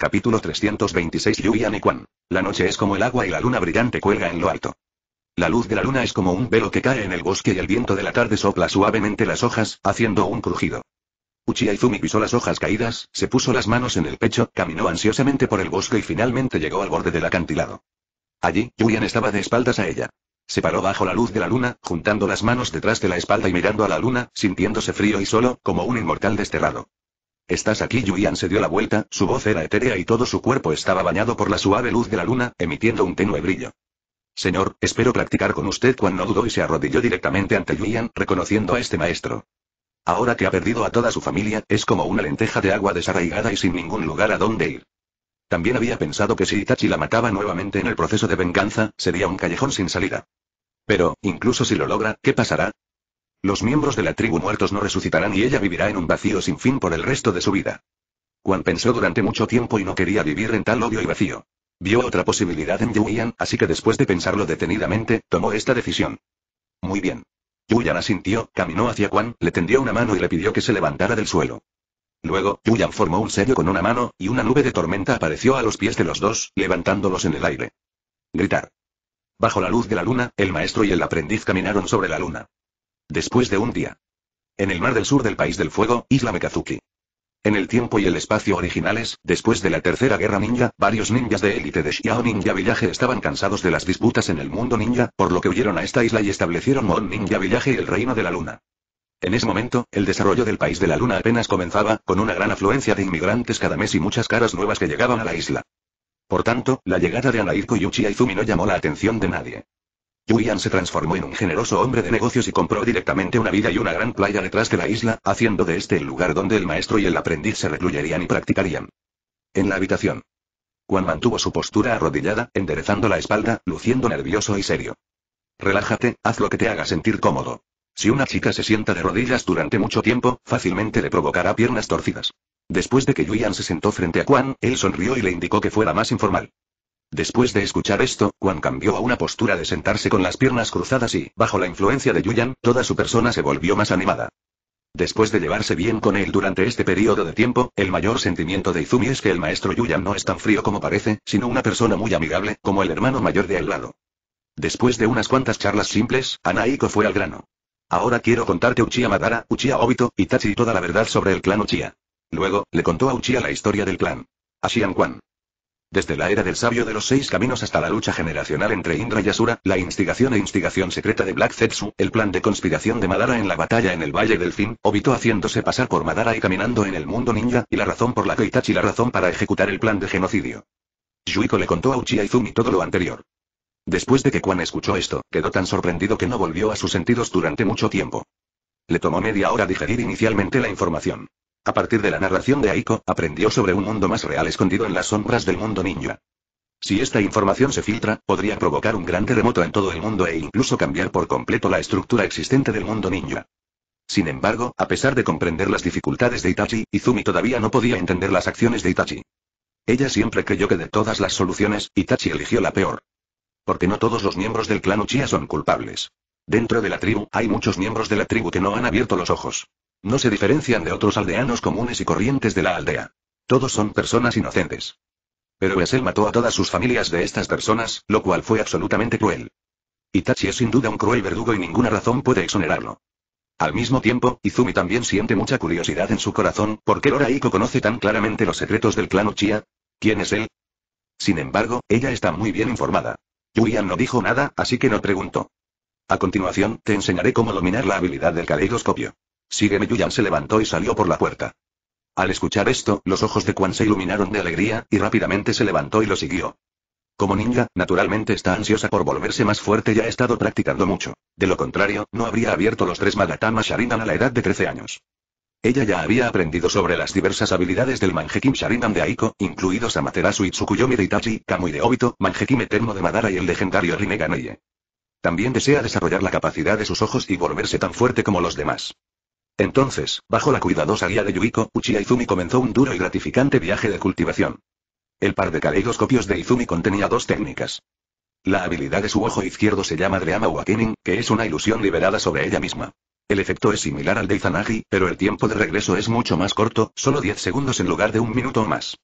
Capítulo 326 y Quan. La noche es como el agua y la luna brillante cuelga en lo alto. La luz de la luna es como un velo que cae en el bosque y el viento de la tarde sopla suavemente las hojas, haciendo un crujido. Uchiha Izumi pisó las hojas caídas, se puso las manos en el pecho, caminó ansiosamente por el bosque y finalmente llegó al borde del acantilado. Allí, Yuyan estaba de espaldas a ella. Se paró bajo la luz de la luna, juntando las manos detrás de la espalda y mirando a la luna, sintiéndose frío y solo, como un inmortal desterrado. ¿Estás aquí? Yuian se dio la vuelta, su voz era etérea y todo su cuerpo estaba bañado por la suave luz de la luna, emitiendo un tenue brillo. Señor, espero practicar con usted cuando dudó y se arrodilló directamente ante Yuian, reconociendo a este maestro. Ahora que ha perdido a toda su familia, es como una lenteja de agua desarraigada y sin ningún lugar a dónde ir. También había pensado que si Itachi la mataba nuevamente en el proceso de venganza, sería un callejón sin salida. Pero, incluso si lo logra, ¿qué pasará? Los miembros de la tribu muertos no resucitarán y ella vivirá en un vacío sin fin por el resto de su vida. Juan pensó durante mucho tiempo y no quería vivir en tal odio y vacío. Vio otra posibilidad en Yuyan, así que después de pensarlo detenidamente, tomó esta decisión. Muy bien. Yan asintió, caminó hacia Juan, le tendió una mano y le pidió que se levantara del suelo. Luego, Yuyan formó un sello con una mano, y una nube de tormenta apareció a los pies de los dos, levantándolos en el aire. Gritar. Bajo la luz de la luna, el maestro y el aprendiz caminaron sobre la luna. Después de un día. En el mar del sur del país del fuego, Isla Mekazuki. En el tiempo y el espacio originales, después de la Tercera Guerra Ninja, varios ninjas de élite de Xiao Ninja Villaje estaban cansados de las disputas en el mundo ninja, por lo que huyeron a esta isla y establecieron Mon Ninja Villaje y el Reino de la Luna. En ese momento, el desarrollo del país de la Luna apenas comenzaba, con una gran afluencia de inmigrantes cada mes y muchas caras nuevas que llegaban a la isla. Por tanto, la llegada de Anaiko Koyuchi Aizumi no llamó la atención de nadie. Yuyan se transformó en un generoso hombre de negocios y compró directamente una villa y una gran playa detrás de la isla, haciendo de este el lugar donde el maestro y el aprendiz se recluyerían y practicarían. En la habitación. Juan mantuvo su postura arrodillada, enderezando la espalda, luciendo nervioso y serio. Relájate, haz lo que te haga sentir cómodo. Si una chica se sienta de rodillas durante mucho tiempo, fácilmente le provocará piernas torcidas. Después de que Yuyan se sentó frente a Juan, él sonrió y le indicó que fuera más informal. Después de escuchar esto, Juan cambió a una postura de sentarse con las piernas cruzadas y, bajo la influencia de Yuyan, toda su persona se volvió más animada. Después de llevarse bien con él durante este periodo de tiempo, el mayor sentimiento de Izumi es que el maestro Yuyan no es tan frío como parece, sino una persona muy amigable, como el hermano mayor de al lado. Después de unas cuantas charlas simples, Anaiko fue al grano. Ahora quiero contarte Uchiha Madara, Uchiha Obito, Itachi y toda la verdad sobre el clan Uchiha. Luego, le contó a Uchiha la historia del clan. A Xian desde la era del sabio de los seis caminos hasta la lucha generacional entre Indra y Asura, la instigación e instigación secreta de Black Zetsu, el plan de conspiración de Madara en la batalla en el Valle del Fin, Obito haciéndose pasar por Madara y caminando en el mundo ninja, y la razón por la que Itachi la razón para ejecutar el plan de genocidio. Yuiko le contó a Uchiha Izumi todo lo anterior. Después de que Kwan escuchó esto, quedó tan sorprendido que no volvió a sus sentidos durante mucho tiempo. Le tomó media hora digerir inicialmente la información. A partir de la narración de Aiko, aprendió sobre un mundo más real escondido en las sombras del mundo ninja. Si esta información se filtra, podría provocar un gran terremoto en todo el mundo e incluso cambiar por completo la estructura existente del mundo ninja. Sin embargo, a pesar de comprender las dificultades de Itachi, Izumi todavía no podía entender las acciones de Itachi. Ella siempre creyó que de todas las soluciones, Itachi eligió la peor. Porque no todos los miembros del clan Uchiha son culpables. Dentro de la tribu, hay muchos miembros de la tribu que no han abierto los ojos. No se diferencian de otros aldeanos comunes y corrientes de la aldea. Todos son personas inocentes. Pero que mató a todas sus familias de estas personas, lo cual fue absolutamente cruel. Itachi es sin duda un cruel verdugo y ninguna razón puede exonerarlo. Al mismo tiempo, Izumi también siente mucha curiosidad en su corazón, ¿por qué Loraiko conoce tan claramente los secretos del clan Uchiha? ¿Quién es él? Sin embargo, ella está muy bien informada. Yuya no dijo nada, así que no preguntó. A continuación, te enseñaré cómo dominar la habilidad del caleidoscopio. Sígueme Yuyan se levantó y salió por la puerta. Al escuchar esto, los ojos de Kwan se iluminaron de alegría, y rápidamente se levantó y lo siguió. Como ninja, naturalmente está ansiosa por volverse más fuerte y ha estado practicando mucho. De lo contrario, no habría abierto los tres Magatama Sharingan a la edad de 13 años. Ella ya había aprendido sobre las diversas habilidades del Manjekim Sharingan de Aiko, incluidos Amaterasu y Tsukuyomi de Itachi, Kamui de Obito, Mangekim Eterno de Madara y el legendario Rinnegan También desea desarrollar la capacidad de sus ojos y volverse tan fuerte como los demás. Entonces, bajo la cuidadosa guía de Yuiko, Uchiha Izumi comenzó un duro y gratificante viaje de cultivación. El par de caleidoscopios de Izumi contenía dos técnicas. La habilidad de su ojo izquierdo se llama Dreama Awakening, que es una ilusión liberada sobre ella misma. El efecto es similar al de Izanagi, pero el tiempo de regreso es mucho más corto, solo 10 segundos en lugar de un minuto o más.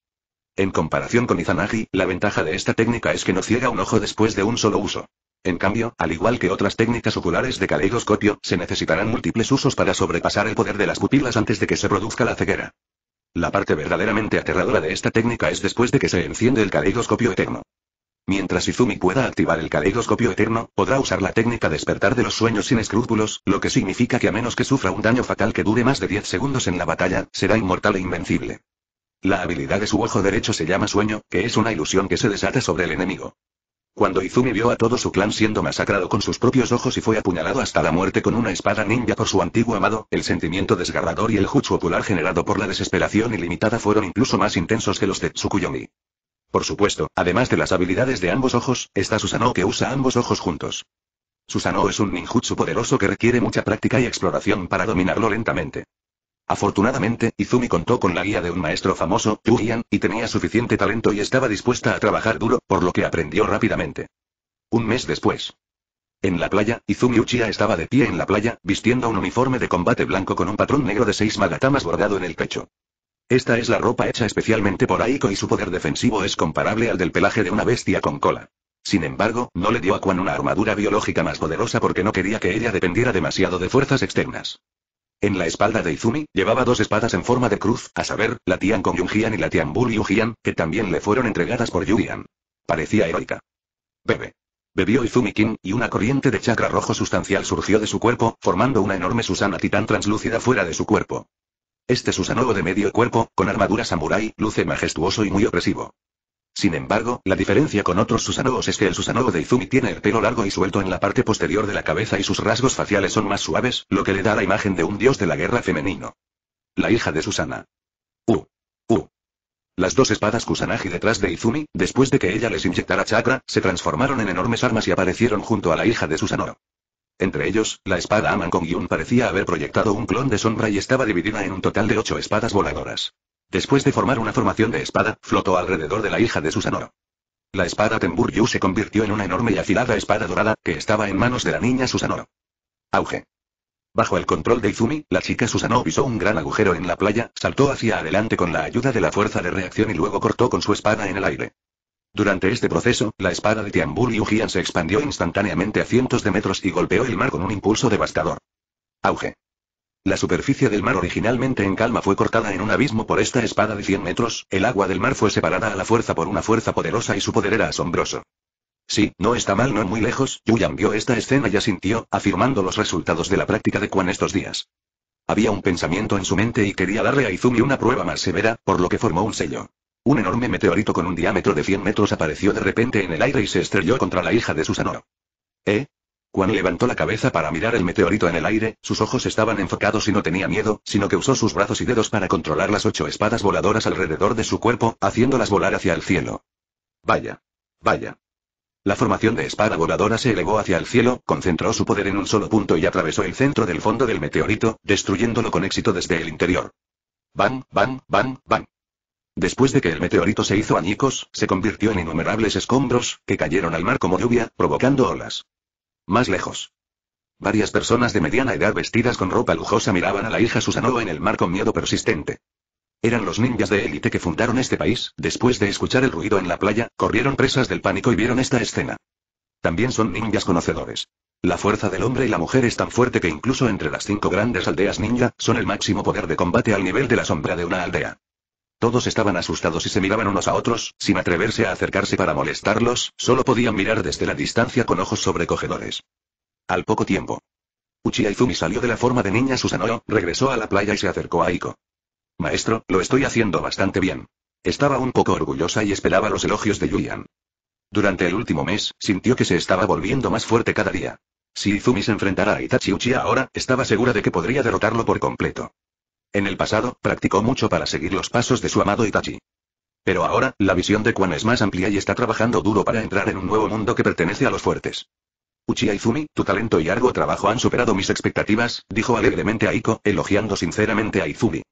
En comparación con Izanagi, la ventaja de esta técnica es que no ciega un ojo después de un solo uso. En cambio, al igual que otras técnicas oculares de caleidoscopio, se necesitarán múltiples usos para sobrepasar el poder de las pupilas antes de que se produzca la ceguera. La parte verdaderamente aterradora de esta técnica es después de que se enciende el caleidoscopio eterno. Mientras Izumi pueda activar el caleidoscopio eterno, podrá usar la técnica despertar de los sueños sin escrúpulos, lo que significa que a menos que sufra un daño fatal que dure más de 10 segundos en la batalla, será inmortal e invencible. La habilidad de su ojo derecho se llama sueño, que es una ilusión que se desata sobre el enemigo. Cuando Izumi vio a todo su clan siendo masacrado con sus propios ojos y fue apuñalado hasta la muerte con una espada ninja por su antiguo amado, el sentimiento desgarrador y el jutsu popular generado por la desesperación ilimitada fueron incluso más intensos que los de Tsukuyomi. Por supuesto, además de las habilidades de ambos ojos, está Susanoo que usa ambos ojos juntos. Susanoo es un ninjutsu poderoso que requiere mucha práctica y exploración para dominarlo lentamente. Afortunadamente, Izumi contó con la guía de un maestro famoso, Yujian, y tenía suficiente talento y estaba dispuesta a trabajar duro, por lo que aprendió rápidamente. Un mes después. En la playa, Izumi Uchiha estaba de pie en la playa, vistiendo un uniforme de combate blanco con un patrón negro de seis magatamas bordado en el pecho. Esta es la ropa hecha especialmente por Aiko y su poder defensivo es comparable al del pelaje de una bestia con cola. Sin embargo, no le dio a Kwan una armadura biológica más poderosa porque no quería que ella dependiera demasiado de fuerzas externas. En la espalda de Izumi, llevaba dos espadas en forma de cruz, a saber, la Tian con Yunjian y la Tian Yu Yujian, que también le fueron entregadas por Yujian. Parecía heroica. Bebe. Bebió izumi Kim y una corriente de chakra rojo sustancial surgió de su cuerpo, formando una enorme Susana titán translúcida fuera de su cuerpo. Este Susanoo de medio cuerpo, con armadura samurái, luce majestuoso y muy opresivo. Sin embargo, la diferencia con otros Susanoo's es que el Susanoo de Izumi tiene el pelo largo y suelto en la parte posterior de la cabeza y sus rasgos faciales son más suaves, lo que le da la imagen de un dios de la guerra femenino. La hija de Susana. U. Uh. Las dos espadas Kusanagi detrás de Izumi, después de que ella les inyectara chakra, se transformaron en enormes armas y aparecieron junto a la hija de Susanoo. Entre ellos, la espada Aman parecía haber proyectado un clon de sombra y estaba dividida en un total de ocho espadas voladoras. Después de formar una formación de espada, flotó alrededor de la hija de Susanoro. La espada Temburyu se convirtió en una enorme y afilada espada dorada, que estaba en manos de la niña Susanoro. Auge. Bajo el control de Izumi, la chica Susanoo pisó un gran agujero en la playa, saltó hacia adelante con la ayuda de la fuerza de reacción y luego cortó con su espada en el aire. Durante este proceso, la espada de y ujian se expandió instantáneamente a cientos de metros y golpeó el mar con un impulso devastador. Auge. La superficie del mar originalmente en calma fue cortada en un abismo por esta espada de 100 metros, el agua del mar fue separada a la fuerza por una fuerza poderosa y su poder era asombroso. Sí, no está mal, no muy lejos, Yuyan vio esta escena y asintió, afirmando los resultados de la práctica de Quan estos días. Había un pensamiento en su mente y quería darle a Izumi una prueba más severa, por lo que formó un sello. Un enorme meteorito con un diámetro de 100 metros apareció de repente en el aire y se estrelló contra la hija de Susanoo. ¿Eh? Cuando levantó la cabeza para mirar el meteorito en el aire, sus ojos estaban enfocados y no tenía miedo, sino que usó sus brazos y dedos para controlar las ocho espadas voladoras alrededor de su cuerpo, haciéndolas volar hacia el cielo. Vaya. Vaya. La formación de espada voladora se elevó hacia el cielo, concentró su poder en un solo punto y atravesó el centro del fondo del meteorito, destruyéndolo con éxito desde el interior. Bam, van, bang, van. Después de que el meteorito se hizo añicos, se convirtió en innumerables escombros, que cayeron al mar como lluvia, provocando olas. Más lejos. Varias personas de mediana edad vestidas con ropa lujosa miraban a la hija Susanoo en el mar con miedo persistente. Eran los ninjas de élite que fundaron este país, después de escuchar el ruido en la playa, corrieron presas del pánico y vieron esta escena. También son ninjas conocedores. La fuerza del hombre y la mujer es tan fuerte que incluso entre las cinco grandes aldeas ninja, son el máximo poder de combate al nivel de la sombra de una aldea. Todos estaban asustados y se miraban unos a otros, sin atreverse a acercarse para molestarlos, solo podían mirar desde la distancia con ojos sobrecogedores. Al poco tiempo. Uchiha Izumi salió de la forma de niña Susanoo, regresó a la playa y se acercó a Iko. Maestro, lo estoy haciendo bastante bien. Estaba un poco orgullosa y esperaba los elogios de Yuyan. Durante el último mes, sintió que se estaba volviendo más fuerte cada día. Si Izumi se enfrentara a Itachi Uchiha ahora, estaba segura de que podría derrotarlo por completo. En el pasado, practicó mucho para seguir los pasos de su amado Itachi. Pero ahora, la visión de Kwan es más amplia y está trabajando duro para entrar en un nuevo mundo que pertenece a los fuertes. Uchiha Izumi, tu talento y arduo trabajo han superado mis expectativas, dijo alegremente Aiko, elogiando sinceramente a Izumi.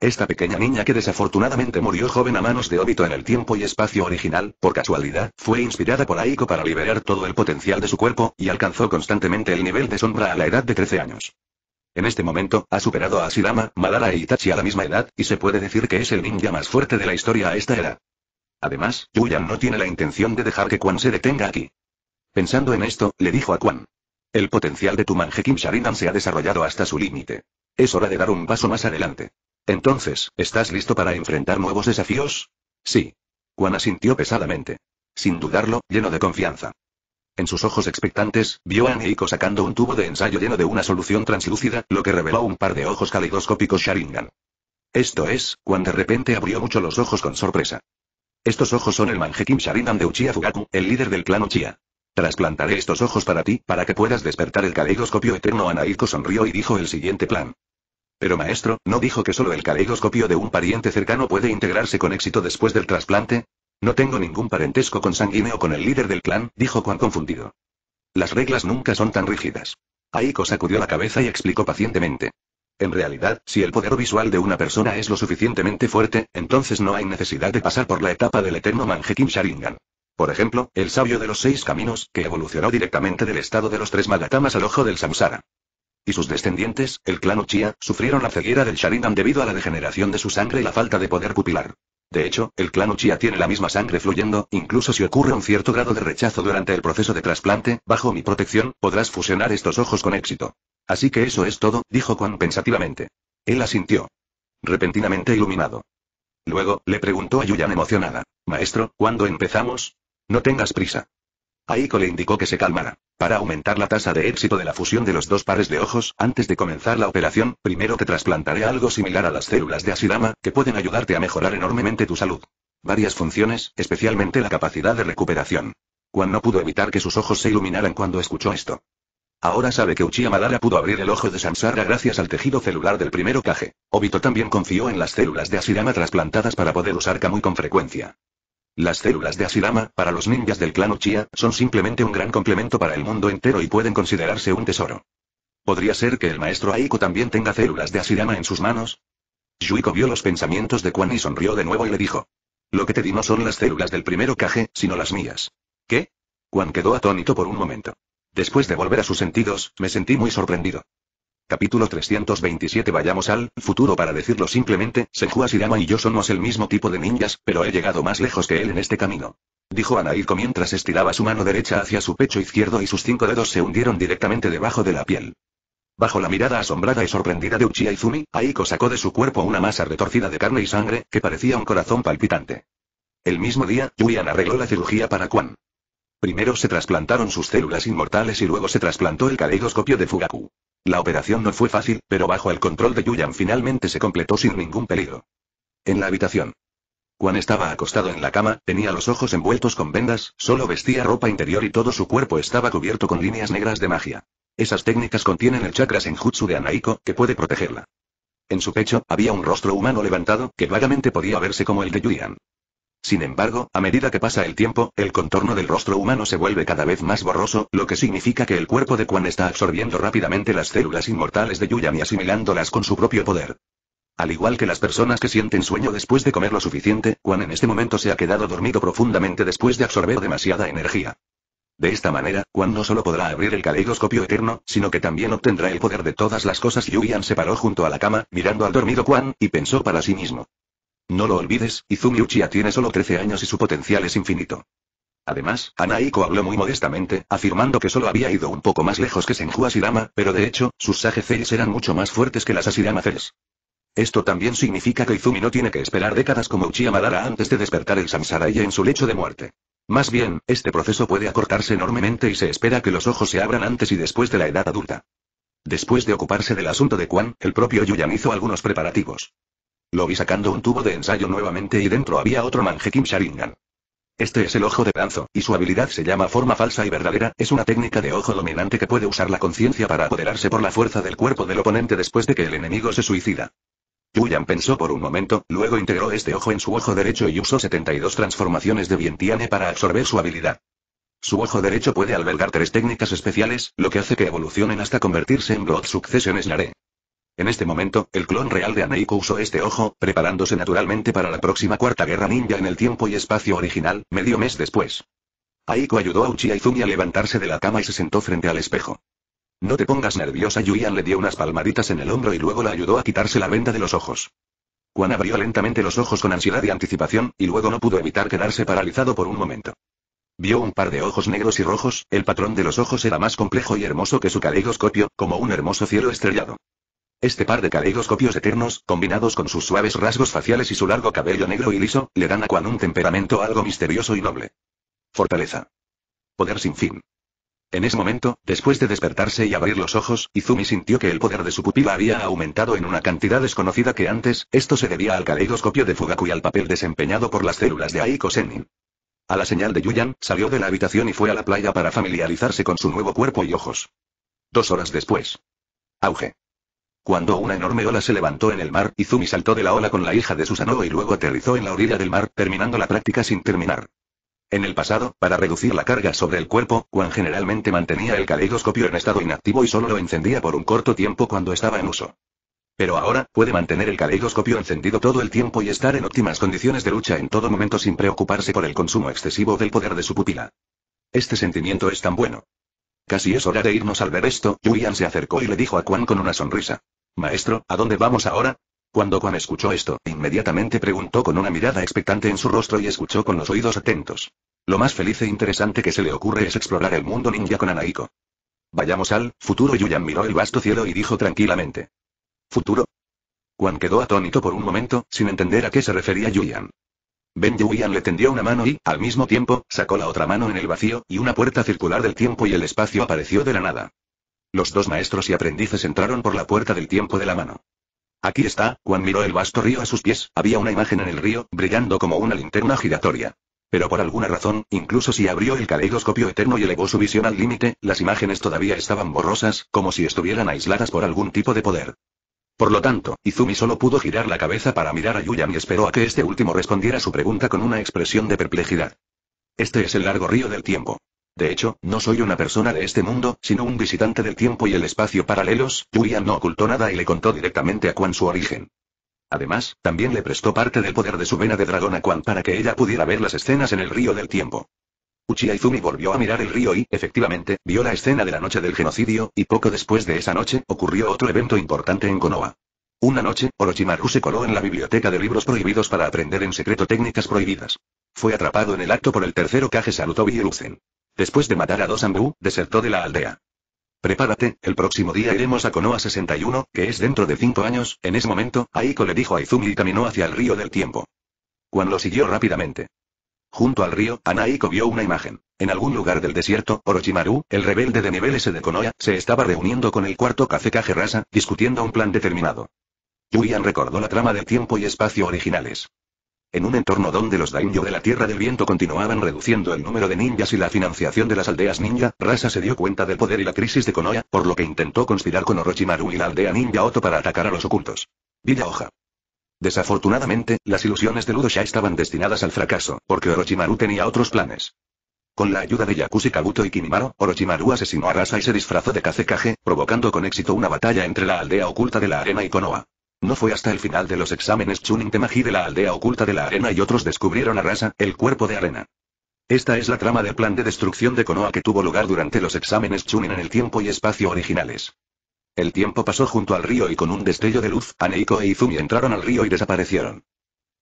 Esta pequeña niña que desafortunadamente murió joven a manos de Obito en el tiempo y espacio original, por casualidad, fue inspirada por Aiko para liberar todo el potencial de su cuerpo, y alcanzó constantemente el nivel de sombra a la edad de 13 años. En este momento, ha superado a Asirama, Madara e Itachi a la misma edad, y se puede decir que es el ninja más fuerte de la historia a esta era. Además, Yuyan no tiene la intención de dejar que Kwan se detenga aquí. Pensando en esto, le dijo a Kwan. El potencial de tu Kim Sharinan se ha desarrollado hasta su límite. Es hora de dar un paso más adelante. Entonces, ¿estás listo para enfrentar nuevos desafíos? Sí. Kwan asintió pesadamente. Sin dudarlo, lleno de confianza. En sus ojos expectantes, vio a Neiko sacando un tubo de ensayo lleno de una solución translúcida, lo que reveló un par de ojos caleidoscópicos Sharingan. Esto es, cuando de repente abrió mucho los ojos con sorpresa. Estos ojos son el Manjekim Sharingan de Uchiha Fugaku, el líder del clan Uchiha. Trasplantaré estos ojos para ti, para que puedas despertar el caleidoscopio eterno. Anaiko sonrió y dijo el siguiente plan. Pero maestro, ¿no dijo que solo el caleidoscopio de un pariente cercano puede integrarse con éxito después del trasplante? No tengo ningún parentesco consanguíneo con el líder del clan, dijo Juan confundido. Las reglas nunca son tan rígidas. Aiko sacudió la cabeza y explicó pacientemente. En realidad, si el poder visual de una persona es lo suficientemente fuerte, entonces no hay necesidad de pasar por la etapa del eterno Mangekin Sharingan. Por ejemplo, el sabio de los seis caminos, que evolucionó directamente del estado de los tres Magatamas al ojo del Samsara. Y sus descendientes, el clan Uchiha, sufrieron la ceguera del Sharingan debido a la degeneración de su sangre y la falta de poder pupilar. De hecho, el clan Uchiha tiene la misma sangre fluyendo, incluso si ocurre un cierto grado de rechazo durante el proceso de trasplante, bajo mi protección, podrás fusionar estos ojos con éxito. Así que eso es todo, dijo Juan pensativamente. Él asintió. Repentinamente iluminado. Luego, le preguntó a Yuyan emocionada. Maestro, ¿cuándo empezamos? No tengas prisa. Aiko le indicó que se calmara. Para aumentar la tasa de éxito de la fusión de los dos pares de ojos, antes de comenzar la operación, primero te trasplantaré algo similar a las células de Asirama, que pueden ayudarte a mejorar enormemente tu salud. Varias funciones, especialmente la capacidad de recuperación. Juan no pudo evitar que sus ojos se iluminaran cuando escuchó esto. Ahora sabe que Uchiha Madara pudo abrir el ojo de Samsara gracias al tejido celular del primer Kage. Obito también confió en las células de Asirama trasplantadas para poder usar Kamui con frecuencia. Las células de Asirama, para los ninjas del clan Uchiha, son simplemente un gran complemento para el mundo entero y pueden considerarse un tesoro. ¿Podría ser que el maestro Aiko también tenga células de Asirama en sus manos? Yuiko vio los pensamientos de Quan y sonrió de nuevo y le dijo. Lo que te di no son las células del primero Kage, sino las mías. ¿Qué? Quan quedó atónito por un momento. Después de volver a sus sentidos, me sentí muy sorprendido. Capítulo 327 Vayamos al futuro para decirlo simplemente, Senju Asirama y yo somos el mismo tipo de ninjas, pero he llegado más lejos que él en este camino. Dijo Anaiko mientras estiraba su mano derecha hacia su pecho izquierdo y sus cinco dedos se hundieron directamente debajo de la piel. Bajo la mirada asombrada y sorprendida de Uchiha Izumi, Aiko sacó de su cuerpo una masa retorcida de carne y sangre, que parecía un corazón palpitante. El mismo día, Yuian arregló la cirugía para Kwan. Primero se trasplantaron sus células inmortales y luego se trasplantó el caleidoscopio de Fugaku. La operación no fue fácil, pero bajo el control de Yuyan finalmente se completó sin ningún peligro. En la habitación. Juan estaba acostado en la cama, tenía los ojos envueltos con vendas, solo vestía ropa interior y todo su cuerpo estaba cubierto con líneas negras de magia. Esas técnicas contienen el chakra senjutsu de Anaiko, que puede protegerla. En su pecho, había un rostro humano levantado, que vagamente podía verse como el de Yuyan. Sin embargo, a medida que pasa el tiempo, el contorno del rostro humano se vuelve cada vez más borroso, lo que significa que el cuerpo de Quan está absorbiendo rápidamente las células inmortales de Yuyan y asimilándolas con su propio poder. Al igual que las personas que sienten sueño después de comer lo suficiente, Quan en este momento se ha quedado dormido profundamente después de absorber demasiada energía. De esta manera, Quan no solo podrá abrir el caleidoscopio eterno, sino que también obtendrá el poder de todas las cosas. Yuyan se paró junto a la cama, mirando al dormido Quan, y pensó para sí mismo. No lo olvides, Izumi Uchiha tiene solo 13 años y su potencial es infinito. Además, Anaiko habló muy modestamente, afirmando que solo había ido un poco más lejos que Senju Asirama, pero de hecho, sus Sage Cells eran mucho más fuertes que las asirama Cells. Esto también significa que Izumi no tiene que esperar décadas como Uchiha Madara antes de despertar el Samsaraya en su lecho de muerte. Más bien, este proceso puede acortarse enormemente y se espera que los ojos se abran antes y después de la edad adulta. Después de ocuparse del asunto de Kwan, el propio Yuyan hizo algunos preparativos. Lo vi sacando un tubo de ensayo nuevamente y dentro había otro Kim Sharingan. Este es el ojo de Danzo, y su habilidad se llama forma falsa y verdadera, es una técnica de ojo dominante que puede usar la conciencia para apoderarse por la fuerza del cuerpo del oponente después de que el enemigo se suicida. Yuyan pensó por un momento, luego integró este ojo en su ojo derecho y usó 72 transformaciones de Vientiane para absorber su habilidad. Su ojo derecho puede albergar tres técnicas especiales, lo que hace que evolucionen hasta convertirse en Blood Succession Snare. En este momento, el clon real de Aneiko usó este ojo, preparándose naturalmente para la próxima Cuarta Guerra Ninja en el tiempo y espacio original, medio mes después. Aiko ayudó a Uchiha Izumi a levantarse de la cama y se sentó frente al espejo. No te pongas nerviosa, Yuian le dio unas palmaditas en el hombro y luego la ayudó a quitarse la venda de los ojos. Juan abrió lentamente los ojos con ansiedad y anticipación, y luego no pudo evitar quedarse paralizado por un momento. Vio un par de ojos negros y rojos, el patrón de los ojos era más complejo y hermoso que su caleidoscopio, como un hermoso cielo estrellado. Este par de caleidoscopios eternos, combinados con sus suaves rasgos faciales y su largo cabello negro y liso, le dan a Quan un temperamento algo misterioso y noble. Fortaleza. Poder sin fin. En ese momento, después de despertarse y abrir los ojos, Izumi sintió que el poder de su pupila había aumentado en una cantidad desconocida que antes, esto se debía al caleidoscopio de Fugaku y al papel desempeñado por las células de Aiko Senin. A la señal de Yuyan, salió de la habitación y fue a la playa para familiarizarse con su nuevo cuerpo y ojos. Dos horas después. Auge. Cuando una enorme ola se levantó en el mar, Izumi saltó de la ola con la hija de Susanoo y luego aterrizó en la orilla del mar, terminando la práctica sin terminar. En el pasado, para reducir la carga sobre el cuerpo, Juan generalmente mantenía el caleidoscopio en estado inactivo y solo lo encendía por un corto tiempo cuando estaba en uso. Pero ahora, puede mantener el caleidoscopio encendido todo el tiempo y estar en óptimas condiciones de lucha en todo momento sin preocuparse por el consumo excesivo del poder de su pupila. Este sentimiento es tan bueno. Casi es hora de irnos al ver esto, Julian se acercó y le dijo a Juan con una sonrisa. Maestro, ¿a dónde vamos ahora? Cuando Juan escuchó esto, inmediatamente preguntó con una mirada expectante en su rostro y escuchó con los oídos atentos. Lo más feliz e interesante que se le ocurre es explorar el mundo ninja con Anaiko. Vayamos al futuro. Yuyan miró el vasto cielo y dijo tranquilamente. ¿Futuro? Juan quedó atónito por un momento, sin entender a qué se refería Yuyan. Ben Yuyan le tendió una mano y, al mismo tiempo, sacó la otra mano en el vacío, y una puerta circular del tiempo y el espacio apareció de la nada. Los dos maestros y aprendices entraron por la puerta del tiempo de la mano. Aquí está, Juan miró el vasto río a sus pies, había una imagen en el río, brillando como una linterna giratoria. Pero por alguna razón, incluso si abrió el caleidoscopio eterno y elevó su visión al límite, las imágenes todavía estaban borrosas, como si estuvieran aisladas por algún tipo de poder. Por lo tanto, Izumi solo pudo girar la cabeza para mirar a Yuyan y esperó a que este último respondiera su pregunta con una expresión de perplejidad. Este es el largo río del tiempo. De hecho, no soy una persona de este mundo, sino un visitante del tiempo y el espacio paralelos, Julian no ocultó nada y le contó directamente a Quan su origen. Además, también le prestó parte del poder de su vena de dragón a Quan para que ella pudiera ver las escenas en el río del tiempo. Uchiha Izumi volvió a mirar el río y, efectivamente, vio la escena de la noche del genocidio, y poco después de esa noche, ocurrió otro evento importante en Konoha. Una noche, Orochimaru se coló en la biblioteca de libros prohibidos para aprender en secreto técnicas prohibidas. Fue atrapado en el acto por el tercero Kage Saluto y Después de matar a dos desertó de la aldea. Prepárate, el próximo día iremos a Konoha 61, que es dentro de cinco años, en ese momento, Aiko le dijo a Izumi y caminó hacia el río del tiempo. Juan lo siguió rápidamente. Junto al río, Anaiko vio una imagen. En algún lugar del desierto, Orochimaru, el rebelde de niveles de Konoha, se estaba reuniendo con el cuarto Kazekage Rasa, discutiendo un plan determinado. Yuyan recordó la trama del tiempo y espacio originales. En un entorno donde los daimyo de la Tierra del Viento continuaban reduciendo el número de ninjas y la financiación de las aldeas ninja, Rasa se dio cuenta del poder y la crisis de Konoha, por lo que intentó conspirar con Orochimaru y la aldea ninja Oto para atacar a los ocultos. Villa Hoja. Desafortunadamente, las ilusiones de Ludo ya estaban destinadas al fracaso, porque Orochimaru tenía otros planes. Con la ayuda de Yakushi Kabuto y Kimimaro, Orochimaru asesinó a Rasa y se disfrazó de Kazekage, provocando con éxito una batalla entre la aldea oculta de la arena y Konoha. No fue hasta el final de los exámenes Chunin Temaji de la aldea oculta de la arena y otros descubrieron a Rasa, el cuerpo de arena. Esta es la trama del plan de destrucción de Konoha que tuvo lugar durante los exámenes Chunin en el tiempo y espacio originales. El tiempo pasó junto al río y con un destello de luz, Aneiko e Izumi entraron al río y desaparecieron.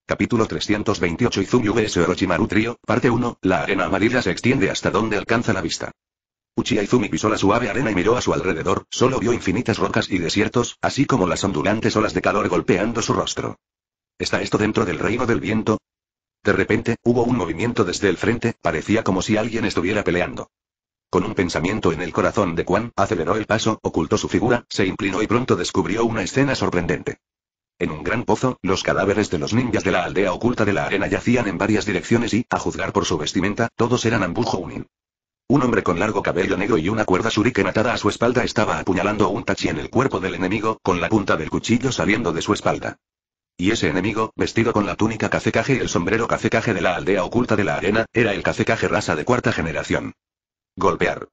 Capítulo 328 Izumi vs Orochimaru Trio, parte 1, la arena amarilla se extiende hasta donde alcanza la vista. Uchiha Izumi pisó la suave arena y miró a su alrededor, solo vio infinitas rocas y desiertos, así como las ondulantes olas de calor golpeando su rostro. ¿Está esto dentro del reino del viento? De repente, hubo un movimiento desde el frente, parecía como si alguien estuviera peleando. Con un pensamiento en el corazón de Quan, aceleró el paso, ocultó su figura, se inclinó y pronto descubrió una escena sorprendente. En un gran pozo, los cadáveres de los ninjas de la aldea oculta de la arena yacían en varias direcciones y, a juzgar por su vestimenta, todos eran ambujo unil. Un hombre con largo cabello negro y una cuerda shuriken atada a su espalda estaba apuñalando un tachi en el cuerpo del enemigo, con la punta del cuchillo saliendo de su espalda. Y ese enemigo, vestido con la túnica cacecaje y el sombrero cacecaje de la aldea oculta de la arena, era el cacecaje rasa de cuarta generación. Golpear.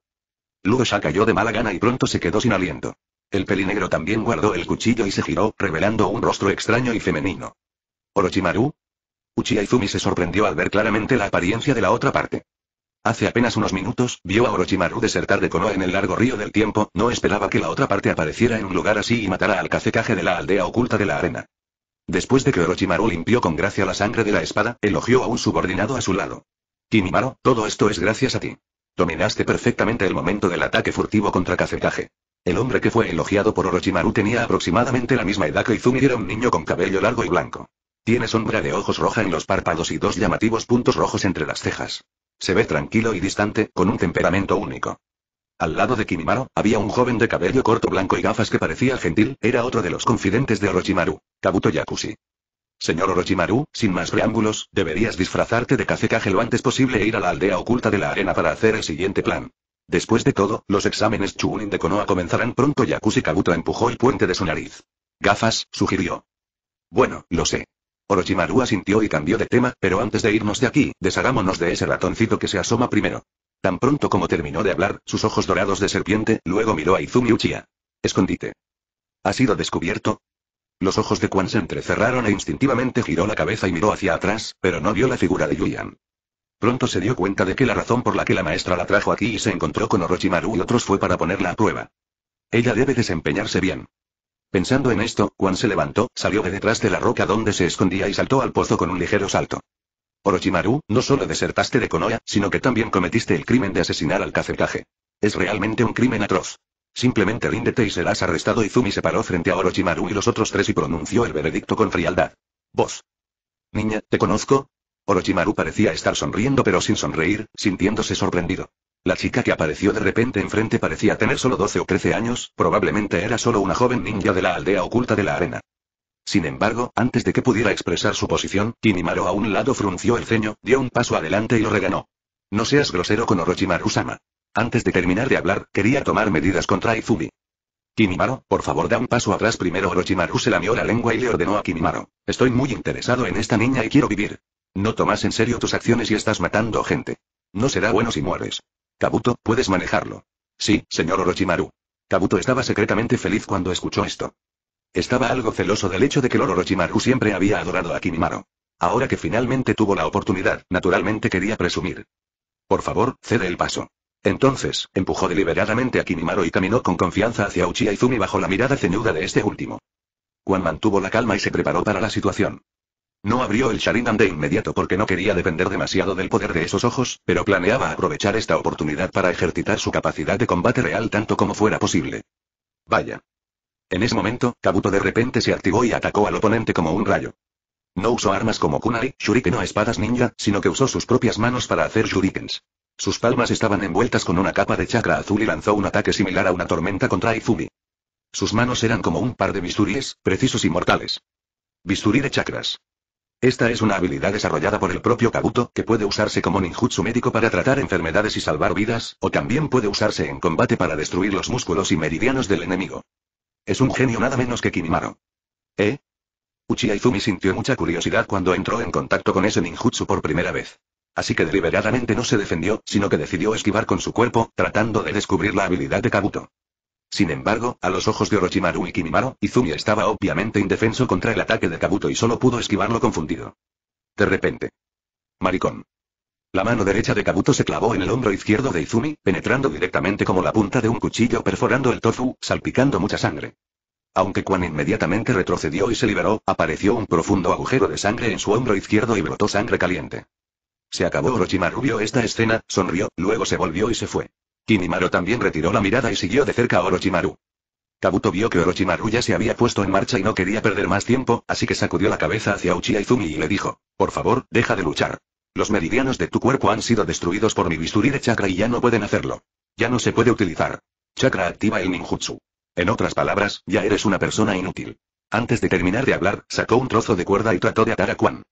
Lugosha cayó de mala gana y pronto se quedó sin aliento. El pelinegro también guardó el cuchillo y se giró, revelando un rostro extraño y femenino. ¿Orochimaru? Uchiha Izumi se sorprendió al ver claramente la apariencia de la otra parte. Hace apenas unos minutos, vio a Orochimaru desertar de Konoha en el largo río del tiempo, no esperaba que la otra parte apareciera en un lugar así y matara al cacecaje de la aldea oculta de la arena. Después de que Orochimaru limpió con gracia la sangre de la espada, elogió a un subordinado a su lado. Kimimaro, todo esto es gracias a ti. Dominaste perfectamente el momento del ataque furtivo contra cacecaje. El hombre que fue elogiado por Orochimaru tenía aproximadamente la misma edad que Izumi era un niño con cabello largo y blanco. Tiene sombra de ojos roja en los párpados y dos llamativos puntos rojos entre las cejas. Se ve tranquilo y distante, con un temperamento único. Al lado de Kimimaro, había un joven de cabello corto blanco y gafas que parecía gentil, era otro de los confidentes de Orochimaru, Kabuto Yakushi. Señor Orochimaru, sin más preámbulos, deberías disfrazarte de Kazekage lo antes posible e ir a la aldea oculta de la arena para hacer el siguiente plan. Después de todo, los exámenes Chunin de Konoha comenzarán pronto. Yakushi Kabuto empujó el puente de su nariz. Gafas, sugirió. Bueno, lo sé. Orochimaru asintió y cambió de tema, pero antes de irnos de aquí, deshagámonos de ese ratoncito que se asoma primero. Tan pronto como terminó de hablar, sus ojos dorados de serpiente, luego miró a Izumi Uchiha. Escondite. ¿Ha sido descubierto? Los ojos de Quan se entrecerraron e instintivamente giró la cabeza y miró hacia atrás, pero no vio la figura de Yuyan. Pronto se dio cuenta de que la razón por la que la maestra la trajo aquí y se encontró con Orochimaru y otros fue para ponerla a prueba. Ella debe desempeñarse bien. Pensando en esto, Juan se levantó, salió de detrás de la roca donde se escondía y saltó al pozo con un ligero salto. Orochimaru, no solo desertaste de Konoha, sino que también cometiste el crimen de asesinar al cacercaje. Es realmente un crimen atroz. Simplemente ríndete y serás arrestado. Izumi se paró frente a Orochimaru y los otros tres y pronunció el veredicto con frialdad. Vos. Niña, ¿te conozco? Orochimaru parecía estar sonriendo pero sin sonreír, sintiéndose sorprendido. La chica que apareció de repente enfrente parecía tener solo 12 o 13 años, probablemente era solo una joven ninja de la aldea oculta de la arena. Sin embargo, antes de que pudiera expresar su posición, Kinimaro a un lado frunció el ceño, dio un paso adelante y lo reganó. No seas grosero con Orochimaru-sama. Antes de terminar de hablar, quería tomar medidas contra Izumi. Kinimaro, por favor da un paso atrás primero Orochimaru se lamió la lengua y le ordenó a Kinimaro. Estoy muy interesado en esta niña y quiero vivir. No tomas en serio tus acciones y estás matando gente. No será bueno si mueres. Kabuto, puedes manejarlo. Sí, señor Orochimaru. Kabuto estaba secretamente feliz cuando escuchó esto. Estaba algo celoso del hecho de que el Orochimaru siempre había adorado a Kimimaro. Ahora que finalmente tuvo la oportunidad, naturalmente quería presumir. Por favor, cede el paso. Entonces, empujó deliberadamente a Kimimaro y caminó con confianza hacia Uchiha Izumi bajo la mirada ceñuda de este último. Juan mantuvo la calma y se preparó para la situación. No abrió el Sharingan de inmediato porque no quería depender demasiado del poder de esos ojos, pero planeaba aprovechar esta oportunidad para ejercitar su capacidad de combate real tanto como fuera posible. Vaya. En ese momento, Kabuto de repente se activó y atacó al oponente como un rayo. No usó armas como kunai, shuriken o espadas ninja, sino que usó sus propias manos para hacer shurikens. Sus palmas estaban envueltas con una capa de chakra azul y lanzó un ataque similar a una tormenta contra Ifumi. Sus manos eran como un par de bisturíes, precisos y mortales. Bisturí de chakras. Esta es una habilidad desarrollada por el propio Kabuto, que puede usarse como ninjutsu médico para tratar enfermedades y salvar vidas, o también puede usarse en combate para destruir los músculos y meridianos del enemigo. Es un genio nada menos que Kimimaro. ¿Eh? Uchiha Izumi sintió mucha curiosidad cuando entró en contacto con ese ninjutsu por primera vez. Así que deliberadamente no se defendió, sino que decidió esquivar con su cuerpo, tratando de descubrir la habilidad de Kabuto. Sin embargo, a los ojos de Orochimaru y Kimimaro, Izumi estaba obviamente indefenso contra el ataque de Kabuto y solo pudo esquivarlo confundido. De repente. Maricón. La mano derecha de Kabuto se clavó en el hombro izquierdo de Izumi, penetrando directamente como la punta de un cuchillo perforando el tofu, salpicando mucha sangre. Aunque Kwan inmediatamente retrocedió y se liberó, apareció un profundo agujero de sangre en su hombro izquierdo y brotó sangre caliente. Se acabó Orochimaru vio esta escena, sonrió, luego se volvió y se fue. Kinimaro también retiró la mirada y siguió de cerca a Orochimaru. Kabuto vio que Orochimaru ya se había puesto en marcha y no quería perder más tiempo, así que sacudió la cabeza hacia Uchiha Izumi y le dijo, por favor, deja de luchar. Los meridianos de tu cuerpo han sido destruidos por mi bisturí de chakra y ya no pueden hacerlo. Ya no se puede utilizar. Chakra activa el ninjutsu. En otras palabras, ya eres una persona inútil. Antes de terminar de hablar, sacó un trozo de cuerda y trató de atar a Kwan.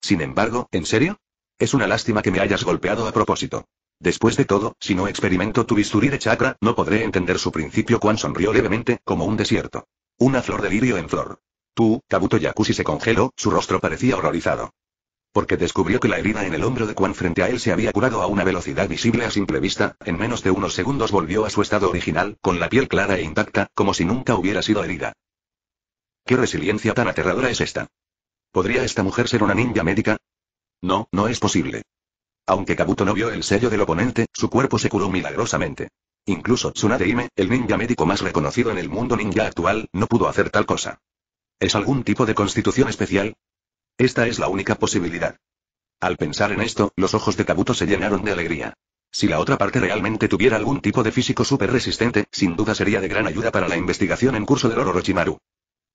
Sin embargo, ¿en serio? Es una lástima que me hayas golpeado a propósito. Después de todo, si no experimento tu bisturí de chakra, no podré entender su principio. Quan sonrió levemente, como un desierto. Una flor de lirio en flor. Tú, Kabuto Yakushi se congeló, su rostro parecía horrorizado. Porque descubrió que la herida en el hombro de Quan frente a él se había curado a una velocidad visible a simple vista, en menos de unos segundos volvió a su estado original, con la piel clara e intacta, como si nunca hubiera sido herida. ¿Qué resiliencia tan aterradora es esta? ¿Podría esta mujer ser una ninja médica? No, no es posible. Aunque Kabuto no vio el sello del oponente, su cuerpo se curó milagrosamente. Incluso Tsunade Ime, el ninja médico más reconocido en el mundo ninja actual, no pudo hacer tal cosa. ¿Es algún tipo de constitución especial? Esta es la única posibilidad. Al pensar en esto, los ojos de Kabuto se llenaron de alegría. Si la otra parte realmente tuviera algún tipo de físico súper resistente, sin duda sería de gran ayuda para la investigación en curso del Orochimaru.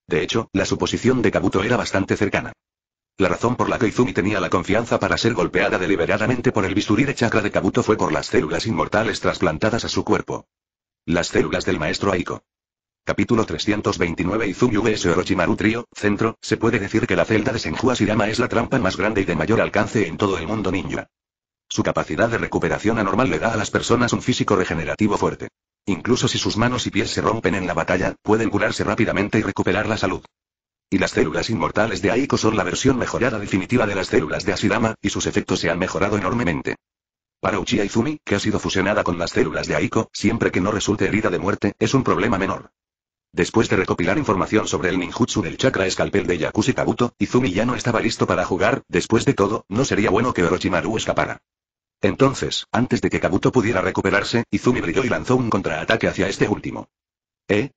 De hecho, la suposición de Kabuto era bastante cercana. La razón por la que Izumi tenía la confianza para ser golpeada deliberadamente por el bisturí de chakra de Kabuto fue por las células inmortales trasplantadas a su cuerpo. Las células del maestro Aiko. Capítulo 329 Izumi vs Orochimaru Trio, Centro, se puede decir que la celda de Senju Asirama es la trampa más grande y de mayor alcance en todo el mundo ninja. Su capacidad de recuperación anormal le da a las personas un físico regenerativo fuerte. Incluso si sus manos y pies se rompen en la batalla, pueden curarse rápidamente y recuperar la salud. Y las células inmortales de Aiko son la versión mejorada definitiva de las células de Asidama, y sus efectos se han mejorado enormemente. Para Uchiha Izumi, que ha sido fusionada con las células de Aiko, siempre que no resulte herida de muerte, es un problema menor. Después de recopilar información sobre el ninjutsu del chakra escalpel de Yakushi Kabuto, Izumi ya no estaba listo para jugar, después de todo, no sería bueno que Orochimaru escapara. Entonces, antes de que Kabuto pudiera recuperarse, Izumi brilló y lanzó un contraataque hacia este último. ¿Eh?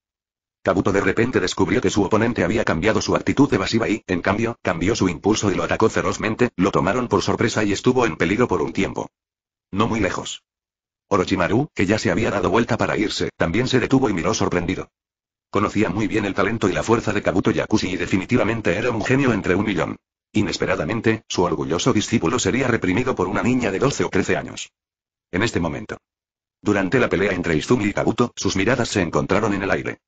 Kabuto de repente descubrió que su oponente había cambiado su actitud evasiva y, en cambio, cambió su impulso y lo atacó ferozmente, lo tomaron por sorpresa y estuvo en peligro por un tiempo. No muy lejos. Orochimaru, que ya se había dado vuelta para irse, también se detuvo y miró sorprendido. Conocía muy bien el talento y la fuerza de Kabuto Yakushi y definitivamente era un genio entre un millón. Inesperadamente, su orgulloso discípulo sería reprimido por una niña de 12 o 13 años. En este momento. Durante la pelea entre Izumi y Kabuto, sus miradas se encontraron en el aire.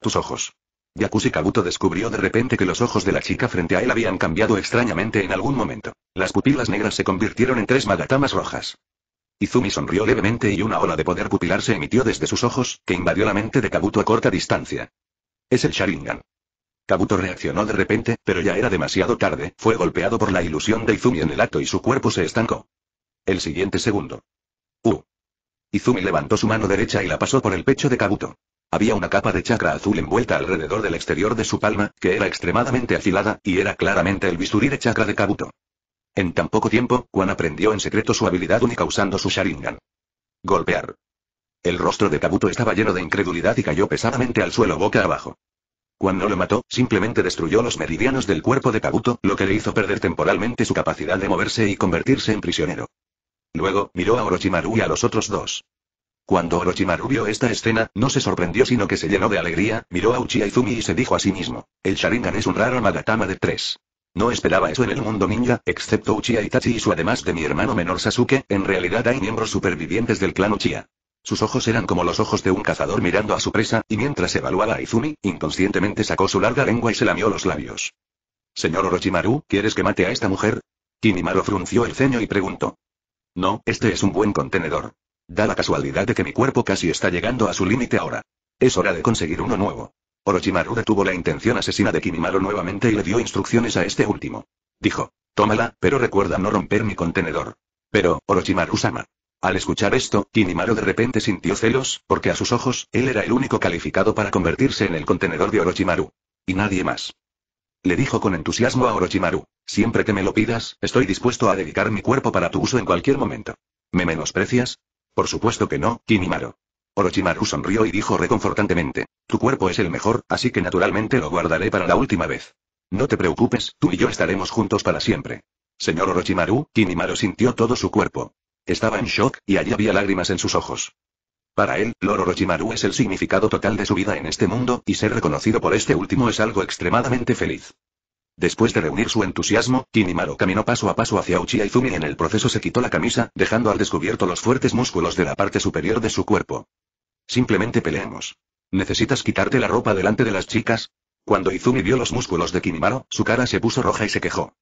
Tus ojos. Yakushi Kabuto descubrió de repente que los ojos de la chica frente a él habían cambiado extrañamente en algún momento. Las pupilas negras se convirtieron en tres magatamas rojas. Izumi sonrió levemente y una ola de poder pupilar se emitió desde sus ojos, que invadió la mente de Kabuto a corta distancia. Es el Sharingan. Kabuto reaccionó de repente, pero ya era demasiado tarde, fue golpeado por la ilusión de Izumi en el acto y su cuerpo se estancó. El siguiente segundo. Uh. Izumi levantó su mano derecha y la pasó por el pecho de Kabuto. Había una capa de chakra azul envuelta alrededor del exterior de su palma, que era extremadamente afilada, y era claramente el bisturí de chakra de Kabuto. En tan poco tiempo, Juan aprendió en secreto su habilidad única usando su Sharingan. Golpear. El rostro de Kabuto estaba lleno de incredulidad y cayó pesadamente al suelo boca abajo. Cuando no lo mató, simplemente destruyó los meridianos del cuerpo de Kabuto, lo que le hizo perder temporalmente su capacidad de moverse y convertirse en prisionero. Luego, miró a Orochimaru y a los otros dos. Cuando Orochimaru vio esta escena, no se sorprendió sino que se llenó de alegría, miró a Uchiha Izumi y se dijo a sí mismo. El Sharingan es un raro Magatama de tres. No esperaba eso en el mundo ninja, excepto Uchiha Itachi y su además de mi hermano menor Sasuke, en realidad hay miembros supervivientes del clan Uchiha. Sus ojos eran como los ojos de un cazador mirando a su presa, y mientras evaluaba a Izumi, inconscientemente sacó su larga lengua y se lamió los labios. Señor Orochimaru, ¿quieres que mate a esta mujer? Kinimaru frunció el ceño y preguntó. No, este es un buen contenedor. Da la casualidad de que mi cuerpo casi está llegando a su límite ahora. Es hora de conseguir uno nuevo. Orochimaru detuvo la intención asesina de Kimimaro nuevamente y le dio instrucciones a este último. Dijo, tómala, pero recuerda no romper mi contenedor. Pero, Orochimaru-sama. Al escuchar esto, Kimimaro de repente sintió celos, porque a sus ojos, él era el único calificado para convertirse en el contenedor de Orochimaru. Y nadie más. Le dijo con entusiasmo a Orochimaru, siempre que me lo pidas, estoy dispuesto a dedicar mi cuerpo para tu uso en cualquier momento. ¿Me menosprecias? Por supuesto que no, Kinimaro. Orochimaru sonrió y dijo reconfortantemente. Tu cuerpo es el mejor, así que naturalmente lo guardaré para la última vez. No te preocupes, tú y yo estaremos juntos para siempre. Señor Orochimaru, Kinimaru sintió todo su cuerpo. Estaba en shock, y allí había lágrimas en sus ojos. Para él, Loro Orochimaru es el significado total de su vida en este mundo, y ser reconocido por este último es algo extremadamente feliz. Después de reunir su entusiasmo, Kinimaro caminó paso a paso hacia Uchiha Izumi y en el proceso se quitó la camisa, dejando al descubierto los fuertes músculos de la parte superior de su cuerpo. Simplemente peleamos. ¿Necesitas quitarte la ropa delante de las chicas? Cuando Izumi vio los músculos de Kinimaro, su cara se puso roja y se quejó.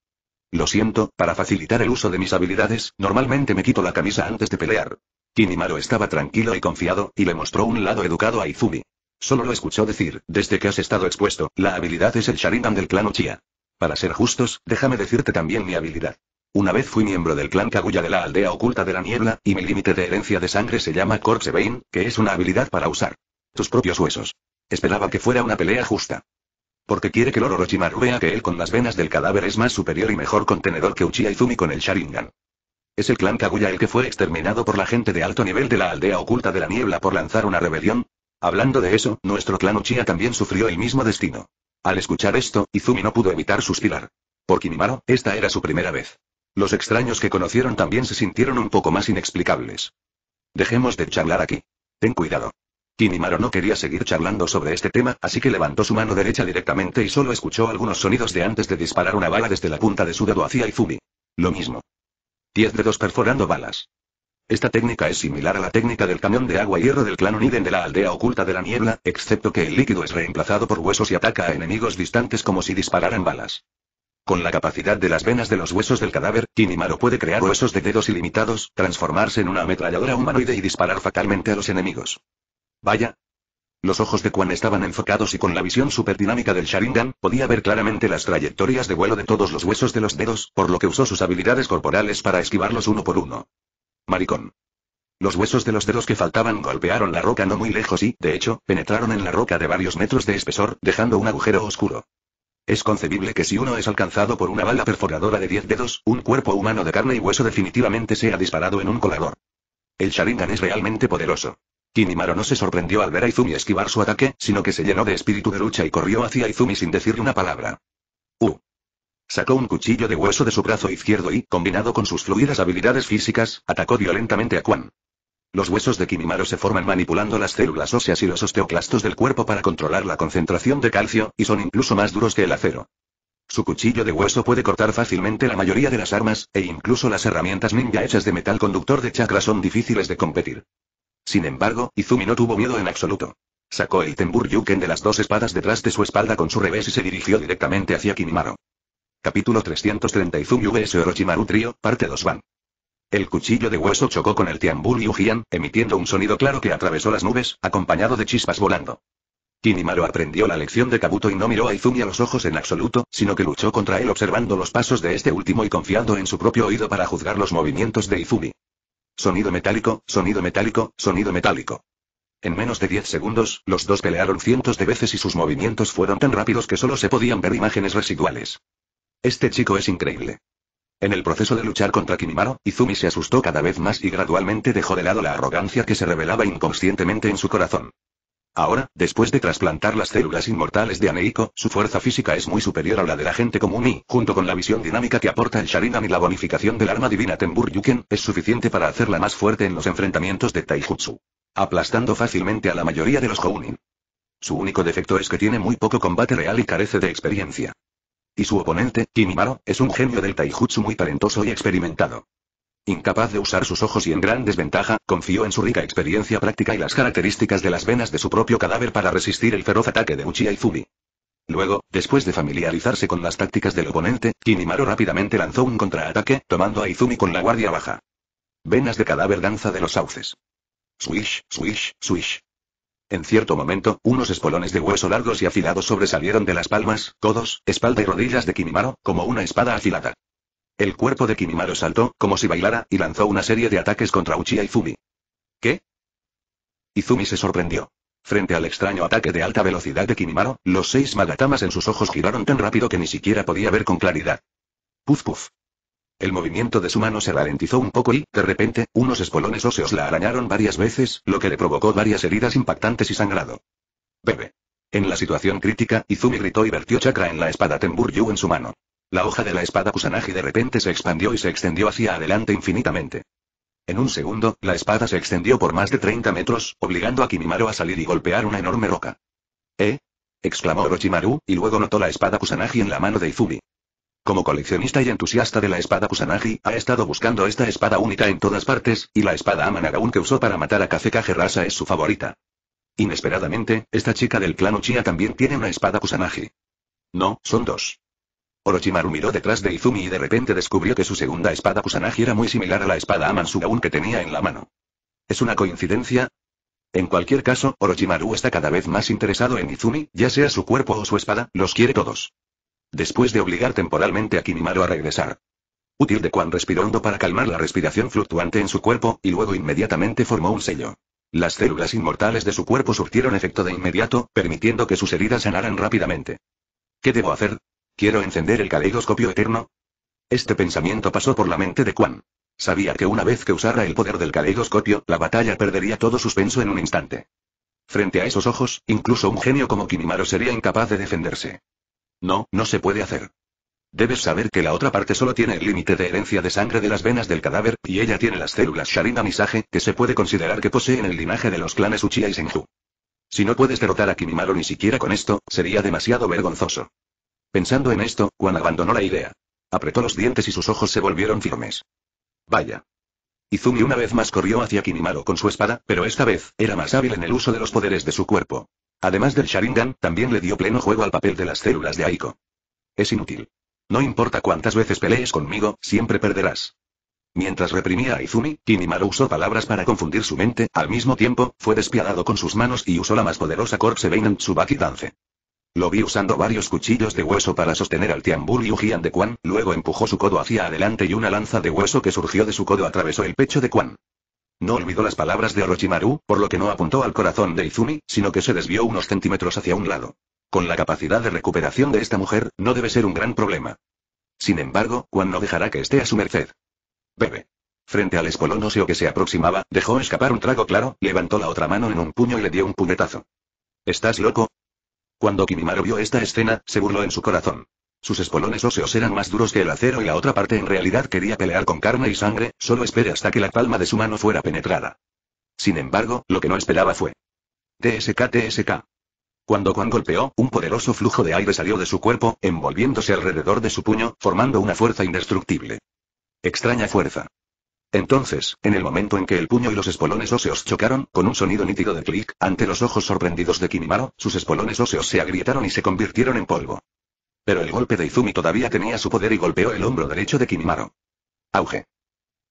Lo siento, para facilitar el uso de mis habilidades, normalmente me quito la camisa antes de pelear. Kinimaro estaba tranquilo y confiado, y le mostró un lado educado a Izumi. Solo lo escuchó decir, desde que has estado expuesto, la habilidad es el Sharingan del clan Uchiha. Para ser justos, déjame decirte también mi habilidad. Una vez fui miembro del clan Kaguya de la aldea oculta de la niebla, y mi límite de herencia de sangre se llama Corpse Bane, que es una habilidad para usar tus propios huesos. Esperaba que fuera una pelea justa. Porque quiere que Loro Orochimaru vea que él con las venas del cadáver es más superior y mejor contenedor que Uchiha Izumi con el Sharingan. ¿Es el clan Kaguya el que fue exterminado por la gente de alto nivel de la aldea oculta de la niebla por lanzar una rebelión? Hablando de eso, nuestro clan Uchiha también sufrió el mismo destino. Al escuchar esto, Izumi no pudo evitar suspirar. Por Kinimaro, esta era su primera vez. Los extraños que conocieron también se sintieron un poco más inexplicables. Dejemos de charlar aquí. Ten cuidado. Kinimaro no quería seguir charlando sobre este tema, así que levantó su mano derecha directamente y solo escuchó algunos sonidos de antes de disparar una bala desde la punta de su dedo hacia Izumi. Lo mismo. Diez dedos perforando balas. Esta técnica es similar a la técnica del cañón de agua y hierro del clan Uniden de la aldea oculta de la niebla, excepto que el líquido es reemplazado por huesos y ataca a enemigos distantes como si dispararan balas. Con la capacidad de las venas de los huesos del cadáver, Kinimaro puede crear huesos de dedos ilimitados, transformarse en una ametralladora humanoide y disparar fatalmente a los enemigos. Vaya. Los ojos de Quan estaban enfocados y con la visión superdinámica del Sharingan, podía ver claramente las trayectorias de vuelo de todos los huesos de los dedos, por lo que usó sus habilidades corporales para esquivarlos uno por uno. Maricón. Los huesos de los dedos que faltaban golpearon la roca no muy lejos y, de hecho, penetraron en la roca de varios metros de espesor, dejando un agujero oscuro. Es concebible que si uno es alcanzado por una bala perforadora de 10 dedos, un cuerpo humano de carne y hueso definitivamente sea disparado en un colador. El Sharingan es realmente poderoso. Kinimaro no se sorprendió al ver a Izumi esquivar su ataque, sino que se llenó de espíritu de lucha y corrió hacia Izumi sin decirle una palabra. Sacó un cuchillo de hueso de su brazo izquierdo y, combinado con sus fluidas habilidades físicas, atacó violentamente a Kwan. Los huesos de Kimimaro se forman manipulando las células óseas y los osteoclastos del cuerpo para controlar la concentración de calcio, y son incluso más duros que el acero. Su cuchillo de hueso puede cortar fácilmente la mayoría de las armas, e incluso las herramientas ninja hechas de metal conductor de chakra son difíciles de competir. Sin embargo, Izumi no tuvo miedo en absoluto. Sacó el Tenbur Yuken de las dos espadas detrás de su espalda con su revés y se dirigió directamente hacia Kimimaro. Capítulo 331 US Orochimaru Trio, parte 2 Van. El cuchillo de hueso chocó con el Tiambul y Ujian, emitiendo un sonido claro que atravesó las nubes, acompañado de chispas volando. Kinimaro aprendió la lección de Kabuto y no miró a Izumi a los ojos en absoluto, sino que luchó contra él observando los pasos de este último y confiando en su propio oído para juzgar los movimientos de Izumi. Sonido metálico, sonido metálico, sonido metálico. En menos de 10 segundos, los dos pelearon cientos de veces y sus movimientos fueron tan rápidos que solo se podían ver imágenes residuales. Este chico es increíble. En el proceso de luchar contra Kimimaro, Izumi se asustó cada vez más y gradualmente dejó de lado la arrogancia que se revelaba inconscientemente en su corazón. Ahora, después de trasplantar las células inmortales de Aneiko, su fuerza física es muy superior a la de la gente común y, junto con la visión dinámica que aporta el Sharingan y la bonificación del arma divina Tenbur es suficiente para hacerla más fuerte en los enfrentamientos de Taijutsu. Aplastando fácilmente a la mayoría de los Jounin. Su único defecto es que tiene muy poco combate real y carece de experiencia. Y su oponente, Kinimaro, es un genio del taijutsu muy talentoso y experimentado. Incapaz de usar sus ojos y en gran desventaja, confió en su rica experiencia práctica y las características de las venas de su propio cadáver para resistir el feroz ataque de Uchiha y Luego, después de familiarizarse con las tácticas del oponente, Kinimaro rápidamente lanzó un contraataque, tomando a Izumi con la guardia baja. Venas de cadáver danza de los sauces. Swish, swish, swish. En cierto momento, unos espolones de hueso largos y afilados sobresalieron de las palmas, codos, espalda y rodillas de Kimimaro, como una espada afilada. El cuerpo de Kimimaro saltó, como si bailara, y lanzó una serie de ataques contra Uchiha Izumi. ¿Qué? Izumi se sorprendió. Frente al extraño ataque de alta velocidad de Kimimaro, los seis magatamas en sus ojos giraron tan rápido que ni siquiera podía ver con claridad. Puf puf. El movimiento de su mano se ralentizó un poco y, de repente, unos espolones óseos la arañaron varias veces, lo que le provocó varias heridas impactantes y sangrado. Bebe. En la situación crítica, Izumi gritó y vertió chakra en la espada Tenburyu en su mano. La hoja de la espada Kusanagi de repente se expandió y se extendió hacia adelante infinitamente. En un segundo, la espada se extendió por más de 30 metros, obligando a Kimimaro a salir y golpear una enorme roca. ¿Eh? exclamó Orochimaru, y luego notó la espada Kusanagi en la mano de Izumi. Como coleccionista y entusiasta de la espada Kusanagi, ha estado buscando esta espada única en todas partes, y la espada Amanagaun que usó para matar a Kazekage Rasa es su favorita. Inesperadamente, esta chica del clan Uchiha también tiene una espada Kusanagi. No, son dos. Orochimaru miró detrás de Izumi y de repente descubrió que su segunda espada Kusanagi era muy similar a la espada Amansugaun que tenía en la mano. ¿Es una coincidencia? En cualquier caso, Orochimaru está cada vez más interesado en Izumi, ya sea su cuerpo o su espada, los quiere todos. Después de obligar temporalmente a Kimimaro a regresar. Útil de Quan respiró hondo para calmar la respiración fluctuante en su cuerpo, y luego inmediatamente formó un sello. Las células inmortales de su cuerpo surtieron efecto de inmediato, permitiendo que sus heridas sanaran rápidamente. ¿Qué debo hacer? ¿Quiero encender el caleidoscopio eterno? Este pensamiento pasó por la mente de Quan. Sabía que una vez que usara el poder del caleidoscopio, la batalla perdería todo suspenso en un instante. Frente a esos ojos, incluso un genio como Kimimaro sería incapaz de defenderse. No, no se puede hacer. Debes saber que la otra parte solo tiene el límite de herencia de sangre de las venas del cadáver, y ella tiene las células Sharingan y que se puede considerar que poseen el linaje de los clanes Uchiha y Senju. Si no puedes derrotar a Kimimaro ni siquiera con esto, sería demasiado vergonzoso. Pensando en esto, Juan abandonó la idea. Apretó los dientes y sus ojos se volvieron firmes. Vaya. Izumi una vez más corrió hacia Kimimaro con su espada, pero esta vez, era más hábil en el uso de los poderes de su cuerpo. Además del Sharingan, también le dio pleno juego al papel de las células de Aiko. Es inútil. No importa cuántas veces pelees conmigo, siempre perderás. Mientras reprimía a Izumi, Kinimaro usó palabras para confundir su mente, al mismo tiempo, fue despiadado con sus manos y usó la más poderosa Corpse Vein Tsubaki Dance. Lo vi usando varios cuchillos de hueso para sostener al Tiambul Ujian de Quan, luego empujó su codo hacia adelante y una lanza de hueso que surgió de su codo atravesó el pecho de Kwan. No olvidó las palabras de Orochimaru, por lo que no apuntó al corazón de Izumi, sino que se desvió unos centímetros hacia un lado. Con la capacidad de recuperación de esta mujer, no debe ser un gran problema. Sin embargo, Juan no dejará que esté a su merced. Bebe. Frente al espolón óseo que se aproximaba, dejó escapar un trago claro, levantó la otra mano en un puño y le dio un puñetazo. ¿Estás loco? Cuando Kimimaru vio esta escena, se burló en su corazón. Sus espolones óseos eran más duros que el acero y la otra parte en realidad quería pelear con carne y sangre, solo espere hasta que la palma de su mano fuera penetrada. Sin embargo, lo que no esperaba fue. TSK TSK. Cuando Juan golpeó, un poderoso flujo de aire salió de su cuerpo, envolviéndose alrededor de su puño, formando una fuerza indestructible. Extraña fuerza. Entonces, en el momento en que el puño y los espolones óseos chocaron, con un sonido nítido de clic, ante los ojos sorprendidos de Kinimaro, sus espolones óseos se agrietaron y se convirtieron en polvo. Pero el golpe de Izumi todavía tenía su poder y golpeó el hombro derecho de Kinimaro. Auge.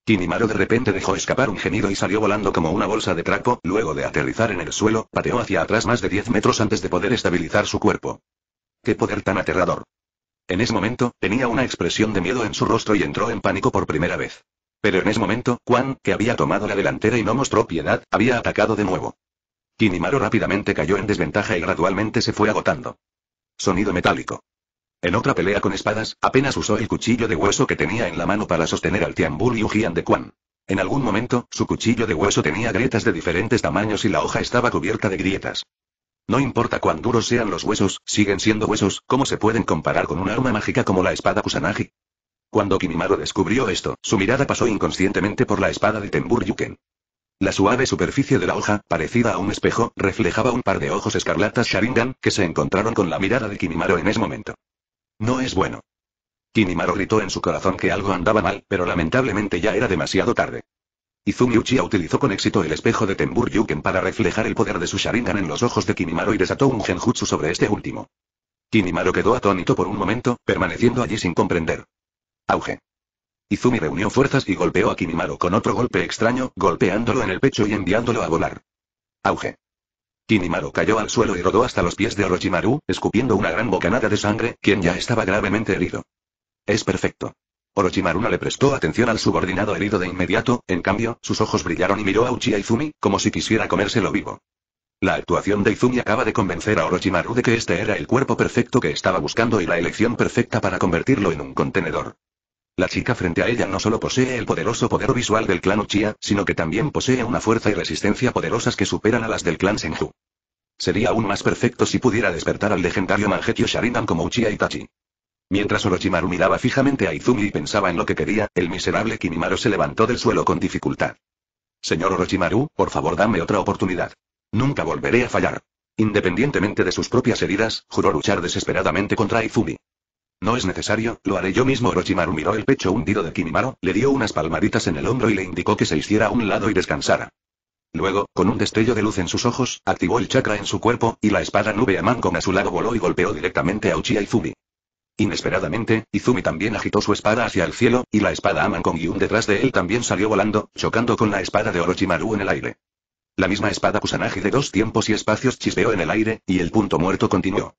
Kinimaro de repente dejó escapar un gemido y salió volando como una bolsa de trapo, luego de aterrizar en el suelo, pateó hacia atrás más de 10 metros antes de poder estabilizar su cuerpo. ¡Qué poder tan aterrador! En ese momento, tenía una expresión de miedo en su rostro y entró en pánico por primera vez. Pero en ese momento, Juan, que había tomado la delantera y no mostró piedad, había atacado de nuevo. Kinimaro rápidamente cayó en desventaja y gradualmente se fue agotando. Sonido metálico. En otra pelea con espadas, apenas usó el cuchillo de hueso que tenía en la mano para sostener al Tiambur y Ujian de Quan. En algún momento, su cuchillo de hueso tenía grietas de diferentes tamaños y la hoja estaba cubierta de grietas. No importa cuán duros sean los huesos, siguen siendo huesos, ¿cómo se pueden comparar con un arma mágica como la espada Kusanagi? Cuando Kimimaro descubrió esto, su mirada pasó inconscientemente por la espada de Tembur Yuken. La suave superficie de la hoja, parecida a un espejo, reflejaba un par de ojos escarlatas Sharingan, que se encontraron con la mirada de Kimimaro en ese momento. No es bueno. Kinimaro gritó en su corazón que algo andaba mal, pero lamentablemente ya era demasiado tarde. Izumi Uchiha utilizó con éxito el espejo de Tenbur Yuken para reflejar el poder de su Sharingan en los ojos de Kinimaro y desató un genjutsu sobre este último. Kinimaro quedó atónito por un momento, permaneciendo allí sin comprender. Auge. Izumi reunió fuerzas y golpeó a Kinimaro con otro golpe extraño, golpeándolo en el pecho y enviándolo a volar. Auge. Kinimaru cayó al suelo y rodó hasta los pies de Orochimaru, escupiendo una gran bocanada de sangre, quien ya estaba gravemente herido. Es perfecto. Orochimaru no le prestó atención al subordinado herido de inmediato, en cambio, sus ojos brillaron y miró a Uchiha Izumi, como si quisiera comérselo vivo. La actuación de Izumi acaba de convencer a Orochimaru de que este era el cuerpo perfecto que estaba buscando y la elección perfecta para convertirlo en un contenedor. La chica frente a ella no solo posee el poderoso poder visual del clan Uchiha, sino que también posee una fuerza y resistencia poderosas que superan a las del clan Senju. Sería aún más perfecto si pudiera despertar al legendario Mangekyo Sharingan como Uchiha Itachi. Mientras Orochimaru miraba fijamente a Izumi y pensaba en lo que quería, el miserable Kimimaro se levantó del suelo con dificultad. Señor Orochimaru, por favor dame otra oportunidad. Nunca volveré a fallar. Independientemente de sus propias heridas, juró luchar desesperadamente contra Izumi. No es necesario, lo haré yo mismo. Orochimaru miró el pecho hundido de Kimimaro, le dio unas palmaditas en el hombro y le indicó que se hiciera a un lado y descansara. Luego, con un destello de luz en sus ojos, activó el chakra en su cuerpo, y la espada nube a a su lado voló y golpeó directamente a Uchiha Izumi. Inesperadamente, Izumi también agitó su espada hacia el cielo, y la espada Aman y un detrás de él también salió volando, chocando con la espada de Orochimaru en el aire. La misma espada Kusanagi de dos tiempos y espacios chispeó en el aire, y el punto muerto continuó.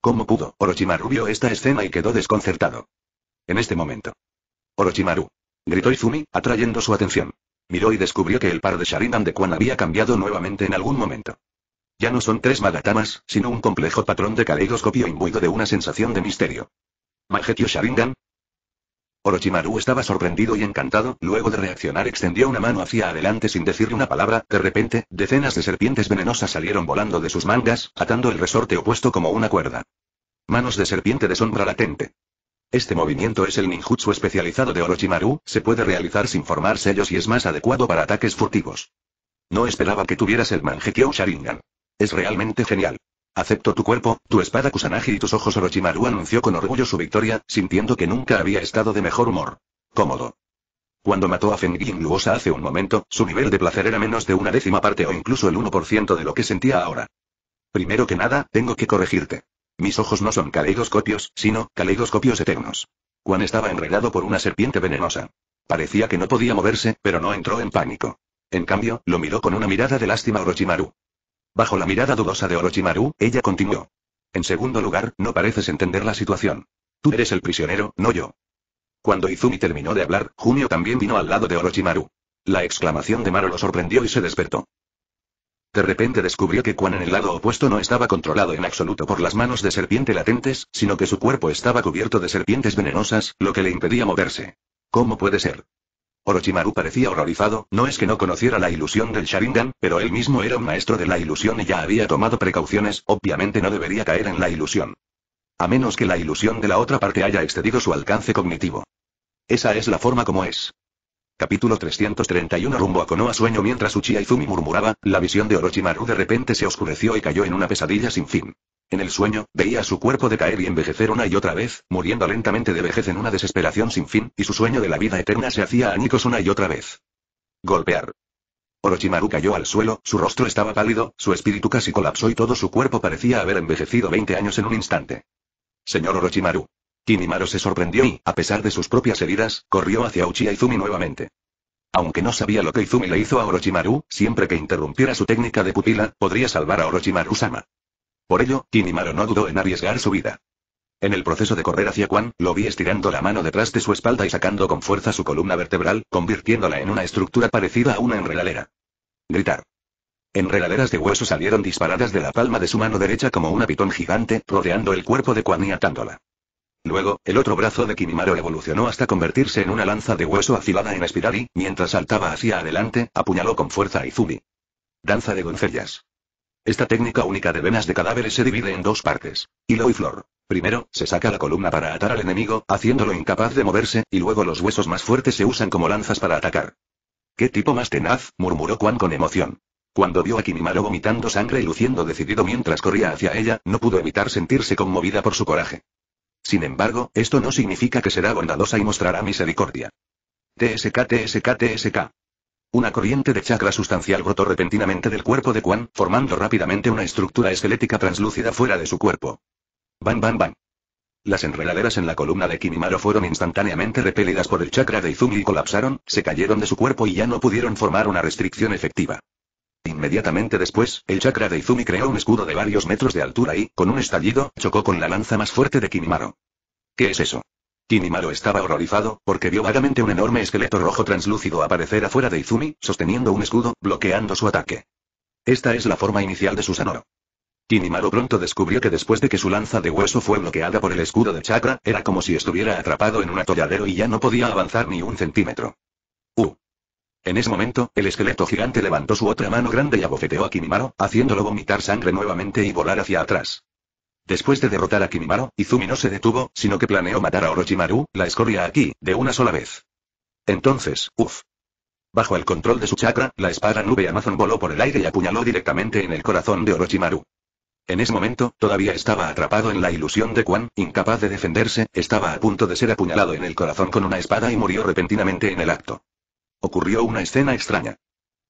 ¿Cómo pudo, Orochimaru vio esta escena y quedó desconcertado. En este momento. Orochimaru. Gritó Izumi, atrayendo su atención. Miró y descubrió que el par de Sharingan de Kwan había cambiado nuevamente en algún momento. Ya no son tres magatamas, sino un complejo patrón de caleidoscopio imbuido de una sensación de misterio. Magetio Sharingan, Orochimaru estaba sorprendido y encantado, luego de reaccionar extendió una mano hacia adelante sin decirle una palabra, de repente, decenas de serpientes venenosas salieron volando de sus mangas, atando el resorte opuesto como una cuerda. Manos de serpiente de sombra latente. Este movimiento es el ninjutsu especializado de Orochimaru, se puede realizar sin formar sellos y es más adecuado para ataques furtivos. No esperaba que tuvieras el mangekyou Sharingan. Es realmente genial. Acepto tu cuerpo, tu espada Kusanagi y tus ojos Orochimaru anunció con orgullo su victoria, sintiendo que nunca había estado de mejor humor. Cómodo. Cuando mató a Fengin Luosa hace un momento, su nivel de placer era menos de una décima parte o incluso el 1% de lo que sentía ahora. Primero que nada, tengo que corregirte. Mis ojos no son caleidoscopios, sino caleidoscopios eternos. Juan estaba enredado por una serpiente venenosa. Parecía que no podía moverse, pero no entró en pánico. En cambio, lo miró con una mirada de lástima Orochimaru. Bajo la mirada dudosa de Orochimaru, ella continuó. En segundo lugar, no pareces entender la situación. Tú eres el prisionero, no yo. Cuando Izumi terminó de hablar, Junio también vino al lado de Orochimaru. La exclamación de Maro lo sorprendió y se despertó. De repente descubrió que Juan en el lado opuesto no estaba controlado en absoluto por las manos de serpiente latentes, sino que su cuerpo estaba cubierto de serpientes venenosas, lo que le impedía moverse. ¿Cómo puede ser? Orochimaru parecía horrorizado, no es que no conociera la ilusión del Sharingan, pero él mismo era un maestro de la ilusión y ya había tomado precauciones, obviamente no debería caer en la ilusión. A menos que la ilusión de la otra parte haya excedido su alcance cognitivo. Esa es la forma como es. Capítulo 331 Rumbo a Konoha Sueño Mientras Uchiha Izumi murmuraba, la visión de Orochimaru de repente se oscureció y cayó en una pesadilla sin fin. En el sueño, veía su cuerpo decaer y envejecer una y otra vez, muriendo lentamente de vejez en una desesperación sin fin, y su sueño de la vida eterna se hacía añicos una y otra vez. Golpear. Orochimaru cayó al suelo, su rostro estaba pálido, su espíritu casi colapsó y todo su cuerpo parecía haber envejecido 20 años en un instante. Señor Orochimaru. Kinimaro se sorprendió y, a pesar de sus propias heridas, corrió hacia Uchiha Izumi nuevamente. Aunque no sabía lo que Izumi le hizo a Orochimaru, siempre que interrumpiera su técnica de pupila, podría salvar a Orochimaru-sama. Por ello, Kinimaro no dudó en arriesgar su vida. En el proceso de correr hacia Kwan, lo vi estirando la mano detrás de su espalda y sacando con fuerza su columna vertebral, convirtiéndola en una estructura parecida a una enredadera. Gritar. Enredaderas de hueso salieron disparadas de la palma de su mano derecha como una pitón gigante, rodeando el cuerpo de Kwan y atándola. Luego, el otro brazo de Kimimaro evolucionó hasta convertirse en una lanza de hueso afilada en espiral y, mientras saltaba hacia adelante, apuñaló con fuerza a Izumi. Danza de doncellas. Esta técnica única de venas de cadáveres se divide en dos partes. Hilo y flor. Primero, se saca la columna para atar al enemigo, haciéndolo incapaz de moverse, y luego los huesos más fuertes se usan como lanzas para atacar. ¿Qué tipo más tenaz? murmuró Juan con emoción. Cuando vio a Kimimaro vomitando sangre y luciendo decidido mientras corría hacia ella, no pudo evitar sentirse conmovida por su coraje. Sin embargo, esto no significa que será bondadosa y mostrará misericordia. TSK TSK TSK. Una corriente de chakra sustancial brotó repentinamente del cuerpo de Quan, formando rápidamente una estructura esquelética translúcida fuera de su cuerpo. Bam bam bam. Las enredaderas en la columna de Kimimaro fueron instantáneamente repelidas por el chakra de Izumi y colapsaron, se cayeron de su cuerpo y ya no pudieron formar una restricción efectiva. Inmediatamente después, el chakra de Izumi creó un escudo de varios metros de altura y, con un estallido, chocó con la lanza más fuerte de Kinimaro. ¿Qué es eso? Kinimaro estaba horrorizado, porque vio vagamente un enorme esqueleto rojo translúcido aparecer afuera de Izumi, sosteniendo un escudo, bloqueando su ataque. Esta es la forma inicial de Susanoo. Kinimaro pronto descubrió que después de que su lanza de hueso fue bloqueada por el escudo de chakra, era como si estuviera atrapado en un atolladero y ya no podía avanzar ni un centímetro. En ese momento, el esqueleto gigante levantó su otra mano grande y abofeteó a Kimimaro, haciéndolo vomitar sangre nuevamente y volar hacia atrás. Después de derrotar a Kimimaro, Izumi no se detuvo, sino que planeó matar a Orochimaru, la escoria aquí, de una sola vez. Entonces, uff. Bajo el control de su chakra, la espada nube Amazon voló por el aire y apuñaló directamente en el corazón de Orochimaru. En ese momento, todavía estaba atrapado en la ilusión de Kwan, incapaz de defenderse, estaba a punto de ser apuñalado en el corazón con una espada y murió repentinamente en el acto. Ocurrió una escena extraña.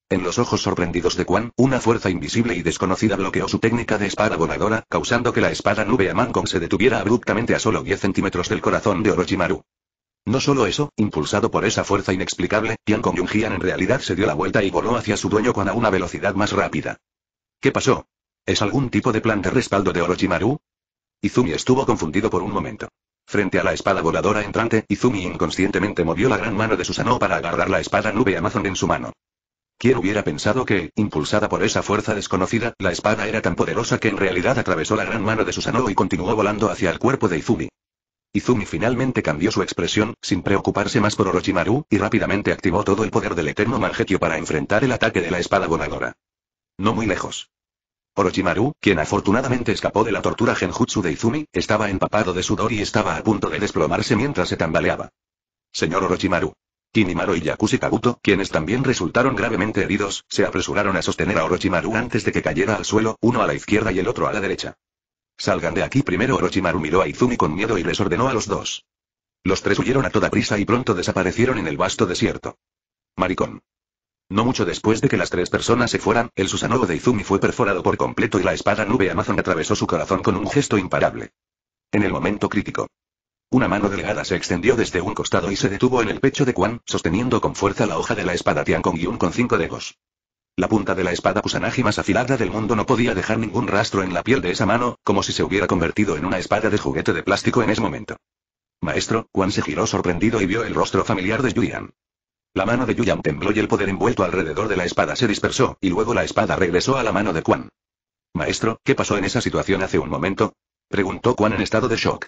En los ojos sorprendidos de Quan, una fuerza invisible y desconocida bloqueó su técnica de espada voladora, causando que la espada nube a Mankong se detuviera abruptamente a solo 10 centímetros del corazón de Orochimaru. No solo eso, impulsado por esa fuerza inexplicable, Kian Kong en realidad se dio la vuelta y voló hacia su dueño con a una velocidad más rápida. ¿Qué pasó? ¿Es algún tipo de plan de respaldo de Orochimaru? Izumi estuvo confundido por un momento. Frente a la espada voladora entrante, Izumi inconscientemente movió la gran mano de Susano para agarrar la espada nube Amazon en su mano. Quien hubiera pensado que, impulsada por esa fuerza desconocida, la espada era tan poderosa que en realidad atravesó la gran mano de Susano y continuó volando hacia el cuerpo de Izumi. Izumi finalmente cambió su expresión, sin preocuparse más por Orochimaru, y rápidamente activó todo el poder del Eterno Mangekyo para enfrentar el ataque de la espada voladora. No muy lejos. Orochimaru, quien afortunadamente escapó de la tortura genjutsu de Izumi, estaba empapado de sudor y estaba a punto de desplomarse mientras se tambaleaba. Señor Orochimaru. Kinimaru y Yakushi Kabuto, quienes también resultaron gravemente heridos, se apresuraron a sostener a Orochimaru antes de que cayera al suelo, uno a la izquierda y el otro a la derecha. Salgan de aquí primero Orochimaru miró a Izumi con miedo y les ordenó a los dos. Los tres huyeron a toda prisa y pronto desaparecieron en el vasto desierto. Maricón. No mucho después de que las tres personas se fueran, el Susanoo de Izumi fue perforado por completo y la espada nube Amazon atravesó su corazón con un gesto imparable. En el momento crítico. Una mano delgada se extendió desde un costado y se detuvo en el pecho de Quan, sosteniendo con fuerza la hoja de la espada y Yun con cinco dedos. La punta de la espada Kusanagi más afilada del mundo no podía dejar ningún rastro en la piel de esa mano, como si se hubiera convertido en una espada de juguete de plástico en ese momento. Maestro, Quan se giró sorprendido y vio el rostro familiar de Yuyan. La mano de Yuyan tembló y el poder envuelto alrededor de la espada se dispersó, y luego la espada regresó a la mano de Quan. Maestro, ¿qué pasó en esa situación hace un momento? Preguntó Quan en estado de shock.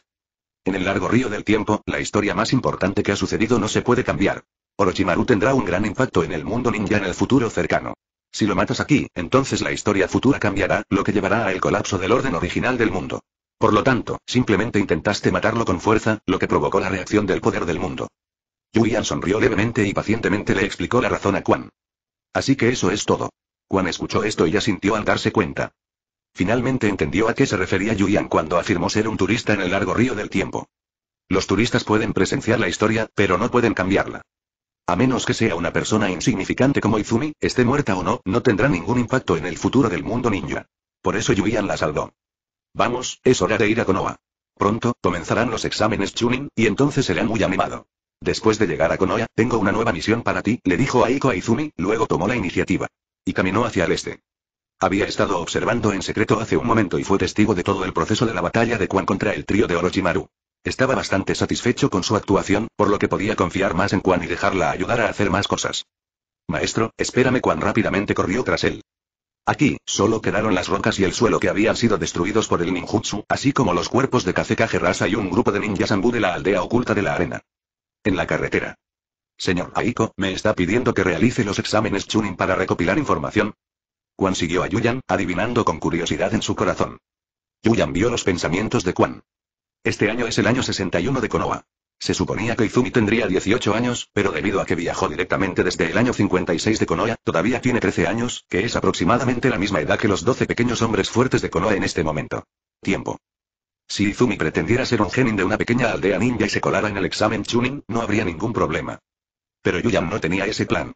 En el largo río del tiempo, la historia más importante que ha sucedido no se puede cambiar. Orochimaru tendrá un gran impacto en el mundo ninja en el futuro cercano. Si lo matas aquí, entonces la historia futura cambiará, lo que llevará al colapso del orden original del mundo. Por lo tanto, simplemente intentaste matarlo con fuerza, lo que provocó la reacción del poder del mundo. Yuyan sonrió levemente y pacientemente le explicó la razón a Quan. Así que eso es todo. Quan escuchó esto y ya sintió al darse cuenta. Finalmente entendió a qué se refería Yuyan cuando afirmó ser un turista en el largo río del tiempo. Los turistas pueden presenciar la historia, pero no pueden cambiarla. A menos que sea una persona insignificante como Izumi, esté muerta o no, no tendrá ningún impacto en el futuro del mundo ninja. Por eso Yuyan la saldó. Vamos, es hora de ir a Konoha. Pronto, comenzarán los exámenes Chunin, y entonces serán muy animado. Después de llegar a Konoya, tengo una nueva misión para ti, le dijo Aiko a Izumi, luego tomó la iniciativa. Y caminó hacia el este. Había estado observando en secreto hace un momento y fue testigo de todo el proceso de la batalla de Kwan contra el trío de Orochimaru. Estaba bastante satisfecho con su actuación, por lo que podía confiar más en Kwan y dejarla ayudar a hacer más cosas. Maestro, espérame, Kwan rápidamente corrió tras él. Aquí, solo quedaron las rocas y el suelo que habían sido destruidos por el ninjutsu, así como los cuerpos de Kazeka Rasa y un grupo de ninjas ambú de la aldea oculta de la arena. En la carretera. Señor Aiko, me está pidiendo que realice los exámenes Chunin para recopilar información. Quan siguió a Yuyan, adivinando con curiosidad en su corazón. Yuyan vio los pensamientos de Quan. Este año es el año 61 de Konoha. Se suponía que Izumi tendría 18 años, pero debido a que viajó directamente desde el año 56 de Konoha, todavía tiene 13 años, que es aproximadamente la misma edad que los 12 pequeños hombres fuertes de Konoha en este momento. Tiempo. Si Izumi pretendiera ser un genin de una pequeña aldea ninja y se colara en el examen Chunin, no habría ningún problema. Pero Yuyam no tenía ese plan.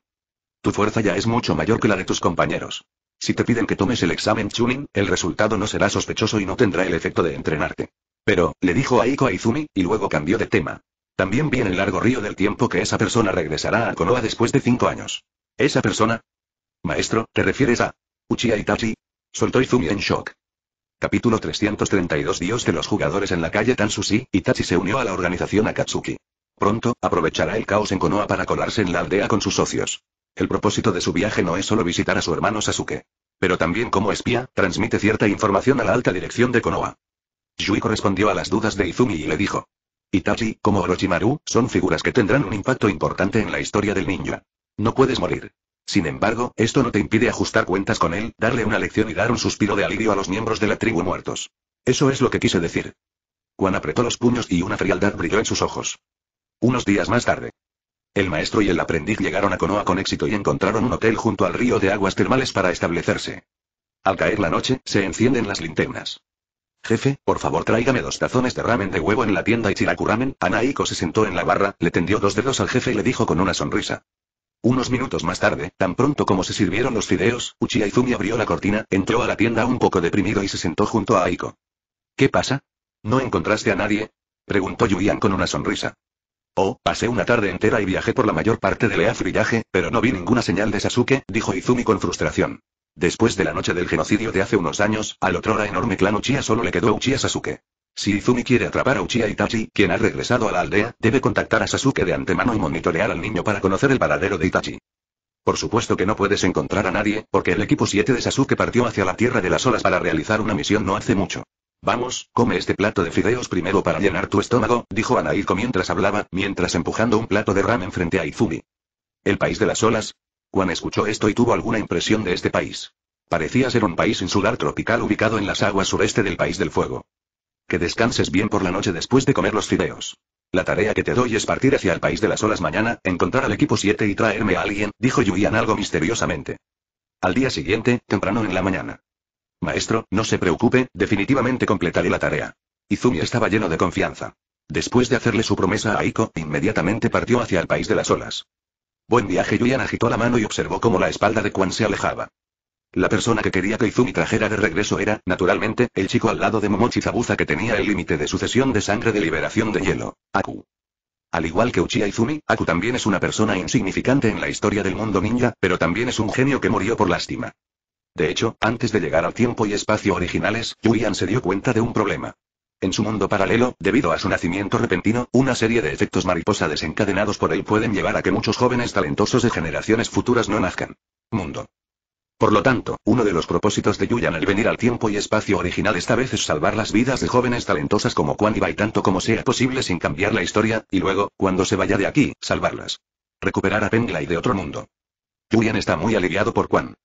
Tu fuerza ya es mucho mayor que la de tus compañeros. Si te piden que tomes el examen Chunin, el resultado no será sospechoso y no tendrá el efecto de entrenarte. Pero, le dijo Aiko a Izumi, y luego cambió de tema. También viene el largo río del tiempo que esa persona regresará a Konoha después de cinco años. ¿Esa persona? Maestro, ¿te refieres a Uchiha Itachi? Soltó Izumi en shock. Capítulo 332 Dios de los jugadores en la calle Tansushi, Itachi se unió a la organización Akatsuki. Pronto, aprovechará el caos en Konoha para colarse en la aldea con sus socios. El propósito de su viaje no es solo visitar a su hermano Sasuke. Pero también como espía, transmite cierta información a la alta dirección de Konoha. Yui correspondió a las dudas de Izumi y le dijo. Itachi, como Orochimaru, son figuras que tendrán un impacto importante en la historia del ninja. No puedes morir. Sin embargo, esto no te impide ajustar cuentas con él, darle una lección y dar un suspiro de alivio a los miembros de la tribu muertos. Eso es lo que quise decir. Juan apretó los puños y una frialdad brilló en sus ojos. Unos días más tarde. El maestro y el aprendiz llegaron a Konoa con éxito y encontraron un hotel junto al río de aguas termales para establecerse. Al caer la noche, se encienden las linternas. Jefe, por favor tráigame dos tazones de ramen de huevo en la tienda y Ramen. Anaiko se sentó en la barra, le tendió dos dedos al jefe y le dijo con una sonrisa. Unos minutos más tarde, tan pronto como se sirvieron los fideos, Uchiha Izumi abrió la cortina, entró a la tienda un poco deprimido y se sentó junto a Aiko. ¿Qué pasa? ¿No encontraste a nadie? Preguntó Yuian con una sonrisa. Oh, pasé una tarde entera y viajé por la mayor parte de lea frillaje, pero no vi ninguna señal de Sasuke, dijo Izumi con frustración. Después de la noche del genocidio de hace unos años, al otrora enorme clan Uchiha solo le quedó Uchiha Sasuke. Si Izumi quiere atrapar a Uchiha Itachi, quien ha regresado a la aldea, debe contactar a Sasuke de antemano y monitorear al niño para conocer el paradero de Itachi. Por supuesto que no puedes encontrar a nadie, porque el equipo 7 de Sasuke partió hacia la Tierra de las Olas para realizar una misión no hace mucho. Vamos, come este plato de fideos primero para llenar tu estómago, dijo Anaiko mientras hablaba, mientras empujando un plato de ramen frente a Izumi. ¿El país de las olas? Juan escuchó esto y tuvo alguna impresión de este país. Parecía ser un país insular tropical ubicado en las aguas sureste del país del fuego. Que descanses bien por la noche después de comer los fideos. La tarea que te doy es partir hacia el país de las olas mañana, encontrar al equipo 7 y traerme a alguien, dijo Yuyan algo misteriosamente. Al día siguiente, temprano en la mañana. Maestro, no se preocupe, definitivamente completaré la tarea. Izumi estaba lleno de confianza. Después de hacerle su promesa a Aiko, inmediatamente partió hacia el país de las olas. Buen viaje Yuyan agitó la mano y observó cómo la espalda de Kwan se alejaba. La persona que quería que Izumi trajera de regreso era, naturalmente, el chico al lado de Momochi Zabuza que tenía el límite de sucesión de sangre de liberación de hielo, Aku. Al igual que Uchiha Izumi, Aku también es una persona insignificante en la historia del mundo ninja, pero también es un genio que murió por lástima. De hecho, antes de llegar al tiempo y espacio originales, Yuian se dio cuenta de un problema. En su mundo paralelo, debido a su nacimiento repentino, una serie de efectos mariposa desencadenados por él pueden llevar a que muchos jóvenes talentosos de generaciones futuras no nazcan. Mundo. Por lo tanto, uno de los propósitos de Yuyan al venir al tiempo y espacio original esta vez es salvar las vidas de jóvenes talentosas como Quan y tanto como sea posible sin cambiar la historia, y luego, cuando se vaya de aquí, salvarlas. Recuperar a y de otro mundo. Yuyan está muy aliviado por Quan.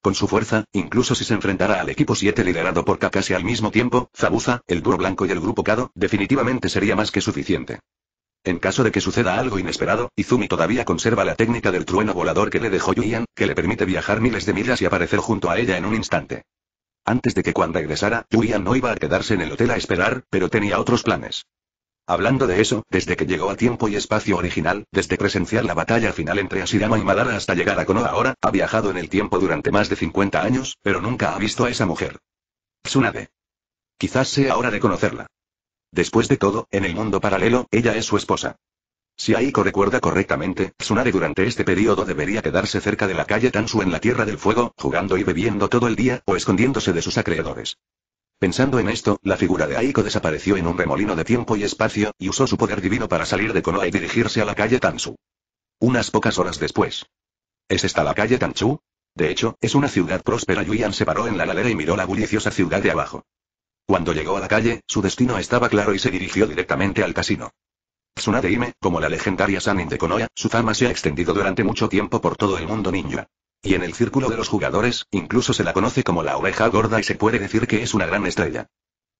Con su fuerza, incluso si se enfrentara al equipo 7 liderado por Kakashi al mismo tiempo, Zabuza, el duro blanco y el grupo Kado, definitivamente sería más que suficiente. En caso de que suceda algo inesperado, Izumi todavía conserva la técnica del trueno volador que le dejó Yuian, que le permite viajar miles de millas y aparecer junto a ella en un instante. Antes de que cuando regresara, Yuian no iba a quedarse en el hotel a esperar, pero tenía otros planes. Hablando de eso, desde que llegó a tiempo y espacio original, desde presenciar la batalla final entre Asirama y Madara hasta llegar a Konoha ahora, ha viajado en el tiempo durante más de 50 años, pero nunca ha visto a esa mujer. Tsunade. Quizás sea hora de conocerla. Después de todo, en el mundo paralelo, ella es su esposa. Si Aiko recuerda correctamente, Tsunade durante este periodo debería quedarse cerca de la calle Tansu en la Tierra del Fuego, jugando y bebiendo todo el día, o escondiéndose de sus acreedores. Pensando en esto, la figura de Aiko desapareció en un remolino de tiempo y espacio, y usó su poder divino para salir de Konoha y dirigirse a la calle Tansu. Unas pocas horas después. ¿Es esta la calle Tanchu? De hecho, es una ciudad próspera. Yuyan se paró en la galera y miró la bulliciosa ciudad de abajo. Cuando llegó a la calle, su destino estaba claro y se dirigió directamente al casino. Tsunade como la legendaria Sanin de Konoha, su fama se ha extendido durante mucho tiempo por todo el mundo ninja. Y en el círculo de los jugadores, incluso se la conoce como la oreja gorda y se puede decir que es una gran estrella.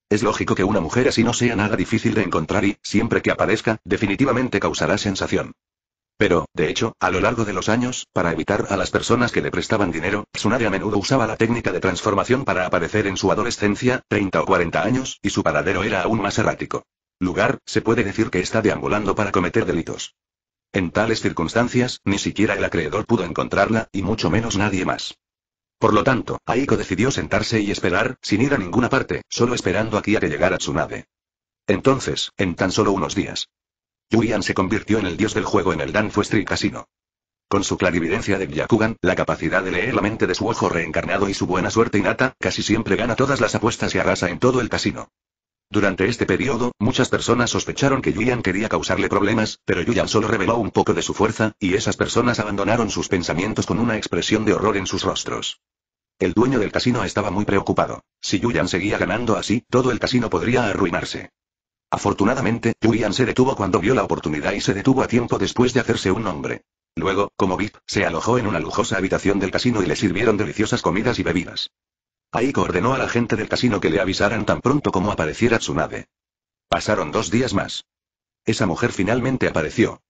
Es lógico que una mujer así no sea nada difícil de encontrar y, siempre que aparezca, definitivamente causará sensación. Pero, de hecho, a lo largo de los años, para evitar a las personas que le prestaban dinero, Tsunade a menudo usaba la técnica de transformación para aparecer en su adolescencia, 30 o 40 años, y su paradero era aún más errático. Lugar, se puede decir que está deambulando para cometer delitos. En tales circunstancias, ni siquiera el acreedor pudo encontrarla, y mucho menos nadie más. Por lo tanto, Aiko decidió sentarse y esperar, sin ir a ninguna parte, solo esperando aquí a que llegara Tsunade. Entonces, en tan solo unos días, Yuyan se convirtió en el dios del juego en el Danfuestri Casino. Con su clarividencia de Yakugan, la capacidad de leer la mente de su ojo reencarnado y su buena suerte innata, casi siempre gana todas las apuestas y arrasa en todo el casino. Durante este periodo, muchas personas sospecharon que Yuyan quería causarle problemas, pero Yuyan solo reveló un poco de su fuerza, y esas personas abandonaron sus pensamientos con una expresión de horror en sus rostros. El dueño del casino estaba muy preocupado. Si Yuyan seguía ganando así, todo el casino podría arruinarse. Afortunadamente, Julian se detuvo cuando vio la oportunidad y se detuvo a tiempo después de hacerse un nombre. Luego, como VIP, se alojó en una lujosa habitación del casino y le sirvieron deliciosas comidas y bebidas. Ahí coordinó a la gente del casino que le avisaran tan pronto como apareciera Tsunade. Pasaron dos días más. Esa mujer finalmente apareció.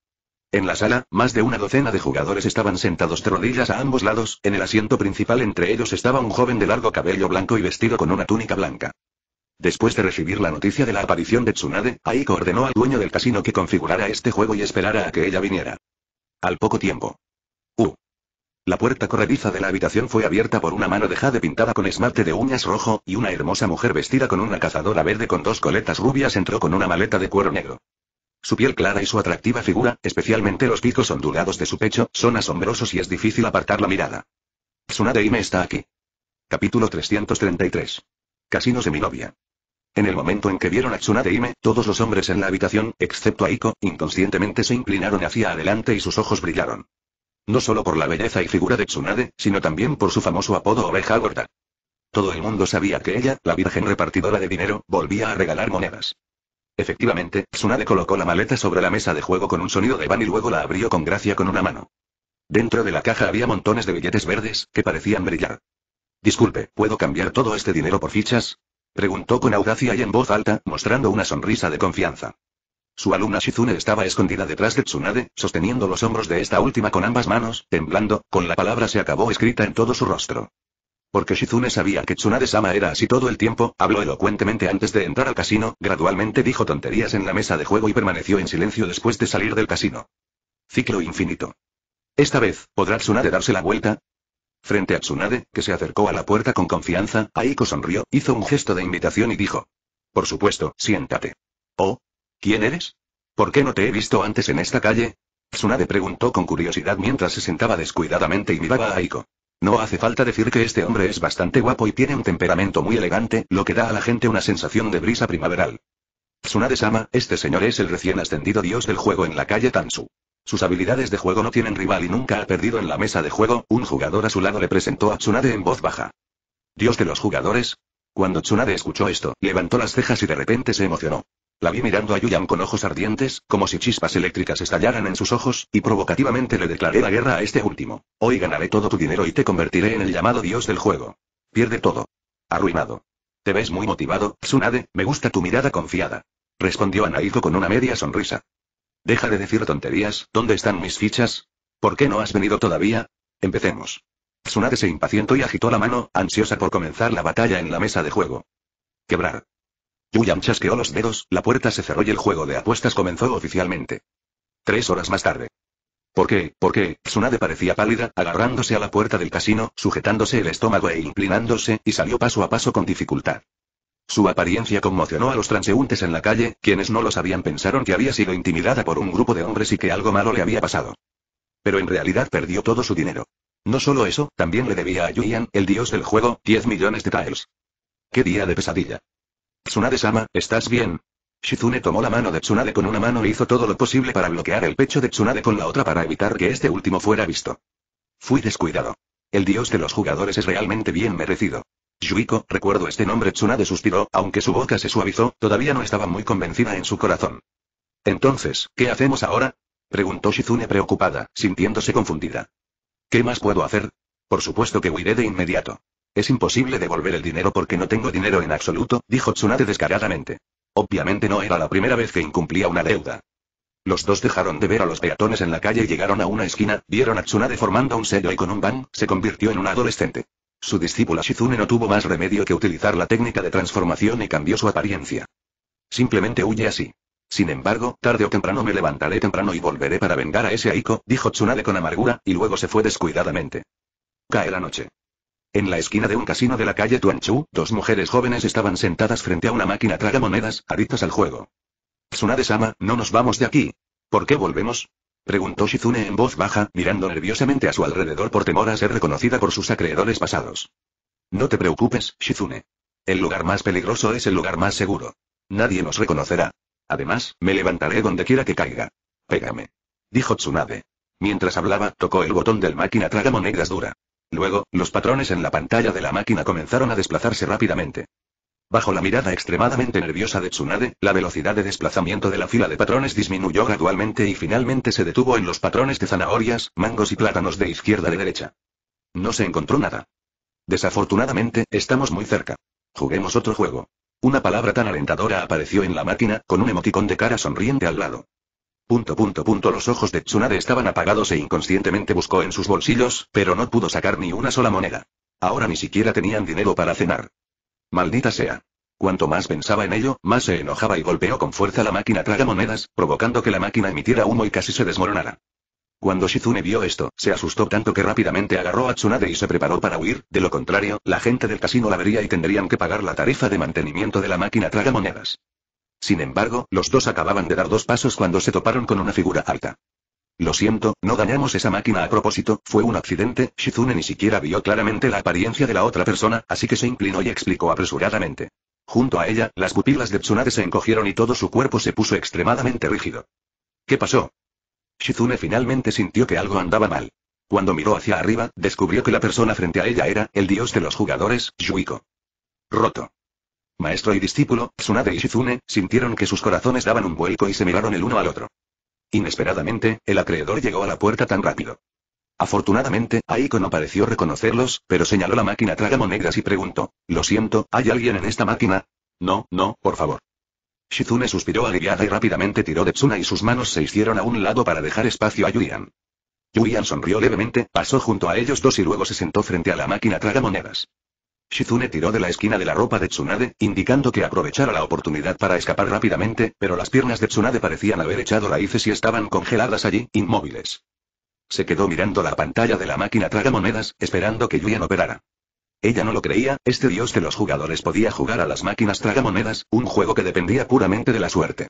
En la sala, más de una docena de jugadores estaban sentados de rodillas a ambos lados, en el asiento principal entre ellos estaba un joven de largo cabello blanco y vestido con una túnica blanca. Después de recibir la noticia de la aparición de Tsunade, Aiko ordenó al dueño del casino que configurara este juego y esperara a que ella viniera. Al poco tiempo. Uh. La puerta corrediza de la habitación fue abierta por una mano de jade pintada con esmalte de uñas rojo, y una hermosa mujer vestida con una cazadora verde con dos coletas rubias entró con una maleta de cuero negro. Su piel clara y su atractiva figura, especialmente los picos ondulados de su pecho, son asombrosos y es difícil apartar la mirada. Tsunade Ime está aquí. Capítulo 333. de mi novia. En el momento en que vieron a Tsunade me, todos los hombres en la habitación, excepto Aiko, inconscientemente se inclinaron hacia adelante y sus ojos brillaron. No solo por la belleza y figura de Tsunade, sino también por su famoso apodo Oveja Gorda. Todo el mundo sabía que ella, la virgen repartidora de dinero, volvía a regalar monedas. Efectivamente, Tsunade colocó la maleta sobre la mesa de juego con un sonido de van y luego la abrió con gracia con una mano. Dentro de la caja había montones de billetes verdes, que parecían brillar. Disculpe, ¿puedo cambiar todo este dinero por fichas? Preguntó con audacia y en voz alta, mostrando una sonrisa de confianza. Su alumna Shizune estaba escondida detrás de Tsunade, sosteniendo los hombros de esta última con ambas manos, temblando, con la palabra se acabó escrita en todo su rostro. Porque Shizune sabía que Tsunade-sama era así todo el tiempo, habló elocuentemente antes de entrar al casino, gradualmente dijo tonterías en la mesa de juego y permaneció en silencio después de salir del casino. Ciclo infinito. Esta vez, ¿podrá Tsunade darse la vuelta? Frente a Tsunade, que se acercó a la puerta con confianza, Aiko sonrió, hizo un gesto de invitación y dijo. Por supuesto, siéntate. Oh. ¿Quién eres? ¿Por qué no te he visto antes en esta calle? Tsunade preguntó con curiosidad mientras se sentaba descuidadamente y miraba a Aiko. No hace falta decir que este hombre es bastante guapo y tiene un temperamento muy elegante, lo que da a la gente una sensación de brisa primaveral. Tsunade-sama, este señor es el recién ascendido dios del juego en la calle Tansu. Sus habilidades de juego no tienen rival y nunca ha perdido en la mesa de juego, un jugador a su lado le presentó a Tsunade en voz baja. Dios de los jugadores. Cuando Tsunade escuchó esto, levantó las cejas y de repente se emocionó. La vi mirando a Yuyan con ojos ardientes, como si chispas eléctricas estallaran en sus ojos, y provocativamente le declaré la guerra a este último. Hoy ganaré todo tu dinero y te convertiré en el llamado Dios del juego. Pierde todo. Arruinado. Te ves muy motivado, Tsunade, me gusta tu mirada confiada. Respondió Anaiko con una media sonrisa. Deja de decir tonterías, ¿dónde están mis fichas? ¿Por qué no has venido todavía? Empecemos. Tsunade se impacientó y agitó la mano, ansiosa por comenzar la batalla en la mesa de juego. Quebrar. Yuyam chasqueó los dedos, la puerta se cerró y el juego de apuestas comenzó oficialmente. Tres horas más tarde. ¿Por qué? ¿Por qué? Tsunade parecía pálida, agarrándose a la puerta del casino, sujetándose el estómago e inclinándose, y salió paso a paso con dificultad. Su apariencia conmocionó a los transeúntes en la calle, quienes no lo sabían pensaron que había sido intimidada por un grupo de hombres y que algo malo le había pasado. Pero en realidad perdió todo su dinero. No solo eso, también le debía a Yuyan, el dios del juego, 10 millones de tiles. ¡Qué día de pesadilla! Tsunade-sama, ¿estás bien? Shizune tomó la mano de Tsunade con una mano y hizo todo lo posible para bloquear el pecho de Tsunade con la otra para evitar que este último fuera visto. Fui descuidado. El dios de los jugadores es realmente bien merecido. Yuiko, recuerdo este nombre Tsunade suspiró, aunque su boca se suavizó, todavía no estaba muy convencida en su corazón. Entonces, ¿qué hacemos ahora? Preguntó Shizune preocupada, sintiéndose confundida. ¿Qué más puedo hacer? Por supuesto que huiré de inmediato. Es imposible devolver el dinero porque no tengo dinero en absoluto, dijo Tsunade descaradamente. Obviamente no era la primera vez que incumplía una deuda. Los dos dejaron de ver a los peatones en la calle y llegaron a una esquina, vieron a Tsunade formando un sello y con un bang, se convirtió en un adolescente. Su discípula Shizune no tuvo más remedio que utilizar la técnica de transformación y cambió su apariencia. Simplemente huye así. Sin embargo, tarde o temprano me levantaré temprano y volveré para vengar a ese Aiko, dijo Tsunade con amargura, y luego se fue descuidadamente. Cae la noche. En la esquina de un casino de la calle Tuanchu, dos mujeres jóvenes estaban sentadas frente a una máquina tragamonedas, adictas al juego. Tsunade-sama, no nos vamos de aquí. ¿Por qué volvemos? Preguntó Shizune en voz baja, mirando nerviosamente a su alrededor por temor a ser reconocida por sus acreedores pasados. No te preocupes, Shizune. El lugar más peligroso es el lugar más seguro. Nadie nos reconocerá. Además, me levantaré donde quiera que caiga. Pégame. Dijo Tsunade. Mientras hablaba, tocó el botón del máquina tragamonedas dura. Luego, los patrones en la pantalla de la máquina comenzaron a desplazarse rápidamente. Bajo la mirada extremadamente nerviosa de Tsunade, la velocidad de desplazamiento de la fila de patrones disminuyó gradualmente y finalmente se detuvo en los patrones de zanahorias, mangos y plátanos de izquierda a de derecha. No se encontró nada. Desafortunadamente, estamos muy cerca. Juguemos otro juego. Una palabra tan alentadora apareció en la máquina, con un emoticón de cara sonriente al lado. Punto punto punto los ojos de Tsunade estaban apagados e inconscientemente buscó en sus bolsillos, pero no pudo sacar ni una sola moneda. Ahora ni siquiera tenían dinero para cenar. Maldita sea. Cuanto más pensaba en ello, más se enojaba y golpeó con fuerza la máquina tragamonedas, provocando que la máquina emitiera humo y casi se desmoronara. Cuando Shizune vio esto, se asustó tanto que rápidamente agarró a Tsunade y se preparó para huir, de lo contrario, la gente del casino la vería y tendrían que pagar la tarifa de mantenimiento de la máquina tragamonedas. Sin embargo, los dos acababan de dar dos pasos cuando se toparon con una figura alta. Lo siento, no dañamos esa máquina a propósito, fue un accidente, Shizune ni siquiera vio claramente la apariencia de la otra persona, así que se inclinó y explicó apresuradamente. Junto a ella, las pupilas de Tsunade se encogieron y todo su cuerpo se puso extremadamente rígido. ¿Qué pasó? Shizune finalmente sintió que algo andaba mal. Cuando miró hacia arriba, descubrió que la persona frente a ella era, el dios de los jugadores, Yuiko. Roto. Maestro y discípulo, Tsunade y Shizune, sintieron que sus corazones daban un vuelco y se miraron el uno al otro. Inesperadamente, el acreedor llegó a la puerta tan rápido. Afortunadamente, Aiko no pareció reconocerlos, pero señaló la máquina tragamonedas y preguntó, Lo siento, ¿hay alguien en esta máquina? No, no, por favor. Shizune suspiró aliviada y rápidamente tiró de Tsuna y sus manos se hicieron a un lado para dejar espacio a Yuian. Yuian sonrió levemente, pasó junto a ellos dos y luego se sentó frente a la máquina tragamonedas. Shizune tiró de la esquina de la ropa de Tsunade, indicando que aprovechara la oportunidad para escapar rápidamente, pero las piernas de Tsunade parecían haber echado raíces y estaban congeladas allí, inmóviles. Se quedó mirando la pantalla de la máquina tragamonedas, esperando que Yuyan operara. Ella no lo creía, este dios de los jugadores podía jugar a las máquinas tragamonedas, un juego que dependía puramente de la suerte.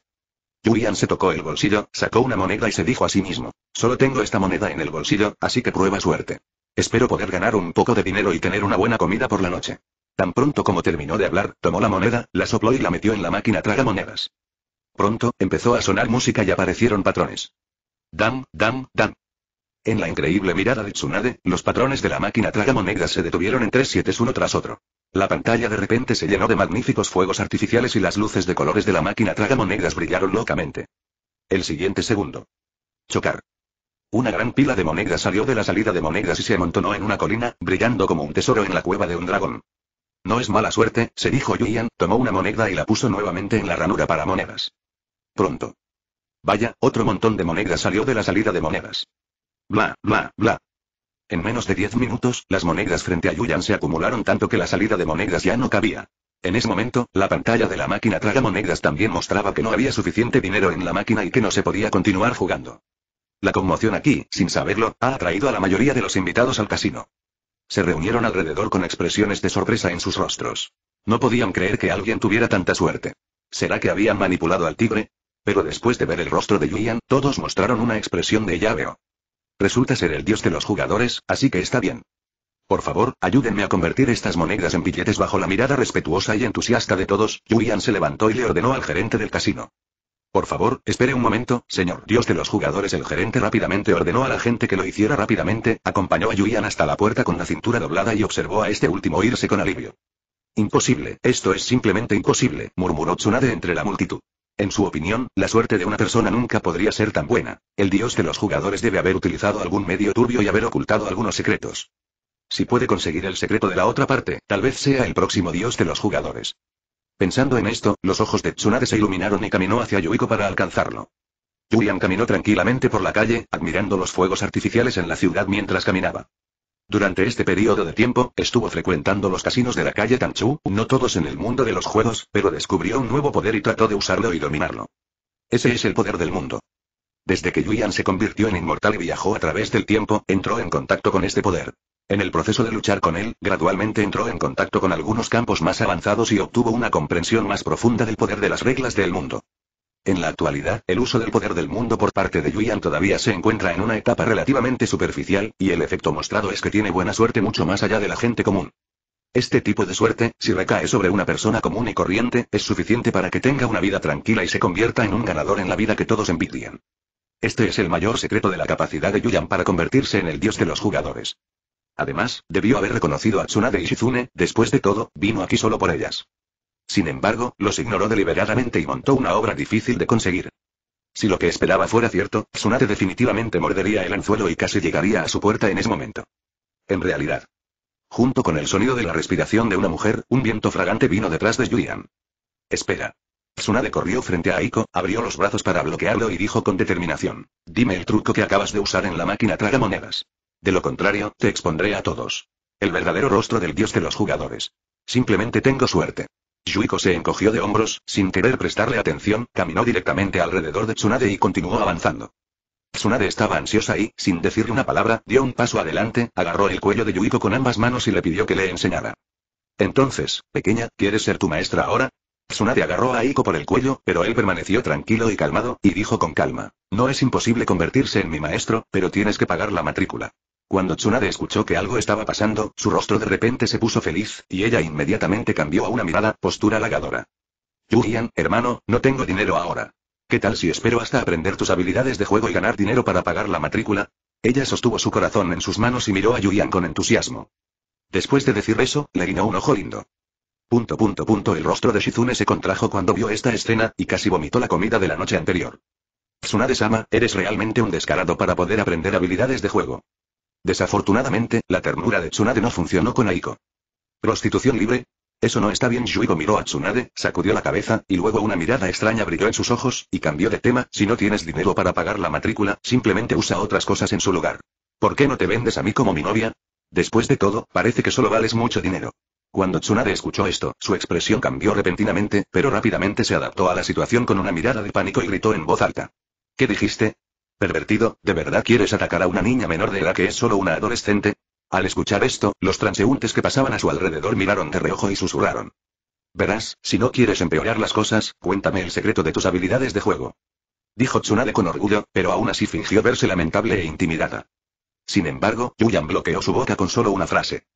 Yuyan se tocó el bolsillo, sacó una moneda y se dijo a sí mismo, solo tengo esta moneda en el bolsillo, así que prueba suerte. Espero poder ganar un poco de dinero y tener una buena comida por la noche. Tan pronto como terminó de hablar, tomó la moneda, la sopló y la metió en la máquina tragamonedas. Pronto, empezó a sonar música y aparecieron patrones. Dam, dam, dam. En la increíble mirada de Tsunade, los patrones de la máquina tragamonedas se detuvieron en tres siete uno tras otro. La pantalla de repente se llenó de magníficos fuegos artificiales y las luces de colores de la máquina tragamonedas brillaron locamente. El siguiente segundo. Chocar. Una gran pila de monedas salió de la salida de monedas y se amontonó en una colina, brillando como un tesoro en la cueva de un dragón. No es mala suerte, se dijo Yuyan, tomó una moneda y la puso nuevamente en la ranura para monedas. Pronto. Vaya, otro montón de monedas salió de la salida de monedas. Bla, bla, bla. En menos de diez minutos, las monedas frente a Yuyan se acumularon tanto que la salida de monedas ya no cabía. En ese momento, la pantalla de la máquina traga monedas también mostraba que no había suficiente dinero en la máquina y que no se podía continuar jugando. La conmoción aquí, sin saberlo, ha atraído a la mayoría de los invitados al casino. Se reunieron alrededor con expresiones de sorpresa en sus rostros. No podían creer que alguien tuviera tanta suerte. ¿Será que habían manipulado al tigre? Pero después de ver el rostro de Julian, todos mostraron una expresión de llaveo. Resulta ser el dios de los jugadores, así que está bien. Por favor, ayúdenme a convertir estas monedas en billetes bajo la mirada respetuosa y entusiasta de todos. Julian se levantó y le ordenó al gerente del casino. Por favor, espere un momento, señor Dios de los jugadores. El gerente rápidamente ordenó a la gente que lo hiciera rápidamente, acompañó a Julian hasta la puerta con la cintura doblada y observó a este último irse con alivio. Imposible, esto es simplemente imposible, murmuró Tsunade entre la multitud. En su opinión, la suerte de una persona nunca podría ser tan buena. El dios de los jugadores debe haber utilizado algún medio turbio y haber ocultado algunos secretos. Si puede conseguir el secreto de la otra parte, tal vez sea el próximo dios de los jugadores. Pensando en esto, los ojos de Tsunade se iluminaron y caminó hacia Yuiko para alcanzarlo. Yuyan caminó tranquilamente por la calle, admirando los fuegos artificiales en la ciudad mientras caminaba. Durante este periodo de tiempo, estuvo frecuentando los casinos de la calle Tanchu, no todos en el mundo de los juegos, pero descubrió un nuevo poder y trató de usarlo y dominarlo. Ese es el poder del mundo. Desde que Yuyan se convirtió en inmortal y viajó a través del tiempo, entró en contacto con este poder. En el proceso de luchar con él, gradualmente entró en contacto con algunos campos más avanzados y obtuvo una comprensión más profunda del poder de las reglas del mundo. En la actualidad, el uso del poder del mundo por parte de Yuyan todavía se encuentra en una etapa relativamente superficial, y el efecto mostrado es que tiene buena suerte mucho más allá de la gente común. Este tipo de suerte, si recae sobre una persona común y corriente, es suficiente para que tenga una vida tranquila y se convierta en un ganador en la vida que todos envidian. Este es el mayor secreto de la capacidad de Yuyan para convertirse en el dios de los jugadores. Además, debió haber reconocido a Tsunade y Shizune, después de todo, vino aquí solo por ellas. Sin embargo, los ignoró deliberadamente y montó una obra difícil de conseguir. Si lo que esperaba fuera cierto, Tsunade definitivamente mordería el anzuelo y casi llegaría a su puerta en ese momento. En realidad. Junto con el sonido de la respiración de una mujer, un viento fragante vino detrás de Julian. Espera. Tsunade corrió frente a Aiko, abrió los brazos para bloquearlo y dijo con determinación. Dime el truco que acabas de usar en la máquina tragamonedas. De lo contrario, te expondré a todos. El verdadero rostro del dios de los jugadores. Simplemente tengo suerte. Yuiko se encogió de hombros, sin querer prestarle atención, caminó directamente alrededor de Tsunade y continuó avanzando. Tsunade estaba ansiosa y, sin decirle una palabra, dio un paso adelante, agarró el cuello de Yuiko con ambas manos y le pidió que le enseñara. Entonces, pequeña, ¿quieres ser tu maestra ahora? Tsunade agarró a Aiko por el cuello, pero él permaneció tranquilo y calmado, y dijo con calma, no es imposible convertirse en mi maestro, pero tienes que pagar la matrícula. Cuando Tsunade escuchó que algo estaba pasando, su rostro de repente se puso feliz, y ella inmediatamente cambió a una mirada, postura halagadora. Yurian, hermano, no tengo dinero ahora. ¿Qué tal si espero hasta aprender tus habilidades de juego y ganar dinero para pagar la matrícula? Ella sostuvo su corazón en sus manos y miró a Yurian con entusiasmo. Después de decir eso, le guiñó un ojo lindo. Punto punto punto el rostro de Shizune se contrajo cuando vio esta escena, y casi vomitó la comida de la noche anterior. Tsunade-sama, eres realmente un descarado para poder aprender habilidades de juego. Desafortunadamente, la ternura de Tsunade no funcionó con Aiko. ¿Prostitución libre? Eso no está bien. Yuigo miró a Tsunade, sacudió la cabeza, y luego una mirada extraña brilló en sus ojos, y cambió de tema, si no tienes dinero para pagar la matrícula, simplemente usa otras cosas en su lugar. ¿Por qué no te vendes a mí como mi novia? Después de todo, parece que solo vales mucho dinero. Cuando Tsunade escuchó esto, su expresión cambió repentinamente, pero rápidamente se adaptó a la situación con una mirada de pánico y gritó en voz alta. ¿Qué dijiste? Pervertido, ¿de verdad quieres atacar a una niña menor de edad que es solo una adolescente? Al escuchar esto, los transeúntes que pasaban a su alrededor miraron de reojo y susurraron. Verás, si no quieres empeorar las cosas, cuéntame el secreto de tus habilidades de juego. Dijo Tsunade con orgullo, pero aún así fingió verse lamentable e intimidada. Sin embargo, Yuyan bloqueó su boca con solo una frase.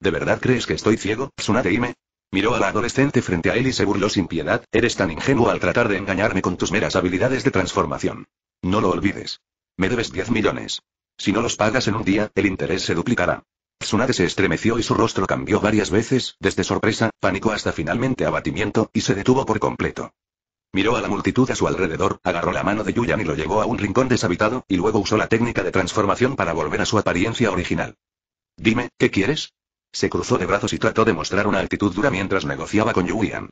¿De verdad crees que estoy ciego, Tsunade Miró a la adolescente frente a él y se burló sin piedad, eres tan ingenuo al tratar de engañarme con tus meras habilidades de transformación. No lo olvides. Me debes 10 millones. Si no los pagas en un día, el interés se duplicará. Tsunade se estremeció y su rostro cambió varias veces, desde sorpresa, pánico hasta finalmente abatimiento, y se detuvo por completo. Miró a la multitud a su alrededor, agarró la mano de Yuyan y lo llevó a un rincón deshabitado, y luego usó la técnica de transformación para volver a su apariencia original. Dime, ¿qué quieres? Se cruzó de brazos y trató de mostrar una actitud dura mientras negociaba con Yuyan.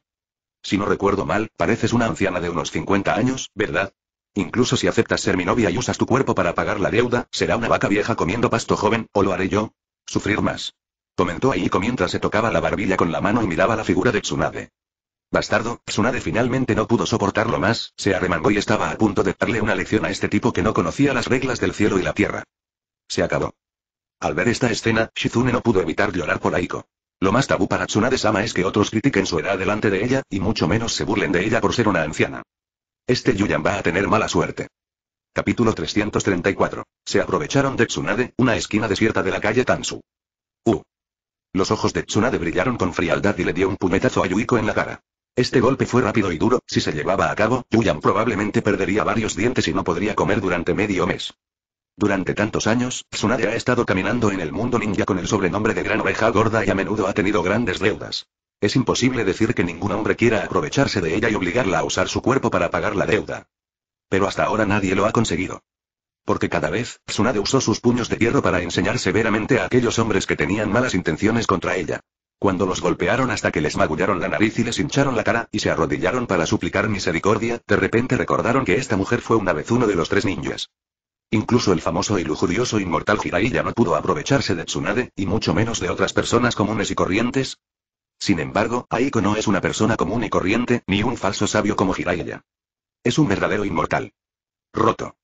Si no recuerdo mal, pareces una anciana de unos 50 años, ¿verdad? Incluso si aceptas ser mi novia y usas tu cuerpo para pagar la deuda, será una vaca vieja comiendo pasto joven, o lo haré yo. Sufrir más. Comentó Aiko mientras se tocaba la barbilla con la mano y miraba la figura de Tsunade. Bastardo, Tsunade finalmente no pudo soportarlo más, se arremangó y estaba a punto de darle una lección a este tipo que no conocía las reglas del cielo y la tierra. Se acabó. Al ver esta escena, Shizune no pudo evitar llorar por Aiko. Lo más tabú para Tsunade-sama es que otros critiquen su edad delante de ella, y mucho menos se burlen de ella por ser una anciana. Este Yuyan va a tener mala suerte. Capítulo 334. Se aprovecharon de Tsunade, una esquina desierta de la calle Tansu. Uh. Los ojos de Tsunade brillaron con frialdad y le dio un puñetazo a Yuiko en la cara. Este golpe fue rápido y duro, si se llevaba a cabo, Yuyan probablemente perdería varios dientes y no podría comer durante medio mes. Durante tantos años, Tsunade ha estado caminando en el mundo ninja con el sobrenombre de Gran Oveja Gorda y a menudo ha tenido grandes deudas. Es imposible decir que ningún hombre quiera aprovecharse de ella y obligarla a usar su cuerpo para pagar la deuda. Pero hasta ahora nadie lo ha conseguido. Porque cada vez, Tsunade usó sus puños de hierro para enseñar severamente a aquellos hombres que tenían malas intenciones contra ella. Cuando los golpearon hasta que les magullaron la nariz y les hincharon la cara, y se arrodillaron para suplicar misericordia, de repente recordaron que esta mujer fue una vez uno de los tres ninjas. Incluso el famoso y lujurioso inmortal Jiraiya no pudo aprovecharse de Tsunade, y mucho menos de otras personas comunes y corrientes, sin embargo, Aiko no es una persona común y corriente, ni un falso sabio como Hiraiya. Es un verdadero inmortal. Roto.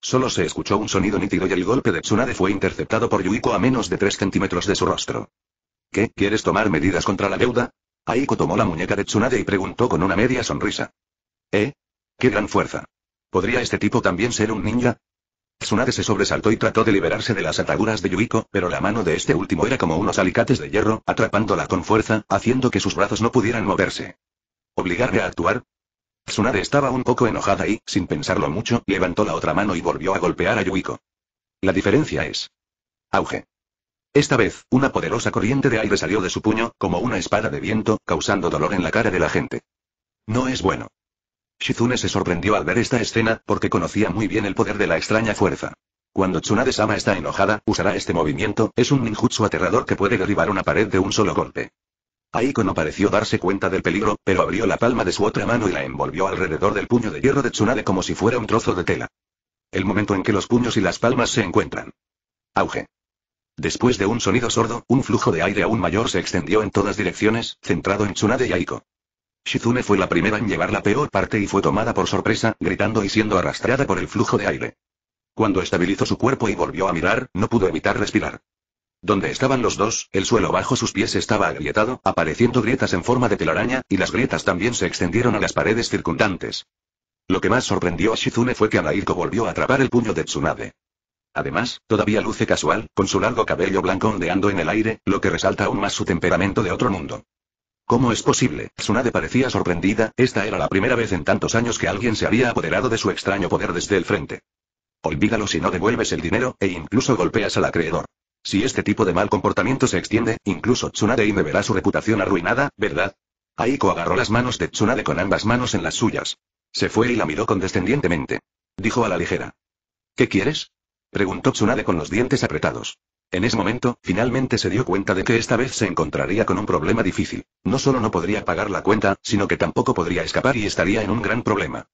Solo se escuchó un sonido nítido y el golpe de Tsunade fue interceptado por Yuiko a menos de 3 centímetros de su rostro. ¿Qué, quieres tomar medidas contra la deuda? Aiko tomó la muñeca de Tsunade y preguntó con una media sonrisa. ¿Eh? ¡Qué gran fuerza! ¿Podría este tipo también ser un ninja? Tsunade se sobresaltó y trató de liberarse de las ataduras de Yuiko, pero la mano de este último era como unos alicates de hierro, atrapándola con fuerza, haciendo que sus brazos no pudieran moverse. ¿Obligarle a actuar? Tsunade estaba un poco enojada y, sin pensarlo mucho, levantó la otra mano y volvió a golpear a Yuiko. La diferencia es. Auge. Esta vez, una poderosa corriente de aire salió de su puño, como una espada de viento, causando dolor en la cara de la gente. No es bueno. Shizune se sorprendió al ver esta escena, porque conocía muy bien el poder de la extraña fuerza. Cuando Tsunade-sama está enojada, usará este movimiento, es un ninjutsu aterrador que puede derribar una pared de un solo golpe. Aiko no pareció darse cuenta del peligro, pero abrió la palma de su otra mano y la envolvió alrededor del puño de hierro de Tsunade como si fuera un trozo de tela. El momento en que los puños y las palmas se encuentran. Auge. Después de un sonido sordo, un flujo de aire aún mayor se extendió en todas direcciones, centrado en Tsunade y Aiko. Shizune fue la primera en llevar la peor parte y fue tomada por sorpresa, gritando y siendo arrastrada por el flujo de aire. Cuando estabilizó su cuerpo y volvió a mirar, no pudo evitar respirar. Donde estaban los dos, el suelo bajo sus pies estaba agrietado, apareciendo grietas en forma de telaraña, y las grietas también se extendieron a las paredes circundantes. Lo que más sorprendió a Shizune fue que Anairko volvió a atrapar el puño de Tsunade. Además, todavía luce casual, con su largo cabello blanco ondeando en el aire, lo que resalta aún más su temperamento de otro mundo. ¿Cómo es posible? Tsunade parecía sorprendida, esta era la primera vez en tantos años que alguien se había apoderado de su extraño poder desde el frente. Olvídalo si no devuelves el dinero, e incluso golpeas al acreedor. Si este tipo de mal comportamiento se extiende, incluso Tsunade me verá su reputación arruinada, ¿verdad? Aiko agarró las manos de Tsunade con ambas manos en las suyas. Se fue y la miró condescendientemente. Dijo a la ligera. ¿Qué quieres? Preguntó Tsunade con los dientes apretados. En ese momento, finalmente se dio cuenta de que esta vez se encontraría con un problema difícil. No solo no podría pagar la cuenta, sino que tampoco podría escapar y estaría en un gran problema.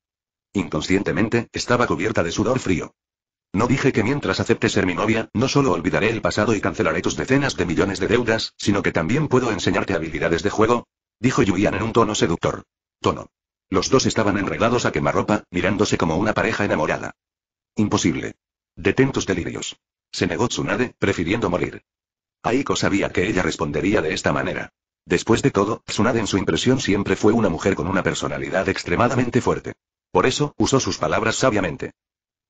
Inconscientemente, estaba cubierta de sudor frío. No dije que mientras aceptes ser mi novia, no solo olvidaré el pasado y cancelaré tus decenas de millones de deudas, sino que también puedo enseñarte habilidades de juego. Dijo Yuyan en un tono seductor. Tono. Los dos estaban enredados a quemarropa, mirándose como una pareja enamorada. Imposible. Detén tus delirios. Se negó Tsunade, prefiriendo morir. Aiko sabía que ella respondería de esta manera. Después de todo, Tsunade en su impresión siempre fue una mujer con una personalidad extremadamente fuerte. Por eso, usó sus palabras sabiamente.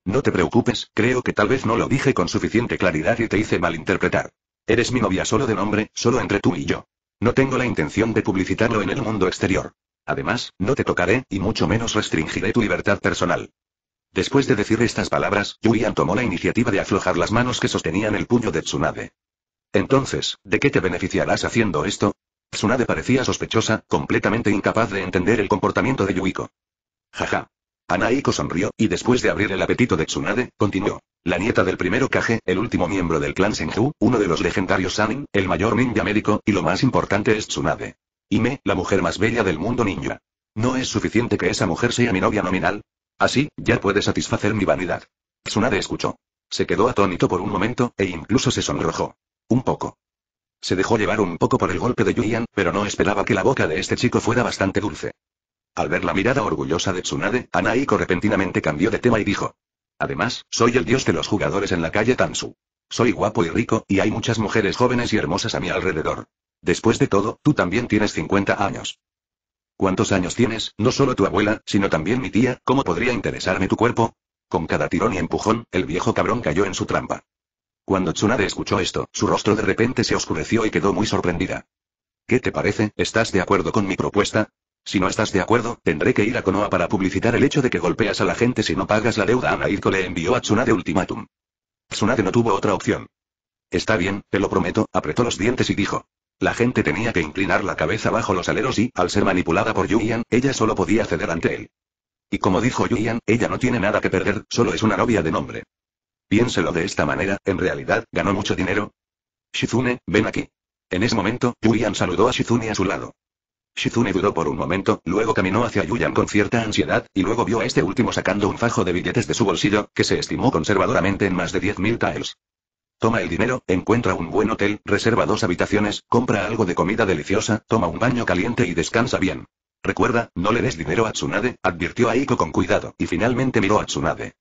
No te preocupes, creo que tal vez no lo dije con suficiente claridad y te hice malinterpretar. Eres mi novia solo de nombre, solo entre tú y yo. No tengo la intención de publicitarlo en el mundo exterior. Además, no te tocaré, y mucho menos restringiré tu libertad personal. Después de decir estas palabras, Yuian tomó la iniciativa de aflojar las manos que sostenían el puño de Tsunade. Entonces, ¿de qué te beneficiarás haciendo esto? Tsunade parecía sospechosa, completamente incapaz de entender el comportamiento de Yuiko. Jaja. Anaiko sonrió, y después de abrir el apetito de Tsunade, continuó. La nieta del primero Kage, el último miembro del clan Senju, uno de los legendarios Sanin, el mayor ninja médico, y lo más importante es Tsunade. Y me, la mujer más bella del mundo ninja. ¿No es suficiente que esa mujer sea mi novia nominal? Así, ya puede satisfacer mi vanidad. Tsunade escuchó. Se quedó atónito por un momento, e incluso se sonrojó. Un poco. Se dejó llevar un poco por el golpe de Yuyan, pero no esperaba que la boca de este chico fuera bastante dulce. Al ver la mirada orgullosa de Tsunade, Anaiko repentinamente cambió de tema y dijo. Además, soy el dios de los jugadores en la calle Tansu. Soy guapo y rico, y hay muchas mujeres jóvenes y hermosas a mi alrededor. Después de todo, tú también tienes 50 años. ¿Cuántos años tienes? No solo tu abuela, sino también mi tía, ¿cómo podría interesarme tu cuerpo? Con cada tirón y empujón, el viejo cabrón cayó en su trampa. Cuando Tsunade escuchó esto, su rostro de repente se oscureció y quedó muy sorprendida. ¿Qué te parece? ¿Estás de acuerdo con mi propuesta? Si no estás de acuerdo, tendré que ir a Konoha para publicitar el hecho de que golpeas a la gente si no pagas la deuda. Anaiko le envió a Tsunade ultimátum. Tsunade no tuvo otra opción. Está bien, te lo prometo, apretó los dientes y dijo. La gente tenía que inclinar la cabeza bajo los aleros y, al ser manipulada por Yuyan, ella solo podía ceder ante él. Y como dijo Yuyan, ella no tiene nada que perder, solo es una novia de nombre. Piénselo de esta manera, en realidad, ganó mucho dinero. Shizune, ven aquí. En ese momento, Yuyan saludó a Shizune a su lado. Shizune dudó por un momento, luego caminó hacia Yuyan con cierta ansiedad, y luego vio a este último sacando un fajo de billetes de su bolsillo, que se estimó conservadoramente en más de 10.000 tiles. Toma el dinero, encuentra un buen hotel, reserva dos habitaciones, compra algo de comida deliciosa, toma un baño caliente y descansa bien. Recuerda, no le des dinero a Tsunade, advirtió Aiko con cuidado, y finalmente miró a Tsunade.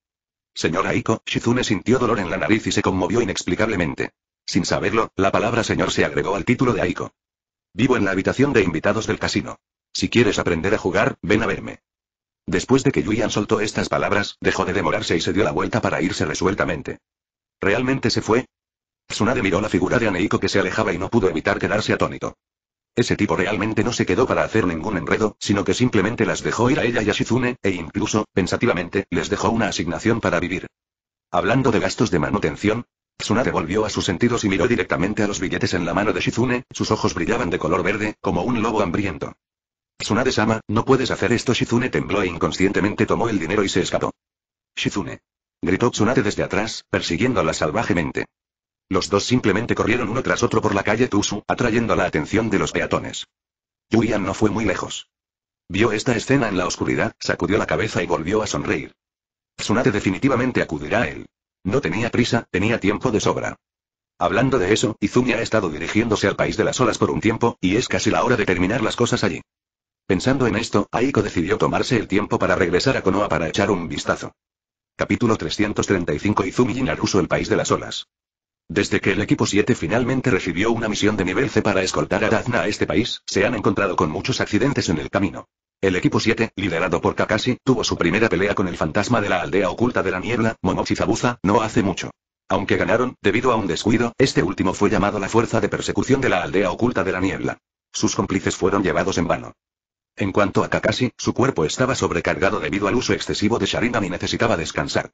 Señor Aiko, Shizune sintió dolor en la nariz y se conmovió inexplicablemente. Sin saberlo, la palabra señor se agregó al título de Aiko. Vivo en la habitación de invitados del casino. Si quieres aprender a jugar, ven a verme. Después de que Yuyan soltó estas palabras, dejó de demorarse y se dio la vuelta para irse resueltamente. ¿Realmente se fue? Tsunade miró la figura de Aneiko que se alejaba y no pudo evitar quedarse atónito. Ese tipo realmente no se quedó para hacer ningún enredo, sino que simplemente las dejó ir a ella y a Shizune, e incluso, pensativamente, les dejó una asignación para vivir. Hablando de gastos de manutención, Tsunade volvió a sus sentidos y miró directamente a los billetes en la mano de Shizune, sus ojos brillaban de color verde, como un lobo hambriento. Tsunade-sama, no puedes hacer esto Shizune tembló e inconscientemente tomó el dinero y se escapó. Shizune gritó Tsunade desde atrás, persiguiéndola salvajemente. Los dos simplemente corrieron uno tras otro por la calle Tusu, atrayendo la atención de los peatones. Yuyan no fue muy lejos. Vio esta escena en la oscuridad, sacudió la cabeza y volvió a sonreír. Tsunade definitivamente acudirá a él. No tenía prisa, tenía tiempo de sobra. Hablando de eso, Izumi ha estado dirigiéndose al país de las olas por un tiempo, y es casi la hora de terminar las cosas allí. Pensando en esto, Aiko decidió tomarse el tiempo para regresar a Konoha para echar un vistazo. Capítulo 335 Izumi y Naruso El País de las Olas. Desde que el equipo 7 finalmente recibió una misión de nivel C para escoltar a Dazna a este país, se han encontrado con muchos accidentes en el camino. El equipo 7, liderado por Kakashi, tuvo su primera pelea con el fantasma de la aldea oculta de la niebla, Momochi Zabuza, no hace mucho. Aunque ganaron, debido a un descuido, este último fue llamado la fuerza de persecución de la aldea oculta de la niebla. Sus cómplices fueron llevados en vano. En cuanto a Kakashi, su cuerpo estaba sobrecargado debido al uso excesivo de Sharingan y necesitaba descansar.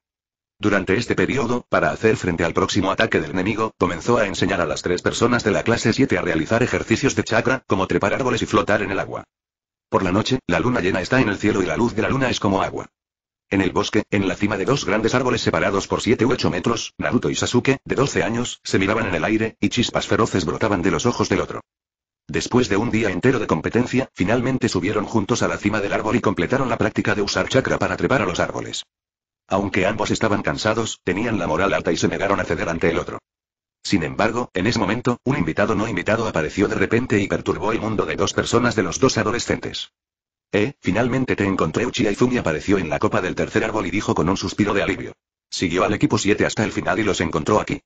Durante este periodo, para hacer frente al próximo ataque del enemigo, comenzó a enseñar a las tres personas de la clase 7 a realizar ejercicios de chakra, como trepar árboles y flotar en el agua. Por la noche, la luna llena está en el cielo y la luz de la luna es como agua. En el bosque, en la cima de dos grandes árboles separados por 7 u 8 metros, Naruto y Sasuke, de 12 años, se miraban en el aire, y chispas feroces brotaban de los ojos del otro. Después de un día entero de competencia, finalmente subieron juntos a la cima del árbol y completaron la práctica de usar chakra para trepar a los árboles. Aunque ambos estaban cansados, tenían la moral alta y se negaron a ceder ante el otro. Sin embargo, en ese momento, un invitado no invitado apareció de repente y perturbó el mundo de dos personas de los dos adolescentes. Eh, finalmente te encontré Uchiha Izumi apareció en la copa del tercer árbol y dijo con un suspiro de alivio. Siguió al equipo 7 hasta el final y los encontró aquí.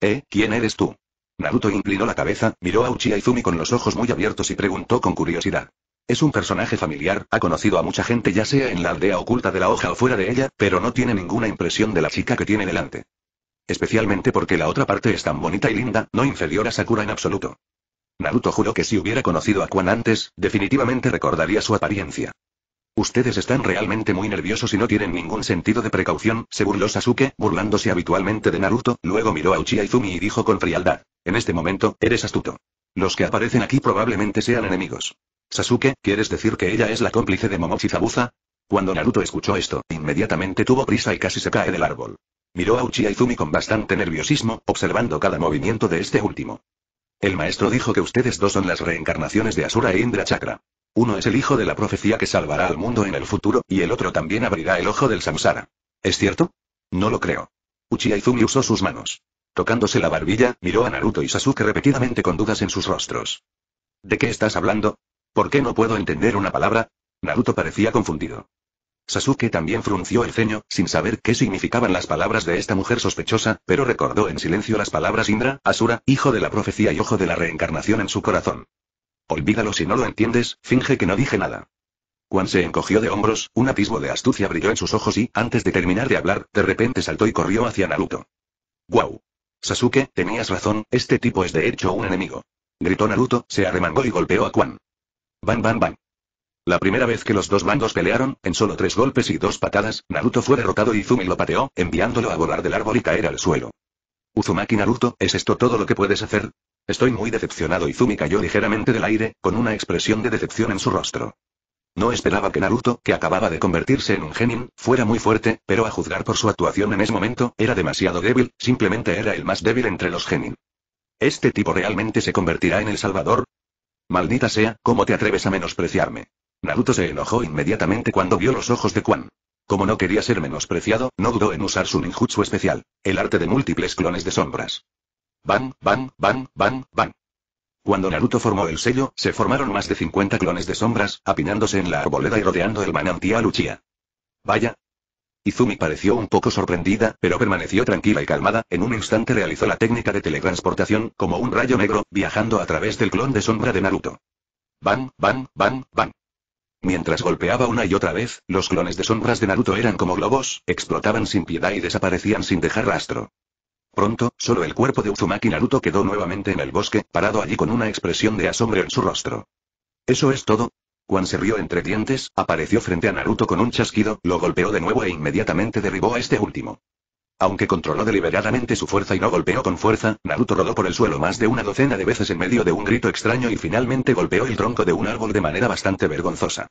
Eh, ¿quién eres tú? Naruto inclinó la cabeza, miró a Uchiha Izumi con los ojos muy abiertos y preguntó con curiosidad. Es un personaje familiar, ha conocido a mucha gente ya sea en la aldea oculta de la hoja o fuera de ella, pero no tiene ninguna impresión de la chica que tiene delante. Especialmente porque la otra parte es tan bonita y linda, no inferior a Sakura en absoluto. Naruto juró que si hubiera conocido a Kwan antes, definitivamente recordaría su apariencia. Ustedes están realmente muy nerviosos y no tienen ningún sentido de precaución, se burló Sasuke, burlándose habitualmente de Naruto, luego miró a Uchiha Izumi y dijo con frialdad. En este momento, eres astuto. Los que aparecen aquí probablemente sean enemigos. Sasuke, ¿quieres decir que ella es la cómplice de Momochi Zabuza? Cuando Naruto escuchó esto, inmediatamente tuvo prisa y casi se cae del árbol. Miró a Uchiha Izumi con bastante nerviosismo, observando cada movimiento de este último. El maestro dijo que ustedes dos son las reencarnaciones de Asura e Indra Chakra. Uno es el hijo de la profecía que salvará al mundo en el futuro, y el otro también abrirá el ojo del samsara. ¿Es cierto? No lo creo. Uchiha Izumi usó sus manos. Tocándose la barbilla, miró a Naruto y Sasuke repetidamente con dudas en sus rostros. ¿De qué estás hablando? ¿Por qué no puedo entender una palabra? Naruto parecía confundido. Sasuke también frunció el ceño, sin saber qué significaban las palabras de esta mujer sospechosa, pero recordó en silencio las palabras Indra, Asura, hijo de la profecía y ojo de la reencarnación en su corazón. Olvídalo si no lo entiendes, finge que no dije nada. Juan se encogió de hombros, un atisbo de astucia brilló en sus ojos y, antes de terminar de hablar, de repente saltó y corrió hacia Naruto. ¡Guau! Sasuke, tenías razón, este tipo es de hecho un enemigo. Gritó Naruto, se arremangó y golpeó a Juan. ¡Bam, bam, bam! La primera vez que los dos bandos pelearon, en solo tres golpes y dos patadas, Naruto fue derrotado y Zumi lo pateó, enviándolo a volar del árbol y caer al suelo. Uzumaki Naruto, ¿es esto todo lo que puedes hacer? Estoy muy decepcionado. y Zumi cayó ligeramente del aire, con una expresión de decepción en su rostro. No esperaba que Naruto, que acababa de convertirse en un genin, fuera muy fuerte, pero a juzgar por su actuación en ese momento, era demasiado débil, simplemente era el más débil entre los genin. ¿Este tipo realmente se convertirá en el salvador? Maldita sea, ¿cómo te atreves a menospreciarme? Naruto se enojó inmediatamente cuando vio los ojos de Kwan. Como no quería ser menospreciado, no dudó en usar su ninjutsu especial, el arte de múltiples clones de sombras. ¡Van, van, van, van, van! Cuando Naruto formó el sello, se formaron más de 50 clones de sombras, apinándose en la arboleda y rodeando el manantial Uchiha. Vaya. Izumi pareció un poco sorprendida, pero permaneció tranquila y calmada, en un instante realizó la técnica de teletransportación, como un rayo negro, viajando a través del clon de sombra de Naruto. ¡Van, van, van, van! Mientras golpeaba una y otra vez, los clones de sombras de Naruto eran como globos, explotaban sin piedad y desaparecían sin dejar rastro. Pronto, solo el cuerpo de Uzumaki Naruto quedó nuevamente en el bosque, parado allí con una expresión de asombro en su rostro. ¿Eso es todo? Juan se rió entre dientes, apareció frente a Naruto con un chasquido, lo golpeó de nuevo e inmediatamente derribó a este último. Aunque controló deliberadamente su fuerza y no golpeó con fuerza, Naruto rodó por el suelo más de una docena de veces en medio de un grito extraño y finalmente golpeó el tronco de un árbol de manera bastante vergonzosa.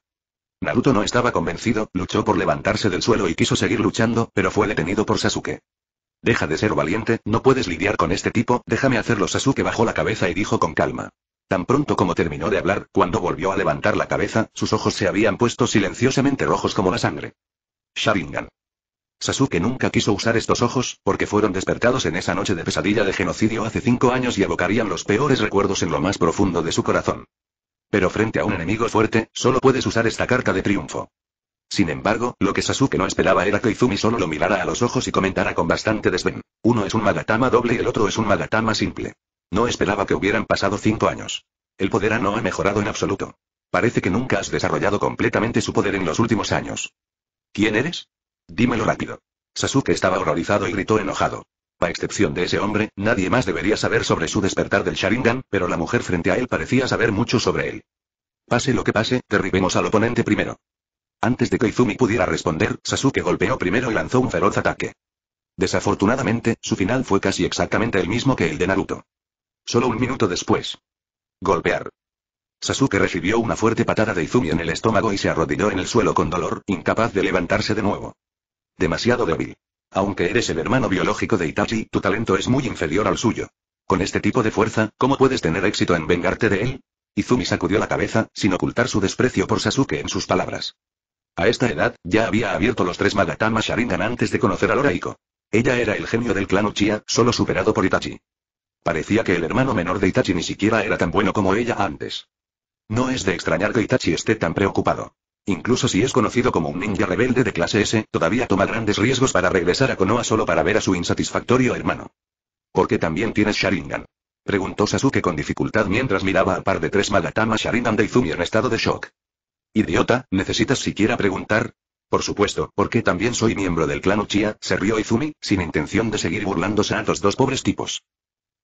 Naruto no estaba convencido, luchó por levantarse del suelo y quiso seguir luchando, pero fue detenido por Sasuke. Deja de ser valiente, no puedes lidiar con este tipo, déjame hacerlo. Sasuke bajó la cabeza y dijo con calma. Tan pronto como terminó de hablar, cuando volvió a levantar la cabeza, sus ojos se habían puesto silenciosamente rojos como la sangre. Sharingan. Sasuke nunca quiso usar estos ojos, porque fueron despertados en esa noche de pesadilla de genocidio hace cinco años y evocarían los peores recuerdos en lo más profundo de su corazón. Pero frente a un enemigo fuerte, solo puedes usar esta carta de triunfo. Sin embargo, lo que Sasuke no esperaba era que Izumi solo lo mirara a los ojos y comentara con bastante desdén. Uno es un Magatama doble y el otro es un Magatama simple. No esperaba que hubieran pasado cinco años. El poder A no ha mejorado en absoluto. Parece que nunca has desarrollado completamente su poder en los últimos años. ¿Quién eres? Dímelo rápido. Sasuke estaba horrorizado y gritó enojado. A excepción de ese hombre, nadie más debería saber sobre su despertar del Sharingan, pero la mujer frente a él parecía saber mucho sobre él. Pase lo que pase, derribemos al oponente primero. Antes de que Izumi pudiera responder, Sasuke golpeó primero y lanzó un feroz ataque. Desafortunadamente, su final fue casi exactamente el mismo que el de Naruto. Solo un minuto después. Golpear. Sasuke recibió una fuerte patada de Izumi en el estómago y se arrodilló en el suelo con dolor, incapaz de levantarse de nuevo. Demasiado débil. Aunque eres el hermano biológico de Itachi, tu talento es muy inferior al suyo. Con este tipo de fuerza, ¿cómo puedes tener éxito en vengarte de él? Izumi sacudió la cabeza, sin ocultar su desprecio por Sasuke en sus palabras. A esta edad, ya había abierto los tres Magatama Sharingan antes de conocer a Loraiko. Ella era el genio del clan Uchiha, solo superado por Itachi. Parecía que el hermano menor de Itachi ni siquiera era tan bueno como ella antes. No es de extrañar que Itachi esté tan preocupado. Incluso si es conocido como un ninja rebelde de clase S, todavía toma grandes riesgos para regresar a Konoha solo para ver a su insatisfactorio hermano. ¿Por qué también tienes Sharingan? Preguntó Sasuke con dificultad mientras miraba a par de tres Magatama Sharingan de Izumi en estado de shock. Idiota, ¿necesitas siquiera preguntar? Por supuesto, porque también soy miembro del clan Uchiha, se rió Izumi, sin intención de seguir burlándose a los dos pobres tipos.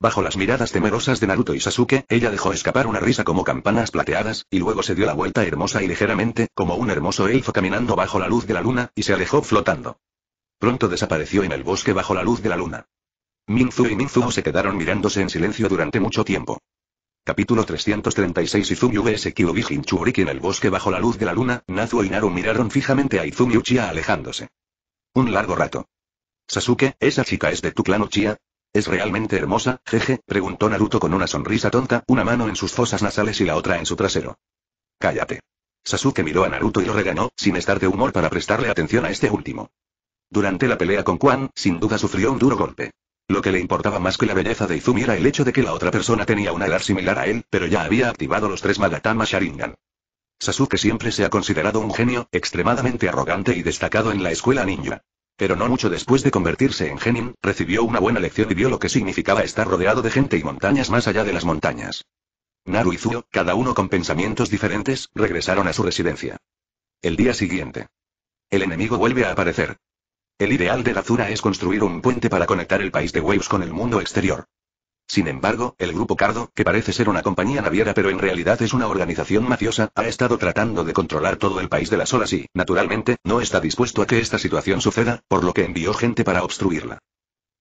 Bajo las miradas temerosas de Naruto y Sasuke, ella dejó escapar una risa como campanas plateadas, y luego se dio la vuelta hermosa y ligeramente, como un hermoso elfo caminando bajo la luz de la luna, y se alejó flotando. Pronto desapareció en el bosque bajo la luz de la luna. Minzu y Minzu se quedaron mirándose en silencio durante mucho tiempo. Capítulo 336 Izumi VS hin en el bosque bajo la luz de la luna, Nazu y e Naru miraron fijamente a Izumi Uchiha alejándose. Un largo rato. Sasuke, ¿esa chica es de tu clan Uchiha? ¿Es realmente hermosa, jeje? preguntó Naruto con una sonrisa tonta, una mano en sus fosas nasales y la otra en su trasero. Cállate. Sasuke miró a Naruto y lo regañó, sin estar de humor para prestarle atención a este último. Durante la pelea con Kwan, sin duda sufrió un duro golpe. Lo que le importaba más que la belleza de Izumi era el hecho de que la otra persona tenía un alar similar a él, pero ya había activado los tres Magatama Sharingan. Sasuke siempre se ha considerado un genio, extremadamente arrogante y destacado en la escuela ninja. Pero no mucho después de convertirse en genin, recibió una buena lección y vio lo que significaba estar rodeado de gente y montañas más allá de las montañas. Naru y Zuo, cada uno con pensamientos diferentes, regresaron a su residencia. El día siguiente. El enemigo vuelve a aparecer. El ideal de Zura es construir un puente para conectar el país de Waves con el mundo exterior. Sin embargo, el grupo Cardo, que parece ser una compañía naviera pero en realidad es una organización mafiosa, ha estado tratando de controlar todo el país de las olas y, naturalmente, no está dispuesto a que esta situación suceda, por lo que envió gente para obstruirla.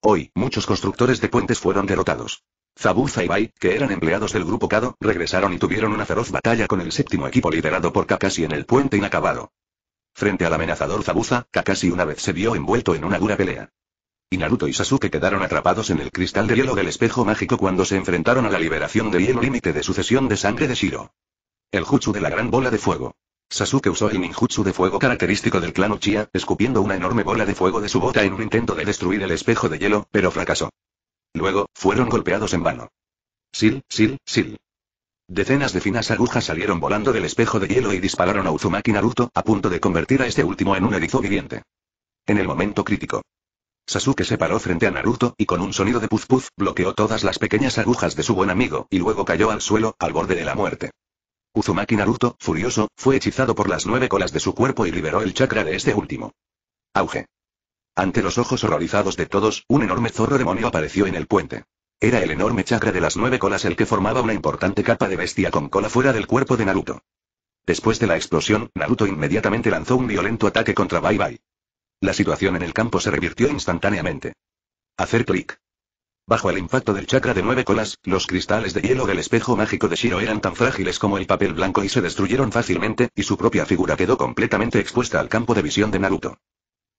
Hoy, muchos constructores de puentes fueron derrotados. Zabuza y Bai, que eran empleados del grupo Cardo, regresaron y tuvieron una feroz batalla con el séptimo equipo liderado por Kakashi en el puente inacabado. Frente al amenazador Zabuza, Kakashi una vez se vio envuelto en una dura pelea. Y Naruto y Sasuke quedaron atrapados en el cristal de hielo del espejo mágico cuando se enfrentaron a la liberación de hielo límite de sucesión de sangre de Shiro. El jutsu de la gran bola de fuego. Sasuke usó el ninjutsu de fuego característico del clan Uchiha, escupiendo una enorme bola de fuego de su bota en un intento de destruir el espejo de hielo, pero fracasó. Luego, fueron golpeados en vano. Sil, sil, sil. Decenas de finas agujas salieron volando del espejo de hielo y dispararon a Uzumaki Naruto, a punto de convertir a este último en un erizo viviente. En el momento crítico. Sasuke se paró frente a Naruto, y con un sonido de puz puz, bloqueó todas las pequeñas agujas de su buen amigo, y luego cayó al suelo, al borde de la muerte. Uzumaki Naruto, furioso, fue hechizado por las nueve colas de su cuerpo y liberó el chakra de este último. Auge. Ante los ojos horrorizados de todos, un enorme zorro demonio apareció en el puente. Era el enorme chakra de las nueve colas el que formaba una importante capa de bestia con cola fuera del cuerpo de Naruto. Después de la explosión, Naruto inmediatamente lanzó un violento ataque contra Bai Bai. La situación en el campo se revirtió instantáneamente. Hacer clic. Bajo el impacto del chakra de nueve colas, los cristales de hielo del espejo mágico de Shiro eran tan frágiles como el papel blanco y se destruyeron fácilmente, y su propia figura quedó completamente expuesta al campo de visión de Naruto.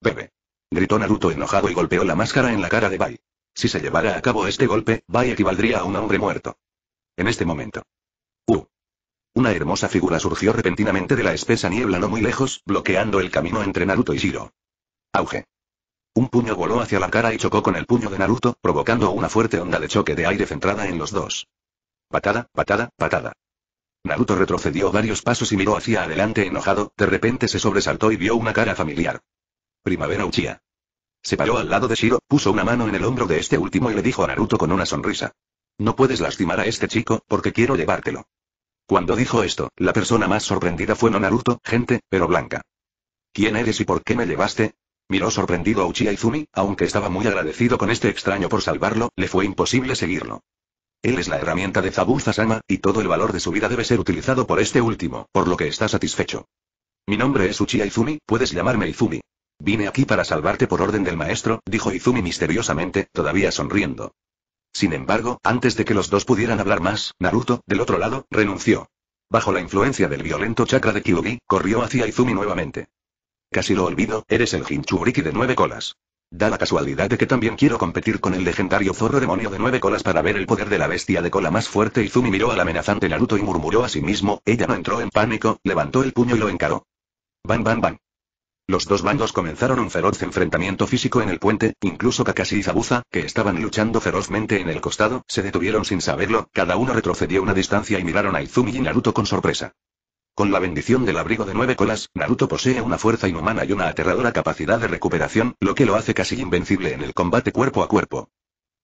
Bebe. Gritó Naruto enojado y golpeó la máscara en la cara de Bai. Si se llevara a cabo este golpe, Bai equivaldría a un hombre muerto. En este momento. Uh. Una hermosa figura surgió repentinamente de la espesa niebla no muy lejos, bloqueando el camino entre Naruto y Shiro. Auge. Un puño voló hacia la cara y chocó con el puño de Naruto, provocando una fuerte onda de choque de aire centrada en los dos. Patada, patada, patada. Naruto retrocedió varios pasos y miró hacia adelante enojado, de repente se sobresaltó y vio una cara familiar. Primavera Uchiha. Se paró al lado de Shiro, puso una mano en el hombro de este último y le dijo a Naruto con una sonrisa. No puedes lastimar a este chico, porque quiero llevártelo. Cuando dijo esto, la persona más sorprendida fue no Naruto, gente, pero Blanca. ¿Quién eres y por qué me llevaste? Miró sorprendido a Uchiha Izumi, aunque estaba muy agradecido con este extraño por salvarlo, le fue imposible seguirlo. Él es la herramienta de Zabuza-sama, y todo el valor de su vida debe ser utilizado por este último, por lo que está satisfecho. Mi nombre es Uchiha Izumi, puedes llamarme Izumi. Vine aquí para salvarte por orden del maestro, dijo Izumi misteriosamente, todavía sonriendo. Sin embargo, antes de que los dos pudieran hablar más, Naruto, del otro lado, renunció. Bajo la influencia del violento chakra de Kyuubi, corrió hacia Izumi nuevamente. Casi lo olvido, eres el Hinchuriki de nueve colas. Da la casualidad de que también quiero competir con el legendario zorro demonio de nueve colas para ver el poder de la bestia de cola más fuerte. Izumi miró al amenazante Naruto y murmuró a sí mismo, ella no entró en pánico, levantó el puño y lo encaró. Bam bam bam. Los dos bandos comenzaron un feroz enfrentamiento físico en el puente, incluso Kakashi y Zabuza, que estaban luchando ferozmente en el costado, se detuvieron sin saberlo, cada uno retrocedió una distancia y miraron a Izumi y Naruto con sorpresa. Con la bendición del abrigo de nueve colas, Naruto posee una fuerza inhumana y una aterradora capacidad de recuperación, lo que lo hace casi invencible en el combate cuerpo a cuerpo.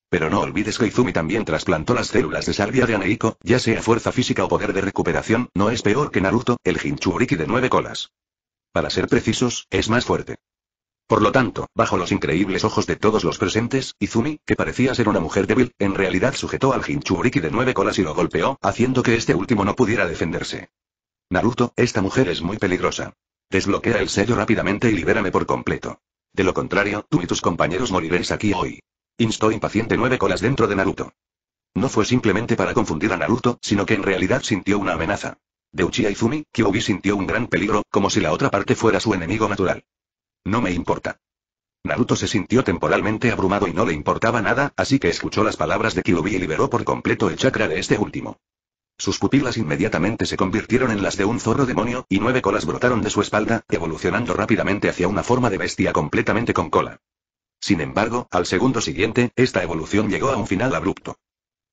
Pero no olvides que Izumi también trasplantó las células de salvia de Aneiko, ya sea fuerza física o poder de recuperación, no es peor que Naruto, el Jinchuriki de nueve colas. Para ser precisos, es más fuerte. Por lo tanto, bajo los increíbles ojos de todos los presentes, Izumi, que parecía ser una mujer débil, en realidad sujetó al Hinchuriki de nueve colas y lo golpeó, haciendo que este último no pudiera defenderse. Naruto, esta mujer es muy peligrosa. Desbloquea el sello rápidamente y libérame por completo. De lo contrario, tú y tus compañeros moriréis aquí hoy. Instó impaciente nueve colas dentro de Naruto. No fue simplemente para confundir a Naruto, sino que en realidad sintió una amenaza. De Uchiha Izumi, Kyuubi sintió un gran peligro, como si la otra parte fuera su enemigo natural. No me importa. Naruto se sintió temporalmente abrumado y no le importaba nada, así que escuchó las palabras de Kyuubi y liberó por completo el chakra de este último. Sus pupilas inmediatamente se convirtieron en las de un zorro demonio, y nueve colas brotaron de su espalda, evolucionando rápidamente hacia una forma de bestia completamente con cola. Sin embargo, al segundo siguiente, esta evolución llegó a un final abrupto.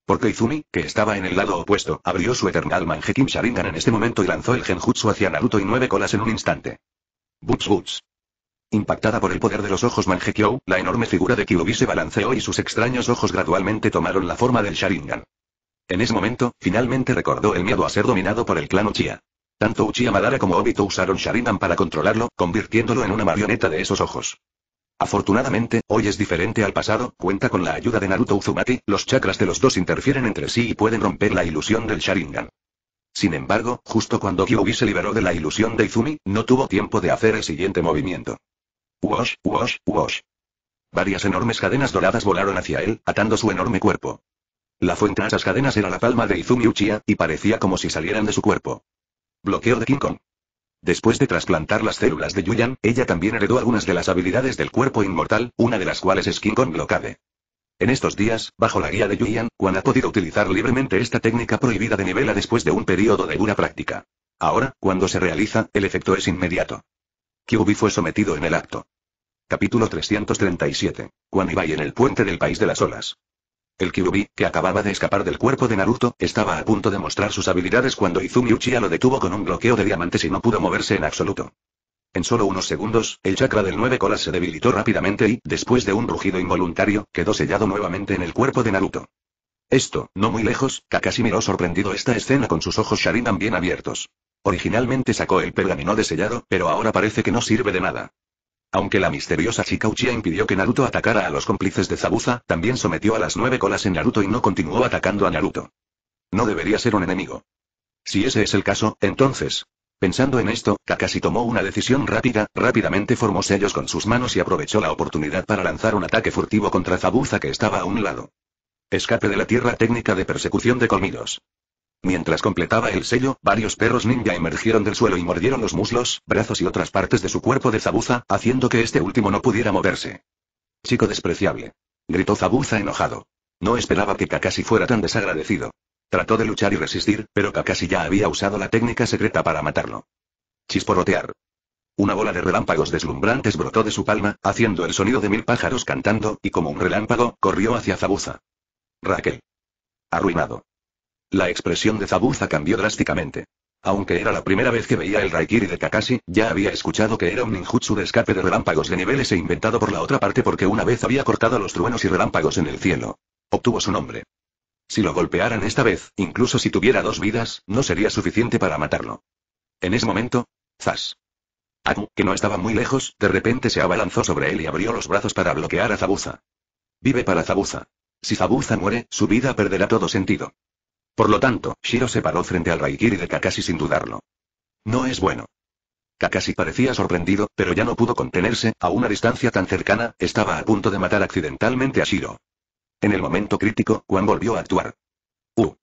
Porque Izumi, que estaba en el lado opuesto, abrió su Eternal Manhekim Sharingan en este momento y lanzó el genjutsu hacia Naruto y nueve colas en un instante. Buts Buts. Impactada por el poder de los ojos Manhekyo, la enorme figura de Kirubi se balanceó y sus extraños ojos gradualmente tomaron la forma del Sharingan. En ese momento, finalmente recordó el miedo a ser dominado por el clan Uchiha. Tanto Uchiha Madara como Obito usaron Sharingan para controlarlo, convirtiéndolo en una marioneta de esos ojos. Afortunadamente, hoy es diferente al pasado, cuenta con la ayuda de Naruto Uzumaki, los chakras de los dos interfieren entre sí y pueden romper la ilusión del Sharingan. Sin embargo, justo cuando Kyuubi se liberó de la ilusión de Izumi, no tuvo tiempo de hacer el siguiente movimiento. Wash, wash, wash. Varias enormes cadenas doradas volaron hacia él, atando su enorme cuerpo. La fuente de esas cadenas era la palma de Izumi Uchiha, y parecía como si salieran de su cuerpo. Bloqueo de King Kong. Después de trasplantar las células de Yuyan, ella también heredó algunas de las habilidades del cuerpo inmortal, una de las cuales es King Kong Locade. En estos días, bajo la guía de Yuyan, Juan ha podido utilizar libremente esta técnica prohibida de nivela después de un periodo de dura práctica. Ahora, cuando se realiza, el efecto es inmediato. Kyubi fue sometido en el acto. Capítulo 337. Juan Ibai en el puente del país de las olas. El Kyubi, que acababa de escapar del cuerpo de Naruto, estaba a punto de mostrar sus habilidades cuando Izumi Uchiha lo detuvo con un bloqueo de diamantes y no pudo moverse en absoluto. En solo unos segundos, el chakra del nueve colas se debilitó rápidamente y, después de un rugido involuntario, quedó sellado nuevamente en el cuerpo de Naruto. Esto, no muy lejos, Kakashi miró sorprendido esta escena con sus ojos Sharingan bien abiertos. Originalmente sacó el pergamino de sellado, pero ahora parece que no sirve de nada. Aunque la misteriosa Chikauchia impidió que Naruto atacara a los cómplices de Zabuza, también sometió a las nueve colas en Naruto y no continuó atacando a Naruto. No debería ser un enemigo. Si ese es el caso, entonces. Pensando en esto, Kakashi tomó una decisión rápida, rápidamente formó sellos con sus manos y aprovechó la oportunidad para lanzar un ataque furtivo contra Zabuza que estaba a un lado. Escape de la tierra técnica de persecución de colmidos. Mientras completaba el sello, varios perros ninja emergieron del suelo y mordieron los muslos, brazos y otras partes de su cuerpo de Zabuza, haciendo que este último no pudiera moverse. Chico despreciable. Gritó Zabuza enojado. No esperaba que Kakashi fuera tan desagradecido. Trató de luchar y resistir, pero Kakashi ya había usado la técnica secreta para matarlo. Chisporrotear. Una bola de relámpagos deslumbrantes brotó de su palma, haciendo el sonido de mil pájaros cantando, y como un relámpago, corrió hacia Zabuza. Raquel. Arruinado. La expresión de Zabuza cambió drásticamente. Aunque era la primera vez que veía el Raikiri de Kakashi, ya había escuchado que era un ninjutsu de escape de relámpagos de niveles e inventado por la otra parte porque una vez había cortado los truenos y relámpagos en el cielo. Obtuvo su nombre. Si lo golpearan esta vez, incluso si tuviera dos vidas, no sería suficiente para matarlo. En ese momento, zas. Aku, que no estaba muy lejos, de repente se abalanzó sobre él y abrió los brazos para bloquear a Zabuza. Vive para Zabuza. Si Zabuza muere, su vida perderá todo sentido. Por lo tanto, Shiro se paró frente al Raikiri de Kakashi sin dudarlo. No es bueno. Kakashi parecía sorprendido, pero ya no pudo contenerse, a una distancia tan cercana, estaba a punto de matar accidentalmente a Shiro. En el momento crítico, Juan volvió a actuar. ¡Uh!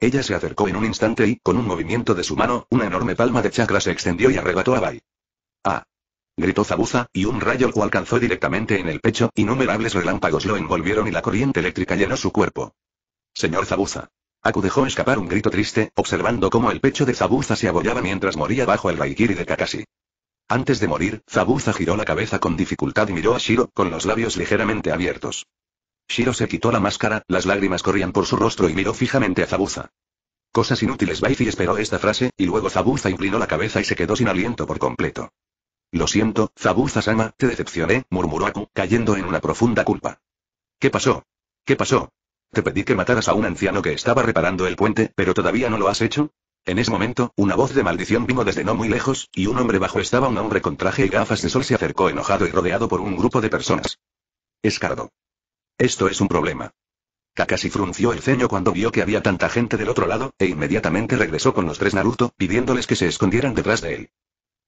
Ella se acercó en un instante y, con un movimiento de su mano, una enorme palma de chakra se extendió y arrebató a Bai. ¡Ah! gritó Zabuza, y un rayo lo alcanzó directamente en el pecho, innumerables relámpagos lo envolvieron y la corriente eléctrica llenó su cuerpo. Señor Zabuza. Aku dejó escapar un grito triste, observando cómo el pecho de Zabuza se abollaba mientras moría bajo el raikiri de Kakashi. Antes de morir, Zabuza giró la cabeza con dificultad y miró a Shiro, con los labios ligeramente abiertos. Shiro se quitó la máscara, las lágrimas corrían por su rostro y miró fijamente a Zabuza. Cosas inútiles Baifi esperó esta frase, y luego Zabuza inclinó la cabeza y se quedó sin aliento por completo. Lo siento, Zabuza-sama, te decepcioné, murmuró Aku, cayendo en una profunda culpa. ¿Qué pasó? ¿Qué pasó? Te pedí que mataras a un anciano que estaba reparando el puente, pero todavía no lo has hecho. En ese momento, una voz de maldición vino desde no muy lejos, y un hombre bajo estaba un hombre con traje y gafas de sol se acercó enojado y rodeado por un grupo de personas. Escardo. Esto es un problema. Kakashi frunció el ceño cuando vio que había tanta gente del otro lado, e inmediatamente regresó con los tres Naruto, pidiéndoles que se escondieran detrás de él.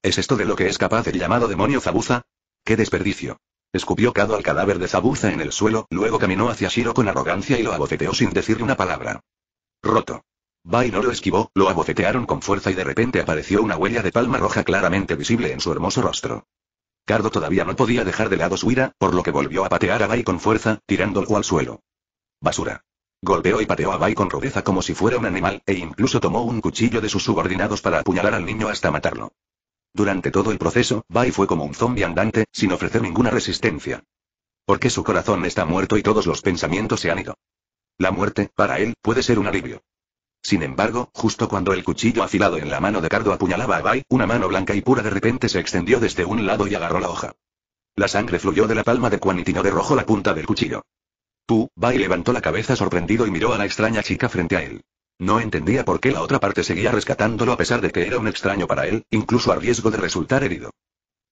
¿Es esto de lo que es capaz el llamado demonio Zabuza? ¡Qué desperdicio! Escupió Kado al cadáver de Zabuza en el suelo, luego caminó hacia Shiro con arrogancia y lo abofeteó sin decir una palabra. Roto. Bai no lo esquivó, lo abofetearon con fuerza y de repente apareció una huella de palma roja claramente visible en su hermoso rostro. Cardo todavía no podía dejar de lado su ira, por lo que volvió a patear a Bai con fuerza, tirándolo al suelo. Basura. Golpeó y pateó a Bai con rudeza como si fuera un animal, e incluso tomó un cuchillo de sus subordinados para apuñalar al niño hasta matarlo. Durante todo el proceso, Bai fue como un zombie andante, sin ofrecer ninguna resistencia. Porque su corazón está muerto y todos los pensamientos se han ido. La muerte, para él, puede ser un alivio. Sin embargo, justo cuando el cuchillo afilado en la mano de Cardo apuñalaba a Bai, una mano blanca y pura de repente se extendió desde un lado y agarró la hoja. La sangre fluyó de la palma de Juan y rojo la punta del cuchillo. Tu, Bai levantó la cabeza sorprendido y miró a la extraña chica frente a él. No entendía por qué la otra parte seguía rescatándolo a pesar de que era un extraño para él, incluso a riesgo de resultar herido.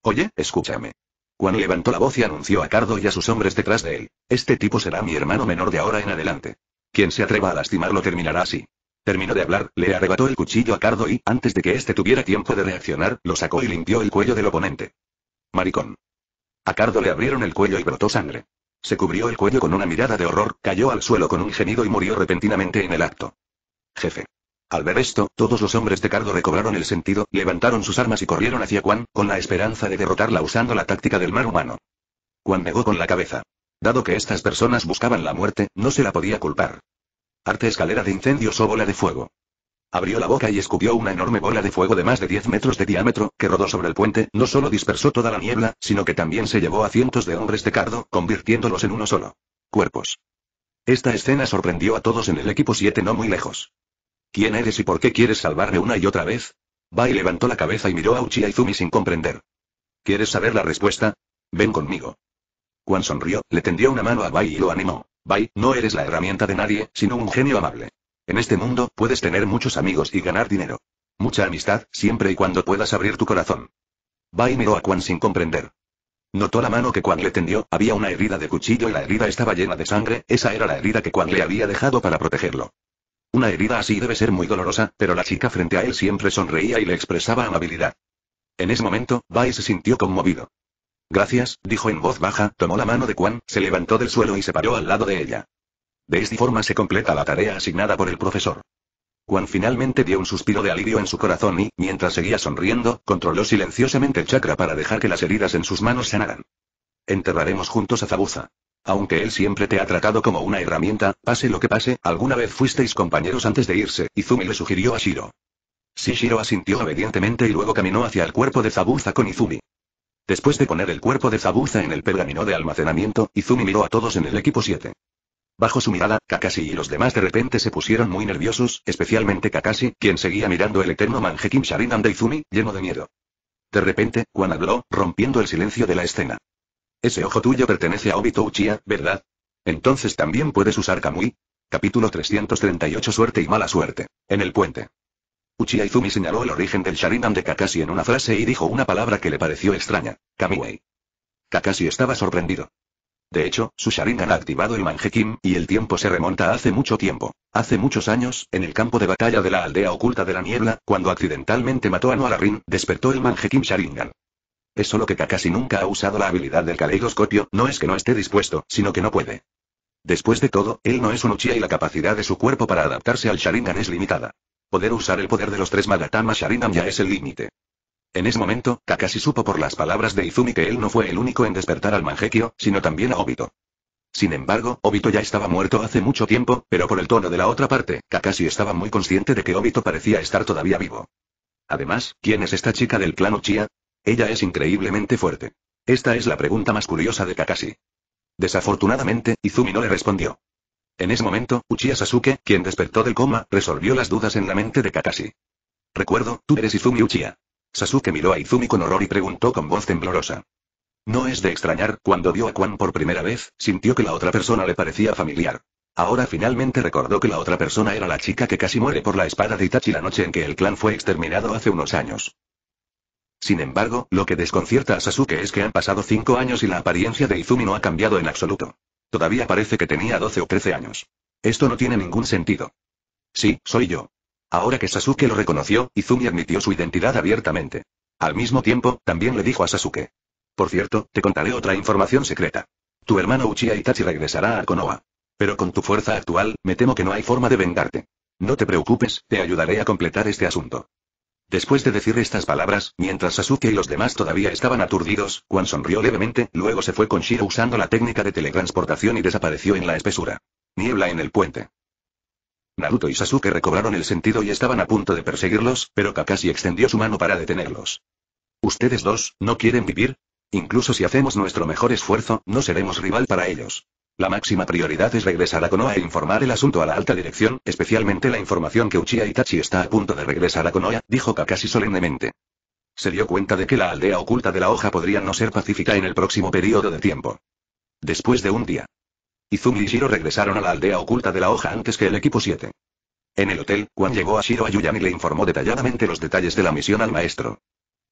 Oye, escúchame. Juan levantó la voz y anunció a Cardo y a sus hombres detrás de él. Este tipo será mi hermano menor de ahora en adelante. Quien se atreva a lastimarlo terminará así. Terminó de hablar, le arrebató el cuchillo a Cardo y, antes de que éste tuviera tiempo de reaccionar, lo sacó y limpió el cuello del oponente. Maricón. A Cardo le abrieron el cuello y brotó sangre. Se cubrió el cuello con una mirada de horror, cayó al suelo con un gemido y murió repentinamente en el acto jefe. Al ver esto, todos los hombres de Cardo recobraron el sentido, levantaron sus armas y corrieron hacia Juan, con la esperanza de derrotarla usando la táctica del mar humano. Juan negó con la cabeza. Dado que estas personas buscaban la muerte, no se la podía culpar. Arte escalera de incendios o bola de fuego. Abrió la boca y escupió una enorme bola de fuego de más de 10 metros de diámetro, que rodó sobre el puente, no solo dispersó toda la niebla, sino que también se llevó a cientos de hombres de cardo, convirtiéndolos en uno solo. Cuerpos. Esta escena sorprendió a todos en el equipo 7 no muy lejos. ¿Quién eres y por qué quieres salvarme una y otra vez? Bai levantó la cabeza y miró a Uchi Izumi sin comprender. ¿Quieres saber la respuesta? Ven conmigo. Quan sonrió, le tendió una mano a Bai y lo animó. Bai, no eres la herramienta de nadie, sino un genio amable. En este mundo, puedes tener muchos amigos y ganar dinero. Mucha amistad, siempre y cuando puedas abrir tu corazón. Bai miró a Quan sin comprender. Notó la mano que Quan le tendió, había una herida de cuchillo y la herida estaba llena de sangre, esa era la herida que Quan le había dejado para protegerlo. Una herida así debe ser muy dolorosa, pero la chica frente a él siempre sonreía y le expresaba amabilidad. En ese momento, Bai se sintió conmovido. Gracias, dijo en voz baja, tomó la mano de Quan, se levantó del suelo y se paró al lado de ella. De esta forma se completa la tarea asignada por el profesor. Quan finalmente dio un suspiro de alivio en su corazón y, mientras seguía sonriendo, controló silenciosamente el chakra para dejar que las heridas en sus manos sanaran. Enterraremos juntos a Zabuza. Aunque él siempre te ha tratado como una herramienta, pase lo que pase, alguna vez fuisteis compañeros antes de irse, Izumi le sugirió a Shiro. Shiro asintió obedientemente y luego caminó hacia el cuerpo de Zabuza con Izumi. Después de poner el cuerpo de Zabuza en el pergamino de almacenamiento, Izumi miró a todos en el equipo 7. Bajo su mirada, Kakashi y los demás de repente se pusieron muy nerviosos, especialmente Kakashi, quien seguía mirando el eterno manje Sharingan de Izumi, lleno de miedo. De repente, Juan habló, rompiendo el silencio de la escena. Ese ojo tuyo pertenece a Obito Uchiha, ¿verdad? Entonces también puedes usar Kamui. Capítulo 338 Suerte y mala suerte. En el puente. Uchiha Izumi señaló el origen del Sharingan de Kakashi en una frase y dijo una palabra que le pareció extraña, Kamiwei. Kakashi estaba sorprendido. De hecho, su Sharingan ha activado el Manjekim, y el tiempo se remonta a hace mucho tiempo. Hace muchos años, en el campo de batalla de la aldea oculta de la niebla, cuando accidentalmente mató a Noararin, despertó el Manjekim Sharingan. Es solo que Kakashi nunca ha usado la habilidad del caleidoscopio, no es que no esté dispuesto, sino que no puede. Después de todo, él no es un Uchiha y la capacidad de su cuerpo para adaptarse al Sharingan es limitada. Poder usar el poder de los tres Magatama Sharingan ya es el límite. En ese momento, Kakashi supo por las palabras de Izumi que él no fue el único en despertar al Mangekyo, sino también a Obito. Sin embargo, Obito ya estaba muerto hace mucho tiempo, pero por el tono de la otra parte, Kakashi estaba muy consciente de que Obito parecía estar todavía vivo. Además, ¿quién es esta chica del clan Uchiha? Ella es increíblemente fuerte. Esta es la pregunta más curiosa de Kakashi. Desafortunadamente, Izumi no le respondió. En ese momento, Uchiha Sasuke, quien despertó del coma, resolvió las dudas en la mente de Kakashi. Recuerdo, tú eres Izumi Uchiha. Sasuke miró a Izumi con horror y preguntó con voz temblorosa. No es de extrañar, cuando vio a Kwan por primera vez, sintió que la otra persona le parecía familiar. Ahora finalmente recordó que la otra persona era la chica que casi muere por la espada de Itachi la noche en que el clan fue exterminado hace unos años. Sin embargo, lo que desconcierta a Sasuke es que han pasado cinco años y la apariencia de Izumi no ha cambiado en absoluto. Todavía parece que tenía 12 o 13 años. Esto no tiene ningún sentido. Sí, soy yo. Ahora que Sasuke lo reconoció, Izumi admitió su identidad abiertamente. Al mismo tiempo, también le dijo a Sasuke. Por cierto, te contaré otra información secreta. Tu hermano Uchiha Itachi regresará a Konoha. Pero con tu fuerza actual, me temo que no hay forma de vengarte. No te preocupes, te ayudaré a completar este asunto. Después de decir estas palabras, mientras Sasuke y los demás todavía estaban aturdidos, Juan sonrió levemente, luego se fue con Shiro usando la técnica de teletransportación y desapareció en la espesura. Niebla en el puente. Naruto y Sasuke recobraron el sentido y estaban a punto de perseguirlos, pero Kakashi extendió su mano para detenerlos. ¿Ustedes dos, no quieren vivir? Incluso si hacemos nuestro mejor esfuerzo, no seremos rival para ellos. La máxima prioridad es regresar a Konoha e informar el asunto a la alta dirección, especialmente la información que Uchiha Itachi está a punto de regresar a Konoha, dijo Kakashi solemnemente. Se dio cuenta de que la aldea oculta de la hoja podría no ser pacífica en el próximo periodo de tiempo. Después de un día. Izumi y Shiro regresaron a la aldea oculta de la hoja antes que el equipo 7. En el hotel, Kwan llegó a Shiro Yuyan y le informó detalladamente los detalles de la misión al maestro.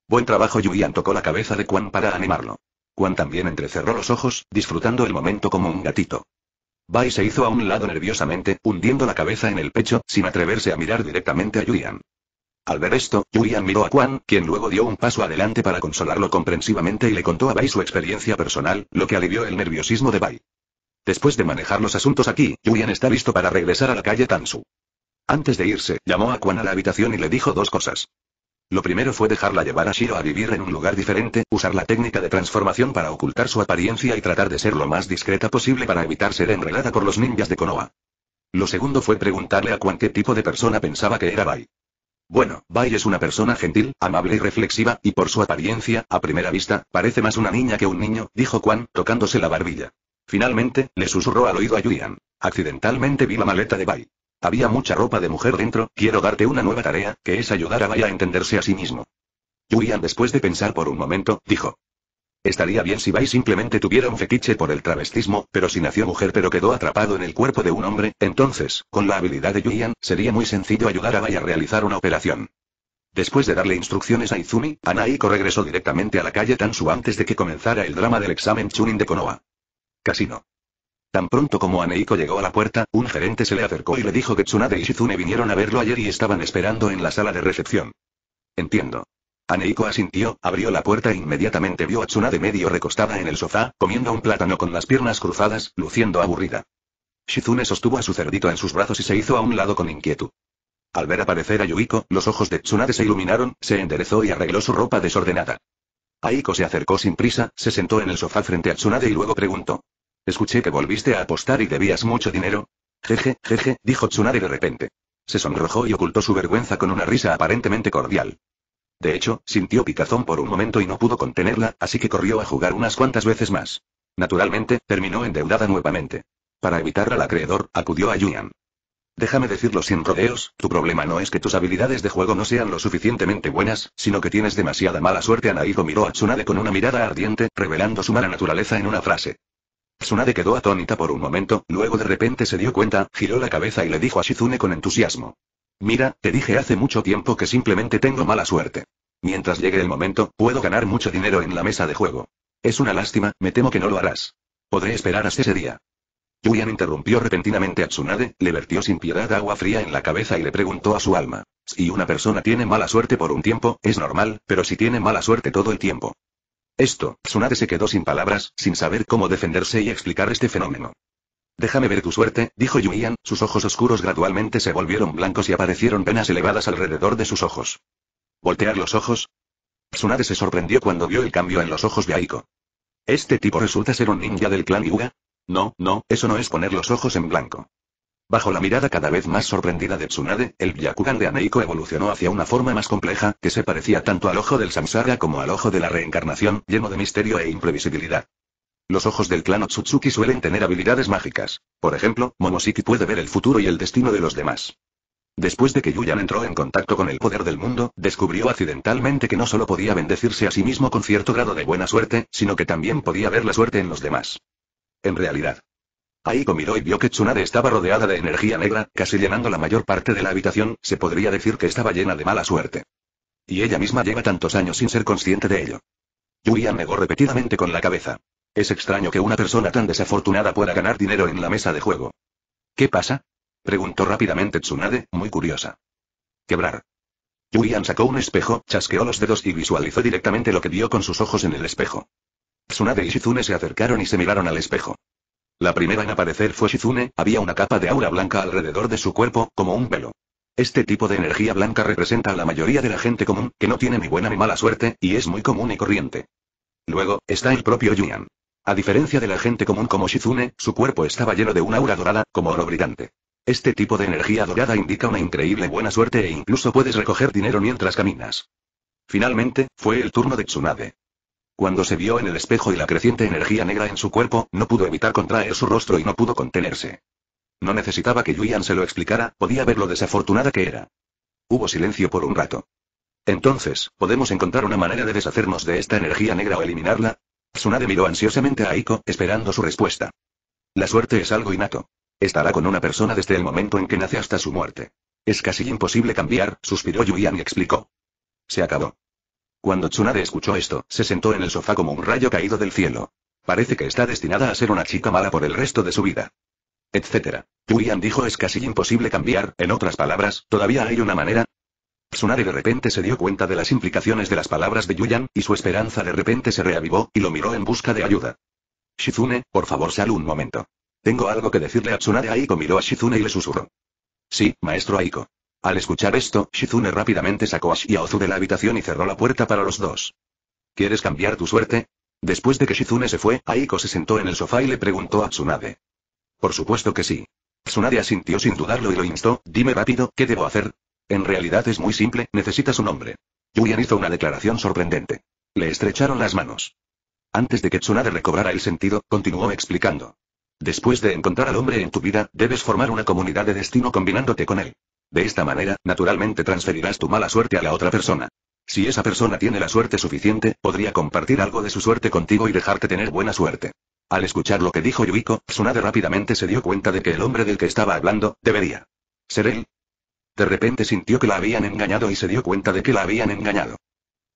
Buen trabajo Yuyan tocó la cabeza de Juan para animarlo. Juan también entrecerró los ojos, disfrutando el momento como un gatito. Bai se hizo a un lado nerviosamente, hundiendo la cabeza en el pecho, sin atreverse a mirar directamente a Julian. Al ver esto, Julian miró a Juan, quien luego dio un paso adelante para consolarlo comprensivamente y le contó a Bai su experiencia personal, lo que alivió el nerviosismo de Bai. Después de manejar los asuntos aquí, Julian está listo para regresar a la calle Tansu. Antes de irse, llamó a Juan a la habitación y le dijo dos cosas. Lo primero fue dejarla llevar a Shiro a vivir en un lugar diferente, usar la técnica de transformación para ocultar su apariencia y tratar de ser lo más discreta posible para evitar ser enredada por los ninjas de Konoha. Lo segundo fue preguntarle a Kwan qué tipo de persona pensaba que era Bai. Bueno, Bai es una persona gentil, amable y reflexiva, y por su apariencia, a primera vista, parece más una niña que un niño, dijo Kwan, tocándose la barbilla. Finalmente, le susurró al oído a Yuan. Accidentalmente vi la maleta de Bai. Había mucha ropa de mujer dentro, quiero darte una nueva tarea, que es ayudar a vaya a entenderse a sí mismo. Julian después de pensar por un momento, dijo. Estaría bien si Bai simplemente tuviera un fetiche por el travestismo, pero si nació mujer pero quedó atrapado en el cuerpo de un hombre, entonces, con la habilidad de Julian, sería muy sencillo ayudar a Bai a realizar una operación. Después de darle instrucciones a Izumi, Anaiko regresó directamente a la calle Tansu antes de que comenzara el drama del examen Chunin de Konoha. Casino. Tan pronto como Aneiko llegó a la puerta, un gerente se le acercó y le dijo que Tsunade y Shizune vinieron a verlo ayer y estaban esperando en la sala de recepción. Entiendo. Aneiko asintió, abrió la puerta e inmediatamente vio a Tsunade medio recostada en el sofá, comiendo un plátano con las piernas cruzadas, luciendo aburrida. Shizune sostuvo a su cerdito en sus brazos y se hizo a un lado con inquietud. Al ver aparecer a Yuiko, los ojos de Tsunade se iluminaron, se enderezó y arregló su ropa desordenada. Aiko se acercó sin prisa, se sentó en el sofá frente a Tsunade y luego preguntó. Escuché que volviste a apostar y debías mucho dinero. Jeje, jeje, dijo Tsunade de repente. Se sonrojó y ocultó su vergüenza con una risa aparentemente cordial. De hecho, sintió picazón por un momento y no pudo contenerla, así que corrió a jugar unas cuantas veces más. Naturalmente, terminó endeudada nuevamente. Para evitar al acreedor, acudió a Yuyan. Déjame decirlo sin rodeos, tu problema no es que tus habilidades de juego no sean lo suficientemente buenas, sino que tienes demasiada mala suerte. Anaigo miró a Tsunade con una mirada ardiente, revelando su mala naturaleza en una frase. Tsunade quedó atónita por un momento, luego de repente se dio cuenta, giró la cabeza y le dijo a Shizune con entusiasmo. Mira, te dije hace mucho tiempo que simplemente tengo mala suerte. Mientras llegue el momento, puedo ganar mucho dinero en la mesa de juego. Es una lástima, me temo que no lo harás. Podré esperar hasta ese día. Yuyan interrumpió repentinamente a Tsunade, le vertió sin piedad agua fría en la cabeza y le preguntó a su alma. Si una persona tiene mala suerte por un tiempo, es normal, pero si tiene mala suerte todo el tiempo, esto, Tsunade se quedó sin palabras, sin saber cómo defenderse y explicar este fenómeno. Déjame ver tu suerte, dijo Yuian, sus ojos oscuros gradualmente se volvieron blancos y aparecieron penas elevadas alrededor de sus ojos. ¿Voltear los ojos? Tsunade se sorprendió cuando vio el cambio en los ojos de Aiko. ¿Este tipo resulta ser un ninja del clan Yuga? No, no, eso no es poner los ojos en blanco. Bajo la mirada cada vez más sorprendida de Tsunade, el Byakugan de Aneiko evolucionó hacia una forma más compleja, que se parecía tanto al ojo del Samsara como al ojo de la reencarnación, lleno de misterio e imprevisibilidad. Los ojos del clan Otsutsuki suelen tener habilidades mágicas. Por ejemplo, Momoshiki puede ver el futuro y el destino de los demás. Después de que Yuyan entró en contacto con el poder del mundo, descubrió accidentalmente que no solo podía bendecirse a sí mismo con cierto grado de buena suerte, sino que también podía ver la suerte en los demás. En realidad, Aiko miró y vio que Tsunade estaba rodeada de energía negra, casi llenando la mayor parte de la habitación, se podría decir que estaba llena de mala suerte. Y ella misma lleva tantos años sin ser consciente de ello. Yuian negó repetidamente con la cabeza. Es extraño que una persona tan desafortunada pueda ganar dinero en la mesa de juego. ¿Qué pasa? Preguntó rápidamente Tsunade, muy curiosa. Quebrar. Yuian sacó un espejo, chasqueó los dedos y visualizó directamente lo que vio con sus ojos en el espejo. Tsunade y Shizune se acercaron y se miraron al espejo. La primera en aparecer fue Shizune, había una capa de aura blanca alrededor de su cuerpo, como un velo. Este tipo de energía blanca representa a la mayoría de la gente común, que no tiene ni buena ni mala suerte, y es muy común y corriente. Luego, está el propio Yuan. A diferencia de la gente común como Shizune, su cuerpo estaba lleno de una aura dorada, como oro brillante. Este tipo de energía dorada indica una increíble buena suerte e incluso puedes recoger dinero mientras caminas. Finalmente, fue el turno de Tsunade. Cuando se vio en el espejo y la creciente energía negra en su cuerpo, no pudo evitar contraer su rostro y no pudo contenerse. No necesitaba que Yuyan se lo explicara, podía ver lo desafortunada que era. Hubo silencio por un rato. Entonces, ¿podemos encontrar una manera de deshacernos de esta energía negra o eliminarla? Tsunade miró ansiosamente a Aiko, esperando su respuesta. La suerte es algo innato. Estará con una persona desde el momento en que nace hasta su muerte. Es casi imposible cambiar, suspiró Yuyan y explicó. Se acabó. Cuando Tsunade escuchó esto, se sentó en el sofá como un rayo caído del cielo. Parece que está destinada a ser una chica mala por el resto de su vida. Etcétera. Yuyan dijo es casi imposible cambiar, en otras palabras, ¿todavía hay una manera? Tsunade de repente se dio cuenta de las implicaciones de las palabras de Yuyan, y su esperanza de repente se reavivó, y lo miró en busca de ayuda. Shizune, por favor sal un momento. Tengo algo que decirle a Tsunade Aiko miró a Shizune y le susurró. Sí, maestro Aiko. Al escuchar esto, Shizune rápidamente sacó a Shiaozu de la habitación y cerró la puerta para los dos. ¿Quieres cambiar tu suerte? Después de que Shizune se fue, Aiko se sentó en el sofá y le preguntó a Tsunade. Por supuesto que sí. Tsunade asintió sin dudarlo y lo instó, dime rápido, ¿qué debo hacer? En realidad es muy simple, necesitas un hombre. Yuyan hizo una declaración sorprendente. Le estrecharon las manos. Antes de que Tsunade recobrara el sentido, continuó explicando. Después de encontrar al hombre en tu vida, debes formar una comunidad de destino combinándote con él. De esta manera, naturalmente transferirás tu mala suerte a la otra persona. Si esa persona tiene la suerte suficiente, podría compartir algo de su suerte contigo y dejarte tener buena suerte. Al escuchar lo que dijo Yuiko, Tsunade rápidamente se dio cuenta de que el hombre del que estaba hablando, debería ser él. De repente sintió que la habían engañado y se dio cuenta de que la habían engañado.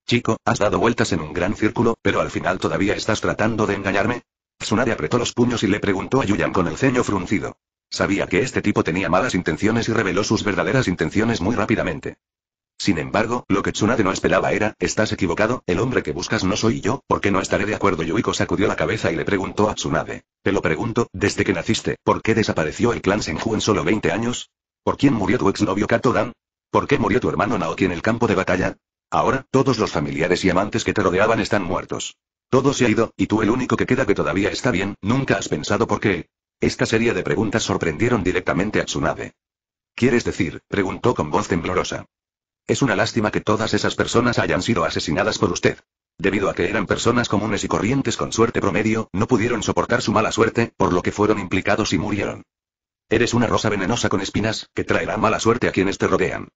Chico, has dado vueltas en un gran círculo, pero al final todavía estás tratando de engañarme. Tsunade apretó los puños y le preguntó a Yuyan con el ceño fruncido. Sabía que este tipo tenía malas intenciones y reveló sus verdaderas intenciones muy rápidamente. Sin embargo, lo que Tsunade no esperaba era, estás equivocado, el hombre que buscas no soy yo, porque no estaré de acuerdo. Yuiko sacudió la cabeza y le preguntó a Tsunade. Te lo pregunto, desde que naciste, ¿por qué desapareció el clan Senju en solo 20 años? ¿Por quién murió tu exnovio Kato-dan? ¿Por qué murió tu hermano Naoki en el campo de batalla? Ahora, todos los familiares y amantes que te rodeaban están muertos. Todo se ha ido, y tú el único que queda que todavía está bien, nunca has pensado por qué. Esta serie de preguntas sorprendieron directamente a Tsunade. ¿Quieres decir? preguntó con voz temblorosa. Es una lástima que todas esas personas hayan sido asesinadas por usted. Debido a que eran personas comunes y corrientes con suerte promedio, no pudieron soportar su mala suerte, por lo que fueron implicados y murieron. Eres una rosa venenosa con espinas, que traerá mala suerte a quienes te rodean.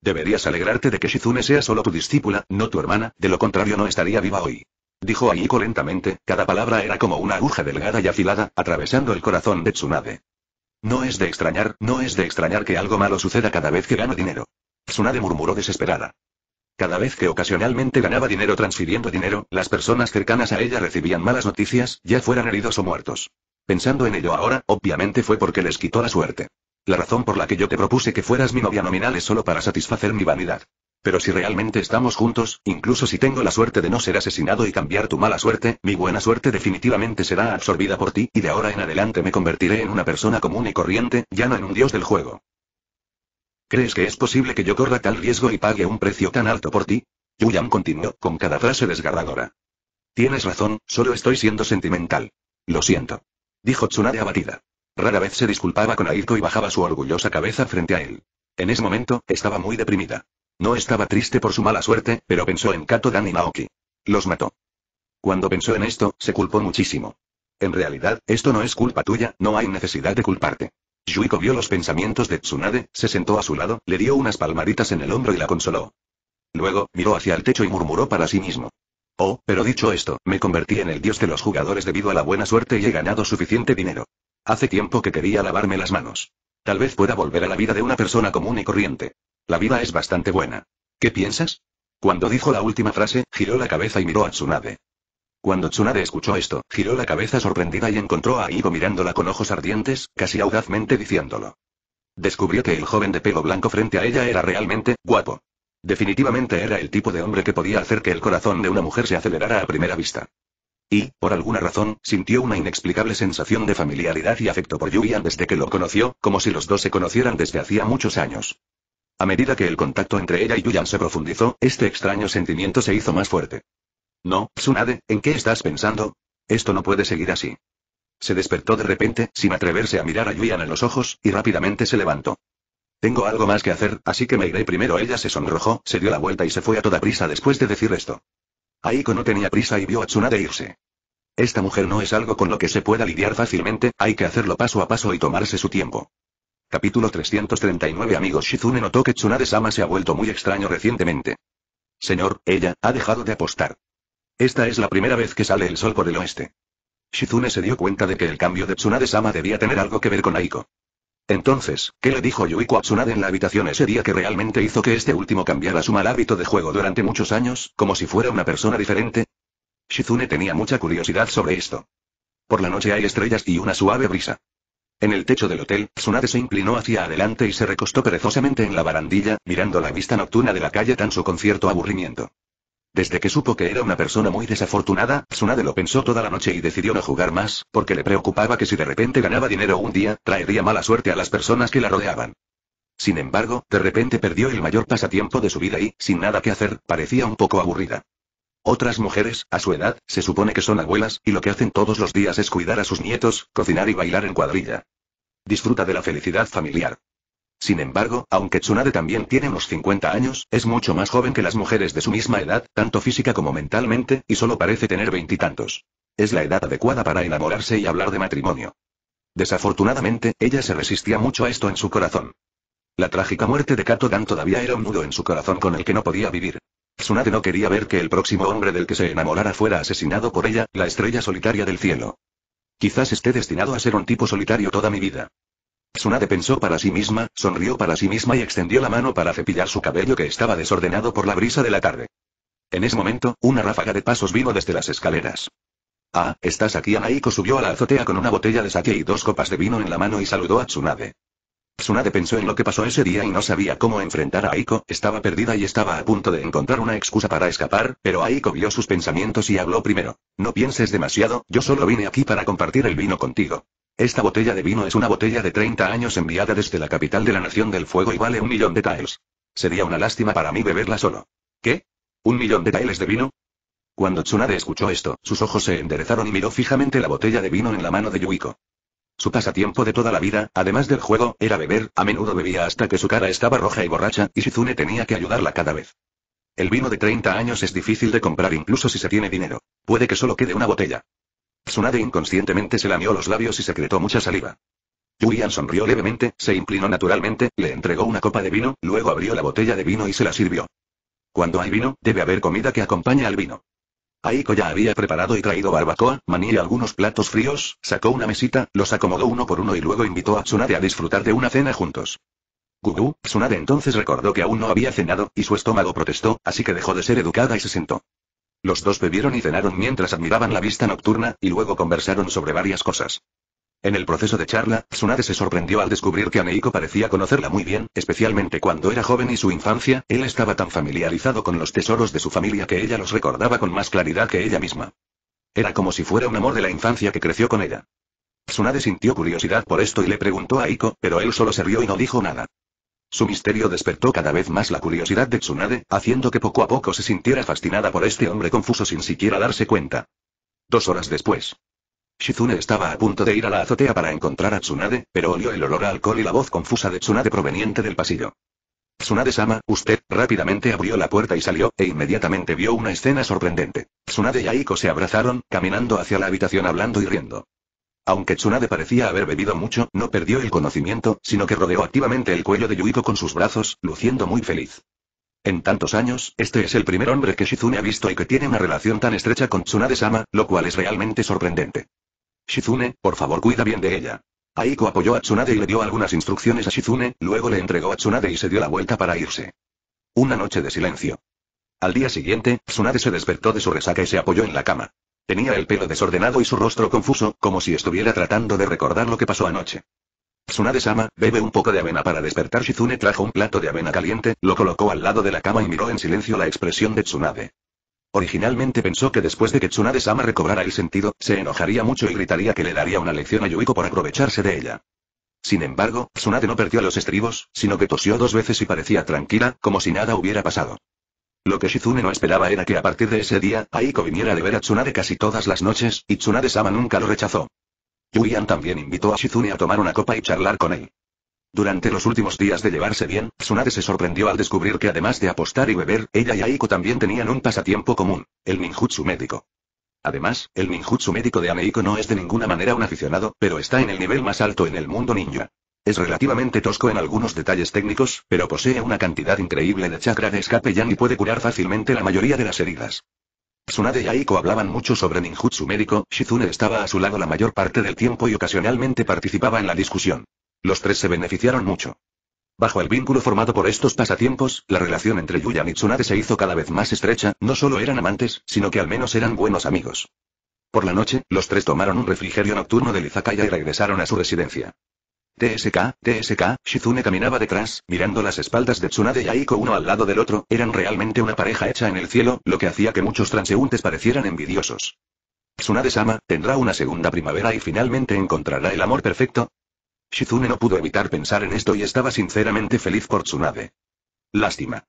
Deberías alegrarte de que Shizune sea solo tu discípula, no tu hermana, de lo contrario no estaría viva hoy. Dijo Aiko lentamente, cada palabra era como una aguja delgada y afilada, atravesando el corazón de Tsunade. No es de extrañar, no es de extrañar que algo malo suceda cada vez que gano dinero. Tsunade murmuró desesperada. Cada vez que ocasionalmente ganaba dinero transfiriendo dinero, las personas cercanas a ella recibían malas noticias, ya fueran heridos o muertos. Pensando en ello ahora, obviamente fue porque les quitó la suerte. La razón por la que yo te propuse que fueras mi novia nominal es solo para satisfacer mi vanidad. Pero si realmente estamos juntos, incluso si tengo la suerte de no ser asesinado y cambiar tu mala suerte, mi buena suerte definitivamente será absorbida por ti, y de ahora en adelante me convertiré en una persona común y corriente, ya no en un dios del juego. ¿Crees que es posible que yo corra tal riesgo y pague un precio tan alto por ti? Yuyam continuó, con cada frase desgarradora. Tienes razón, solo estoy siendo sentimental. Lo siento. Dijo Tsunade abatida. Rara vez se disculpaba con Aiko y bajaba su orgullosa cabeza frente a él. En ese momento, estaba muy deprimida. No estaba triste por su mala suerte, pero pensó en Kato Dan y Naoki. Los mató. Cuando pensó en esto, se culpó muchísimo. En realidad, esto no es culpa tuya, no hay necesidad de culparte. Yuiko vio los pensamientos de Tsunade, se sentó a su lado, le dio unas palmaditas en el hombro y la consoló. Luego, miró hacia el techo y murmuró para sí mismo. Oh, pero dicho esto, me convertí en el dios de los jugadores debido a la buena suerte y he ganado suficiente dinero. Hace tiempo que quería lavarme las manos. Tal vez pueda volver a la vida de una persona común y corriente. La vida es bastante buena. ¿Qué piensas? Cuando dijo la última frase, giró la cabeza y miró a Tsunade. Cuando Tsunade escuchó esto, giró la cabeza sorprendida y encontró a Igo mirándola con ojos ardientes, casi audazmente diciéndolo. Descubrió que el joven de pelo blanco frente a ella era realmente guapo. Definitivamente era el tipo de hombre que podía hacer que el corazón de una mujer se acelerara a primera vista. Y, por alguna razón, sintió una inexplicable sensación de familiaridad y afecto por yan desde que lo conoció, como si los dos se conocieran desde hacía muchos años. A medida que el contacto entre ella y Yuyan se profundizó, este extraño sentimiento se hizo más fuerte. No, Tsunade, ¿en qué estás pensando? Esto no puede seguir así. Se despertó de repente, sin atreverse a mirar a Yuyan en los ojos, y rápidamente se levantó. Tengo algo más que hacer, así que me iré primero. Ella se sonrojó, se dio la vuelta y se fue a toda prisa después de decir esto. Aiko no tenía prisa y vio a Tsunade irse. Esta mujer no es algo con lo que se pueda lidiar fácilmente, hay que hacerlo paso a paso y tomarse su tiempo. Capítulo 339 Amigos Shizune notó que Tsunade-sama se ha vuelto muy extraño recientemente. Señor, ella, ha dejado de apostar. Esta es la primera vez que sale el sol por el oeste. Shizune se dio cuenta de que el cambio de Tsunade-sama debía tener algo que ver con Aiko. Entonces, ¿qué le dijo Yuiko a Tsunade en la habitación ese día que realmente hizo que este último cambiara su mal hábito de juego durante muchos años, como si fuera una persona diferente? Shizune tenía mucha curiosidad sobre esto. Por la noche hay estrellas y una suave brisa. En el techo del hotel, Tsunade se inclinó hacia adelante y se recostó perezosamente en la barandilla, mirando la vista nocturna de la calle tan su concierto aburrimiento. Desde que supo que era una persona muy desafortunada, Tsunade lo pensó toda la noche y decidió no jugar más, porque le preocupaba que si de repente ganaba dinero un día, traería mala suerte a las personas que la rodeaban. Sin embargo, de repente perdió el mayor pasatiempo de su vida y, sin nada que hacer, parecía un poco aburrida. Otras mujeres, a su edad, se supone que son abuelas, y lo que hacen todos los días es cuidar a sus nietos, cocinar y bailar en cuadrilla. Disfruta de la felicidad familiar. Sin embargo, aunque Tsunade también tiene unos 50 años, es mucho más joven que las mujeres de su misma edad, tanto física como mentalmente, y solo parece tener veintitantos. Es la edad adecuada para enamorarse y hablar de matrimonio. Desafortunadamente, ella se resistía mucho a esto en su corazón. La trágica muerte de Kato Dan todavía era un nudo en su corazón con el que no podía vivir. Tsunade no quería ver que el próximo hombre del que se enamorara fuera asesinado por ella, la estrella solitaria del cielo. Quizás esté destinado a ser un tipo solitario toda mi vida. Tsunade pensó para sí misma, sonrió para sí misma y extendió la mano para cepillar su cabello que estaba desordenado por la brisa de la tarde. En ese momento, una ráfaga de pasos vino desde las escaleras. Ah, estás aquí. Anaiko subió a la azotea con una botella de sake y dos copas de vino en la mano y saludó a Tsunade. Tsunade pensó en lo que pasó ese día y no sabía cómo enfrentar a Aiko, estaba perdida y estaba a punto de encontrar una excusa para escapar, pero Aiko vio sus pensamientos y habló primero. No pienses demasiado, yo solo vine aquí para compartir el vino contigo. Esta botella de vino es una botella de 30 años enviada desde la capital de la Nación del Fuego y vale un millón de taels. Sería una lástima para mí beberla solo. ¿Qué? ¿Un millón de taels de vino? Cuando Tsunade escuchó esto, sus ojos se enderezaron y miró fijamente la botella de vino en la mano de Yuiko. Su pasatiempo de toda la vida, además del juego, era beber, a menudo bebía hasta que su cara estaba roja y borracha, y Shizune tenía que ayudarla cada vez. El vino de 30 años es difícil de comprar incluso si se tiene dinero. Puede que solo quede una botella. Tsunade inconscientemente se lamió los labios y secretó mucha saliva. Julian sonrió levemente, se inclinó naturalmente, le entregó una copa de vino, luego abrió la botella de vino y se la sirvió. Cuando hay vino, debe haber comida que acompañe al vino. Aiko ya había preparado y traído barbacoa, maní y algunos platos fríos, sacó una mesita, los acomodó uno por uno y luego invitó a Tsunade a disfrutar de una cena juntos. Gugu, Tsunade entonces recordó que aún no había cenado, y su estómago protestó, así que dejó de ser educada y se sentó. Los dos bebieron y cenaron mientras admiraban la vista nocturna, y luego conversaron sobre varias cosas. En el proceso de charla, Tsunade se sorprendió al descubrir que Aneiko parecía conocerla muy bien, especialmente cuando era joven y su infancia, él estaba tan familiarizado con los tesoros de su familia que ella los recordaba con más claridad que ella misma. Era como si fuera un amor de la infancia que creció con ella. Tsunade sintió curiosidad por esto y le preguntó a Aiko, pero él solo se rió y no dijo nada. Su misterio despertó cada vez más la curiosidad de Tsunade, haciendo que poco a poco se sintiera fascinada por este hombre confuso sin siquiera darse cuenta. Dos horas después. Shizune estaba a punto de ir a la azotea para encontrar a Tsunade, pero olió el olor a alcohol y la voz confusa de Tsunade proveniente del pasillo. Tsunade-sama, usted, rápidamente abrió la puerta y salió, e inmediatamente vio una escena sorprendente. Tsunade y Aiko se abrazaron, caminando hacia la habitación hablando y riendo. Aunque Tsunade parecía haber bebido mucho, no perdió el conocimiento, sino que rodeó activamente el cuello de Yuiko con sus brazos, luciendo muy feliz. En tantos años, este es el primer hombre que Shizune ha visto y que tiene una relación tan estrecha con Tsunade-sama, lo cual es realmente sorprendente. Shizune, por favor cuida bien de ella. Aiko apoyó a Tsunade y le dio algunas instrucciones a Shizune, luego le entregó a Tsunade y se dio la vuelta para irse. Una noche de silencio. Al día siguiente, Tsunade se despertó de su resaca y se apoyó en la cama. Tenía el pelo desordenado y su rostro confuso, como si estuviera tratando de recordar lo que pasó anoche. Tsunade-sama, bebe un poco de avena para despertar. Shizune trajo un plato de avena caliente, lo colocó al lado de la cama y miró en silencio la expresión de Tsunade. Originalmente pensó que después de que Tsunade-sama recobrara el sentido, se enojaría mucho y gritaría que le daría una lección a Yuiko por aprovecharse de ella. Sin embargo, Tsunade no perdió los estribos, sino que tosió dos veces y parecía tranquila, como si nada hubiera pasado. Lo que Shizune no esperaba era que a partir de ese día, Aiko viniera de ver a Tsunade casi todas las noches, y Tsunade-sama nunca lo rechazó. Yuian también invitó a Shizune a tomar una copa y charlar con él. Durante los últimos días de llevarse bien, Tsunade se sorprendió al descubrir que además de apostar y beber, ella y Aiko también tenían un pasatiempo común, el ninjutsu médico. Además, el ninjutsu médico de Ameiko no es de ninguna manera un aficionado, pero está en el nivel más alto en el mundo ninja. Es relativamente tosco en algunos detalles técnicos, pero posee una cantidad increíble de chakra de escape yang y puede curar fácilmente la mayoría de las heridas. Tsunade y Aiko hablaban mucho sobre ninjutsu médico, Shizune estaba a su lado la mayor parte del tiempo y ocasionalmente participaba en la discusión. Los tres se beneficiaron mucho. Bajo el vínculo formado por estos pasatiempos, la relación entre Yuya y Tsunade se hizo cada vez más estrecha, no solo eran amantes, sino que al menos eran buenos amigos. Por la noche, los tres tomaron un refrigerio nocturno de Izakaya y regresaron a su residencia. TSK, TSK, Shizune caminaba detrás, mirando las espaldas de Tsunade y Aiko uno al lado del otro, eran realmente una pareja hecha en el cielo, lo que hacía que muchos transeúntes parecieran envidiosos. Tsunade-sama, tendrá una segunda primavera y finalmente encontrará el amor perfecto, Shizune no pudo evitar pensar en esto y estaba sinceramente feliz por Tsunade. Lástima.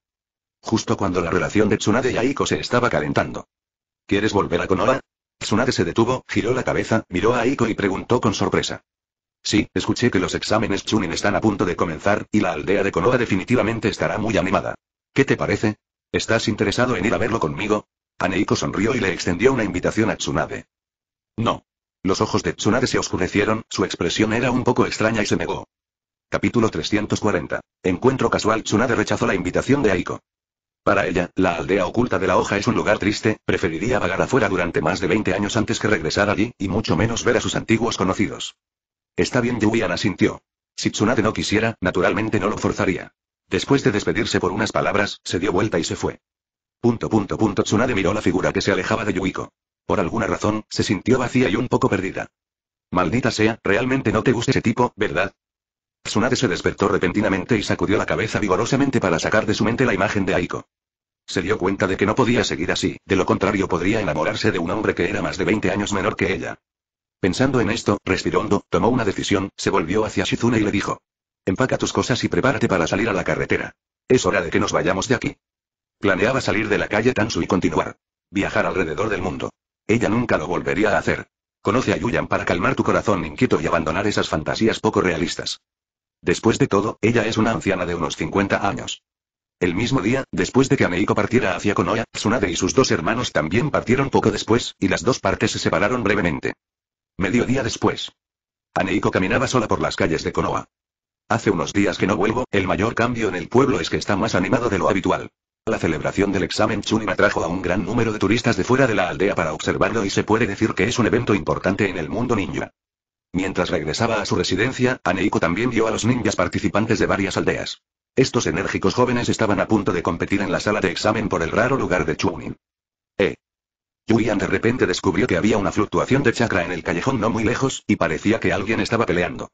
Justo cuando la relación de Tsunade y Aiko se estaba calentando. ¿Quieres volver a Konoha? Tsunade se detuvo, giró la cabeza, miró a Aiko y preguntó con sorpresa. Sí, escuché que los exámenes Chunin están a punto de comenzar, y la aldea de Konoha definitivamente estará muy animada. ¿Qué te parece? ¿Estás interesado en ir a verlo conmigo? Aneiko sonrió y le extendió una invitación a Tsunade. No. Los ojos de Tsunade se oscurecieron, su expresión era un poco extraña y se negó. Capítulo 340. Encuentro casual Tsunade rechazó la invitación de Aiko. Para ella, la aldea oculta de la hoja es un lugar triste, preferiría vagar afuera durante más de 20 años antes que regresar allí, y mucho menos ver a sus antiguos conocidos. Está bien, Yuiana asintió. Si Tsunade no quisiera, naturalmente no lo forzaría. Después de despedirse por unas palabras, se dio vuelta y se fue. Punto punto punto Tsunade miró la figura que se alejaba de Yuiko. Por alguna razón, se sintió vacía y un poco perdida. Maldita sea, realmente no te gusta ese tipo, ¿verdad? Tsunade se despertó repentinamente y sacudió la cabeza vigorosamente para sacar de su mente la imagen de Aiko. Se dio cuenta de que no podía seguir así, de lo contrario podría enamorarse de un hombre que era más de 20 años menor que ella. Pensando en esto, respiró tomó una decisión, se volvió hacia Shizune y le dijo. Empaca tus cosas y prepárate para salir a la carretera. Es hora de que nos vayamos de aquí. Planeaba salir de la calle Tansu y continuar. Viajar alrededor del mundo. Ella nunca lo volvería a hacer. Conoce a Yuyan para calmar tu corazón inquieto y abandonar esas fantasías poco realistas. Después de todo, ella es una anciana de unos 50 años. El mismo día, después de que Aneiko partiera hacia Konoha, Tsunade y sus dos hermanos también partieron poco después, y las dos partes se separaron brevemente. Mediodía después. Aneiko caminaba sola por las calles de Konoha. Hace unos días que no vuelvo, el mayor cambio en el pueblo es que está más animado de lo habitual. La celebración del examen Chunin atrajo a un gran número de turistas de fuera de la aldea para observarlo y se puede decir que es un evento importante en el mundo ninja. Mientras regresaba a su residencia, Aneiko también vio a los ninjas participantes de varias aldeas. Estos enérgicos jóvenes estaban a punto de competir en la sala de examen por el raro lugar de Chunin. Eh. Yuyan de repente descubrió que había una fluctuación de chakra en el callejón no muy lejos, y parecía que alguien estaba peleando.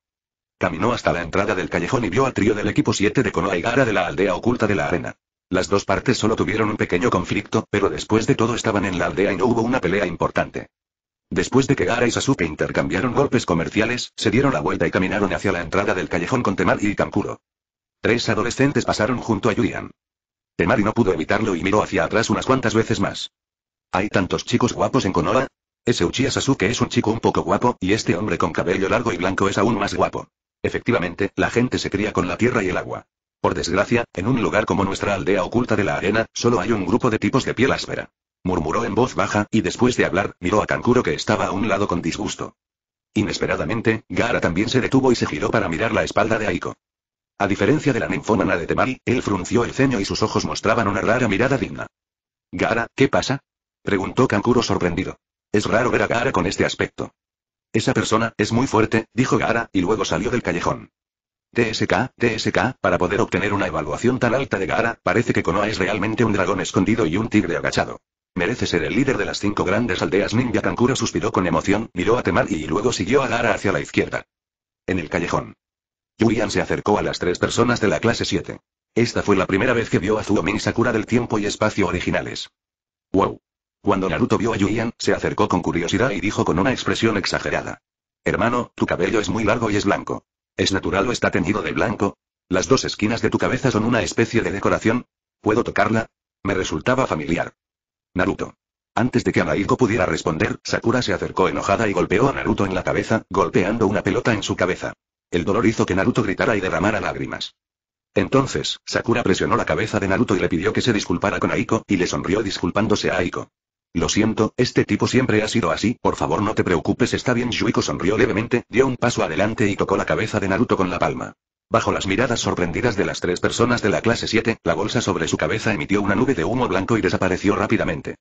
Caminó hasta la entrada del callejón y vio al trío del equipo 7 de Konoha y Gara de la aldea oculta de la arena. Las dos partes solo tuvieron un pequeño conflicto, pero después de todo estaban en la aldea y no hubo una pelea importante. Después de que Gara y Sasuke intercambiaron golpes comerciales, se dieron la vuelta y caminaron hacia la entrada del callejón con Temari y Kankuro. Tres adolescentes pasaron junto a Yuyan. Temari no pudo evitarlo y miró hacia atrás unas cuantas veces más. ¿Hay tantos chicos guapos en Konoha? Ese Uchiha Sasuke es un chico un poco guapo, y este hombre con cabello largo y blanco es aún más guapo. Efectivamente, la gente se cría con la tierra y el agua. Por desgracia, en un lugar como nuestra aldea oculta de la arena, solo hay un grupo de tipos de piel áspera. Murmuró en voz baja, y después de hablar, miró a Kankuro que estaba a un lado con disgusto. Inesperadamente, Gara también se detuvo y se giró para mirar la espalda de Aiko. A diferencia de la ninfómana de Temari, él frunció el ceño y sus ojos mostraban una rara mirada digna. Gara, ¿qué pasa? preguntó Kankuro sorprendido. Es raro ver a Gara con este aspecto. Esa persona, es muy fuerte, dijo Gara, y luego salió del callejón. TSK, TSK, para poder obtener una evaluación tan alta de Gaara, parece que Konoha es realmente un dragón escondido y un tigre agachado. Merece ser el líder de las cinco grandes aldeas ninja. Kankuro suspiró con emoción, miró a Temari y luego siguió a Gara hacia la izquierda. En el callejón. Yuyan se acercó a las tres personas de la clase 7. Esta fue la primera vez que vio a Zuomin Sakura del tiempo y espacio originales. Wow. Cuando Naruto vio a Yuyan, se acercó con curiosidad y dijo con una expresión exagerada. Hermano, tu cabello es muy largo y es blanco. ¿Es natural o está teñido de blanco? Las dos esquinas de tu cabeza son una especie de decoración. ¿Puedo tocarla? Me resultaba familiar. Naruto. Antes de que Anaiko pudiera responder, Sakura se acercó enojada y golpeó a Naruto en la cabeza, golpeando una pelota en su cabeza. El dolor hizo que Naruto gritara y derramara lágrimas. Entonces, Sakura presionó la cabeza de Naruto y le pidió que se disculpara con Aiko, y le sonrió disculpándose a Aiko. Lo siento, este tipo siempre ha sido así, por favor no te preocupes, está bien. Yuiko sonrió levemente, dio un paso adelante y tocó la cabeza de Naruto con la palma. Bajo las miradas sorprendidas de las tres personas de la clase 7, la bolsa sobre su cabeza emitió una nube de humo blanco y desapareció rápidamente.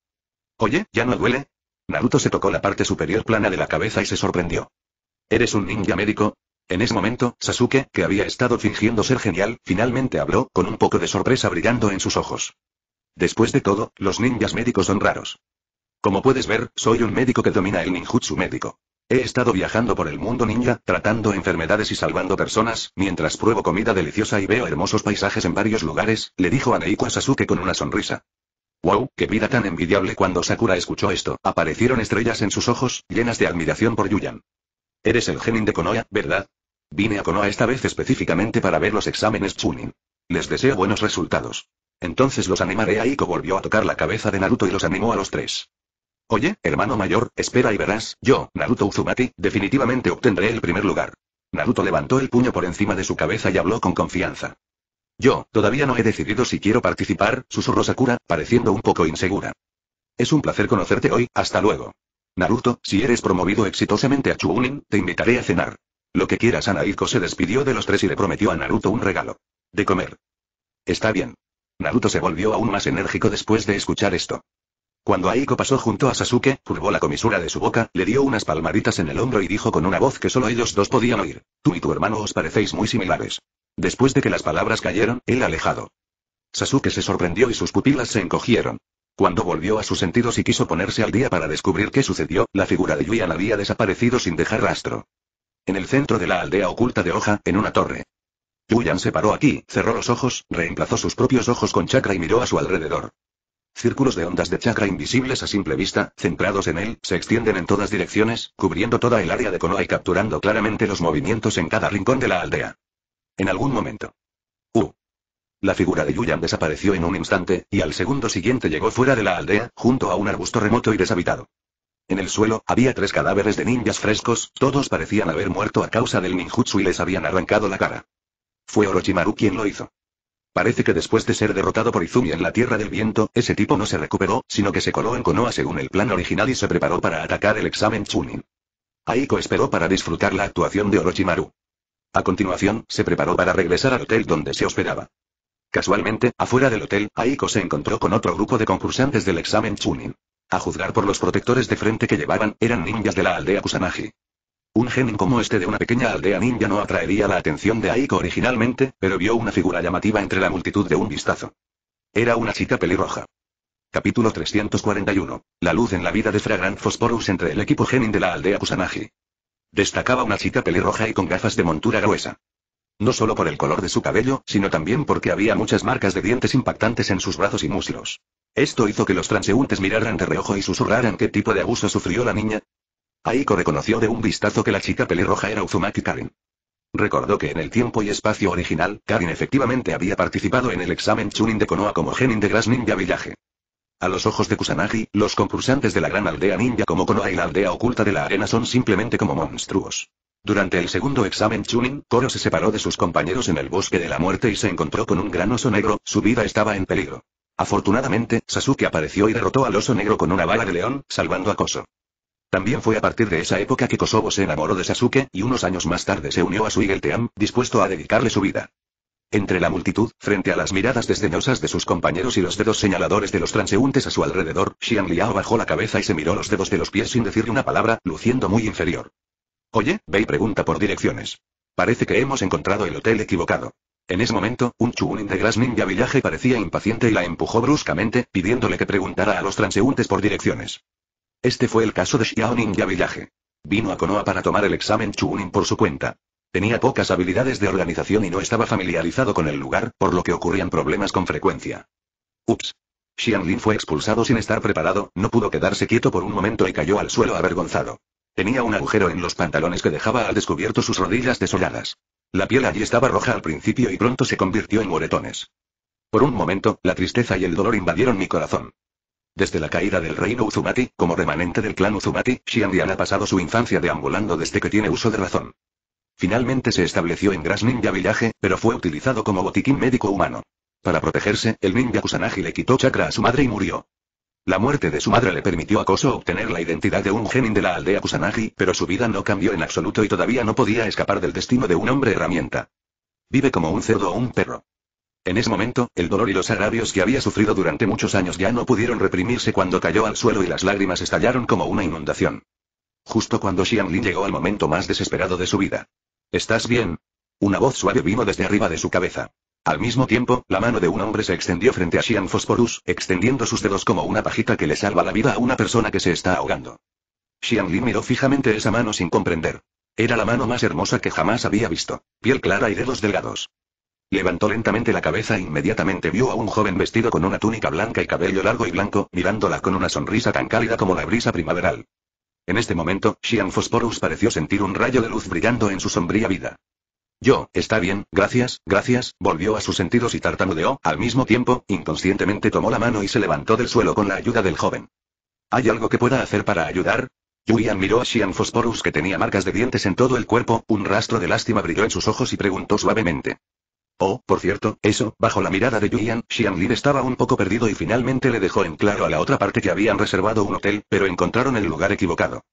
Oye, ¿ya no duele? Naruto se tocó la parte superior plana de la cabeza y se sorprendió. ¿Eres un ninja médico? En ese momento, Sasuke, que había estado fingiendo ser genial, finalmente habló, con un poco de sorpresa brillando en sus ojos. Después de todo, los ninjas médicos son raros. Como puedes ver, soy un médico que domina el ninjutsu médico. He estado viajando por el mundo ninja, tratando enfermedades y salvando personas, mientras pruebo comida deliciosa y veo hermosos paisajes en varios lugares, le dijo a a Sasuke con una sonrisa. ¡Wow! ¡Qué vida tan envidiable! Cuando Sakura escuchó esto, aparecieron estrellas en sus ojos, llenas de admiración por Yuyan. Eres el genin de Konoha, ¿verdad? Vine a Konoha esta vez específicamente para ver los exámenes Chunin. Les deseo buenos resultados. Entonces los animaré a volvió a tocar la cabeza de Naruto y los animó a los tres. Oye, hermano mayor, espera y verás, yo, Naruto Uzumaki, definitivamente obtendré el primer lugar. Naruto levantó el puño por encima de su cabeza y habló con confianza. Yo, todavía no he decidido si quiero participar, susurró Sakura, pareciendo un poco insegura. Es un placer conocerte hoy, hasta luego. Naruto, si eres promovido exitosamente a Chunin, te invitaré a cenar. Lo que quieras Anaiko se despidió de los tres y le prometió a Naruto un regalo. De comer. Está bien. Naruto se volvió aún más enérgico después de escuchar esto. Cuando Aiko pasó junto a Sasuke, curvó la comisura de su boca, le dio unas palmaditas en el hombro y dijo con una voz que solo ellos dos podían oír. Tú y tu hermano os parecéis muy similares. Después de que las palabras cayeron, él alejado. Sasuke se sorprendió y sus pupilas se encogieron. Cuando volvió a sus sentidos y quiso ponerse al día para descubrir qué sucedió, la figura de Yuyan había desaparecido sin dejar rastro. En el centro de la aldea oculta de Hoja, en una torre. Yuyan se paró aquí, cerró los ojos, reemplazó sus propios ojos con chakra y miró a su alrededor. Círculos de ondas de chakra invisibles a simple vista, centrados en él, se extienden en todas direcciones, cubriendo toda el área de Konoha y capturando claramente los movimientos en cada rincón de la aldea. En algún momento. Uh. La figura de Yuyan desapareció en un instante, y al segundo siguiente llegó fuera de la aldea, junto a un arbusto remoto y deshabitado. En el suelo, había tres cadáveres de ninjas frescos, todos parecían haber muerto a causa del ninjutsu y les habían arrancado la cara. Fue Orochimaru quien lo hizo. Parece que después de ser derrotado por Izumi en la Tierra del Viento, ese tipo no se recuperó, sino que se coló en Konoha según el plan original y se preparó para atacar el examen Chunin. Aiko esperó para disfrutar la actuación de Orochimaru. A continuación, se preparó para regresar al hotel donde se hospedaba. Casualmente, afuera del hotel, Aiko se encontró con otro grupo de concursantes del examen Chunin. A juzgar por los protectores de frente que llevaban, eran ninjas de la aldea Kusanagi. Un genin como este de una pequeña aldea ninja no atraería la atención de Aiko originalmente, pero vio una figura llamativa entre la multitud de un vistazo. Era una chica pelirroja. Capítulo 341. La luz en la vida de Fragrant Phosphorus entre el equipo genin de la aldea Kusanagi. Destacaba una chica pelirroja y con gafas de montura gruesa. No solo por el color de su cabello, sino también porque había muchas marcas de dientes impactantes en sus brazos y muslos. Esto hizo que los transeúntes miraran de reojo y susurraran qué tipo de abuso sufrió la niña, Aiko reconoció de un vistazo que la chica pelirroja era Uzumaki Karin. Recordó que en el tiempo y espacio original, Karin efectivamente había participado en el examen Chunin de Konoha como genin de Grass Ninja Villaje. A los ojos de Kusanagi, los concursantes de la gran aldea ninja como Konoha y la aldea oculta de la arena son simplemente como monstruos. Durante el segundo examen Chunin, Koro se separó de sus compañeros en el bosque de la muerte y se encontró con un gran oso negro, su vida estaba en peligro. Afortunadamente, Sasuke apareció y derrotó al oso negro con una bala de león, salvando a Koso. También fue a partir de esa época que Kosovo se enamoró de Sasuke, y unos años más tarde se unió a su Team, dispuesto a dedicarle su vida. Entre la multitud, frente a las miradas desdeñosas de sus compañeros y los dedos señaladores de los transeúntes a su alrededor, Xiang Liao bajó la cabeza y se miró los dedos de los pies sin decirle una palabra, luciendo muy inferior. Oye, Bei pregunta por direcciones. Parece que hemos encontrado el hotel equivocado. En ese momento, un chunin de Grasmin Ninja Village parecía impaciente y la empujó bruscamente, pidiéndole que preguntara a los transeúntes por direcciones. Este fue el caso de Xiao Ninja Village. Vino a Konoha para tomar el examen Chunin por su cuenta. Tenía pocas habilidades de organización y no estaba familiarizado con el lugar, por lo que ocurrían problemas con frecuencia. Ups. Xianlin fue expulsado sin estar preparado, no pudo quedarse quieto por un momento y cayó al suelo avergonzado. Tenía un agujero en los pantalones que dejaba al descubierto sus rodillas desolladas. La piel allí estaba roja al principio y pronto se convirtió en moretones. Por un momento, la tristeza y el dolor invadieron mi corazón. Desde la caída del reino Uzumati, como remanente del clan Uzumati, Xiandian ha pasado su infancia deambulando desde que tiene uso de razón. Finalmente se estableció en Grass Ninja Village, pero fue utilizado como botiquín médico humano. Para protegerse, el ninja Kusanagi le quitó chakra a su madre y murió. La muerte de su madre le permitió a Koso obtener la identidad de un genin de la aldea Kusanagi, pero su vida no cambió en absoluto y todavía no podía escapar del destino de un hombre herramienta. Vive como un cerdo o un perro. En ese momento, el dolor y los agravios que había sufrido durante muchos años ya no pudieron reprimirse cuando cayó al suelo y las lágrimas estallaron como una inundación. Justo cuando Xiang-Lin llegó al momento más desesperado de su vida. ¿Estás bien? Una voz suave vino desde arriba de su cabeza. Al mismo tiempo, la mano de un hombre se extendió frente a Xiang Fosporus, extendiendo sus dedos como una pajita que le salva la vida a una persona que se está ahogando. Xiang-Lin miró fijamente esa mano sin comprender. Era la mano más hermosa que jamás había visto. Piel clara y dedos delgados. Levantó lentamente la cabeza e inmediatamente vio a un joven vestido con una túnica blanca y cabello largo y blanco, mirándola con una sonrisa tan cálida como la brisa primaveral. En este momento, xian Phosphorus pareció sentir un rayo de luz brillando en su sombría vida. Yo, está bien, gracias, gracias, volvió a sus sentidos y tartamudeó, al mismo tiempo, inconscientemente tomó la mano y se levantó del suelo con la ayuda del joven. ¿Hay algo que pueda hacer para ayudar? Yuyan miró a Xian Phosphorus que tenía marcas de dientes en todo el cuerpo, un rastro de lástima brilló en sus ojos y preguntó suavemente. Oh, por cierto, eso, bajo la mirada de Yuyan, li estaba un poco perdido y finalmente le dejó en claro a la otra parte que habían reservado un hotel, pero encontraron el lugar equivocado.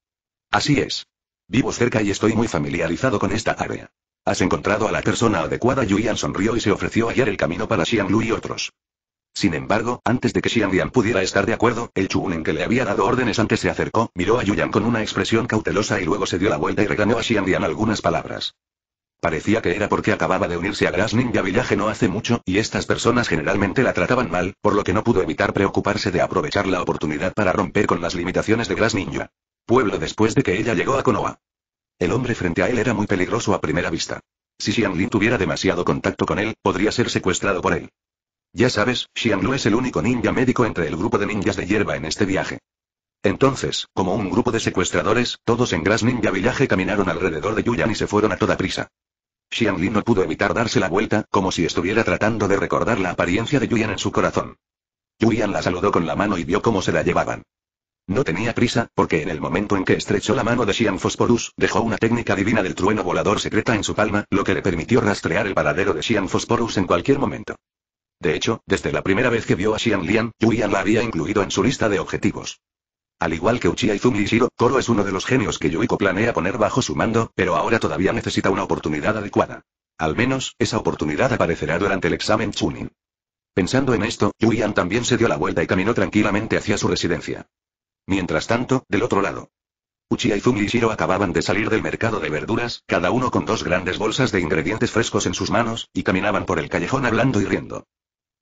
Así es. Vivo cerca y estoy muy familiarizado con esta área. Has encontrado a la persona adecuada. Yuyan sonrió y se ofreció a hallar el camino para Lu y otros. Sin embargo, antes de que Lian pudiera estar de acuerdo, el en que le había dado órdenes antes se acercó, miró a Yuyan con una expresión cautelosa y luego se dio la vuelta y regañó a Lian algunas palabras. Parecía que era porque acababa de unirse a Grass Ninja Village no hace mucho, y estas personas generalmente la trataban mal, por lo que no pudo evitar preocuparse de aprovechar la oportunidad para romper con las limitaciones de Grass Ninja. Pueblo después de que ella llegó a Konoha. El hombre frente a él era muy peligroso a primera vista. Si Xianlin tuviera demasiado contacto con él, podría ser secuestrado por él. Ya sabes, Xianlu es el único ninja médico entre el grupo de ninjas de hierba en este viaje. Entonces, como un grupo de secuestradores, todos en Grass Ninja Village caminaron alrededor de Yuyan y se fueron a toda prisa. Xiang Li no pudo evitar darse la vuelta, como si estuviera tratando de recordar la apariencia de Yuyan en su corazón. Yuyan la saludó con la mano y vio cómo se la llevaban. No tenía prisa, porque en el momento en que estrechó la mano de Xiang Phosporus, dejó una técnica divina del trueno volador secreta en su palma, lo que le permitió rastrear el paradero de Xiang Fosporus en cualquier momento. De hecho, desde la primera vez que vio a Xiang Lian, Yuyan la había incluido en su lista de objetivos. Al igual que Uchiha Izumi Shiro, Koro es uno de los genios que Yuiko planea poner bajo su mando, pero ahora todavía necesita una oportunidad adecuada. Al menos, esa oportunidad aparecerá durante el examen Chunin. Pensando en esto, Yuian también se dio la vuelta y caminó tranquilamente hacia su residencia. Mientras tanto, del otro lado. Uchiha Izumi y Shiro acababan de salir del mercado de verduras, cada uno con dos grandes bolsas de ingredientes frescos en sus manos, y caminaban por el callejón hablando y riendo.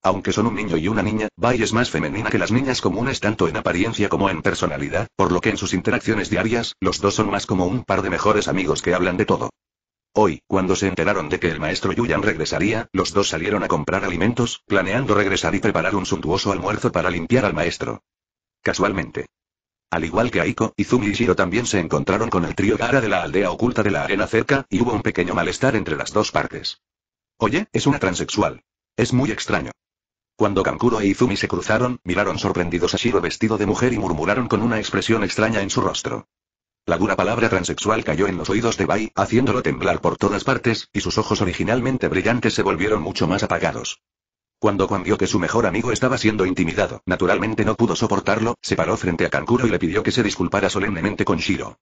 Aunque son un niño y una niña, Bai es más femenina que las niñas comunes tanto en apariencia como en personalidad, por lo que en sus interacciones diarias, los dos son más como un par de mejores amigos que hablan de todo. Hoy, cuando se enteraron de que el maestro Yuyan regresaría, los dos salieron a comprar alimentos, planeando regresar y preparar un suntuoso almuerzo para limpiar al maestro. Casualmente. Al igual que Aiko, Izumi y Shiro también se encontraron con el trío Gara de la aldea oculta de la arena cerca, y hubo un pequeño malestar entre las dos partes. Oye, es una transexual. Es muy extraño. Cuando Kankuro e Izumi se cruzaron, miraron sorprendidos a Shiro vestido de mujer y murmuraron con una expresión extraña en su rostro. La dura palabra transexual cayó en los oídos de Bai, haciéndolo temblar por todas partes, y sus ojos originalmente brillantes se volvieron mucho más apagados. Cuando Kwan vio que su mejor amigo estaba siendo intimidado, naturalmente no pudo soportarlo, se paró frente a Kankuro y le pidió que se disculpara solemnemente con Shiro.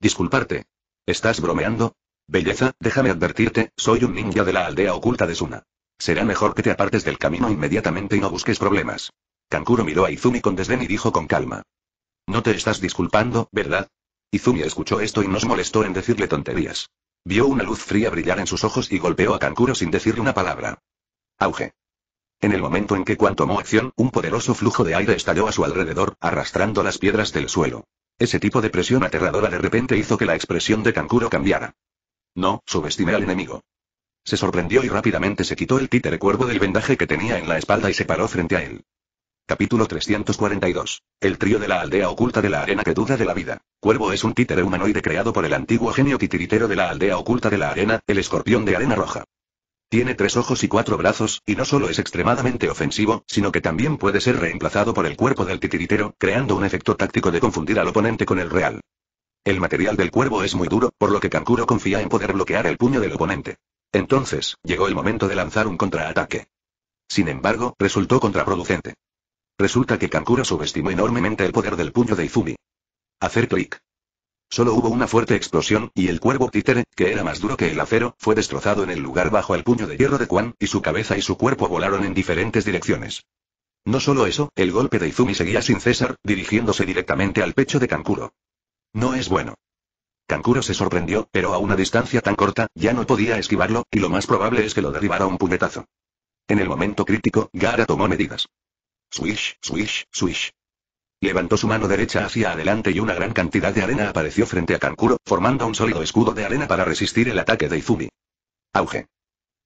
¿Disculparte? ¿Estás bromeando? Belleza, déjame advertirte, soy un ninja de la aldea oculta de Suna. Será mejor que te apartes del camino inmediatamente y no busques problemas. Kankuro miró a Izumi con desdén y dijo con calma. No te estás disculpando, ¿verdad? Izumi escuchó esto y no se molestó en decirle tonterías. Vio una luz fría brillar en sus ojos y golpeó a Kankuro sin decirle una palabra. Auge. En el momento en que Kwan tomó acción, un poderoso flujo de aire estalló a su alrededor, arrastrando las piedras del suelo. Ese tipo de presión aterradora de repente hizo que la expresión de Kankuro cambiara. No, subestimé al enemigo. Se sorprendió y rápidamente se quitó el títere cuervo del vendaje que tenía en la espalda y se paró frente a él. Capítulo 342. El trío de la aldea oculta de la arena que duda de la vida. Cuervo es un títere humanoide creado por el antiguo genio titiritero de la aldea oculta de la arena, el escorpión de arena roja. Tiene tres ojos y cuatro brazos, y no solo es extremadamente ofensivo, sino que también puede ser reemplazado por el cuerpo del titiritero, creando un efecto táctico de confundir al oponente con el real. El material del cuervo es muy duro, por lo que Kankuro confía en poder bloquear el puño del oponente. Entonces, llegó el momento de lanzar un contraataque. Sin embargo, resultó contraproducente. Resulta que Kankuro subestimó enormemente el poder del puño de Izumi. Hacer clic. Solo hubo una fuerte explosión, y el cuervo títere, que era más duro que el acero, fue destrozado en el lugar bajo el puño de hierro de Kwan, y su cabeza y su cuerpo volaron en diferentes direcciones. No solo eso, el golpe de Izumi seguía sin cesar, dirigiéndose directamente al pecho de Kankuro. No es bueno. Kankuro se sorprendió, pero a una distancia tan corta, ya no podía esquivarlo, y lo más probable es que lo derribara un puñetazo. En el momento crítico, Gara tomó medidas. Swish, swish, swish. Levantó su mano derecha hacia adelante y una gran cantidad de arena apareció frente a Kankuro, formando un sólido escudo de arena para resistir el ataque de Izumi. Auge.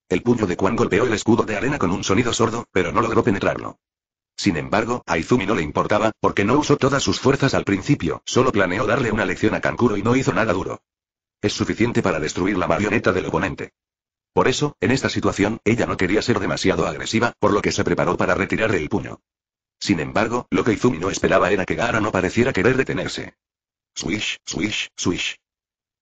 El puño de Kwan golpeó el escudo de arena con un sonido sordo, pero no logró penetrarlo. Sin embargo, a Izumi no le importaba, porque no usó todas sus fuerzas al principio, solo planeó darle una lección a Kankuro y no hizo nada duro. Es suficiente para destruir la marioneta del oponente. Por eso, en esta situación, ella no quería ser demasiado agresiva, por lo que se preparó para retirarle el puño. Sin embargo, lo que Izumi no esperaba era que Gara no pareciera querer detenerse. Swish, swish, swish.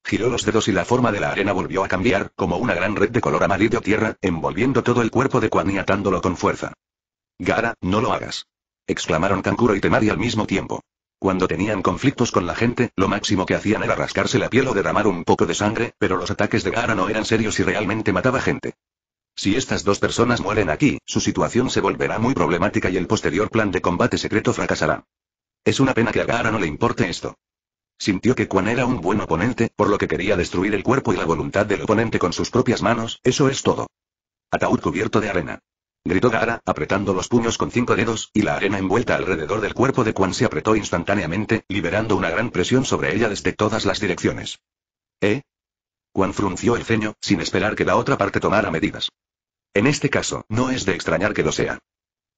Giró los dedos y la forma de la arena volvió a cambiar, como una gran red de color amarillo tierra, envolviendo todo el cuerpo de Kuan y atándolo con fuerza. Gara, no lo hagas. Exclamaron Kankuro y Temari al mismo tiempo. Cuando tenían conflictos con la gente, lo máximo que hacían era rascarse la piel o derramar un poco de sangre, pero los ataques de Gara no eran serios y realmente mataba gente. Si estas dos personas mueren aquí, su situación se volverá muy problemática y el posterior plan de combate secreto fracasará. Es una pena que a Gara no le importe esto. Sintió que Kwan era un buen oponente, por lo que quería destruir el cuerpo y la voluntad del oponente con sus propias manos, eso es todo. Ataúd cubierto de arena. Gritó Gara, apretando los puños con cinco dedos, y la arena envuelta alrededor del cuerpo de Quan se apretó instantáneamente, liberando una gran presión sobre ella desde todas las direcciones. ¿Eh? Quan frunció el ceño, sin esperar que la otra parte tomara medidas. En este caso, no es de extrañar que lo sea.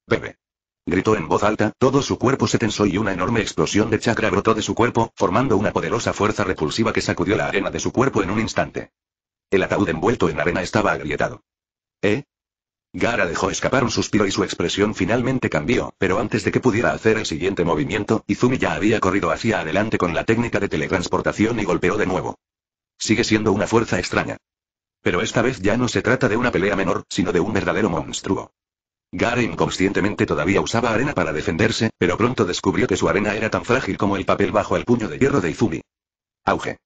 Bebe. Gritó en voz alta, todo su cuerpo se tensó y una enorme explosión de chakra brotó de su cuerpo, formando una poderosa fuerza repulsiva que sacudió la arena de su cuerpo en un instante. El ataúd envuelto en arena estaba agrietado. ¿Eh? Gara dejó escapar un suspiro y su expresión finalmente cambió, pero antes de que pudiera hacer el siguiente movimiento, Izumi ya había corrido hacia adelante con la técnica de teletransportación y golpeó de nuevo. Sigue siendo una fuerza extraña. Pero esta vez ya no se trata de una pelea menor, sino de un verdadero monstruo. Gara inconscientemente todavía usaba arena para defenderse, pero pronto descubrió que su arena era tan frágil como el papel bajo el puño de hierro de Izumi. Auge.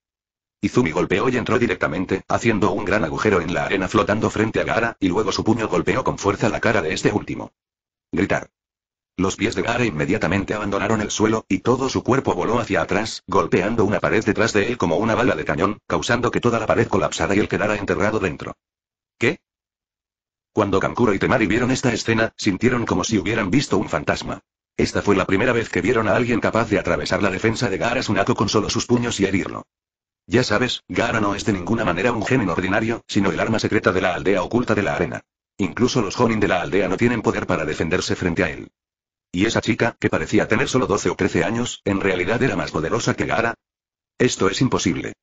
Izumi golpeó y entró directamente, haciendo un gran agujero en la arena flotando frente a Gara, y luego su puño golpeó con fuerza la cara de este último. Gritar. Los pies de Gara inmediatamente abandonaron el suelo, y todo su cuerpo voló hacia atrás, golpeando una pared detrás de él como una bala de cañón, causando que toda la pared colapsara y él quedara enterrado dentro. ¿Qué? Cuando Kankuro y Temari vieron esta escena, sintieron como si hubieran visto un fantasma. Esta fue la primera vez que vieron a alguien capaz de atravesar la defensa de Gara Sunako con solo sus puños y herirlo. Ya sabes, Gara no es de ninguna manera un genin ordinario, sino el arma secreta de la aldea oculta de la arena. Incluso los Jonin de la aldea no tienen poder para defenderse frente a él. ¿Y esa chica, que parecía tener solo 12 o 13 años, en realidad era más poderosa que Gaara? Esto es imposible.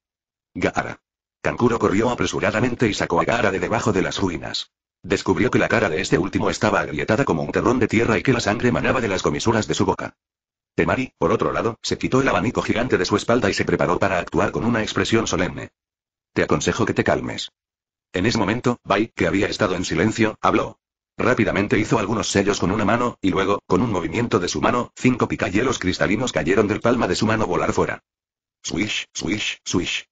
Gaara. Kankuro corrió apresuradamente y sacó a Gara de debajo de las ruinas. Descubrió que la cara de este último estaba agrietada como un terrón de tierra y que la sangre manaba de las comisuras de su boca. Temari, por otro lado, se quitó el abanico gigante de su espalda y se preparó para actuar con una expresión solemne. Te aconsejo que te calmes. En ese momento, Bai, que había estado en silencio, habló. Rápidamente hizo algunos sellos con una mano, y luego, con un movimiento de su mano, cinco picayelos cristalinos cayeron del palma de su mano volar fuera. Swish, swish, swish.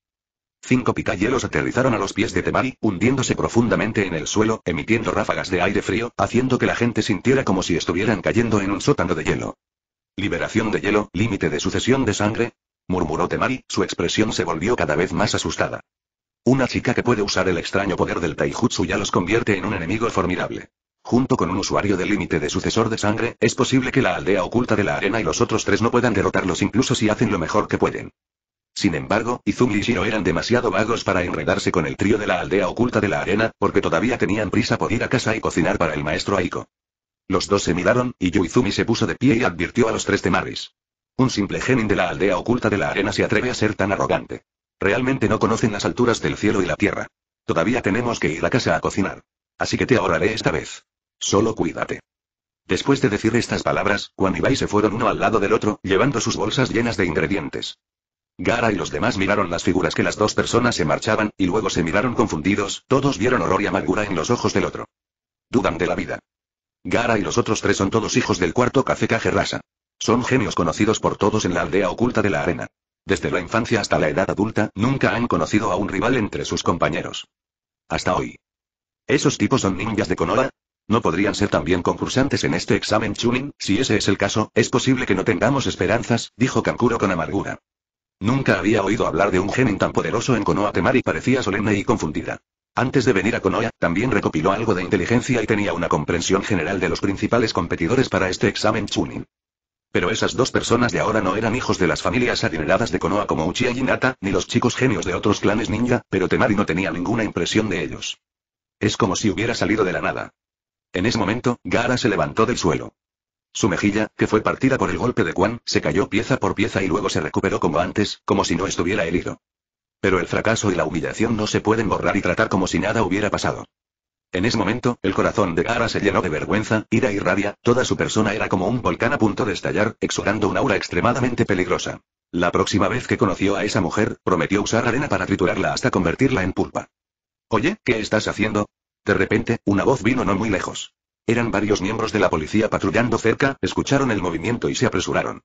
Cinco picayelos aterrizaron a los pies de Temari, hundiéndose profundamente en el suelo, emitiendo ráfagas de aire frío, haciendo que la gente sintiera como si estuvieran cayendo en un sótano de hielo. ¿Liberación de hielo, límite de sucesión de sangre? murmuró Temari, su expresión se volvió cada vez más asustada. Una chica que puede usar el extraño poder del Taijutsu ya los convierte en un enemigo formidable. Junto con un usuario del límite de sucesor de sangre, es posible que la aldea oculta de la arena y los otros tres no puedan derrotarlos incluso si hacen lo mejor que pueden. Sin embargo, Izumi y Shiro eran demasiado vagos para enredarse con el trío de la aldea oculta de la arena, porque todavía tenían prisa por ir a casa y cocinar para el maestro Aiko. Los dos se miraron, y Yuizumi se puso de pie y advirtió a los tres temaris. Un simple genin de la aldea oculta de la arena se atreve a ser tan arrogante. Realmente no conocen las alturas del cielo y la tierra. Todavía tenemos que ir a casa a cocinar. Así que te ahorraré esta vez. Solo cuídate. Después de decir estas palabras, Juan y Bai se fueron uno al lado del otro, llevando sus bolsas llenas de ingredientes. Gara y los demás miraron las figuras que las dos personas se marchaban, y luego se miraron confundidos, todos vieron horror y amargura en los ojos del otro. Dudan de la vida. Gara y los otros tres son todos hijos del cuarto café Cajerrasa. Son genios conocidos por todos en la aldea oculta de la arena. Desde la infancia hasta la edad adulta, nunca han conocido a un rival entre sus compañeros. Hasta hoy. ¿Esos tipos son ninjas de Konoha? ¿No podrían ser también concursantes en este examen Chunin? Si ese es el caso, es posible que no tengamos esperanzas, dijo Kankuro con amargura. Nunca había oído hablar de un genio tan poderoso en Konoha Temari parecía solemne y confundida. Antes de venir a Konoha, también recopiló algo de inteligencia y tenía una comprensión general de los principales competidores para este examen Chunin. Pero esas dos personas de ahora no eran hijos de las familias adineradas de Konoha como Uchiha y Hinata, ni los chicos genios de otros clanes ninja, pero Temari no tenía ninguna impresión de ellos. Es como si hubiera salido de la nada. En ese momento, Gara se levantó del suelo. Su mejilla, que fue partida por el golpe de Kwan, se cayó pieza por pieza y luego se recuperó como antes, como si no estuviera herido. Pero el fracaso y la humillación no se pueden borrar y tratar como si nada hubiera pasado. En ese momento, el corazón de Kara se llenó de vergüenza, ira y rabia, toda su persona era como un volcán a punto de estallar, exhalando un aura extremadamente peligrosa. La próxima vez que conoció a esa mujer, prometió usar arena para triturarla hasta convertirla en pulpa. Oye, ¿qué estás haciendo? De repente, una voz vino no muy lejos. Eran varios miembros de la policía patrullando cerca, escucharon el movimiento y se apresuraron.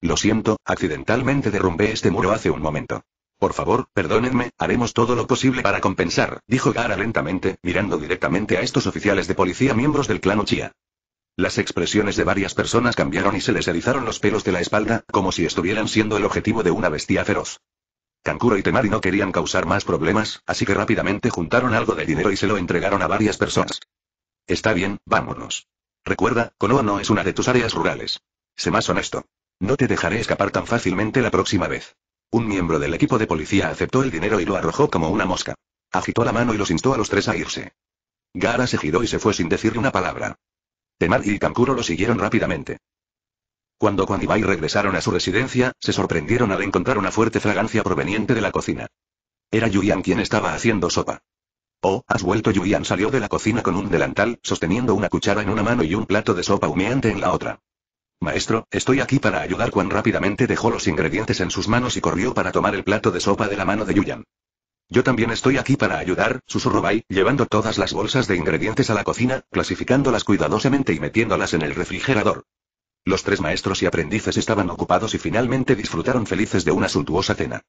Lo siento, accidentalmente derrumbé este muro hace un momento. Por favor, perdónenme, haremos todo lo posible para compensar, dijo Gara lentamente, mirando directamente a estos oficiales de policía miembros del clan Uchiha. Las expresiones de varias personas cambiaron y se les erizaron los pelos de la espalda, como si estuvieran siendo el objetivo de una bestia feroz. Kankuro y Temari no querían causar más problemas, así que rápidamente juntaron algo de dinero y se lo entregaron a varias personas. Está bien, vámonos. Recuerda, Konoha no es una de tus áreas rurales. Sé más honesto. No te dejaré escapar tan fácilmente la próxima vez. Un miembro del equipo de policía aceptó el dinero y lo arrojó como una mosca. Agitó la mano y los instó a los tres a irse. Gara se giró y se fue sin decir una palabra. Temar y Kankuro lo siguieron rápidamente. Cuando Juan y regresaron a su residencia, se sorprendieron al encontrar una fuerte fragancia proveniente de la cocina. Era Yuyan quien estaba haciendo sopa. Oh, has vuelto Yuyan salió de la cocina con un delantal, sosteniendo una cuchara en una mano y un plato de sopa humeante en la otra. Maestro, estoy aquí para ayudar. Juan rápidamente dejó los ingredientes en sus manos y corrió para tomar el plato de sopa de la mano de Yuyan. Yo también estoy aquí para ayudar, susurró Bai, llevando todas las bolsas de ingredientes a la cocina, clasificándolas cuidadosamente y metiéndolas en el refrigerador. Los tres maestros y aprendices estaban ocupados y finalmente disfrutaron felices de una suntuosa cena.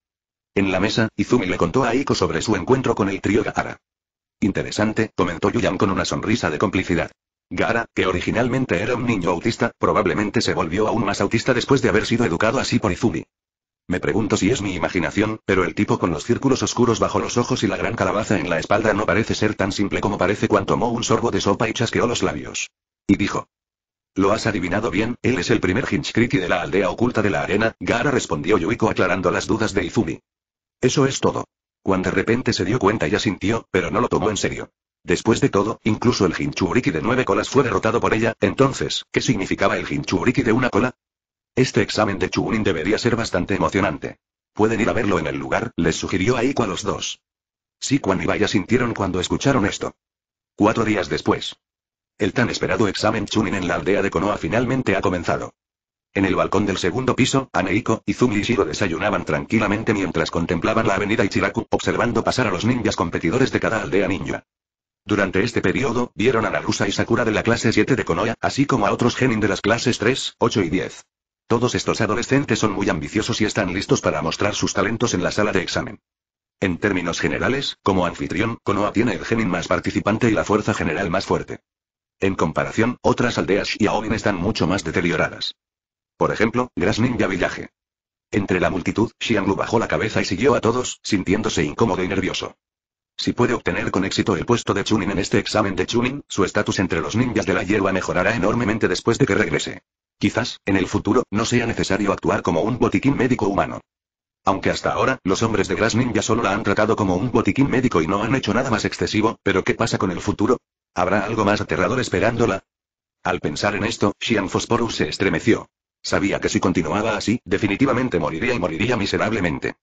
En la mesa, Izumi le contó a Aiko sobre su encuentro con el trío Gahara. Interesante, comentó Yuyan con una sonrisa de complicidad. Gara, que originalmente era un niño autista, probablemente se volvió aún más autista después de haber sido educado así por Izumi. Me pregunto si es mi imaginación, pero el tipo con los círculos oscuros bajo los ojos y la gran calabaza en la espalda no parece ser tan simple como parece cuando tomó un sorbo de sopa y chasqueó los labios. Y dijo. Lo has adivinado bien, él es el primer Hinchkriti de la aldea oculta de la arena, Gara respondió Yuiko aclarando las dudas de Izumi. Eso es todo. Cuando de repente se dio cuenta ya sintió, pero no lo tomó en serio. Después de todo, incluso el hinchuriki de nueve colas fue derrotado por ella, entonces, ¿qué significaba el hinchuriki de una cola? Este examen de Chunin debería ser bastante emocionante. Pueden ir a verlo en el lugar, les sugirió Aiko a los dos. Si y Vaya sintieron cuando escucharon esto. Cuatro días después. El tan esperado examen Chunin en la aldea de Konoha finalmente ha comenzado. En el balcón del segundo piso, Aneiko y Zumi desayunaban tranquilamente mientras contemplaban la avenida Ichiraku, observando pasar a los ninjas competidores de cada aldea ninja. Durante este periodo, vieron a Narusa y Sakura de la clase 7 de Konoha, así como a otros genin de las clases 3, 8 y 10. Todos estos adolescentes son muy ambiciosos y están listos para mostrar sus talentos en la sala de examen. En términos generales, como anfitrión, Konoha tiene el genin más participante y la fuerza general más fuerte. En comparación, otras aldeas y Xiaoin están mucho más deterioradas. Por ejemplo, Grass Ninja Village. Entre la multitud, Xianglu bajó la cabeza y siguió a todos, sintiéndose incómodo y nervioso. Si puede obtener con éxito el puesto de Chunin en este examen de Chunin, su estatus entre los ninjas de la hierba mejorará enormemente después de que regrese. Quizás, en el futuro, no sea necesario actuar como un botiquín médico humano. Aunque hasta ahora, los hombres de Grass Ninja solo la han tratado como un botiquín médico y no han hecho nada más excesivo, pero ¿qué pasa con el futuro? ¿Habrá algo más aterrador esperándola? Al pensar en esto, Xian Phosphorus se estremeció. Sabía que si continuaba así, definitivamente moriría y moriría miserablemente.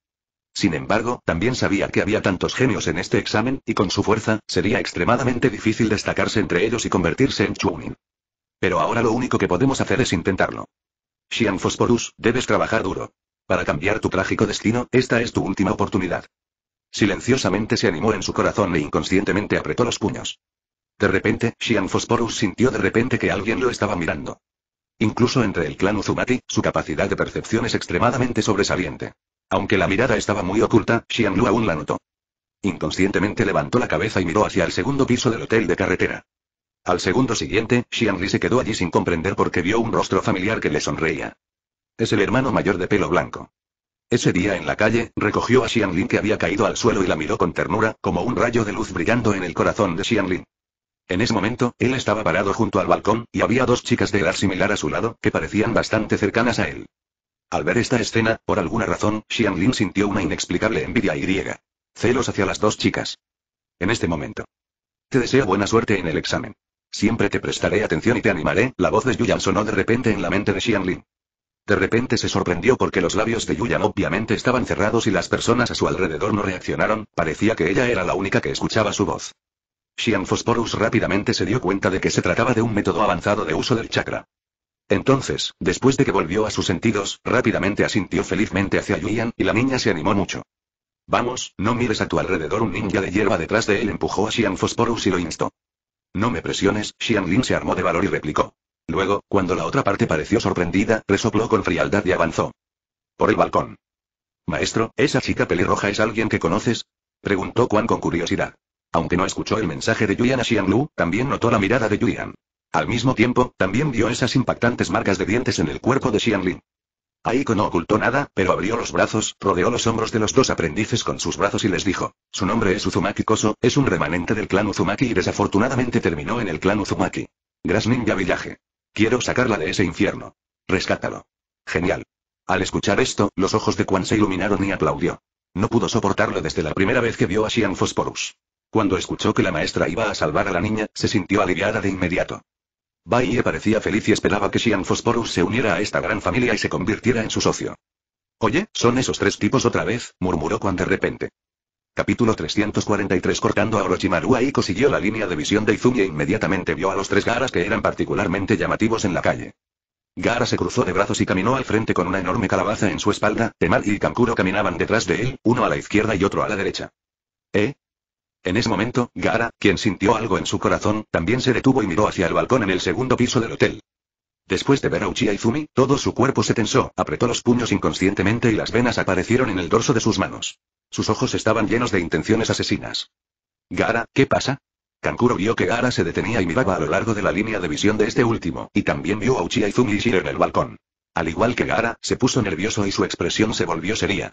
Sin embargo, también sabía que había tantos genios en este examen, y con su fuerza, sería extremadamente difícil destacarse entre ellos y convertirse en Chunin. Pero ahora lo único que podemos hacer es intentarlo. Xian debes trabajar duro. Para cambiar tu trágico destino, esta es tu última oportunidad. Silenciosamente se animó en su corazón e inconscientemente apretó los puños. De repente, Xian Fosporus sintió de repente que alguien lo estaba mirando. Incluso entre el clan Uzumati, su capacidad de percepción es extremadamente sobresaliente. Aunque la mirada estaba muy oculta, Lu aún la notó. Inconscientemente levantó la cabeza y miró hacia el segundo piso del hotel de carretera. Al segundo siguiente, Li se quedó allí sin comprender porque vio un rostro familiar que le sonreía. Es el hermano mayor de pelo blanco. Ese día en la calle, recogió a Lin que había caído al suelo y la miró con ternura, como un rayo de luz brillando en el corazón de Xianlin. En ese momento, él estaba parado junto al balcón, y había dos chicas de edad similar a su lado, que parecían bastante cercanas a él. Al ver esta escena, por alguna razón, Xian sintió una inexplicable envidia y griega. Celos hacia las dos chicas. En este momento. Te deseo buena suerte en el examen. Siempre te prestaré atención y te animaré. La voz de Yuyan sonó de repente en la mente de Xian Lin. De repente se sorprendió porque los labios de Yuyan obviamente estaban cerrados y las personas a su alrededor no reaccionaron, parecía que ella era la única que escuchaba su voz. Xian Phosphorus rápidamente se dio cuenta de que se trataba de un método avanzado de uso del chakra. Entonces, después de que volvió a sus sentidos, rápidamente asintió felizmente hacia Yuyan, y la niña se animó mucho. Vamos, no mires a tu alrededor un ninja de hierba detrás de él empujó a Xian Fosporus y lo instó. No me presiones, Xian Lin se armó de valor y replicó. Luego, cuando la otra parte pareció sorprendida, resopló con frialdad y avanzó. Por el balcón. Maestro, ¿esa chica pelirroja es alguien que conoces? Preguntó Quan con curiosidad. Aunque no escuchó el mensaje de Yuyan a Lu, también notó la mirada de Yuyan. Al mismo tiempo, también vio esas impactantes marcas de dientes en el cuerpo de Xianlin. Aiko no ocultó nada, pero abrió los brazos, rodeó los hombros de los dos aprendices con sus brazos y les dijo. Su nombre es Uzumaki Koso, es un remanente del clan Uzumaki y desafortunadamente terminó en el clan Uzumaki. Gras Ninja Village. Quiero sacarla de ese infierno. Rescátalo. Genial. Al escuchar esto, los ojos de Quan se iluminaron y aplaudió. No pudo soportarlo desde la primera vez que vio a Xian Phosporus. Cuando escuchó que la maestra iba a salvar a la niña, se sintió aliviada de inmediato. Baie parecía feliz y esperaba que Shian Fosporus se uniera a esta gran familia y se convirtiera en su socio. Oye, son esos tres tipos otra vez, murmuró cuando de repente. Capítulo 343 Cortando a Orochimaru Aiko siguió la línea de visión de Izumi e inmediatamente vio a los tres garas que eran particularmente llamativos en la calle. Gara se cruzó de brazos y caminó al frente con una enorme calabaza en su espalda, Temar y Kankuro caminaban detrás de él, uno a la izquierda y otro a la derecha. ¿Eh? En ese momento, Gara, quien sintió algo en su corazón, también se detuvo y miró hacia el balcón en el segundo piso del hotel. Después de ver a Uchiha Izumi, todo su cuerpo se tensó, apretó los puños inconscientemente y las venas aparecieron en el dorso de sus manos. Sus ojos estaban llenos de intenciones asesinas. Gara, ¿qué pasa? Kankuro vio que Gara se detenía y miraba a lo largo de la línea de visión de este último, y también vio a Uchiha Izumi y en el balcón. Al igual que Gara, se puso nervioso y su expresión se volvió seria.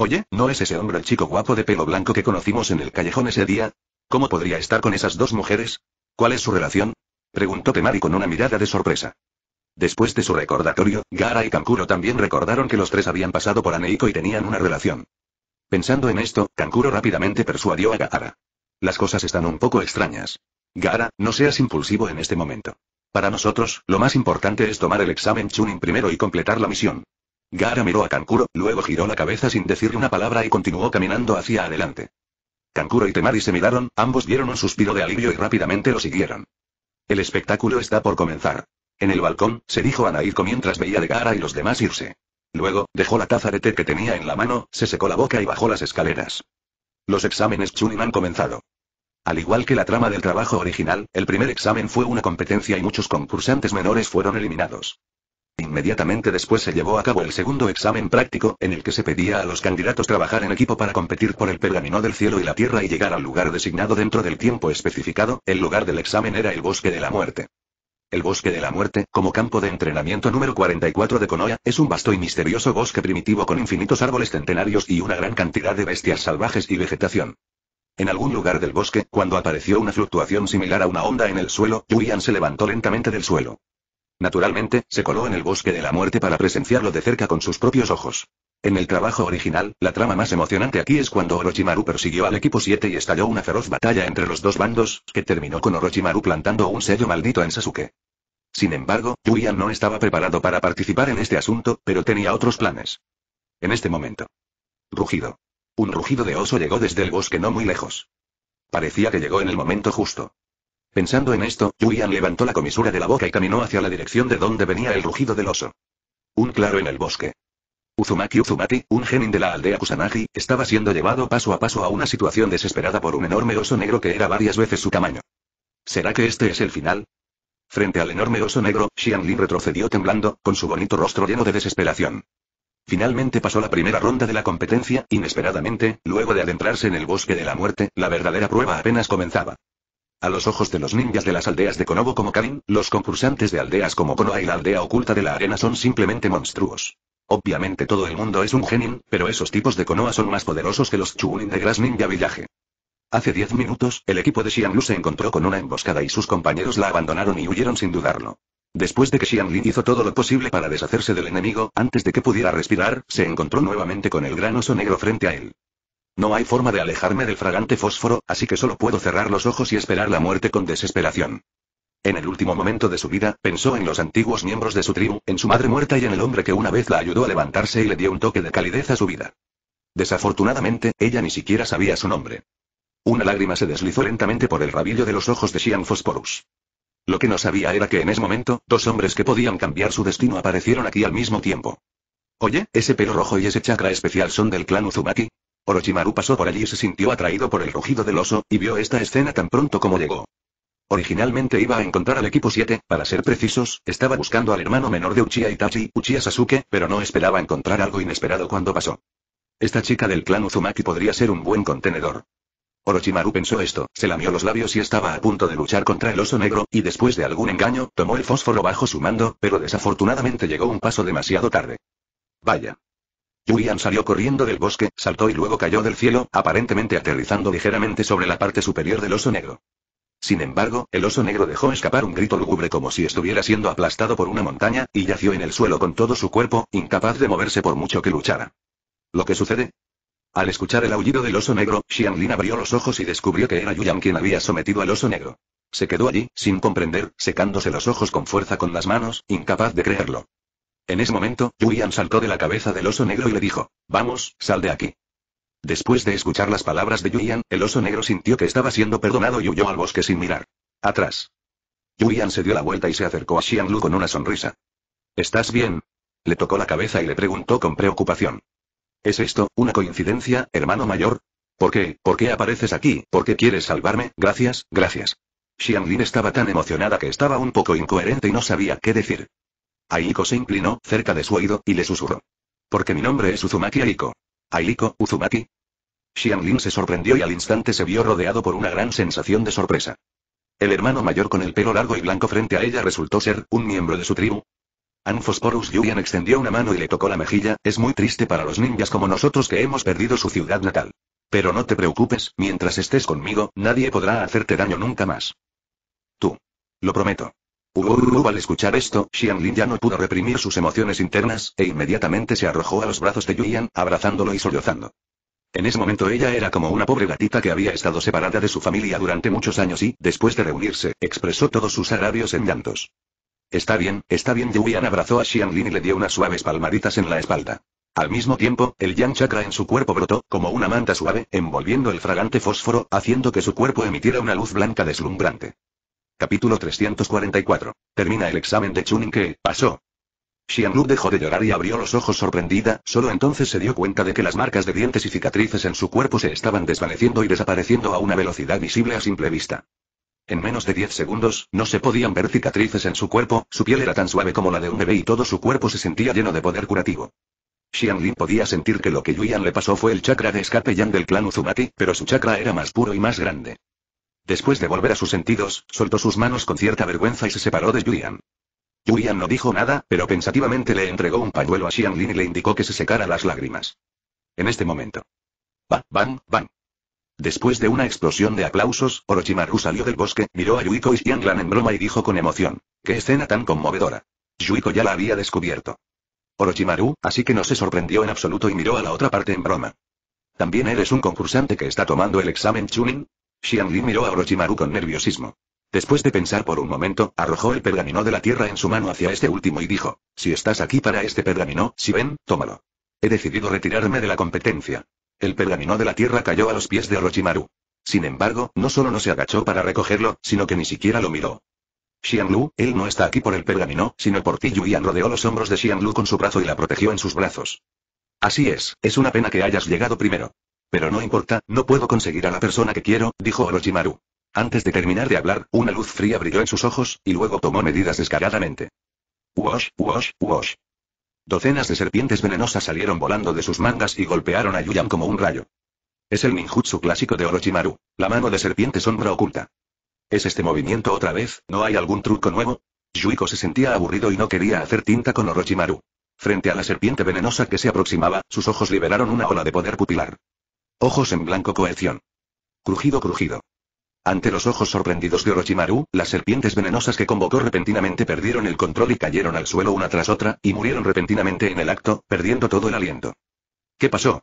Oye, ¿no es ese hombre el chico guapo de pelo blanco que conocimos en el callejón ese día? ¿Cómo podría estar con esas dos mujeres? ¿Cuál es su relación? Preguntó Temari con una mirada de sorpresa. Después de su recordatorio, Gara y Kankuro también recordaron que los tres habían pasado por Aneiko y tenían una relación. Pensando en esto, Kankuro rápidamente persuadió a Gaara. Las cosas están un poco extrañas. Gara, no seas impulsivo en este momento. Para nosotros, lo más importante es tomar el examen Chunin primero y completar la misión. Gara miró a Kankuro, luego giró la cabeza sin decir una palabra y continuó caminando hacia adelante. Kankuro y Temari se miraron, ambos dieron un suspiro de alivio y rápidamente lo siguieron. El espectáculo está por comenzar. En el balcón, se dijo a mientras veía de Gara y los demás irse. Luego, dejó la taza de té que tenía en la mano, se secó la boca y bajó las escaleras. Los exámenes Chunin han comenzado. Al igual que la trama del trabajo original, el primer examen fue una competencia y muchos concursantes menores fueron eliminados. Inmediatamente después se llevó a cabo el segundo examen práctico, en el que se pedía a los candidatos trabajar en equipo para competir por el pergamino del cielo y la tierra y llegar al lugar designado dentro del tiempo especificado, el lugar del examen era el bosque de la muerte. El bosque de la muerte, como campo de entrenamiento número 44 de Konoha, es un vasto y misterioso bosque primitivo con infinitos árboles centenarios y una gran cantidad de bestias salvajes y vegetación. En algún lugar del bosque, cuando apareció una fluctuación similar a una onda en el suelo, Yuyan se levantó lentamente del suelo. Naturalmente, se coló en el bosque de la muerte para presenciarlo de cerca con sus propios ojos. En el trabajo original, la trama más emocionante aquí es cuando Orochimaru persiguió al equipo 7 y estalló una feroz batalla entre los dos bandos, que terminó con Orochimaru plantando un sello maldito en Sasuke. Sin embargo, Yuya no estaba preparado para participar en este asunto, pero tenía otros planes. En este momento. Rugido. Un rugido de oso llegó desde el bosque no muy lejos. Parecía que llegó en el momento justo. Pensando en esto, Julian levantó la comisura de la boca y caminó hacia la dirección de donde venía el rugido del oso. Un claro en el bosque. Uzumaki Uzumaki, un genin de la aldea Kusanagi, estaba siendo llevado paso a paso a una situación desesperada por un enorme oso negro que era varias veces su tamaño. ¿Será que este es el final? Frente al enorme oso negro, Xian Lin retrocedió temblando, con su bonito rostro lleno de desesperación. Finalmente pasó la primera ronda de la competencia, inesperadamente, luego de adentrarse en el bosque de la muerte, la verdadera prueba apenas comenzaba. A los ojos de los ninjas de las aldeas de Konobo como Karin, los concursantes de aldeas como Konoha y la aldea oculta de la arena son simplemente monstruos. Obviamente todo el mundo es un genin, pero esos tipos de Konoha son más poderosos que los Chunin de Grass Ninja villaje. Hace 10 minutos, el equipo de Xianlu se encontró con una emboscada y sus compañeros la abandonaron y huyeron sin dudarlo. Después de que Xianlin hizo todo lo posible para deshacerse del enemigo, antes de que pudiera respirar, se encontró nuevamente con el gran oso negro frente a él. No hay forma de alejarme del fragante fósforo, así que solo puedo cerrar los ojos y esperar la muerte con desesperación. En el último momento de su vida, pensó en los antiguos miembros de su tribu, en su madre muerta y en el hombre que una vez la ayudó a levantarse y le dio un toque de calidez a su vida. Desafortunadamente, ella ni siquiera sabía su nombre. Una lágrima se deslizó lentamente por el rabillo de los ojos de Xian Phosphorus. Lo que no sabía era que en ese momento, dos hombres que podían cambiar su destino aparecieron aquí al mismo tiempo. Oye, ese pelo rojo y ese chakra especial son del clan Uzumaki, Orochimaru pasó por allí y se sintió atraído por el rugido del oso, y vio esta escena tan pronto como llegó. Originalmente iba a encontrar al equipo 7, para ser precisos, estaba buscando al hermano menor de Uchiha Itachi, Uchiha Sasuke, pero no esperaba encontrar algo inesperado cuando pasó. Esta chica del clan Uzumaki podría ser un buen contenedor. Orochimaru pensó esto, se lamió los labios y estaba a punto de luchar contra el oso negro, y después de algún engaño, tomó el fósforo bajo su mando, pero desafortunadamente llegó un paso demasiado tarde. Vaya. Yuyan salió corriendo del bosque, saltó y luego cayó del cielo, aparentemente aterrizando ligeramente sobre la parte superior del oso negro. Sin embargo, el oso negro dejó escapar un grito lúgubre como si estuviera siendo aplastado por una montaña, y yació en el suelo con todo su cuerpo, incapaz de moverse por mucho que luchara. ¿Lo que sucede? Al escuchar el aullido del oso negro, Xianlin abrió los ojos y descubrió que era Yuyan quien había sometido al oso negro. Se quedó allí, sin comprender, secándose los ojos con fuerza con las manos, incapaz de creerlo. En ese momento, Yan saltó de la cabeza del oso negro y le dijo, vamos, sal de aquí. Después de escuchar las palabras de Yan, el oso negro sintió que estaba siendo perdonado y huyó al bosque sin mirar. Atrás. Yan se dio la vuelta y se acercó a Xianlu con una sonrisa. ¿Estás bien? Le tocó la cabeza y le preguntó con preocupación. ¿Es esto, una coincidencia, hermano mayor? ¿Por qué, por qué apareces aquí, por qué quieres salvarme? Gracias, gracias. Xianlin estaba tan emocionada que estaba un poco incoherente y no sabía qué decir. Aiko se inclinó cerca de su oído y le susurró. Porque mi nombre es Uzumaki Aiko. Aiko, Uzumaki. Xianlin se sorprendió y al instante se vio rodeado por una gran sensación de sorpresa. El hermano mayor con el pelo largo y blanco frente a ella resultó ser un miembro de su tribu. Anfosporus Yuyan extendió una mano y le tocó la mejilla, es muy triste para los ninjas como nosotros que hemos perdido su ciudad natal. Pero no te preocupes, mientras estés conmigo, nadie podrá hacerte daño nunca más. Tú. Lo prometo al escuchar esto, Xianlin ya no pudo reprimir sus emociones internas, e inmediatamente se arrojó a los brazos de Yu Yan, abrazándolo y sollozando. En ese momento ella era como una pobre gatita que había estado separada de su familia durante muchos años y, después de reunirse, expresó todos sus agravios en llantos. Está bien, está bien. Yuyan abrazó a Xianlin y le dio unas suaves palmaditas en la espalda. Al mismo tiempo, el yang chakra en su cuerpo brotó, como una manta suave, envolviendo el fragante fósforo, haciendo que su cuerpo emitiera una luz blanca deslumbrante. Capítulo 344. Termina el examen de Chunin que, pasó. Xianlu dejó de llorar y abrió los ojos sorprendida, solo entonces se dio cuenta de que las marcas de dientes y cicatrices en su cuerpo se estaban desvaneciendo y desapareciendo a una velocidad visible a simple vista. En menos de 10 segundos, no se podían ver cicatrices en su cuerpo, su piel era tan suave como la de un bebé y todo su cuerpo se sentía lleno de poder curativo. Lin podía sentir que lo que Yuyan le pasó fue el chakra de escape Yang del clan Uzumaki, pero su chakra era más puro y más grande. Después de volver a sus sentidos, soltó sus manos con cierta vergüenza y se separó de Julian. Julian no dijo nada, pero pensativamente le entregó un pañuelo a Xianglin y le indicó que se secara las lágrimas. En este momento. Bam, bam, bam. Después de una explosión de aplausos, Orochimaru salió del bosque, miró a Yuiko y Xianglan en broma y dijo con emoción. ¡Qué escena tan conmovedora! Yuiko ya la había descubierto. Orochimaru, así que no se sorprendió en absoluto y miró a la otra parte en broma. ¿También eres un concursante que está tomando el examen Chunin? Xianli miró a Orochimaru con nerviosismo. Después de pensar por un momento, arrojó el pergamino de la tierra en su mano hacia este último y dijo, si estás aquí para este pergamino, si ven, tómalo. He decidido retirarme de la competencia. El pergamino de la tierra cayó a los pies de Orochimaru. Sin embargo, no solo no se agachó para recogerlo, sino que ni siquiera lo miró. Xianlu, él no está aquí por el pergamino, sino por ti Yuyan rodeó los hombros de Xianlu con su brazo y la protegió en sus brazos. Así es, es una pena que hayas llegado primero. Pero no importa, no puedo conseguir a la persona que quiero, dijo Orochimaru. Antes de terminar de hablar, una luz fría brilló en sus ojos, y luego tomó medidas descaradamente. Wash, wash, wash. Docenas de serpientes venenosas salieron volando de sus mangas y golpearon a Yuyan como un rayo. Es el ninjutsu clásico de Orochimaru, la mano de serpiente sombra oculta. ¿Es este movimiento otra vez? ¿No hay algún truco nuevo? Yuiko se sentía aburrido y no quería hacer tinta con Orochimaru. Frente a la serpiente venenosa que se aproximaba, sus ojos liberaron una ola de poder pupilar. Ojos en blanco coerción. Crujido crujido. Ante los ojos sorprendidos de Orochimaru, las serpientes venenosas que convocó repentinamente perdieron el control y cayeron al suelo una tras otra, y murieron repentinamente en el acto, perdiendo todo el aliento. ¿Qué pasó?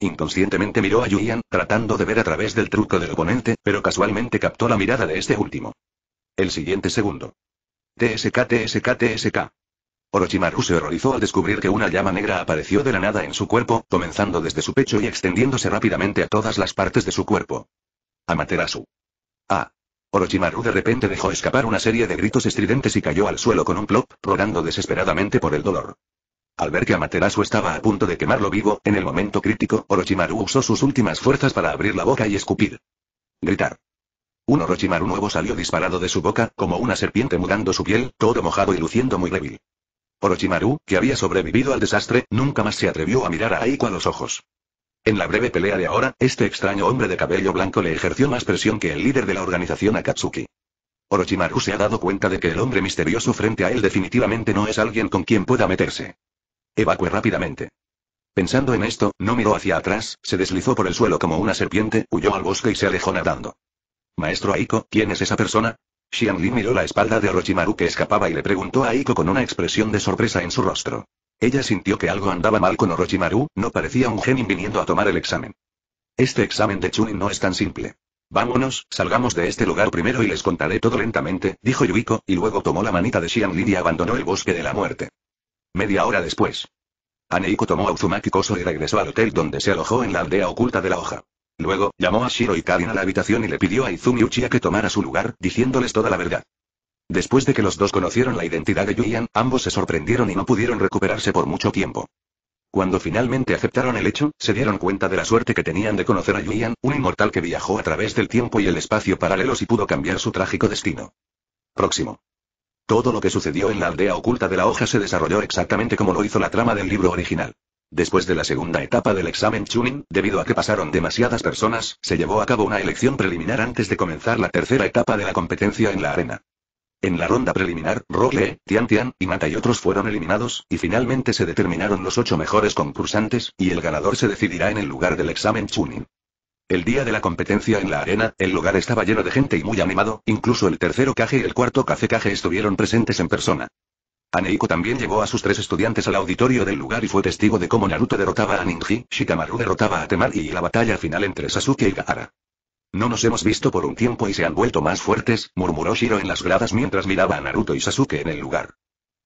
Inconscientemente miró a Yuyan, tratando de ver a través del truco del oponente, pero casualmente captó la mirada de este último. El siguiente segundo. TSK TSK TSK. Orochimaru se horrorizó al descubrir que una llama negra apareció de la nada en su cuerpo, comenzando desde su pecho y extendiéndose rápidamente a todas las partes de su cuerpo. Amaterasu. Ah. Orochimaru de repente dejó escapar una serie de gritos estridentes y cayó al suelo con un plop, rogando desesperadamente por el dolor. Al ver que Amaterasu estaba a punto de quemarlo vivo, en el momento crítico, Orochimaru usó sus últimas fuerzas para abrir la boca y escupir. Gritar. Un Orochimaru nuevo salió disparado de su boca, como una serpiente mudando su piel, todo mojado y luciendo muy débil. Orochimaru, que había sobrevivido al desastre, nunca más se atrevió a mirar a Aiko a los ojos. En la breve pelea de ahora, este extraño hombre de cabello blanco le ejerció más presión que el líder de la organización Akatsuki. Orochimaru se ha dado cuenta de que el hombre misterioso frente a él definitivamente no es alguien con quien pueda meterse. Evacué rápidamente. Pensando en esto, no miró hacia atrás, se deslizó por el suelo como una serpiente, huyó al bosque y se alejó nadando. Maestro Aiko, ¿quién es esa persona? Xianli miró la espalda de Orochimaru que escapaba y le preguntó a Iko con una expresión de sorpresa en su rostro. Ella sintió que algo andaba mal con Orochimaru, no parecía un genin viniendo a tomar el examen. Este examen de Chunin no es tan simple. Vámonos, salgamos de este lugar primero y les contaré todo lentamente, dijo Yuiko, y luego tomó la manita de Xianli y abandonó el bosque de la muerte. Media hora después. Aneiko tomó a Uzumaki Koso y regresó al hotel donde se alojó en la aldea oculta de la hoja. Luego, llamó a Shiro y Karin a la habitación y le pidió a Izumi Uchiha que tomara su lugar, diciéndoles toda la verdad. Después de que los dos conocieron la identidad de Yuian, ambos se sorprendieron y no pudieron recuperarse por mucho tiempo. Cuando finalmente aceptaron el hecho, se dieron cuenta de la suerte que tenían de conocer a Yuian, un inmortal que viajó a través del tiempo y el espacio paralelos y pudo cambiar su trágico destino. Próximo. Todo lo que sucedió en la aldea oculta de la hoja se desarrolló exactamente como lo hizo la trama del libro original. Después de la segunda etapa del examen Chunin, debido a que pasaron demasiadas personas, se llevó a cabo una elección preliminar antes de comenzar la tercera etapa de la competencia en la arena. En la ronda preliminar, Rogue, Tian Tian, Mata y otros fueron eliminados, y finalmente se determinaron los ocho mejores concursantes, y el ganador se decidirá en el lugar del examen Chunin. El día de la competencia en la arena, el lugar estaba lleno de gente y muy animado, incluso el tercero caje y el cuarto Café Kage estuvieron presentes en persona. Aneiko también llevó a sus tres estudiantes al auditorio del lugar y fue testigo de cómo Naruto derrotaba a Ninji, Shikamaru derrotaba a Temari y la batalla final entre Sasuke y Gaara. No nos hemos visto por un tiempo y se han vuelto más fuertes, murmuró Shiro en las gradas mientras miraba a Naruto y Sasuke en el lugar.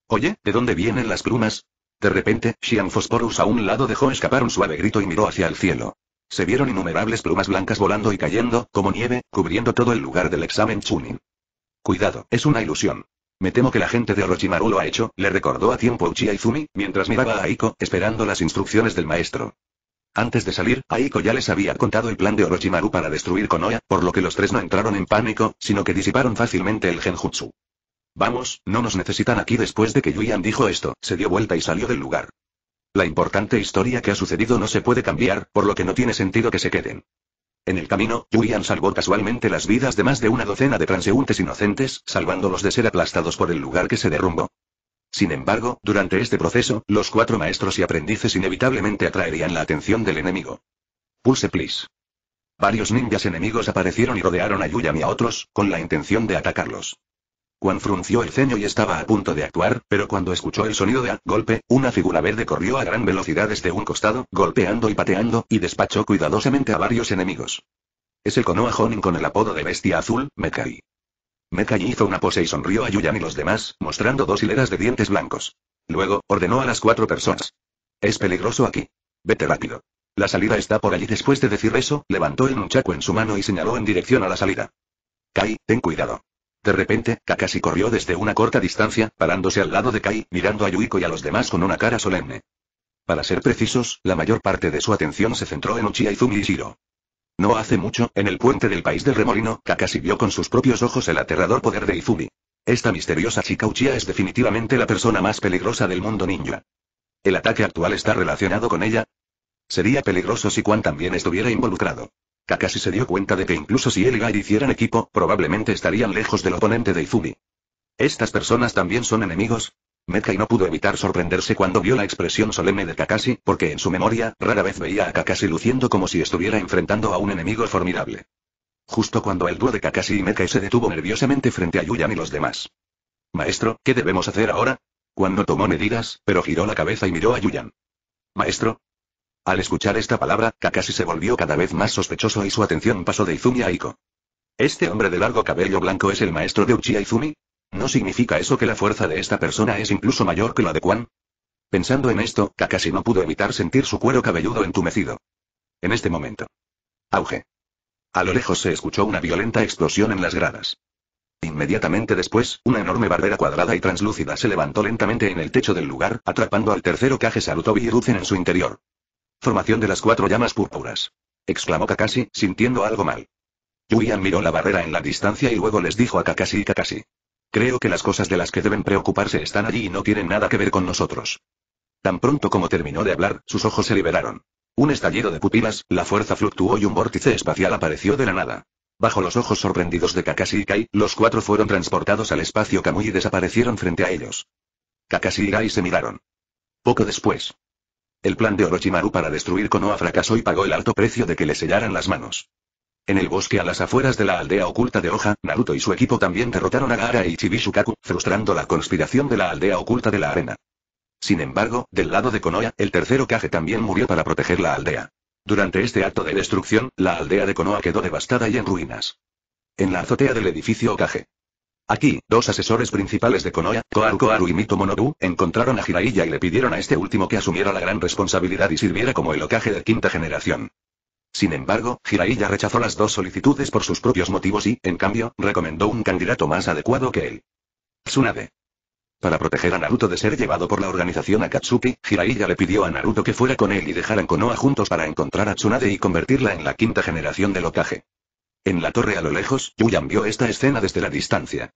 Oye, ¿de dónde vienen las plumas? De repente, Shian Phosphorus a un lado dejó escapar un suave grito y miró hacia el cielo. Se vieron innumerables plumas blancas volando y cayendo, como nieve, cubriendo todo el lugar del examen Chunin. Cuidado, es una ilusión. Me temo que la gente de Orochimaru lo ha hecho, le recordó a tiempo Uchiha Izumi, mientras miraba a Aiko, esperando las instrucciones del maestro. Antes de salir, Aiko ya les había contado el plan de Orochimaru para destruir Konoha, por lo que los tres no entraron en pánico, sino que disiparon fácilmente el genjutsu. Vamos, no nos necesitan aquí después de que Yuyan dijo esto, se dio vuelta y salió del lugar. La importante historia que ha sucedido no se puede cambiar, por lo que no tiene sentido que se queden. En el camino, Yuyan salvó casualmente las vidas de más de una docena de transeúntes inocentes, salvándolos de ser aplastados por el lugar que se derrumbó. Sin embargo, durante este proceso, los cuatro maestros y aprendices inevitablemente atraerían la atención del enemigo. Pulse please. Varios ninjas enemigos aparecieron y rodearon a Yuyan y a otros, con la intención de atacarlos. Juan frunció el ceño y estaba a punto de actuar, pero cuando escuchó el sonido de golpe, una figura verde corrió a gran velocidad desde un costado, golpeando y pateando, y despachó cuidadosamente a varios enemigos. Es el Konoha Jonin con el apodo de Bestia Azul, Mekai. Mekai hizo una pose y sonrió a Yuyan y los demás, mostrando dos hileras de dientes blancos. Luego, ordenó a las cuatro personas. Es peligroso aquí. Vete rápido. La salida está por allí. Después de decir eso, levantó el muchacho en su mano y señaló en dirección a la salida. Kai, ten cuidado. De repente, Kakashi corrió desde una corta distancia, parándose al lado de Kai, mirando a Yuiko y a los demás con una cara solemne. Para ser precisos, la mayor parte de su atención se centró en Uchiha Izumi y Shiro. No hace mucho, en el puente del país del remolino, Kakashi vio con sus propios ojos el aterrador poder de Izumi. Esta misteriosa chica Uchiha es definitivamente la persona más peligrosa del mundo ninja. ¿El ataque actual está relacionado con ella? Sería peligroso si Kwan también estuviera involucrado. Kakashi se dio cuenta de que incluso si él y Gai hicieran equipo, probablemente estarían lejos del oponente de Izumi. ¿Estas personas también son enemigos? Mekai no pudo evitar sorprenderse cuando vio la expresión solemne de Kakashi, porque en su memoria, rara vez veía a Kakashi luciendo como si estuviera enfrentando a un enemigo formidable. Justo cuando el dúo de Kakashi y Mekai se detuvo nerviosamente frente a Yuyan y los demás. Maestro, ¿qué debemos hacer ahora? Cuando tomó medidas, pero giró la cabeza y miró a Yuyan. Maestro, al escuchar esta palabra, Kakashi se volvió cada vez más sospechoso y su atención pasó de Izumi a Iko. ¿Este hombre de largo cabello blanco es el maestro de Uchiha Izumi? ¿No significa eso que la fuerza de esta persona es incluso mayor que la de Kwan? Pensando en esto, Kakashi no pudo evitar sentir su cuero cabelludo entumecido. En este momento. Auge. A lo lejos se escuchó una violenta explosión en las gradas. Inmediatamente después, una enorme barrera cuadrada y translúcida se levantó lentamente en el techo del lugar, atrapando al tercero Kage Sarutobi y en su interior. Formación de las cuatro llamas púrpuras. Exclamó Kakashi, sintiendo algo mal. Yuyan miró la barrera en la distancia y luego les dijo a Kakashi y Kakashi. Creo que las cosas de las que deben preocuparse están allí y no tienen nada que ver con nosotros. Tan pronto como terminó de hablar, sus ojos se liberaron. Un estallido de pupilas, la fuerza fluctuó y un vórtice espacial apareció de la nada. Bajo los ojos sorprendidos de Kakashi y Kai, los cuatro fueron transportados al espacio Kamui y desaparecieron frente a ellos. Kakashi y Kai se miraron. Poco después, el plan de Orochimaru para destruir Konoha fracasó y pagó el alto precio de que le sellaran las manos. En el bosque a las afueras de la aldea oculta de Hoja, Naruto y su equipo también derrotaron a Gaara y Chibishukaku, frustrando la conspiración de la aldea oculta de la arena. Sin embargo, del lado de Konoha, el tercero Kage también murió para proteger la aldea. Durante este acto de destrucción, la aldea de Konoha quedó devastada y en ruinas. En la azotea del edificio Okage, Aquí, dos asesores principales de Konoha, Koharu y Mito encontraron a Jiraiya y le pidieron a este último que asumiera la gran responsabilidad y sirviera como el ocaje de quinta generación. Sin embargo, Jiraiya rechazó las dos solicitudes por sus propios motivos y, en cambio, recomendó un candidato más adecuado que él. Tsunade. Para proteger a Naruto de ser llevado por la organización Akatsuki, Jiraiya le pidió a Naruto que fuera con él y dejaran Konoha juntos para encontrar a Tsunade y convertirla en la quinta generación del ocaje. En la torre a lo lejos, Yuyan vio esta escena desde la distancia.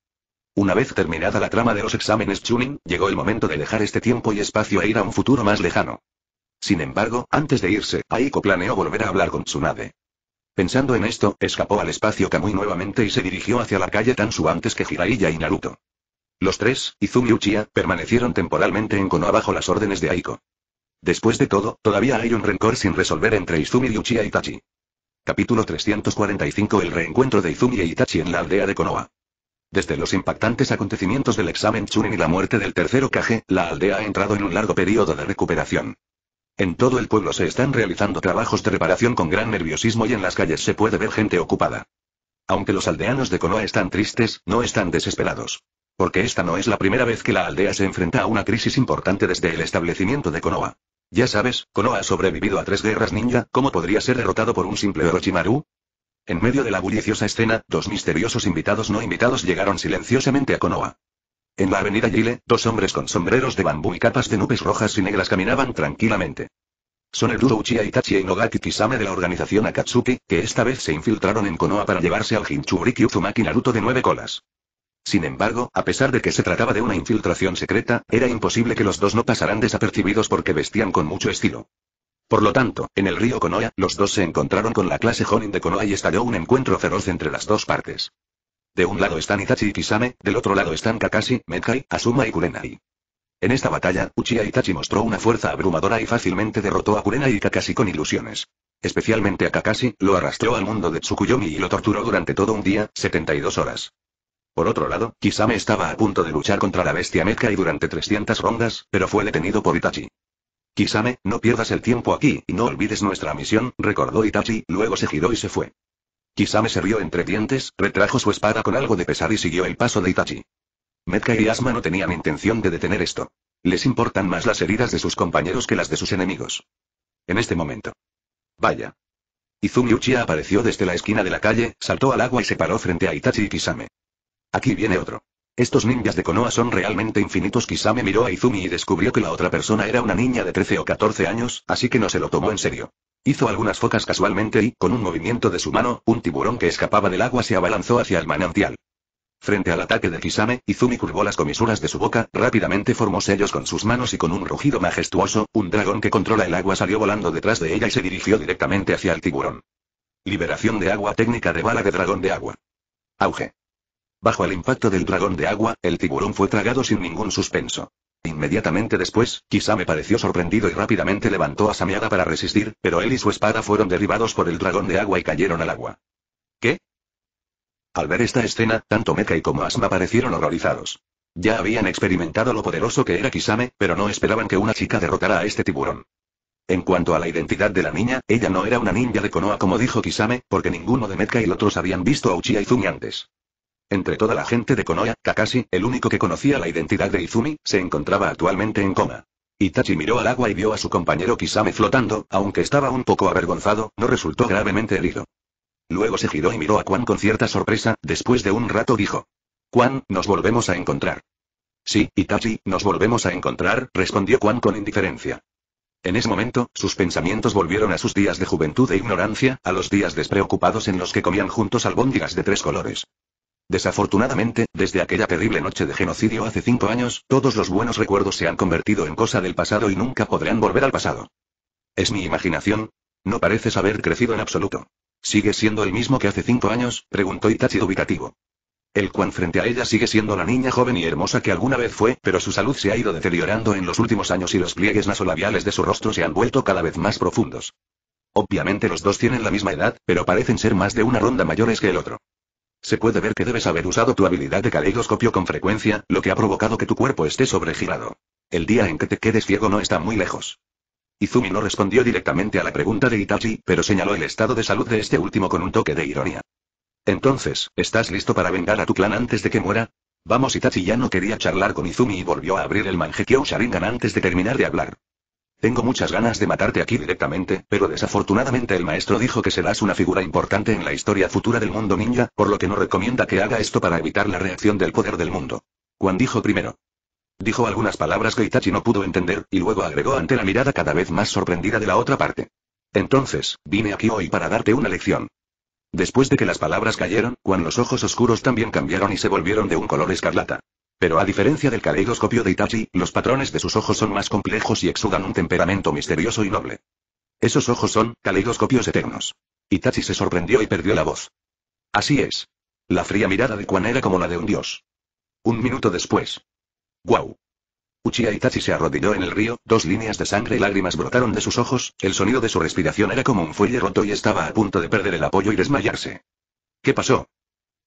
Una vez terminada la trama de los exámenes Chunin, llegó el momento de dejar este tiempo y espacio e ir a un futuro más lejano. Sin embargo, antes de irse, Aiko planeó volver a hablar con Tsunade. Pensando en esto, escapó al espacio Kamui nuevamente y se dirigió hacia la calle Tansu antes que Jiraiya y Naruto. Los tres, Izumi Uchiha, permanecieron temporalmente en Konoha bajo las órdenes de Aiko. Después de todo, todavía hay un rencor sin resolver entre Izumi y Tachi. Capítulo 345 El reencuentro de Izumi e Itachi en la aldea de Konoha. Desde los impactantes acontecimientos del examen Chunin y la muerte del tercero Kage, la aldea ha entrado en un largo periodo de recuperación. En todo el pueblo se están realizando trabajos de reparación con gran nerviosismo y en las calles se puede ver gente ocupada. Aunque los aldeanos de Konoha están tristes, no están desesperados. Porque esta no es la primera vez que la aldea se enfrenta a una crisis importante desde el establecimiento de Konoha. Ya sabes, Konoha ha sobrevivido a tres guerras ninja, ¿cómo podría ser derrotado por un simple Orochimaru? En medio de la bulliciosa escena, dos misteriosos invitados no invitados llegaron silenciosamente a Konoha. En la avenida Gile, dos hombres con sombreros de bambú y capas de nubes rojas y negras caminaban tranquilamente. Son el duro Uchiha Itachi y e Nogaki Kisame de la organización Akatsuki, que esta vez se infiltraron en Konoha para llevarse al Hinchuriki Uzumaki Naruto de nueve colas. Sin embargo, a pesar de que se trataba de una infiltración secreta, era imposible que los dos no pasaran desapercibidos porque vestían con mucho estilo. Por lo tanto, en el río Konoha, los dos se encontraron con la clase Honin de Konoha y estalló un encuentro feroz entre las dos partes. De un lado están Itachi y Kisame, del otro lado están Kakashi, Medkai, Asuma y Kurenai. En esta batalla, Uchiha Itachi mostró una fuerza abrumadora y fácilmente derrotó a Kurenai y Kakashi con ilusiones. Especialmente a Kakashi, lo arrastró al mundo de Tsukuyomi y lo torturó durante todo un día, 72 horas. Por otro lado, Kisame estaba a punto de luchar contra la bestia Mecha y durante 300 rondas, pero fue detenido por Itachi. Kisame, no pierdas el tiempo aquí y no olvides nuestra misión, recordó Itachi, luego se giró y se fue. Kisame se rió entre dientes, retrajo su espada con algo de pesar y siguió el paso de Itachi. Metka y Asma no tenían intención de detener esto. Les importan más las heridas de sus compañeros que las de sus enemigos. En este momento. Vaya. Izumi Uchiha apareció desde la esquina de la calle, saltó al agua y se paró frente a Itachi y Kisame. Aquí viene otro. Estos ninjas de Konoha son realmente infinitos. Kisame miró a Izumi y descubrió que la otra persona era una niña de 13 o 14 años, así que no se lo tomó en serio. Hizo algunas focas casualmente y, con un movimiento de su mano, un tiburón que escapaba del agua se abalanzó hacia el manantial. Frente al ataque de Kisame, Izumi curvó las comisuras de su boca, rápidamente formó sellos con sus manos y con un rugido majestuoso, un dragón que controla el agua salió volando detrás de ella y se dirigió directamente hacia el tiburón. Liberación de agua técnica de bala de dragón de agua. Auge. Bajo el impacto del dragón de agua, el tiburón fue tragado sin ningún suspenso. Inmediatamente después, Kisame pareció sorprendido y rápidamente levantó a Samiaga para resistir, pero él y su espada fueron derribados por el dragón de agua y cayeron al agua. ¿Qué? Al ver esta escena, tanto y como Asma parecieron horrorizados. Ya habían experimentado lo poderoso que era Kisame, pero no esperaban que una chica derrotara a este tiburón. En cuanto a la identidad de la niña, ella no era una ninja de Konoha como dijo Kisame, porque ninguno de Metka y los otros habían visto a Uchiha Izumi antes. Entre toda la gente de Konoha, Kakashi, el único que conocía la identidad de Izumi, se encontraba actualmente en coma. Itachi miró al agua y vio a su compañero Kisame flotando, aunque estaba un poco avergonzado, no resultó gravemente herido. Luego se giró y miró a Juan con cierta sorpresa, después de un rato dijo. Juan, nos volvemos a encontrar. Sí, Itachi, nos volvemos a encontrar, respondió Juan con indiferencia. En ese momento, sus pensamientos volvieron a sus días de juventud e ignorancia, a los días despreocupados en los que comían juntos albóndigas de tres colores. Desafortunadamente, desde aquella terrible noche de genocidio hace cinco años, todos los buenos recuerdos se han convertido en cosa del pasado y nunca podrán volver al pasado. ¿Es mi imaginación? No pareces haber crecido en absoluto. ¿Sigues siendo el mismo que hace cinco años? preguntó Itachi dubitativo. El cuan frente a ella sigue siendo la niña joven y hermosa que alguna vez fue, pero su salud se ha ido deteriorando en los últimos años y los pliegues nasolabiales de su rostro se han vuelto cada vez más profundos. Obviamente los dos tienen la misma edad, pero parecen ser más de una ronda mayores que el otro. Se puede ver que debes haber usado tu habilidad de caleidoscopio con frecuencia, lo que ha provocado que tu cuerpo esté sobregirado. El día en que te quedes ciego no está muy lejos. Izumi no respondió directamente a la pregunta de Itachi, pero señaló el estado de salud de este último con un toque de ironía. Entonces, ¿estás listo para vengar a tu clan antes de que muera? Vamos Itachi ya no quería charlar con Izumi y volvió a abrir el Mangekyo Sharingan antes de terminar de hablar. Tengo muchas ganas de matarte aquí directamente, pero desafortunadamente el maestro dijo que serás una figura importante en la historia futura del mundo ninja, por lo que no recomienda que haga esto para evitar la reacción del poder del mundo. Juan dijo primero. Dijo algunas palabras que Itachi no pudo entender, y luego agregó ante la mirada cada vez más sorprendida de la otra parte. Entonces, vine aquí hoy para darte una lección. Después de que las palabras cayeron, Juan los ojos oscuros también cambiaron y se volvieron de un color escarlata. Pero a diferencia del caleidoscopio de Itachi, los patrones de sus ojos son más complejos y exudan un temperamento misterioso y noble. Esos ojos son caleidoscopios eternos. Itachi se sorprendió y perdió la voz. Así es. La fría mirada de Kwan era como la de un dios. Un minuto después. ¡Guau! Uchiha Itachi se arrodilló en el río, dos líneas de sangre y lágrimas brotaron de sus ojos, el sonido de su respiración era como un fuelle roto y estaba a punto de perder el apoyo y desmayarse. ¿Qué pasó?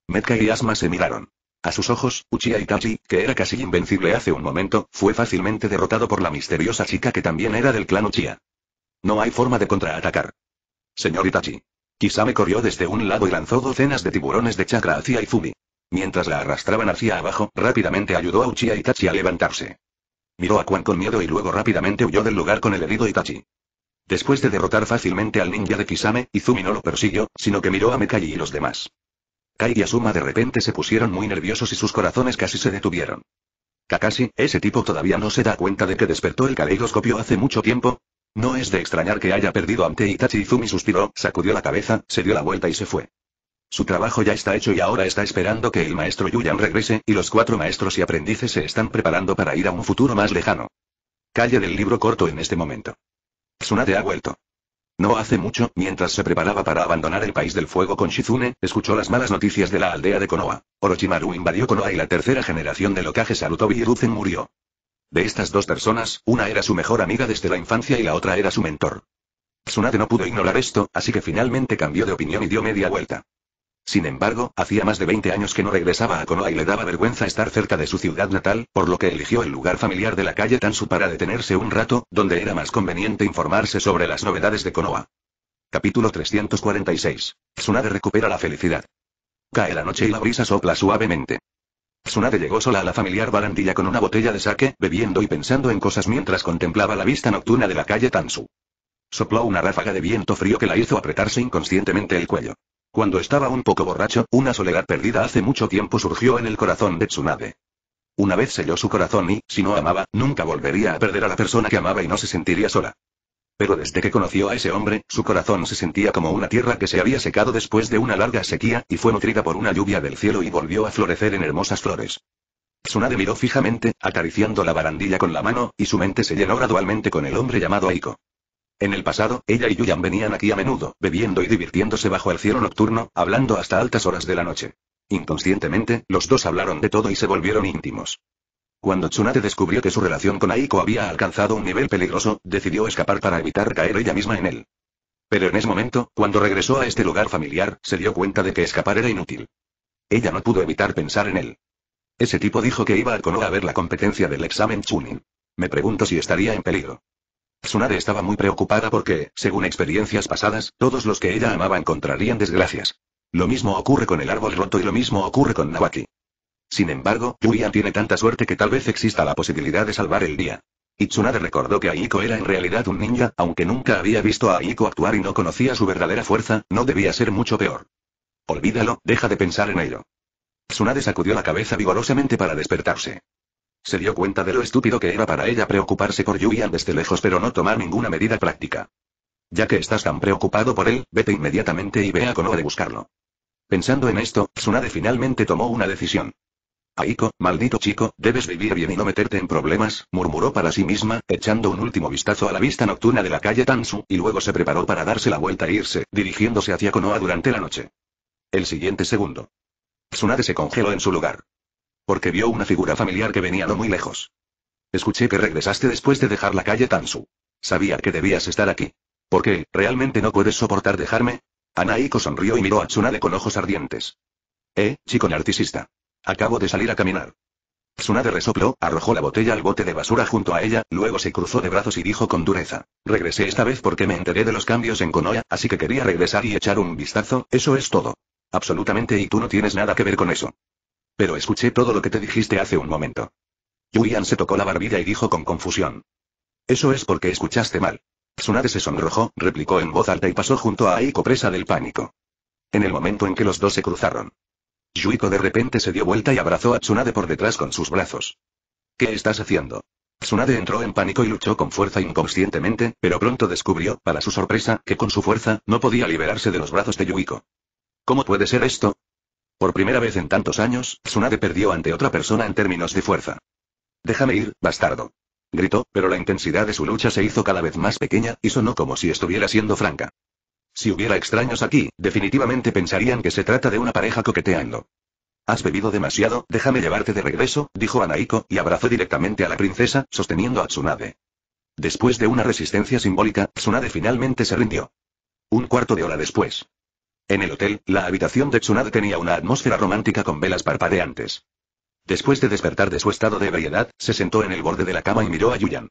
Metka y Asma se miraron. A sus ojos, Uchiha Itachi, que era casi invencible hace un momento, fue fácilmente derrotado por la misteriosa chica que también era del clan Uchiha. No hay forma de contraatacar. Señor Itachi. Kisame corrió desde un lado y lanzó docenas de tiburones de chakra hacia Izumi. Mientras la arrastraban hacia abajo, rápidamente ayudó a Uchiha Itachi a levantarse. Miró a Kwan con miedo y luego rápidamente huyó del lugar con el herido Itachi. Después de derrotar fácilmente al ninja de Kisame, Izumi no lo persiguió, sino que miró a Mekai y los demás. Kai y Asuma de repente se pusieron muy nerviosos y sus corazones casi se detuvieron. Kakashi, ese tipo todavía no se da cuenta de que despertó el caleidoscopio hace mucho tiempo. No es de extrañar que haya perdido ante Itachi Izumi suspiró, sacudió la cabeza, se dio la vuelta y se fue. Su trabajo ya está hecho y ahora está esperando que el maestro Yuyan regrese, y los cuatro maestros y aprendices se están preparando para ir a un futuro más lejano. Calle del libro corto en este momento. Tsunade ha vuelto. No hace mucho, mientras se preparaba para abandonar el país del fuego con Shizune, escuchó las malas noticias de la aldea de Konoha. Orochimaru invadió Konoha y la tercera generación de locajes Sarutobi y murió. De estas dos personas, una era su mejor amiga desde la infancia y la otra era su mentor. Tsunade no pudo ignorar esto, así que finalmente cambió de opinión y dio media vuelta. Sin embargo, hacía más de 20 años que no regresaba a Konoha y le daba vergüenza estar cerca de su ciudad natal, por lo que eligió el lugar familiar de la calle Tansu para detenerse un rato, donde era más conveniente informarse sobre las novedades de Konoha. Capítulo 346. Tsunade recupera la felicidad. Cae la noche y la brisa sopla suavemente. Tsunade llegó sola a la familiar barandilla con una botella de sake, bebiendo y pensando en cosas mientras contemplaba la vista nocturna de la calle Tansu. Sopló una ráfaga de viento frío que la hizo apretarse inconscientemente el cuello. Cuando estaba un poco borracho, una soledad perdida hace mucho tiempo surgió en el corazón de Tsunade. Una vez selló su corazón y, si no amaba, nunca volvería a perder a la persona que amaba y no se sentiría sola. Pero desde que conoció a ese hombre, su corazón se sentía como una tierra que se había secado después de una larga sequía, y fue nutrida por una lluvia del cielo y volvió a florecer en hermosas flores. Tsunade miró fijamente, acariciando la barandilla con la mano, y su mente se llenó gradualmente con el hombre llamado Aiko. En el pasado, ella y Yuyan venían aquí a menudo, bebiendo y divirtiéndose bajo el cielo nocturno, hablando hasta altas horas de la noche. Inconscientemente, los dos hablaron de todo y se volvieron íntimos. Cuando Tsunade descubrió que su relación con Aiko había alcanzado un nivel peligroso, decidió escapar para evitar caer ella misma en él. Pero en ese momento, cuando regresó a este lugar familiar, se dio cuenta de que escapar era inútil. Ella no pudo evitar pensar en él. Ese tipo dijo que iba a Konoha a ver la competencia del examen Chunin. Me pregunto si estaría en peligro. Tsunade estaba muy preocupada porque, según experiencias pasadas, todos los que ella amaba encontrarían desgracias. Lo mismo ocurre con el árbol roto y lo mismo ocurre con Nawaki. Sin embargo, Yuya tiene tanta suerte que tal vez exista la posibilidad de salvar el día. Y Tsunade recordó que Aiko era en realidad un ninja, aunque nunca había visto a Aiko actuar y no conocía su verdadera fuerza, no debía ser mucho peor. Olvídalo, deja de pensar en ello. Tsunade sacudió la cabeza vigorosamente para despertarse. Se dio cuenta de lo estúpido que era para ella preocuparse por Yuian desde lejos pero no tomar ninguna medida práctica. Ya que estás tan preocupado por él, vete inmediatamente y ve a Konoha de buscarlo. Pensando en esto, Tsunade finalmente tomó una decisión. Aiko, maldito chico, debes vivir bien y no meterte en problemas, murmuró para sí misma, echando un último vistazo a la vista nocturna de la calle Tansu, y luego se preparó para darse la vuelta e irse, dirigiéndose hacia Konoha durante la noche. El siguiente segundo. Tsunade se congeló en su lugar porque vio una figura familiar que venía no muy lejos. Escuché que regresaste después de dejar la calle Tansu. Sabía que debías estar aquí. ¿Por qué, realmente no puedes soportar dejarme? Anaiko sonrió y miró a Tsunade con ojos ardientes. Eh, chico narcisista. Acabo de salir a caminar. Tsunade resopló, arrojó la botella al bote de basura junto a ella, luego se cruzó de brazos y dijo con dureza. Regresé esta vez porque me enteré de los cambios en Konoya, así que quería regresar y echar un vistazo, eso es todo. Absolutamente y tú no tienes nada que ver con eso. Pero escuché todo lo que te dijiste hace un momento. Yuian se tocó la barbilla y dijo con confusión. Eso es porque escuchaste mal. Tsunade se sonrojó, replicó en voz alta y pasó junto a Aiko presa del pánico. En el momento en que los dos se cruzaron. Yuiko de repente se dio vuelta y abrazó a Tsunade por detrás con sus brazos. ¿Qué estás haciendo? Tsunade entró en pánico y luchó con fuerza inconscientemente, pero pronto descubrió, para su sorpresa, que con su fuerza, no podía liberarse de los brazos de Yuiko. ¿Cómo puede ser esto? Por primera vez en tantos años, Tsunade perdió ante otra persona en términos de fuerza. Déjame ir, bastardo. Gritó, pero la intensidad de su lucha se hizo cada vez más pequeña, y sonó como si estuviera siendo franca. Si hubiera extraños aquí, definitivamente pensarían que se trata de una pareja coqueteando. Has bebido demasiado, déjame llevarte de regreso, dijo Anaiko, y abrazó directamente a la princesa, sosteniendo a Tsunade. Después de una resistencia simbólica, Tsunade finalmente se rindió. Un cuarto de hora después. En el hotel, la habitación de Tsunade tenía una atmósfera romántica con velas parpadeantes. Después de despertar de su estado de ebriedad, se sentó en el borde de la cama y miró a Yuyan.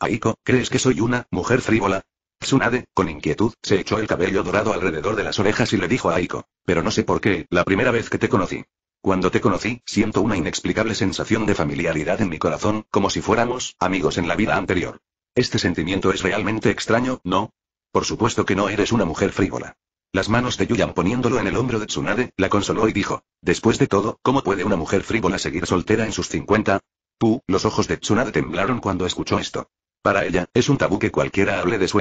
Aiko, ¿crees que soy una mujer frívola? Tsunade, con inquietud, se echó el cabello dorado alrededor de las orejas y le dijo a Aiko. Pero no sé por qué, la primera vez que te conocí. Cuando te conocí, siento una inexplicable sensación de familiaridad en mi corazón, como si fuéramos amigos en la vida anterior. Este sentimiento es realmente extraño, ¿no? Por supuesto que no eres una mujer frívola. Las manos de Yuyan poniéndolo en el hombro de Tsunade, la consoló y dijo, después de todo, ¿cómo puede una mujer frívola seguir soltera en sus 50? Pu, los ojos de Tsunade temblaron cuando escuchó esto. Para ella, es un tabú que cualquiera hable de su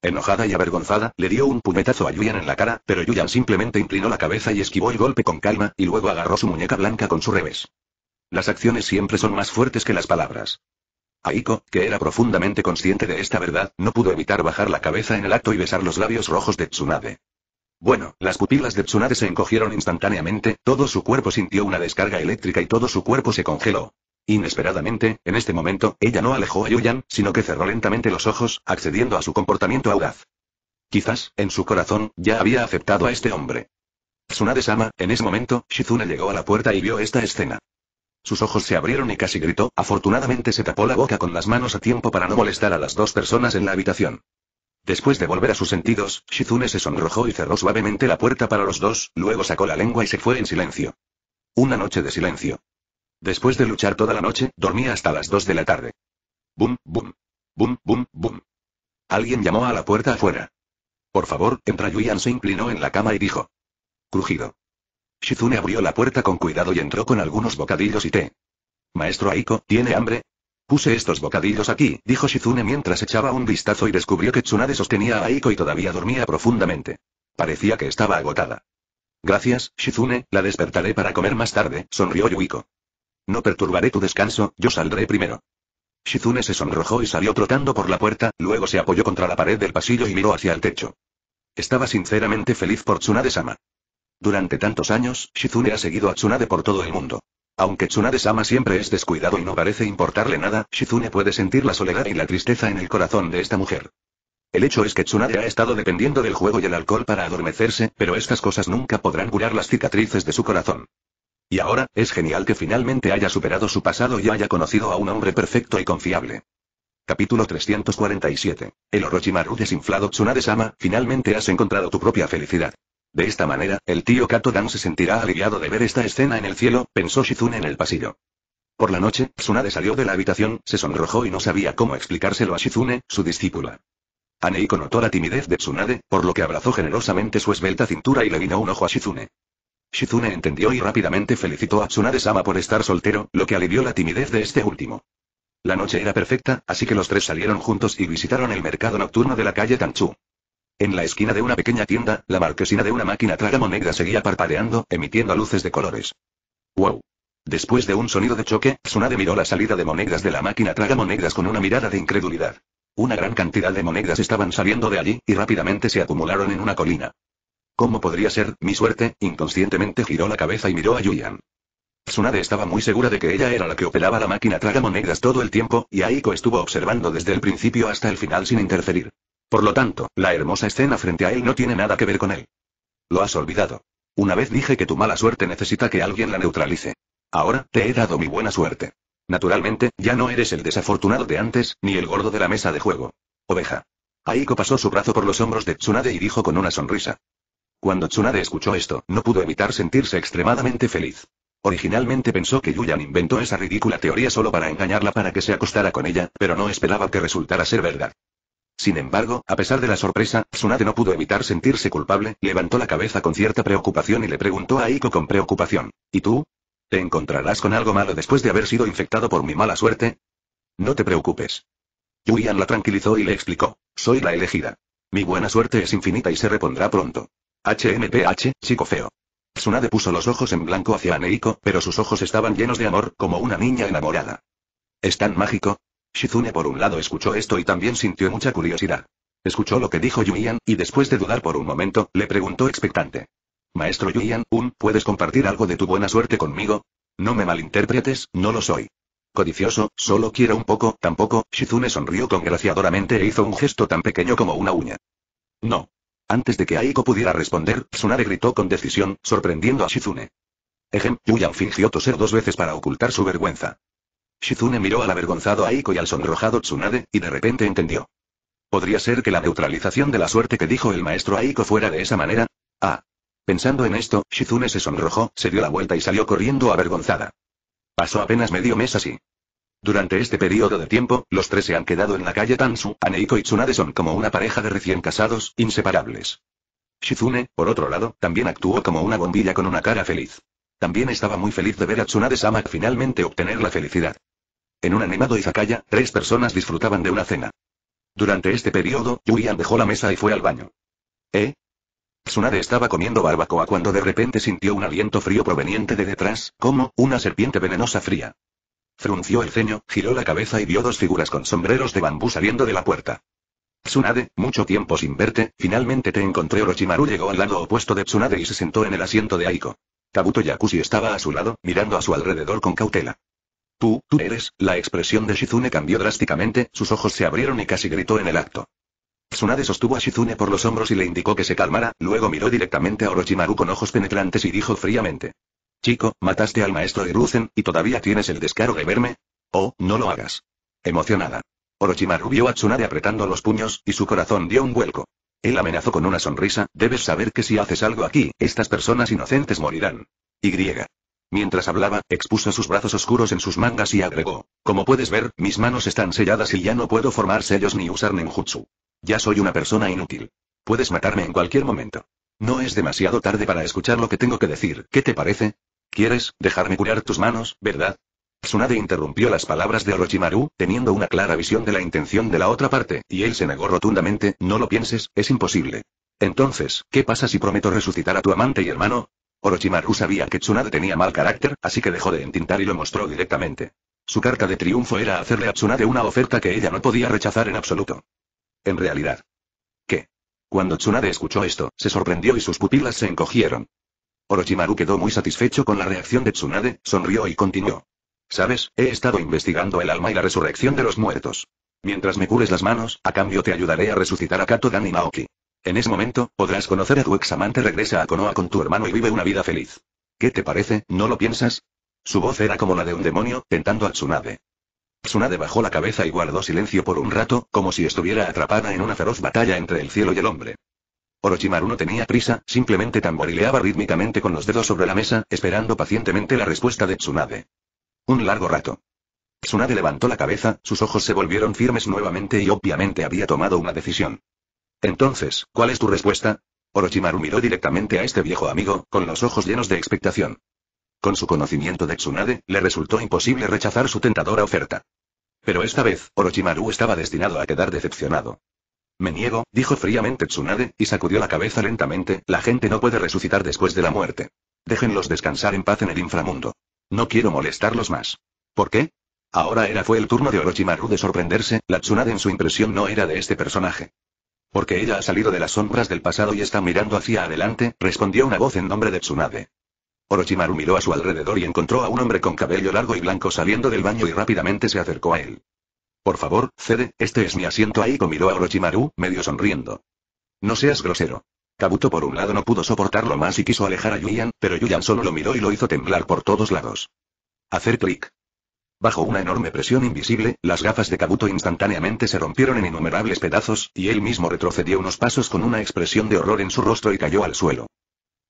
Enojada y avergonzada, le dio un puñetazo a Yuyan en la cara, pero Yuyan simplemente inclinó la cabeza y esquivó el golpe con calma, y luego agarró su muñeca blanca con su revés. Las acciones siempre son más fuertes que las palabras. Aiko, que era profundamente consciente de esta verdad, no pudo evitar bajar la cabeza en el acto y besar los labios rojos de Tsunade. Bueno, las pupilas de Tsunade se encogieron instantáneamente, todo su cuerpo sintió una descarga eléctrica y todo su cuerpo se congeló. Inesperadamente, en este momento, ella no alejó a Yuyan, sino que cerró lentamente los ojos, accediendo a su comportamiento audaz. Quizás, en su corazón, ya había aceptado a este hombre. Tsunade-sama, en ese momento, Shizune llegó a la puerta y vio esta escena. Sus ojos se abrieron y casi gritó, afortunadamente se tapó la boca con las manos a tiempo para no molestar a las dos personas en la habitación. Después de volver a sus sentidos, Shizune se sonrojó y cerró suavemente la puerta para los dos, luego sacó la lengua y se fue en silencio. Una noche de silencio. Después de luchar toda la noche, dormía hasta las dos de la tarde. Bum, bum. Bum, bum, bum. Alguien llamó a la puerta afuera. Por favor, entra. Yuyan se inclinó en la cama y dijo. Crujido. Shizune abrió la puerta con cuidado y entró con algunos bocadillos y té. Maestro Aiko, ¿tiene hambre? Puse estos bocadillos aquí, dijo Shizune mientras echaba un vistazo y descubrió que Tsunade sostenía a Aiko y todavía dormía profundamente. Parecía que estaba agotada. Gracias, Shizune, la despertaré para comer más tarde, sonrió Yuiko. No perturbaré tu descanso, yo saldré primero. Shizune se sonrojó y salió trotando por la puerta, luego se apoyó contra la pared del pasillo y miró hacia el techo. Estaba sinceramente feliz por Tsunade-sama. Durante tantos años, Shizune ha seguido a Tsunade por todo el mundo. Aunque Tsunade-sama siempre es descuidado y no parece importarle nada, Shizune puede sentir la soledad y la tristeza en el corazón de esta mujer. El hecho es que Tsunade ha estado dependiendo del juego y el alcohol para adormecerse, pero estas cosas nunca podrán curar las cicatrices de su corazón. Y ahora, es genial que finalmente haya superado su pasado y haya conocido a un hombre perfecto y confiable. Capítulo 347. El Orochimaru desinflado Tsunade-sama, finalmente has encontrado tu propia felicidad. De esta manera, el tío Kato Dan se sentirá aliviado de ver esta escena en el cielo, pensó Shizune en el pasillo. Por la noche, Tsunade salió de la habitación, se sonrojó y no sabía cómo explicárselo a Shizune, su discípula. Aneiko notó la timidez de Tsunade, por lo que abrazó generosamente su esbelta cintura y le guiñó un ojo a Shizune. Shizune entendió y rápidamente felicitó a Tsunade-sama por estar soltero, lo que alivió la timidez de este último. La noche era perfecta, así que los tres salieron juntos y visitaron el mercado nocturno de la calle Tanchu. En la esquina de una pequeña tienda, la marquesina de una máquina tragamonedas seguía parpadeando, emitiendo luces de colores. ¡Wow! Después de un sonido de choque, Tsunade miró la salida de monedas de la máquina tragamonedas con una mirada de incredulidad. Una gran cantidad de monedas estaban saliendo de allí, y rápidamente se acumularon en una colina. ¿Cómo podría ser, mi suerte? Inconscientemente giró la cabeza y miró a Yuyan. Tsunade estaba muy segura de que ella era la que operaba la máquina tragamonedas todo el tiempo, y Aiko estuvo observando desde el principio hasta el final sin interferir. Por lo tanto, la hermosa escena frente a él no tiene nada que ver con él. Lo has olvidado. Una vez dije que tu mala suerte necesita que alguien la neutralice. Ahora, te he dado mi buena suerte. Naturalmente, ya no eres el desafortunado de antes, ni el gordo de la mesa de juego. Oveja. Aiko pasó su brazo por los hombros de Tsunade y dijo con una sonrisa. Cuando Tsunade escuchó esto, no pudo evitar sentirse extremadamente feliz. Originalmente pensó que Yuyan inventó esa ridícula teoría solo para engañarla para que se acostara con ella, pero no esperaba que resultara ser verdad. Sin embargo, a pesar de la sorpresa, Tsunade no pudo evitar sentirse culpable, levantó la cabeza con cierta preocupación y le preguntó a Aiko con preocupación. ¿Y tú? ¿Te encontrarás con algo malo después de haber sido infectado por mi mala suerte? No te preocupes. Yuyan la tranquilizó y le explicó. Soy la elegida. Mi buena suerte es infinita y se repondrá pronto. HMPH, chico feo. Tsunade puso los ojos en blanco hacia Aneiko, pero sus ojos estaban llenos de amor, como una niña enamorada. ¿Es tan mágico? Shizune por un lado escuchó esto y también sintió mucha curiosidad. Escuchó lo que dijo Yuyan, y después de dudar por un momento, le preguntó expectante. Maestro Yuyan, un, ¿puedes compartir algo de tu buena suerte conmigo? No me malinterpretes, no lo soy. Codicioso, solo quiero un poco, tampoco, Shizune sonrió congraciadoramente e hizo un gesto tan pequeño como una uña. No. Antes de que Aiko pudiera responder, Tsunade gritó con decisión, sorprendiendo a Shizune. Ejem, Yuyan fingió toser dos veces para ocultar su vergüenza. Shizune miró al avergonzado Aiko y al sonrojado Tsunade, y de repente entendió. ¿Podría ser que la neutralización de la suerte que dijo el maestro Aiko fuera de esa manera? Ah. Pensando en esto, Shizune se sonrojó, se dio la vuelta y salió corriendo avergonzada. Pasó apenas medio mes así. Durante este periodo de tiempo, los tres se han quedado en la calle Tansu, Aneiko y Tsunade son como una pareja de recién casados, inseparables. Shizune, por otro lado, también actuó como una bombilla con una cara feliz. También estaba muy feliz de ver a Tsunade-sama finalmente obtener la felicidad. En un animado izakaya, tres personas disfrutaban de una cena. Durante este periodo, Yuian dejó la mesa y fue al baño. ¿Eh? Tsunade estaba comiendo barbacoa cuando de repente sintió un aliento frío proveniente de detrás, como una serpiente venenosa fría. Frunció el ceño, giró la cabeza y vio dos figuras con sombreros de bambú saliendo de la puerta. Tsunade, mucho tiempo sin verte, finalmente te encontré. Orochimaru llegó al lado opuesto de Tsunade y se sentó en el asiento de Aiko. Kabuto Yakushi estaba a su lado, mirando a su alrededor con cautela. Tú, tú eres, la expresión de Shizune cambió drásticamente, sus ojos se abrieron y casi gritó en el acto. Tsunade sostuvo a Shizune por los hombros y le indicó que se calmara, luego miró directamente a Orochimaru con ojos penetrantes y dijo fríamente. Chico, mataste al maestro de Ruzen, y todavía tienes el descaro de verme. Oh, no lo hagas. Emocionada. Orochimaru vio a Tsunade apretando los puños, y su corazón dio un vuelco. Él amenazó con una sonrisa, debes saber que si haces algo aquí, estas personas inocentes morirán. Y. Mientras hablaba, expuso sus brazos oscuros en sus mangas y agregó, como puedes ver, mis manos están selladas y ya no puedo formar sellos ni usar ninjutsu. Ya soy una persona inútil. Puedes matarme en cualquier momento. No es demasiado tarde para escuchar lo que tengo que decir, ¿qué te parece? ¿Quieres dejarme curar tus manos, verdad? Tsunade interrumpió las palabras de Orochimaru, teniendo una clara visión de la intención de la otra parte, y él se negó rotundamente, no lo pienses, es imposible. Entonces, ¿qué pasa si prometo resucitar a tu amante y hermano? Orochimaru sabía que Tsunade tenía mal carácter, así que dejó de entintar y lo mostró directamente. Su carta de triunfo era hacerle a Tsunade una oferta que ella no podía rechazar en absoluto. En realidad. ¿Qué? Cuando Tsunade escuchó esto, se sorprendió y sus pupilas se encogieron. Orochimaru quedó muy satisfecho con la reacción de Tsunade, sonrió y continuó. ¿Sabes? He estado investigando el alma y la resurrección de los muertos. Mientras me cures las manos, a cambio te ayudaré a resucitar a Kato Dan y Naoki. En ese momento, podrás conocer a tu ex amante regresa a Konoha con tu hermano y vive una vida feliz. ¿Qué te parece, no lo piensas? Su voz era como la de un demonio, tentando a Tsunade. Tsunade bajó la cabeza y guardó silencio por un rato, como si estuviera atrapada en una feroz batalla entre el cielo y el hombre. Orochimaru no tenía prisa, simplemente tamborileaba rítmicamente con los dedos sobre la mesa, esperando pacientemente la respuesta de Tsunade. Un largo rato. Tsunade levantó la cabeza, sus ojos se volvieron firmes nuevamente y obviamente había tomado una decisión. Entonces, ¿cuál es tu respuesta? Orochimaru miró directamente a este viejo amigo, con los ojos llenos de expectación. Con su conocimiento de Tsunade, le resultó imposible rechazar su tentadora oferta. Pero esta vez, Orochimaru estaba destinado a quedar decepcionado. Me niego, dijo fríamente Tsunade, y sacudió la cabeza lentamente, la gente no puede resucitar después de la muerte. Déjenlos descansar en paz en el inframundo. No quiero molestarlos más. ¿Por qué? Ahora era fue el turno de Orochimaru de sorprenderse, la Tsunade en su impresión no era de este personaje. Porque ella ha salido de las sombras del pasado y está mirando hacia adelante, respondió una voz en nombre de Tsunade. Orochimaru miró a su alrededor y encontró a un hombre con cabello largo y blanco saliendo del baño y rápidamente se acercó a él. Por favor, cede, este es mi asiento. ahí miró a Orochimaru, medio sonriendo. No seas grosero. Kabuto por un lado no pudo soportarlo más y quiso alejar a Yuyan, pero Yuyan solo lo miró y lo hizo temblar por todos lados. Hacer clic. Bajo una enorme presión invisible, las gafas de Kabuto instantáneamente se rompieron en innumerables pedazos, y él mismo retrocedió unos pasos con una expresión de horror en su rostro y cayó al suelo.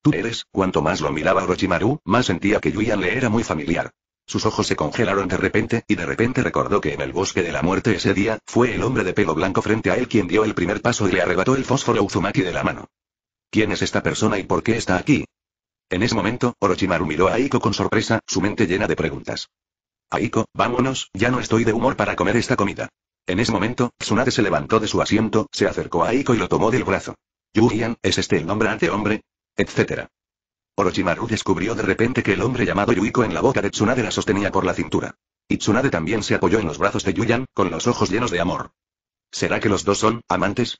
Tú eres, cuanto más lo miraba Orochimaru, más sentía que Yuyan le era muy familiar. Sus ojos se congelaron de repente, y de repente recordó que en el bosque de la muerte ese día, fue el hombre de pelo blanco frente a él quien dio el primer paso y le arrebató el fósforo Uzumaki de la mano. ¿Quién es esta persona y por qué está aquí? En ese momento, Orochimaru miró a Aiko con sorpresa, su mente llena de preguntas. Aiko, vámonos, ya no estoy de humor para comer esta comida. En ese momento, Tsunade se levantó de su asiento, se acercó a Aiko y lo tomó del brazo. Yujian, ¿es este el nombre ante hombre? Etcétera. Orochimaru descubrió de repente que el hombre llamado Yuiko en la boca de Tsunade la sostenía por la cintura. Y Tsunade también se apoyó en los brazos de Yuyan, con los ojos llenos de amor. ¿Será que los dos son amantes?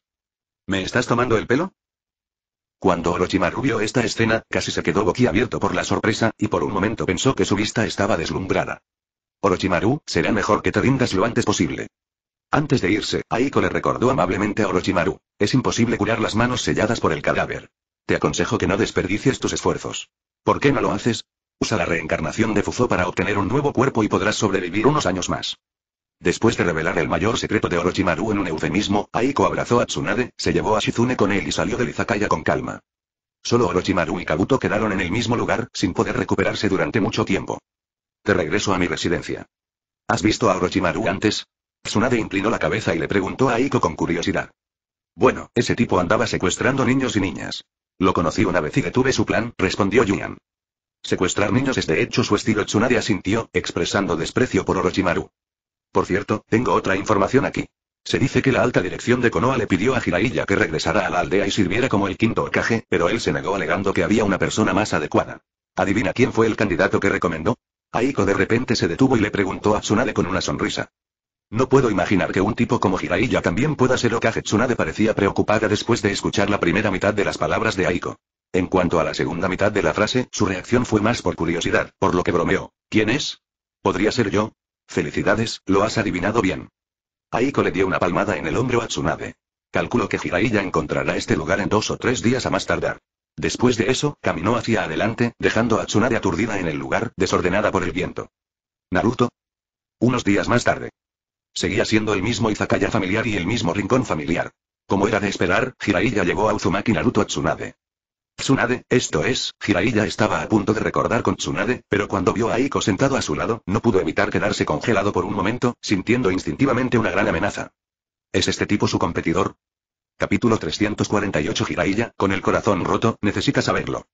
¿Me estás tomando el pelo? Cuando Orochimaru vio esta escena, casi se quedó boquiabierto por la sorpresa, y por un momento pensó que su vista estaba deslumbrada. Orochimaru, será mejor que te rindas lo antes posible. Antes de irse, Aiko le recordó amablemente a Orochimaru, es imposible curar las manos selladas por el cadáver. Te aconsejo que no desperdicies tus esfuerzos. ¿Por qué no lo haces? Usa la reencarnación de Fuzo para obtener un nuevo cuerpo y podrás sobrevivir unos años más. Después de revelar el mayor secreto de Orochimaru en un eufemismo, Aiko abrazó a Tsunade, se llevó a Shizune con él y salió del Izakaya con calma. Solo Orochimaru y Kabuto quedaron en el mismo lugar, sin poder recuperarse durante mucho tiempo. Te regreso a mi residencia. ¿Has visto a Orochimaru antes? Tsunade inclinó la cabeza y le preguntó a Aiko con curiosidad. Bueno, ese tipo andaba secuestrando niños y niñas. Lo conocí una vez y detuve su plan, respondió Yuyan. Secuestrar niños es de hecho su estilo Tsunade asintió, expresando desprecio por Orochimaru. Por cierto, tengo otra información aquí. Se dice que la alta dirección de Konoha le pidió a Jiraiya que regresara a la aldea y sirviera como el quinto Okage, pero él se negó alegando que había una persona más adecuada. ¿Adivina quién fue el candidato que recomendó? Aiko de repente se detuvo y le preguntó a Tsunade con una sonrisa. No puedo imaginar que un tipo como Jiraiya también pueda ser Okage. Tsunade parecía preocupada después de escuchar la primera mitad de las palabras de Aiko. En cuanto a la segunda mitad de la frase, su reacción fue más por curiosidad, por lo que bromeó. ¿Quién es? ¿Podría ser yo? Felicidades, lo has adivinado bien. Aiko le dio una palmada en el hombro a Tsunade. Calculo que Jiraiya encontrará este lugar en dos o tres días a más tardar. Después de eso, caminó hacia adelante, dejando a Tsunade aturdida en el lugar, desordenada por el viento. Naruto. Unos días más tarde. Seguía siendo el mismo Izakaya familiar y el mismo rincón familiar. Como era de esperar, Jiraiya llegó a Uzumaki Naruto a Tsunade. Tsunade, esto es, Jiraiya estaba a punto de recordar con Tsunade, pero cuando vio a Aiko sentado a su lado, no pudo evitar quedarse congelado por un momento, sintiendo instintivamente una gran amenaza. ¿Es este tipo su competidor? Capítulo 348 Jiraiya, con el corazón roto, necesita saberlo.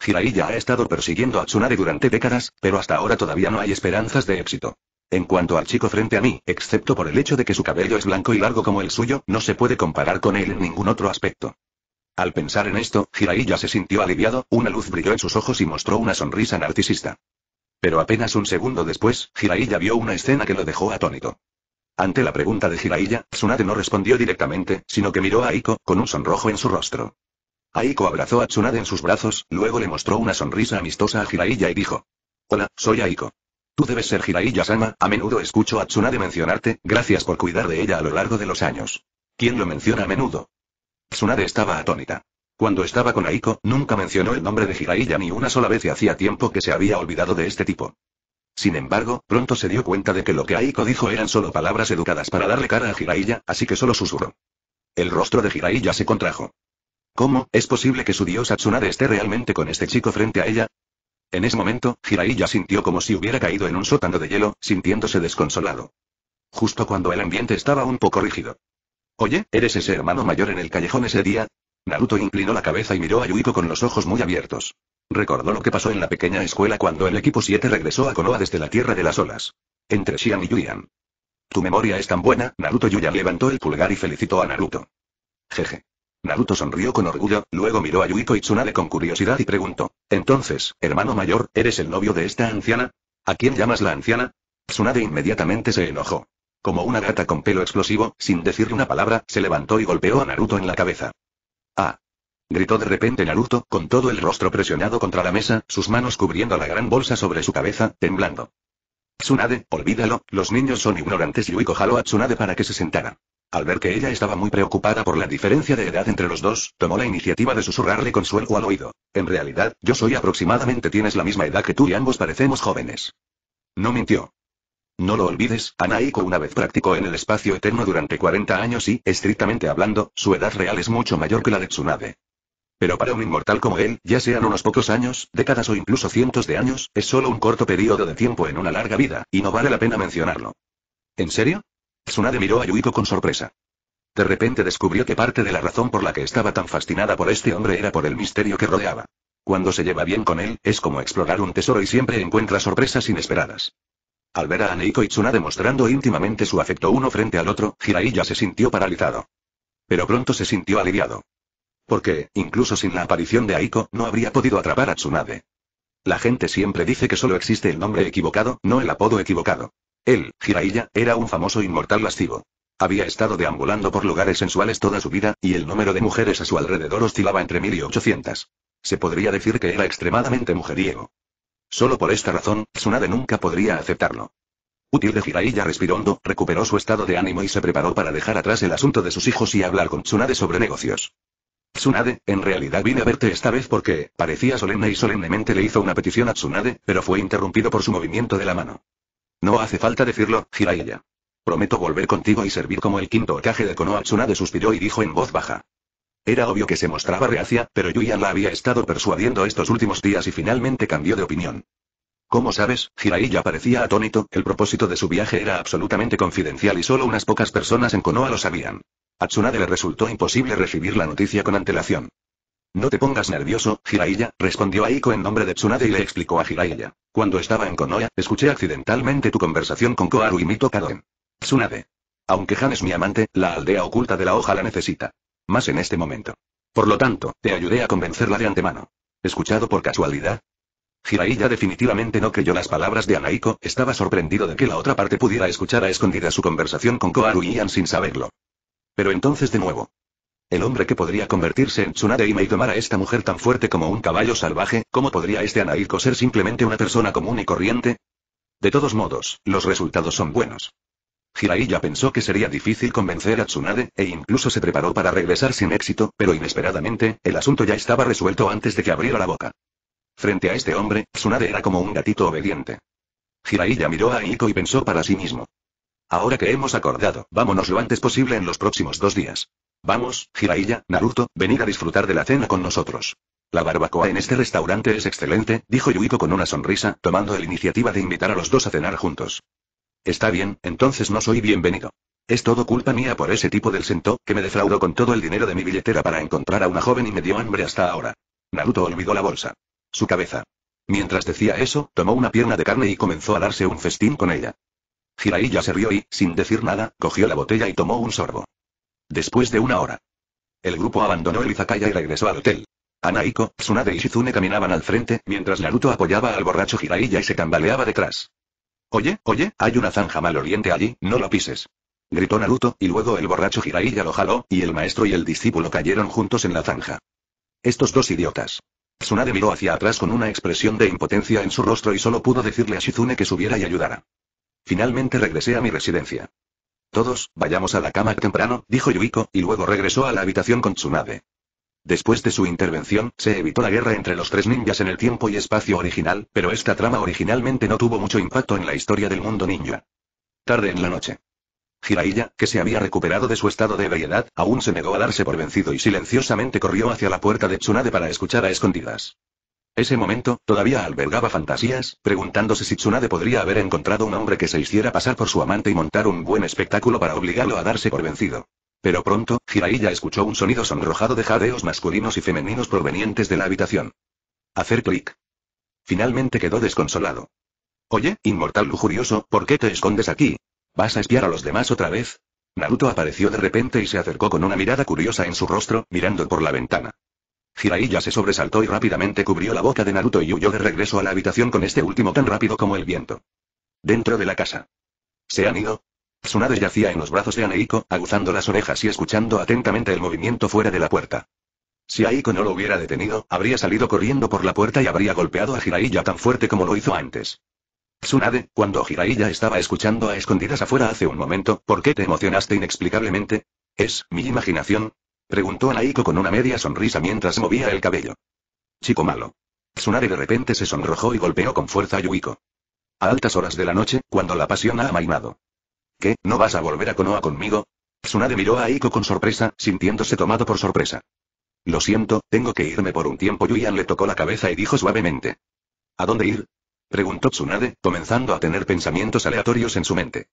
Jiraiya ha estado persiguiendo a Tsunade durante décadas, pero hasta ahora todavía no hay esperanzas de éxito. En cuanto al chico frente a mí, excepto por el hecho de que su cabello es blanco y largo como el suyo, no se puede comparar con él en ningún otro aspecto. Al pensar en esto, Jiraiya se sintió aliviado, una luz brilló en sus ojos y mostró una sonrisa narcisista. Pero apenas un segundo después, Jiraiya vio una escena que lo dejó atónito. Ante la pregunta de Jiraiya, Tsunade no respondió directamente, sino que miró a Aiko, con un sonrojo en su rostro. Aiko abrazó a Tsunade en sus brazos, luego le mostró una sonrisa amistosa a Jiraiya y dijo. Hola, soy Aiko. Tú debes ser Jiraiya-sama, a menudo escucho a Tsunade mencionarte, gracias por cuidar de ella a lo largo de los años. ¿Quién lo menciona a menudo? Tsunade estaba atónita. Cuando estaba con Aiko, nunca mencionó el nombre de Jiraiya ni una sola vez y hacía tiempo que se había olvidado de este tipo. Sin embargo, pronto se dio cuenta de que lo que Aiko dijo eran solo palabras educadas para darle cara a Jiraiya, así que solo susurró. El rostro de Jiraiya se contrajo. ¿Cómo, es posible que su diosa Tsunade esté realmente con este chico frente a ella? En ese momento, Jiraiya sintió como si hubiera caído en un sótano de hielo, sintiéndose desconsolado. Justo cuando el ambiente estaba un poco rígido. Oye, ¿eres ese hermano mayor en el callejón ese día? Naruto inclinó la cabeza y miró a Yuiko con los ojos muy abiertos. Recordó lo que pasó en la pequeña escuela cuando el equipo 7 regresó a Konoha desde la Tierra de las Olas. Entre Shian y Yuian. Tu memoria es tan buena, Naruto Yuya levantó el pulgar y felicitó a Naruto. Jeje. Naruto sonrió con orgullo, luego miró a Yuiko y Tsunade con curiosidad y preguntó. Entonces, hermano mayor, ¿eres el novio de esta anciana? ¿A quién llamas la anciana? Tsunade inmediatamente se enojó. Como una gata con pelo explosivo, sin decirle una palabra, se levantó y golpeó a Naruto en la cabeza. ¡Ah! Gritó de repente Naruto, con todo el rostro presionado contra la mesa, sus manos cubriendo la gran bolsa sobre su cabeza, temblando. Tsunade, olvídalo, los niños son ignorantes. Uiko jaló a Tsunade para que se sentara. Al ver que ella estaba muy preocupada por la diferencia de edad entre los dos, tomó la iniciativa de susurrarle con consuelo al oído. En realidad, yo soy aproximadamente tienes la misma edad que tú y ambos parecemos jóvenes. No mintió. No lo olvides, Anaiko una vez practicó en el espacio eterno durante 40 años y, estrictamente hablando, su edad real es mucho mayor que la de Tsunade. Pero para un inmortal como él, ya sean unos pocos años, décadas o incluso cientos de años, es solo un corto periodo de tiempo en una larga vida, y no vale la pena mencionarlo. ¿En serio? Tsunade miró a Yuiko con sorpresa. De repente descubrió que parte de la razón por la que estaba tan fascinada por este hombre era por el misterio que rodeaba. Cuando se lleva bien con él, es como explorar un tesoro y siempre encuentra sorpresas inesperadas. Al ver a Aneiko y Tsuna demostrando íntimamente su afecto uno frente al otro, Jiraiya se sintió paralizado. Pero pronto se sintió aliviado. Porque, incluso sin la aparición de Aiko, no habría podido atrapar a Tsunade. La gente siempre dice que solo existe el nombre equivocado, no el apodo equivocado. Él, Jiraiya, era un famoso inmortal lascivo. Había estado deambulando por lugares sensuales toda su vida, y el número de mujeres a su alrededor oscilaba entre mil y ochocientas. Se podría decir que era extremadamente mujeriego. Solo por esta razón, Tsunade nunca podría aceptarlo. Útil de Jiraiya respiró hondo, recuperó su estado de ánimo y se preparó para dejar atrás el asunto de sus hijos y hablar con Tsunade sobre negocios. Tsunade, en realidad vine a verte esta vez porque, parecía solemne y solemnemente le hizo una petición a Tsunade, pero fue interrumpido por su movimiento de la mano. No hace falta decirlo, Jiraiya. Prometo volver contigo y servir como el quinto ocaje de Konoha. Tsunade suspiró y dijo en voz baja. Era obvio que se mostraba reacia, pero Yuyan la había estado persuadiendo estos últimos días y finalmente cambió de opinión. Como sabes, Jiraiya parecía atónito, el propósito de su viaje era absolutamente confidencial y solo unas pocas personas en Konoha lo sabían. A Tsunade le resultó imposible recibir la noticia con antelación. No te pongas nervioso, Jiraiya, respondió Aiko en nombre de Tsunade y le explicó a Jiraiya. Cuando estaba en Konoha, escuché accidentalmente tu conversación con Koharu y Mito Kadoen. Tsunade. Aunque Han es mi amante, la aldea oculta de la hoja la necesita. Más en este momento. Por lo tanto, te ayudé a convencerla de antemano. ¿Escuchado por casualidad? Jiraiya definitivamente no creyó las palabras de Anaiko, estaba sorprendido de que la otra parte pudiera escuchar a escondida su conversación con Koaru y Ian sin saberlo. Pero entonces de nuevo. El hombre que podría convertirse en Tsunade y tomar a esta mujer tan fuerte como un caballo salvaje, ¿cómo podría este Anaiko ser simplemente una persona común y corriente? De todos modos, los resultados son buenos. Jiraiya pensó que sería difícil convencer a Tsunade, e incluso se preparó para regresar sin éxito, pero inesperadamente, el asunto ya estaba resuelto antes de que abriera la boca. Frente a este hombre, Tsunade era como un gatito obediente. Jiraiya miró a Aiko y pensó para sí mismo. Ahora que hemos acordado, vámonos lo antes posible en los próximos dos días. Vamos, Jiraiya, Naruto, venid a disfrutar de la cena con nosotros. La barbacoa en este restaurante es excelente, dijo Yuiko con una sonrisa, tomando la iniciativa de invitar a los dos a cenar juntos. Está bien, entonces no soy bienvenido. Es todo culpa mía por ese tipo del sento, que me defraudó con todo el dinero de mi billetera para encontrar a una joven y me dio hambre hasta ahora. Naruto olvidó la bolsa. Su cabeza. Mientras decía eso, tomó una pierna de carne y comenzó a darse un festín con ella. Jiraiya se rió y, sin decir nada, cogió la botella y tomó un sorbo. Después de una hora. El grupo abandonó el izakaya y regresó al hotel. Anaiko, Tsunade y Shizune caminaban al frente, mientras Naruto apoyaba al borracho Jiraiya y se tambaleaba detrás. Oye, oye, hay una zanja mal oriente allí, no lo pises. Gritó Naruto, y luego el borracho Jiraiya lo jaló, y el maestro y el discípulo cayeron juntos en la zanja. Estos dos idiotas. Tsunade miró hacia atrás con una expresión de impotencia en su rostro y solo pudo decirle a Shizune que subiera y ayudara. Finalmente regresé a mi residencia. Todos, vayamos a la cama temprano, dijo Yuiko, y luego regresó a la habitación con Tsunade. Después de su intervención, se evitó la guerra entre los tres ninjas en el tiempo y espacio original, pero esta trama originalmente no tuvo mucho impacto en la historia del mundo ninja. Tarde en la noche. Jiraiya, que se había recuperado de su estado de ebriedad, aún se negó a darse por vencido y silenciosamente corrió hacia la puerta de Tsunade para escuchar a escondidas. Ese momento, todavía albergaba fantasías, preguntándose si Tsunade podría haber encontrado un hombre que se hiciera pasar por su amante y montar un buen espectáculo para obligarlo a darse por vencido. Pero pronto, Jiraiya escuchó un sonido sonrojado de jadeos masculinos y femeninos provenientes de la habitación. Hacer clic. Finalmente quedó desconsolado. Oye, inmortal lujurioso, ¿por qué te escondes aquí? ¿Vas a espiar a los demás otra vez? Naruto apareció de repente y se acercó con una mirada curiosa en su rostro, mirando por la ventana. Jiraiya se sobresaltó y rápidamente cubrió la boca de Naruto y huyó de regreso a la habitación con este último tan rápido como el viento. Dentro de la casa. ¿Se han ido? Tsunade yacía en los brazos de Aneiko, aguzando las orejas y escuchando atentamente el movimiento fuera de la puerta. Si Aiko no lo hubiera detenido, habría salido corriendo por la puerta y habría golpeado a Jiraiya tan fuerte como lo hizo antes. Tsunade, cuando Jiraiya estaba escuchando a escondidas afuera hace un momento, ¿por qué te emocionaste inexplicablemente? ¿Es mi imaginación? Preguntó Anaiko con una media sonrisa mientras movía el cabello. Chico malo. Tsunade de repente se sonrojó y golpeó con fuerza a Yuiko. A altas horas de la noche, cuando la pasión ha amainado. ¿Qué, no vas a volver a Konoha conmigo? Tsunade miró a Iko con sorpresa, sintiéndose tomado por sorpresa. Lo siento, tengo que irme por un tiempo. Yuian le tocó la cabeza y dijo suavemente. ¿A dónde ir? Preguntó Tsunade, comenzando a tener pensamientos aleatorios en su mente.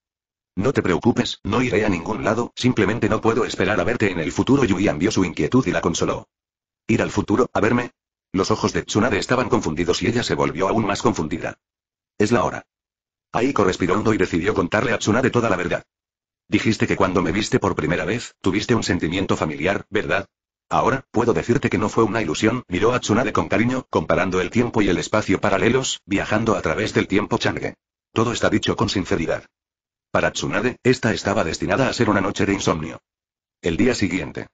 No te preocupes, no iré a ningún lado, simplemente no puedo esperar a verte en el futuro. Yuian vio su inquietud y la consoló. ¿Ir al futuro, a verme? Los ojos de Tsunade estaban confundidos y ella se volvió aún más confundida. Es la hora. Ahí respiró y decidió contarle a Tsunade toda la verdad. Dijiste que cuando me viste por primera vez, tuviste un sentimiento familiar, ¿verdad? Ahora, puedo decirte que no fue una ilusión, miró a Tsunade con cariño, comparando el tiempo y el espacio paralelos, viajando a través del tiempo Change. Todo está dicho con sinceridad. Para Tsunade, esta estaba destinada a ser una noche de insomnio. El día siguiente.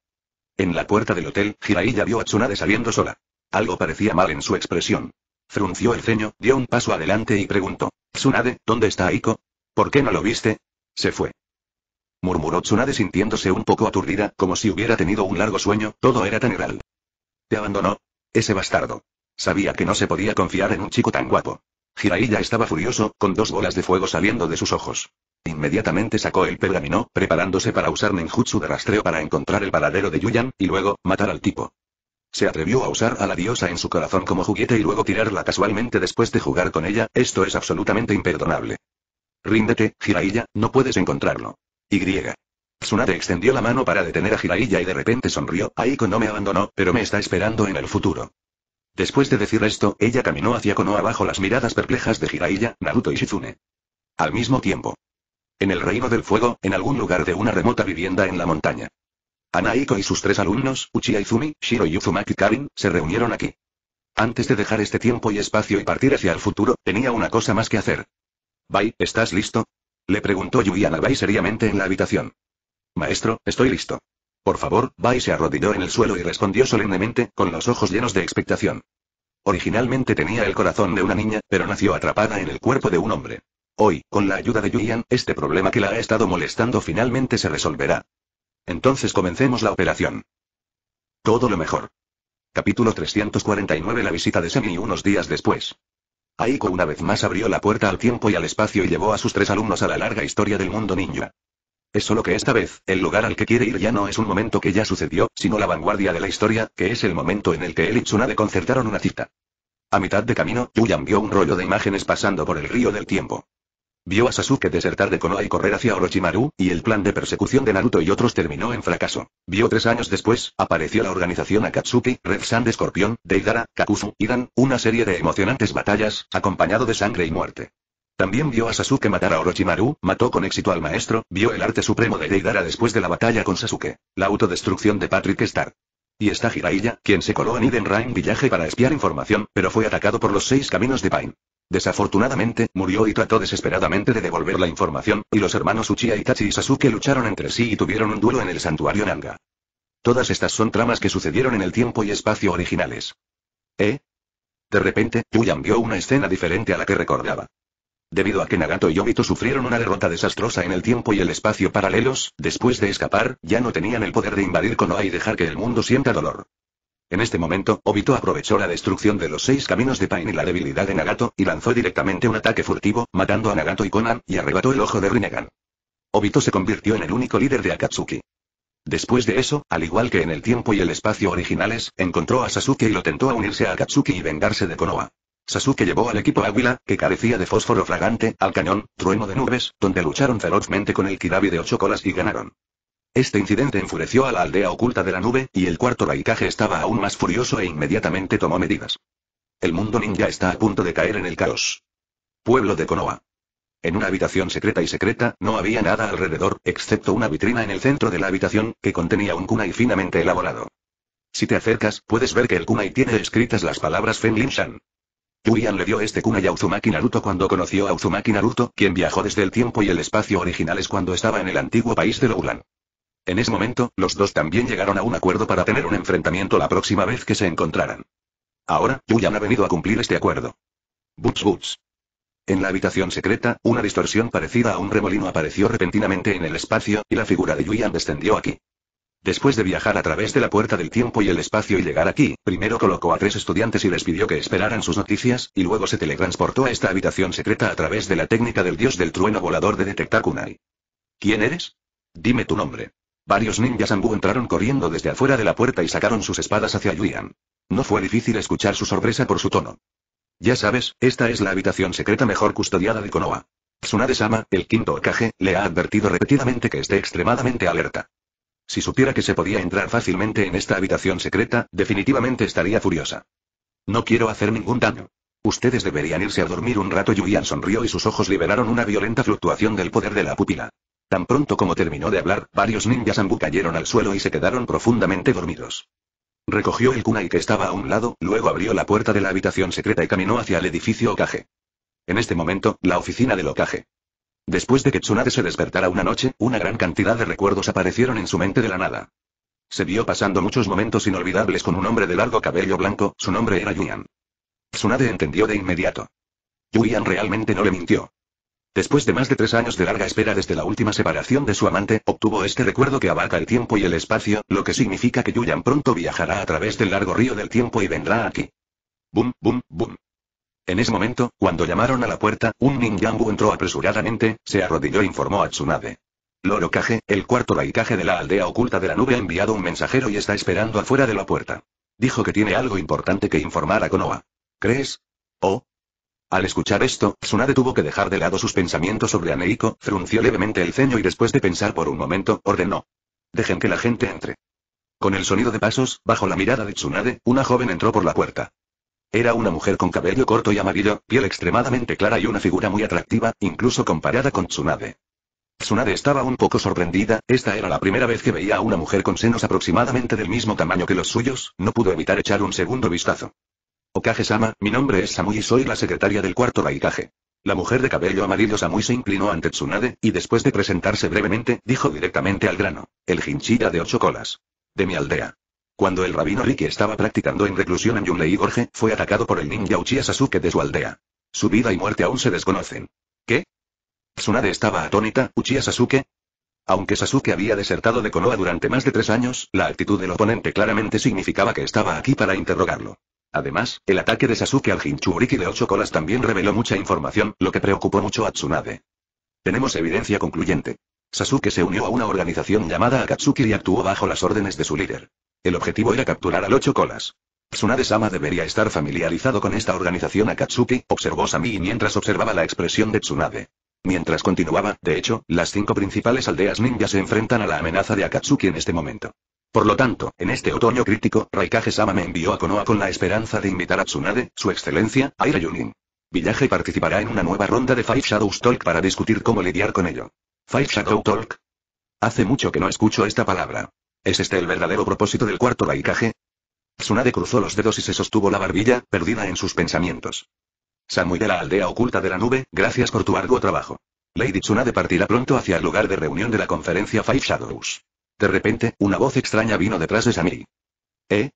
En la puerta del hotel, ya vio a Tsunade saliendo sola. Algo parecía mal en su expresión. Frunció el ceño, dio un paso adelante y preguntó. Tsunade, ¿dónde está Aiko? ¿Por qué no lo viste? Se fue. Murmuró Tsunade sintiéndose un poco aturdida, como si hubiera tenido un largo sueño, todo era tan real. ¿Te abandonó? Ese bastardo. Sabía que no se podía confiar en un chico tan guapo. Jiraiya estaba furioso, con dos bolas de fuego saliendo de sus ojos. Inmediatamente sacó el pergamino, preparándose para usar ninjutsu de rastreo para encontrar el paradero de Yuyan, y luego, matar al tipo. Se atrevió a usar a la diosa en su corazón como juguete y luego tirarla casualmente después de jugar con ella, esto es absolutamente imperdonable. Ríndete, Jiraiya, no puedes encontrarlo. Y. Tsunade extendió la mano para detener a Jiraiya y de repente sonrió, Aiko no me abandonó, pero me está esperando en el futuro. Después de decir esto, ella caminó hacia Konoha bajo las miradas perplejas de Jiraiya, Naruto y Shizune. Al mismo tiempo. En el Reino del Fuego, en algún lugar de una remota vivienda en la montaña. Anaiko y sus tres alumnos, Uchiha Izumi, Shiro y Uzumaki Karin, se reunieron aquí. Antes de dejar este tiempo y espacio y partir hacia el futuro, tenía una cosa más que hacer. Bai, ¿estás listo? Le preguntó Yuian a Bai seriamente en la habitación. Maestro, estoy listo. Por favor, Bai se arrodilló en el suelo y respondió solemnemente, con los ojos llenos de expectación. Originalmente tenía el corazón de una niña, pero nació atrapada en el cuerpo de un hombre. Hoy, con la ayuda de Yuian, este problema que la ha estado molestando finalmente se resolverá. Entonces comencemos la operación. Todo lo mejor. Capítulo 349 La visita de Semi unos días después. Aiko una vez más abrió la puerta al tiempo y al espacio y llevó a sus tres alumnos a la larga historia del mundo ninja. Es solo que esta vez, el lugar al que quiere ir ya no es un momento que ya sucedió, sino la vanguardia de la historia, que es el momento en el que él y Tsunade concertaron una cita. A mitad de camino, Yuyan vio un rollo de imágenes pasando por el río del tiempo. Vio a Sasuke desertar de Konoha y correr hacia Orochimaru, y el plan de persecución de Naruto y otros terminó en fracaso. Vio tres años después, apareció la organización Akatsuki, Red Sand Escorpión, Deidara, Kakuzu, Idan, una serie de emocionantes batallas, acompañado de sangre y muerte. También vio a Sasuke matar a Orochimaru, mató con éxito al maestro, vio el arte supremo de Deidara después de la batalla con Sasuke. La autodestrucción de Patrick Star. Y está Jiraiya, quien se coló en Niden Rain Village para espiar información, pero fue atacado por los seis caminos de Pain. Desafortunadamente, murió y trató desesperadamente de devolver la información, y los hermanos Uchiha Itachi y Sasuke lucharon entre sí y tuvieron un duelo en el santuario Nanga. Todas estas son tramas que sucedieron en el tiempo y espacio originales. ¿Eh? De repente, Yuyan vio una escena diferente a la que recordaba. Debido a que Nagato y Obito sufrieron una derrota desastrosa en el tiempo y el espacio paralelos, después de escapar, ya no tenían el poder de invadir Konoha y dejar que el mundo sienta dolor. En este momento, Obito aprovechó la destrucción de los seis caminos de Pain y la debilidad de Nagato, y lanzó directamente un ataque furtivo, matando a Nagato y Konan y arrebató el ojo de Rinnegan. Obito se convirtió en el único líder de Akatsuki. Después de eso, al igual que en el tiempo y el espacio originales, encontró a Sasuke y lo tentó a unirse a Akatsuki y vengarse de Konoha. Sasuke llevó al equipo Águila, que carecía de fósforo fragante, al cañón, trueno de nubes, donde lucharon ferozmente con el Kirabi de ocho colas y ganaron. Este incidente enfureció a la aldea oculta de la nube, y el cuarto Raikage estaba aún más furioso e inmediatamente tomó medidas. El mundo ninja está a punto de caer en el caos. Pueblo de Konoha. En una habitación secreta y secreta, no había nada alrededor, excepto una vitrina en el centro de la habitación, que contenía un kunai finamente elaborado. Si te acercas, puedes ver que el kunai tiene escritas las palabras Fen Shan. Yuyan le dio este kunai a Uzumaki Naruto cuando conoció a Uzumaki Naruto, quien viajó desde el tiempo y el espacio originales cuando estaba en el antiguo país de Loulan. En ese momento, los dos también llegaron a un acuerdo para tener un enfrentamiento la próxima vez que se encontraran. Ahora, Yuyan ha venido a cumplir este acuerdo. Boots, boots. En la habitación secreta, una distorsión parecida a un remolino apareció repentinamente en el espacio, y la figura de Yuyan descendió aquí. Después de viajar a través de la puerta del tiempo y el espacio y llegar aquí, primero colocó a tres estudiantes y les pidió que esperaran sus noticias, y luego se teletransportó a esta habitación secreta a través de la técnica del dios del trueno volador de detectar kunai. ¿Quién eres? Dime tu nombre. Varios ninjas ambu entraron corriendo desde afuera de la puerta y sacaron sus espadas hacia Yuyan. No fue difícil escuchar su sorpresa por su tono. Ya sabes, esta es la habitación secreta mejor custodiada de Konoha. Tsunade-sama, el quinto Okage, le ha advertido repetidamente que esté extremadamente alerta. Si supiera que se podía entrar fácilmente en esta habitación secreta, definitivamente estaría furiosa. No quiero hacer ningún daño. Ustedes deberían irse a dormir un rato. Yuyan sonrió y sus ojos liberaron una violenta fluctuación del poder de la pupila. Tan pronto como terminó de hablar, varios ninjas ambu cayeron al suelo y se quedaron profundamente dormidos. Recogió el kunai que estaba a un lado, luego abrió la puerta de la habitación secreta y caminó hacia el edificio Okage. En este momento, la oficina del Okage. Después de que Tsunade se despertara una noche, una gran cantidad de recuerdos aparecieron en su mente de la nada. Se vio pasando muchos momentos inolvidables con un hombre de largo cabello blanco, su nombre era Yuyan. Tsunade entendió de inmediato. Yuyan realmente no le mintió. Después de más de tres años de larga espera desde la última separación de su amante, obtuvo este recuerdo que abarca el tiempo y el espacio, lo que significa que Yuyan pronto viajará a través del largo río del tiempo y vendrá aquí. Bum, bum, boom. En ese momento, cuando llamaron a la puerta, un ninjambu entró apresuradamente, se arrodilló e informó a Tsunade. Loro el cuarto Raikage de la aldea oculta de la nube ha enviado un mensajero y está esperando afuera de la puerta. Dijo que tiene algo importante que informar a Konoha. ¿Crees? Oh. Al escuchar esto, Tsunade tuvo que dejar de lado sus pensamientos sobre Aneiko, frunció levemente el ceño y después de pensar por un momento, ordenó. Dejen que la gente entre. Con el sonido de pasos, bajo la mirada de Tsunade, una joven entró por la puerta. Era una mujer con cabello corto y amarillo, piel extremadamente clara y una figura muy atractiva, incluso comparada con Tsunade. Tsunade estaba un poco sorprendida, esta era la primera vez que veía a una mujer con senos aproximadamente del mismo tamaño que los suyos, no pudo evitar echar un segundo vistazo. Okage-sama, mi nombre es Samui y soy la secretaria del cuarto Raikage. La mujer de cabello amarillo Samui se inclinó ante Tsunade, y después de presentarse brevemente, dijo directamente al grano. El hinchilla de ocho colas. De mi aldea. Cuando el rabino Riki estaba practicando en reclusión en Yunlei Gorge, fue atacado por el ninja Uchiha Sasuke de su aldea. Su vida y muerte aún se desconocen. ¿Qué? Tsunade estaba atónita, Uchiha Sasuke, aunque Sasuke había desertado de Konoha durante más de tres años, la actitud del oponente claramente significaba que estaba aquí para interrogarlo. Además, el ataque de Sasuke al Hinchuriki de ocho colas también reveló mucha información, lo que preocupó mucho a Tsunade. Tenemos evidencia concluyente. Sasuke se unió a una organización llamada Akatsuki y actuó bajo las órdenes de su líder. El objetivo era capturar al ocho colas. Tsunade-sama debería estar familiarizado con esta organización Akatsuki, observó Sami mientras observaba la expresión de Tsunade. Mientras continuaba, de hecho, las cinco principales aldeas ninja se enfrentan a la amenaza de Akatsuki en este momento. Por lo tanto, en este otoño crítico, Raikage-sama me envió a Konoha con la esperanza de invitar a Tsunade, su excelencia, a ir a Yunin. Villaje participará en una nueva ronda de Five Shadows Talk para discutir cómo lidiar con ello. Five Shadow Talk. Hace mucho que no escucho esta palabra. ¿Es este el verdadero propósito del cuarto Raikage? Tsunade cruzó los dedos y se sostuvo la barbilla, perdida en sus pensamientos. Samui de la aldea oculta de la nube, gracias por tu arduo trabajo. Lady Tsunade partirá pronto hacia el lugar de reunión de la conferencia Five Shadows. De repente, una voz extraña vino detrás de Samui. ¿Eh?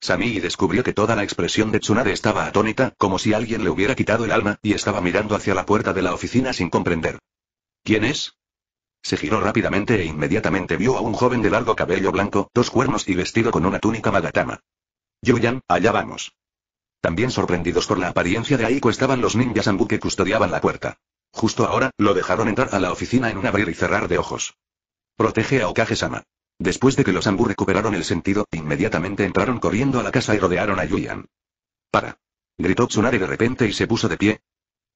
Samui descubrió que toda la expresión de Tsunade estaba atónita, como si alguien le hubiera quitado el alma, y estaba mirando hacia la puerta de la oficina sin comprender. ¿Quién es? Se giró rápidamente e inmediatamente vio a un joven de largo cabello blanco, dos cuernos y vestido con una túnica magatama. Yuyan, allá vamos. También sorprendidos por la apariencia de Aiko estaban los ninjas Ambu que custodiaban la puerta. Justo ahora, lo dejaron entrar a la oficina en un abrir y cerrar de ojos. Protege a Okage-sama. Después de que los Ambu recuperaron el sentido, inmediatamente entraron corriendo a la casa y rodearon a Yuyan. Para. Gritó Tsunari de repente y se puso de pie.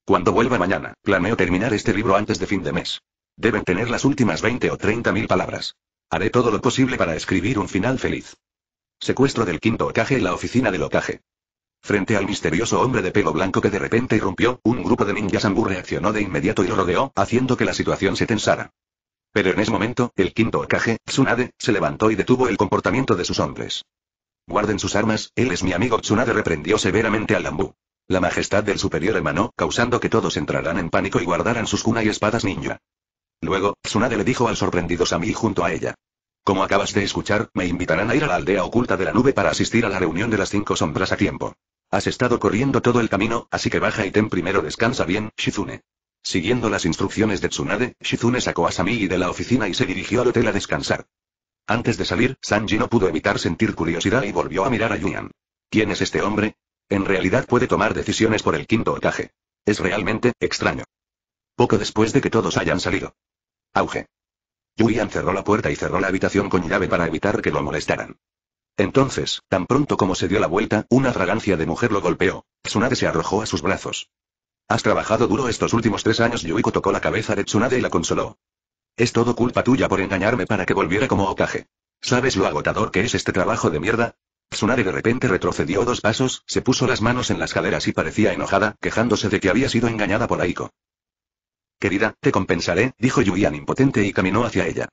Cuando vuelva mañana, planeo terminar este libro antes de fin de mes. Deben tener las últimas 20 o 30 mil palabras. Haré todo lo posible para escribir un final feliz. Secuestro del quinto ocaje en la oficina del ocaje. Frente al misterioso hombre de pelo blanco que de repente irrumpió, un grupo de ninjas ambú reaccionó de inmediato y lo rodeó, haciendo que la situación se tensara. Pero en ese momento, el quinto Okage, Tsunade, se levantó y detuvo el comportamiento de sus hombres. Guarden sus armas, él es mi amigo. Tsunade reprendió severamente al Anbu. La majestad del superior emanó, causando que todos entraran en pánico y guardaran sus cuna y espadas ninja. Luego, Tsunade le dijo al sorprendido Sami junto a ella. Como acabas de escuchar, me invitarán a ir a la aldea oculta de la nube para asistir a la reunión de las cinco sombras a tiempo. Has estado corriendo todo el camino, así que baja y ten primero descansa bien, Shizune. Siguiendo las instrucciones de Tsunade, Shizune sacó a Sami de la oficina y se dirigió al hotel a descansar. Antes de salir, Sanji no pudo evitar sentir curiosidad y volvió a mirar a Yuan. ¿Quién es este hombre? En realidad puede tomar decisiones por el quinto otaje. Es realmente extraño. Poco después de que todos hayan salido. Auge. Yuian cerró la puerta y cerró la habitación con llave para evitar que lo molestaran. Entonces, tan pronto como se dio la vuelta, una fragancia de mujer lo golpeó. Tsunade se arrojó a sus brazos. Has trabajado duro estos últimos tres años. Yuiko tocó la cabeza de Tsunade y la consoló. Es todo culpa tuya por engañarme para que volviera como Okage. ¿Sabes lo agotador que es este trabajo de mierda? Tsunade de repente retrocedió dos pasos, se puso las manos en las caderas y parecía enojada, quejándose de que había sido engañada por Aiko. Querida, te compensaré, dijo Yuian impotente y caminó hacia ella.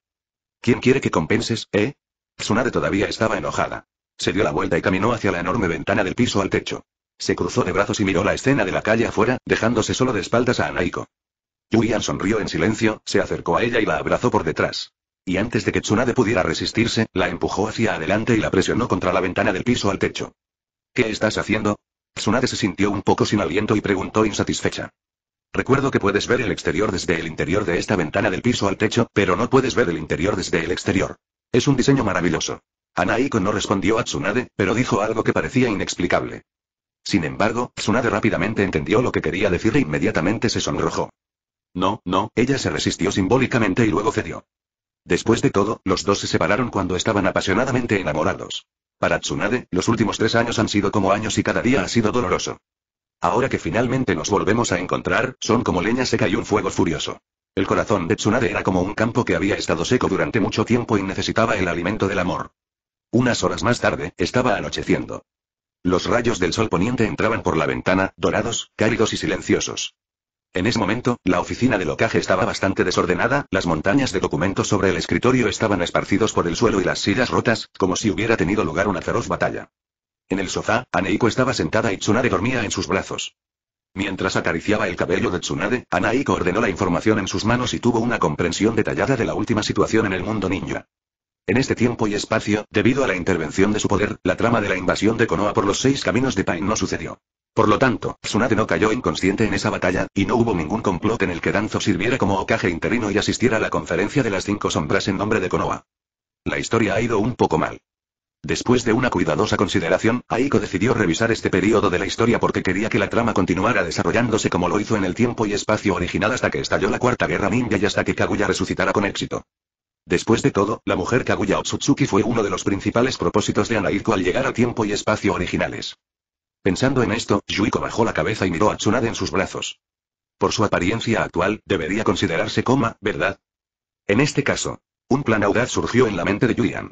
¿Quién quiere que compenses, eh? Tsunade todavía estaba enojada. Se dio la vuelta y caminó hacia la enorme ventana del piso al techo. Se cruzó de brazos y miró la escena de la calle afuera, dejándose solo de espaldas a Anaiko. Yuian sonrió en silencio, se acercó a ella y la abrazó por detrás. Y antes de que Tsunade pudiera resistirse, la empujó hacia adelante y la presionó contra la ventana del piso al techo. ¿Qué estás haciendo? Tsunade se sintió un poco sin aliento y preguntó insatisfecha. Recuerdo que puedes ver el exterior desde el interior de esta ventana del piso al techo, pero no puedes ver el interior desde el exterior. Es un diseño maravilloso. Anaiko no respondió a Tsunade, pero dijo algo que parecía inexplicable. Sin embargo, Tsunade rápidamente entendió lo que quería decir e inmediatamente se sonrojó. No, no, ella se resistió simbólicamente y luego cedió. Después de todo, los dos se separaron cuando estaban apasionadamente enamorados. Para Tsunade, los últimos tres años han sido como años y cada día ha sido doloroso. Ahora que finalmente nos volvemos a encontrar, son como leña seca y un fuego furioso. El corazón de Tsunade era como un campo que había estado seco durante mucho tiempo y necesitaba el alimento del amor. Unas horas más tarde, estaba anocheciendo. Los rayos del sol poniente entraban por la ventana, dorados, cálidos y silenciosos. En ese momento, la oficina de locaje estaba bastante desordenada, las montañas de documentos sobre el escritorio estaban esparcidos por el suelo y las sillas rotas, como si hubiera tenido lugar una feroz batalla. En el sofá, Aneiko estaba sentada y Tsunade dormía en sus brazos. Mientras acariciaba el cabello de Tsunade, Anaiko ordenó la información en sus manos y tuvo una comprensión detallada de la última situación en el mundo ninja. En este tiempo y espacio, debido a la intervención de su poder, la trama de la invasión de Konoha por los seis caminos de Pain no sucedió. Por lo tanto, Tsunade no cayó inconsciente en esa batalla, y no hubo ningún complot en el que Danzo sirviera como ocaje interino y asistiera a la conferencia de las cinco sombras en nombre de Konoha. La historia ha ido un poco mal. Después de una cuidadosa consideración, Aiko decidió revisar este periodo de la historia porque quería que la trama continuara desarrollándose como lo hizo en el tiempo y espacio original hasta que estalló la Cuarta Guerra Ninja y hasta que Kaguya resucitara con éxito. Después de todo, la mujer Kaguya Otsutsuki fue uno de los principales propósitos de Anaiko al llegar a tiempo y espacio originales. Pensando en esto, Yuiko bajó la cabeza y miró a Tsunade en sus brazos. Por su apariencia actual, debería considerarse coma, ¿verdad? En este caso, un plan audaz surgió en la mente de Yuian.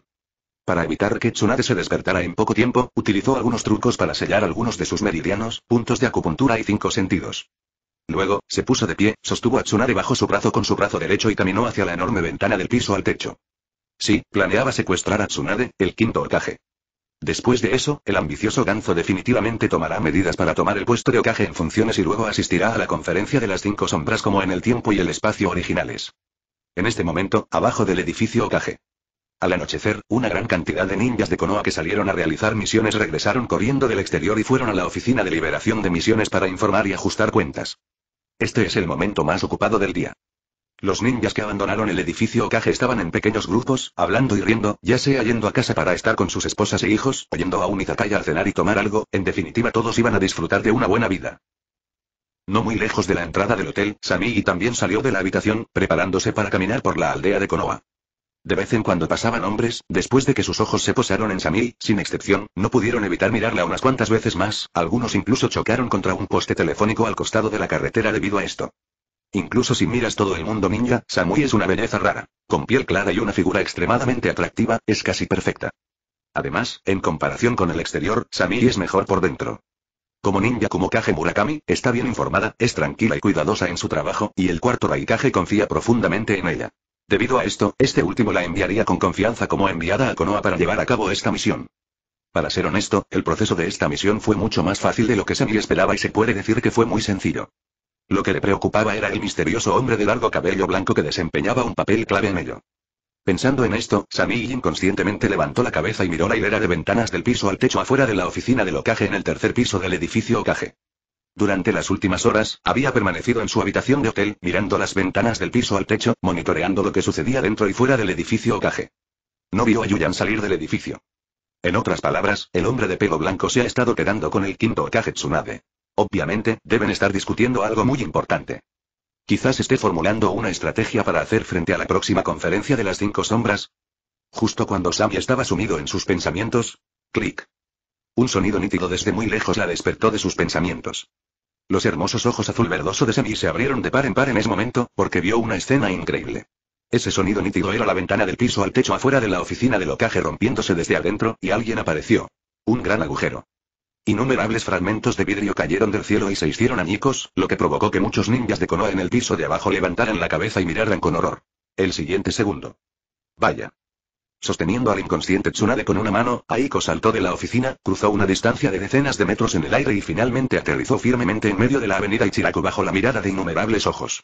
Para evitar que Tsunade se despertara en poco tiempo, utilizó algunos trucos para sellar algunos de sus meridianos, puntos de acupuntura y cinco sentidos. Luego, se puso de pie, sostuvo a Tsunade bajo su brazo con su brazo derecho y caminó hacia la enorme ventana del piso al techo. Sí, planeaba secuestrar a Tsunade, el quinto Okage. Después de eso, el ambicioso Ganzo definitivamente tomará medidas para tomar el puesto de Okage en funciones y luego asistirá a la conferencia de las cinco sombras como en el tiempo y el espacio originales. En este momento, abajo del edificio Okage. Al anochecer, una gran cantidad de ninjas de Konoha que salieron a realizar misiones regresaron corriendo del exterior y fueron a la oficina de liberación de misiones para informar y ajustar cuentas. Este es el momento más ocupado del día. Los ninjas que abandonaron el edificio Okage estaban en pequeños grupos, hablando y riendo, ya sea yendo a casa para estar con sus esposas e hijos, o yendo a un izakaya a cenar y tomar algo, en definitiva todos iban a disfrutar de una buena vida. No muy lejos de la entrada del hotel, Sami también salió de la habitación, preparándose para caminar por la aldea de Konoha. De vez en cuando pasaban hombres, después de que sus ojos se posaron en Sami, sin excepción, no pudieron evitar mirarla unas cuantas veces más, algunos incluso chocaron contra un poste telefónico al costado de la carretera debido a esto. Incluso si miras todo el mundo ninja, Samui es una belleza rara. Con piel clara y una figura extremadamente atractiva, es casi perfecta. Además, en comparación con el exterior, Samui es mejor por dentro. Como ninja como Kage Murakami, está bien informada, es tranquila y cuidadosa en su trabajo, y el cuarto Raikage confía profundamente en ella. Debido a esto, este último la enviaría con confianza como enviada a Konoha para llevar a cabo esta misión. Para ser honesto, el proceso de esta misión fue mucho más fácil de lo que Sami esperaba y se puede decir que fue muy sencillo. Lo que le preocupaba era el misterioso hombre de largo cabello blanco que desempeñaba un papel clave en ello. Pensando en esto, Sami inconscientemente levantó la cabeza y miró la hilera de ventanas del piso al techo afuera de la oficina de ocaje en el tercer piso del edificio ocaje. Durante las últimas horas, había permanecido en su habitación de hotel, mirando las ventanas del piso al techo, monitoreando lo que sucedía dentro y fuera del edificio Okage. No vio a Yuyan salir del edificio. En otras palabras, el hombre de pelo blanco se ha estado quedando con el quinto Okage Tsunade. Obviamente, deben estar discutiendo algo muy importante. Quizás esté formulando una estrategia para hacer frente a la próxima conferencia de las cinco sombras. Justo cuando Sammy estaba sumido en sus pensamientos. Clic. Un sonido nítido desde muy lejos la despertó de sus pensamientos. Los hermosos ojos azul verdoso de Semi se abrieron de par en par en ese momento, porque vio una escena increíble. Ese sonido nítido era la ventana del piso al techo afuera de la oficina del locaje rompiéndose desde adentro, y alguien apareció. Un gran agujero. Innumerables fragmentos de vidrio cayeron del cielo y se hicieron añicos, lo que provocó que muchos ninjas de Konoha en el piso de abajo levantaran la cabeza y miraran con horror. El siguiente segundo. Vaya. Sosteniendo al inconsciente Tsunade con una mano, Aiko saltó de la oficina, cruzó una distancia de decenas de metros en el aire y finalmente aterrizó firmemente en medio de la avenida Ichiraku bajo la mirada de innumerables ojos.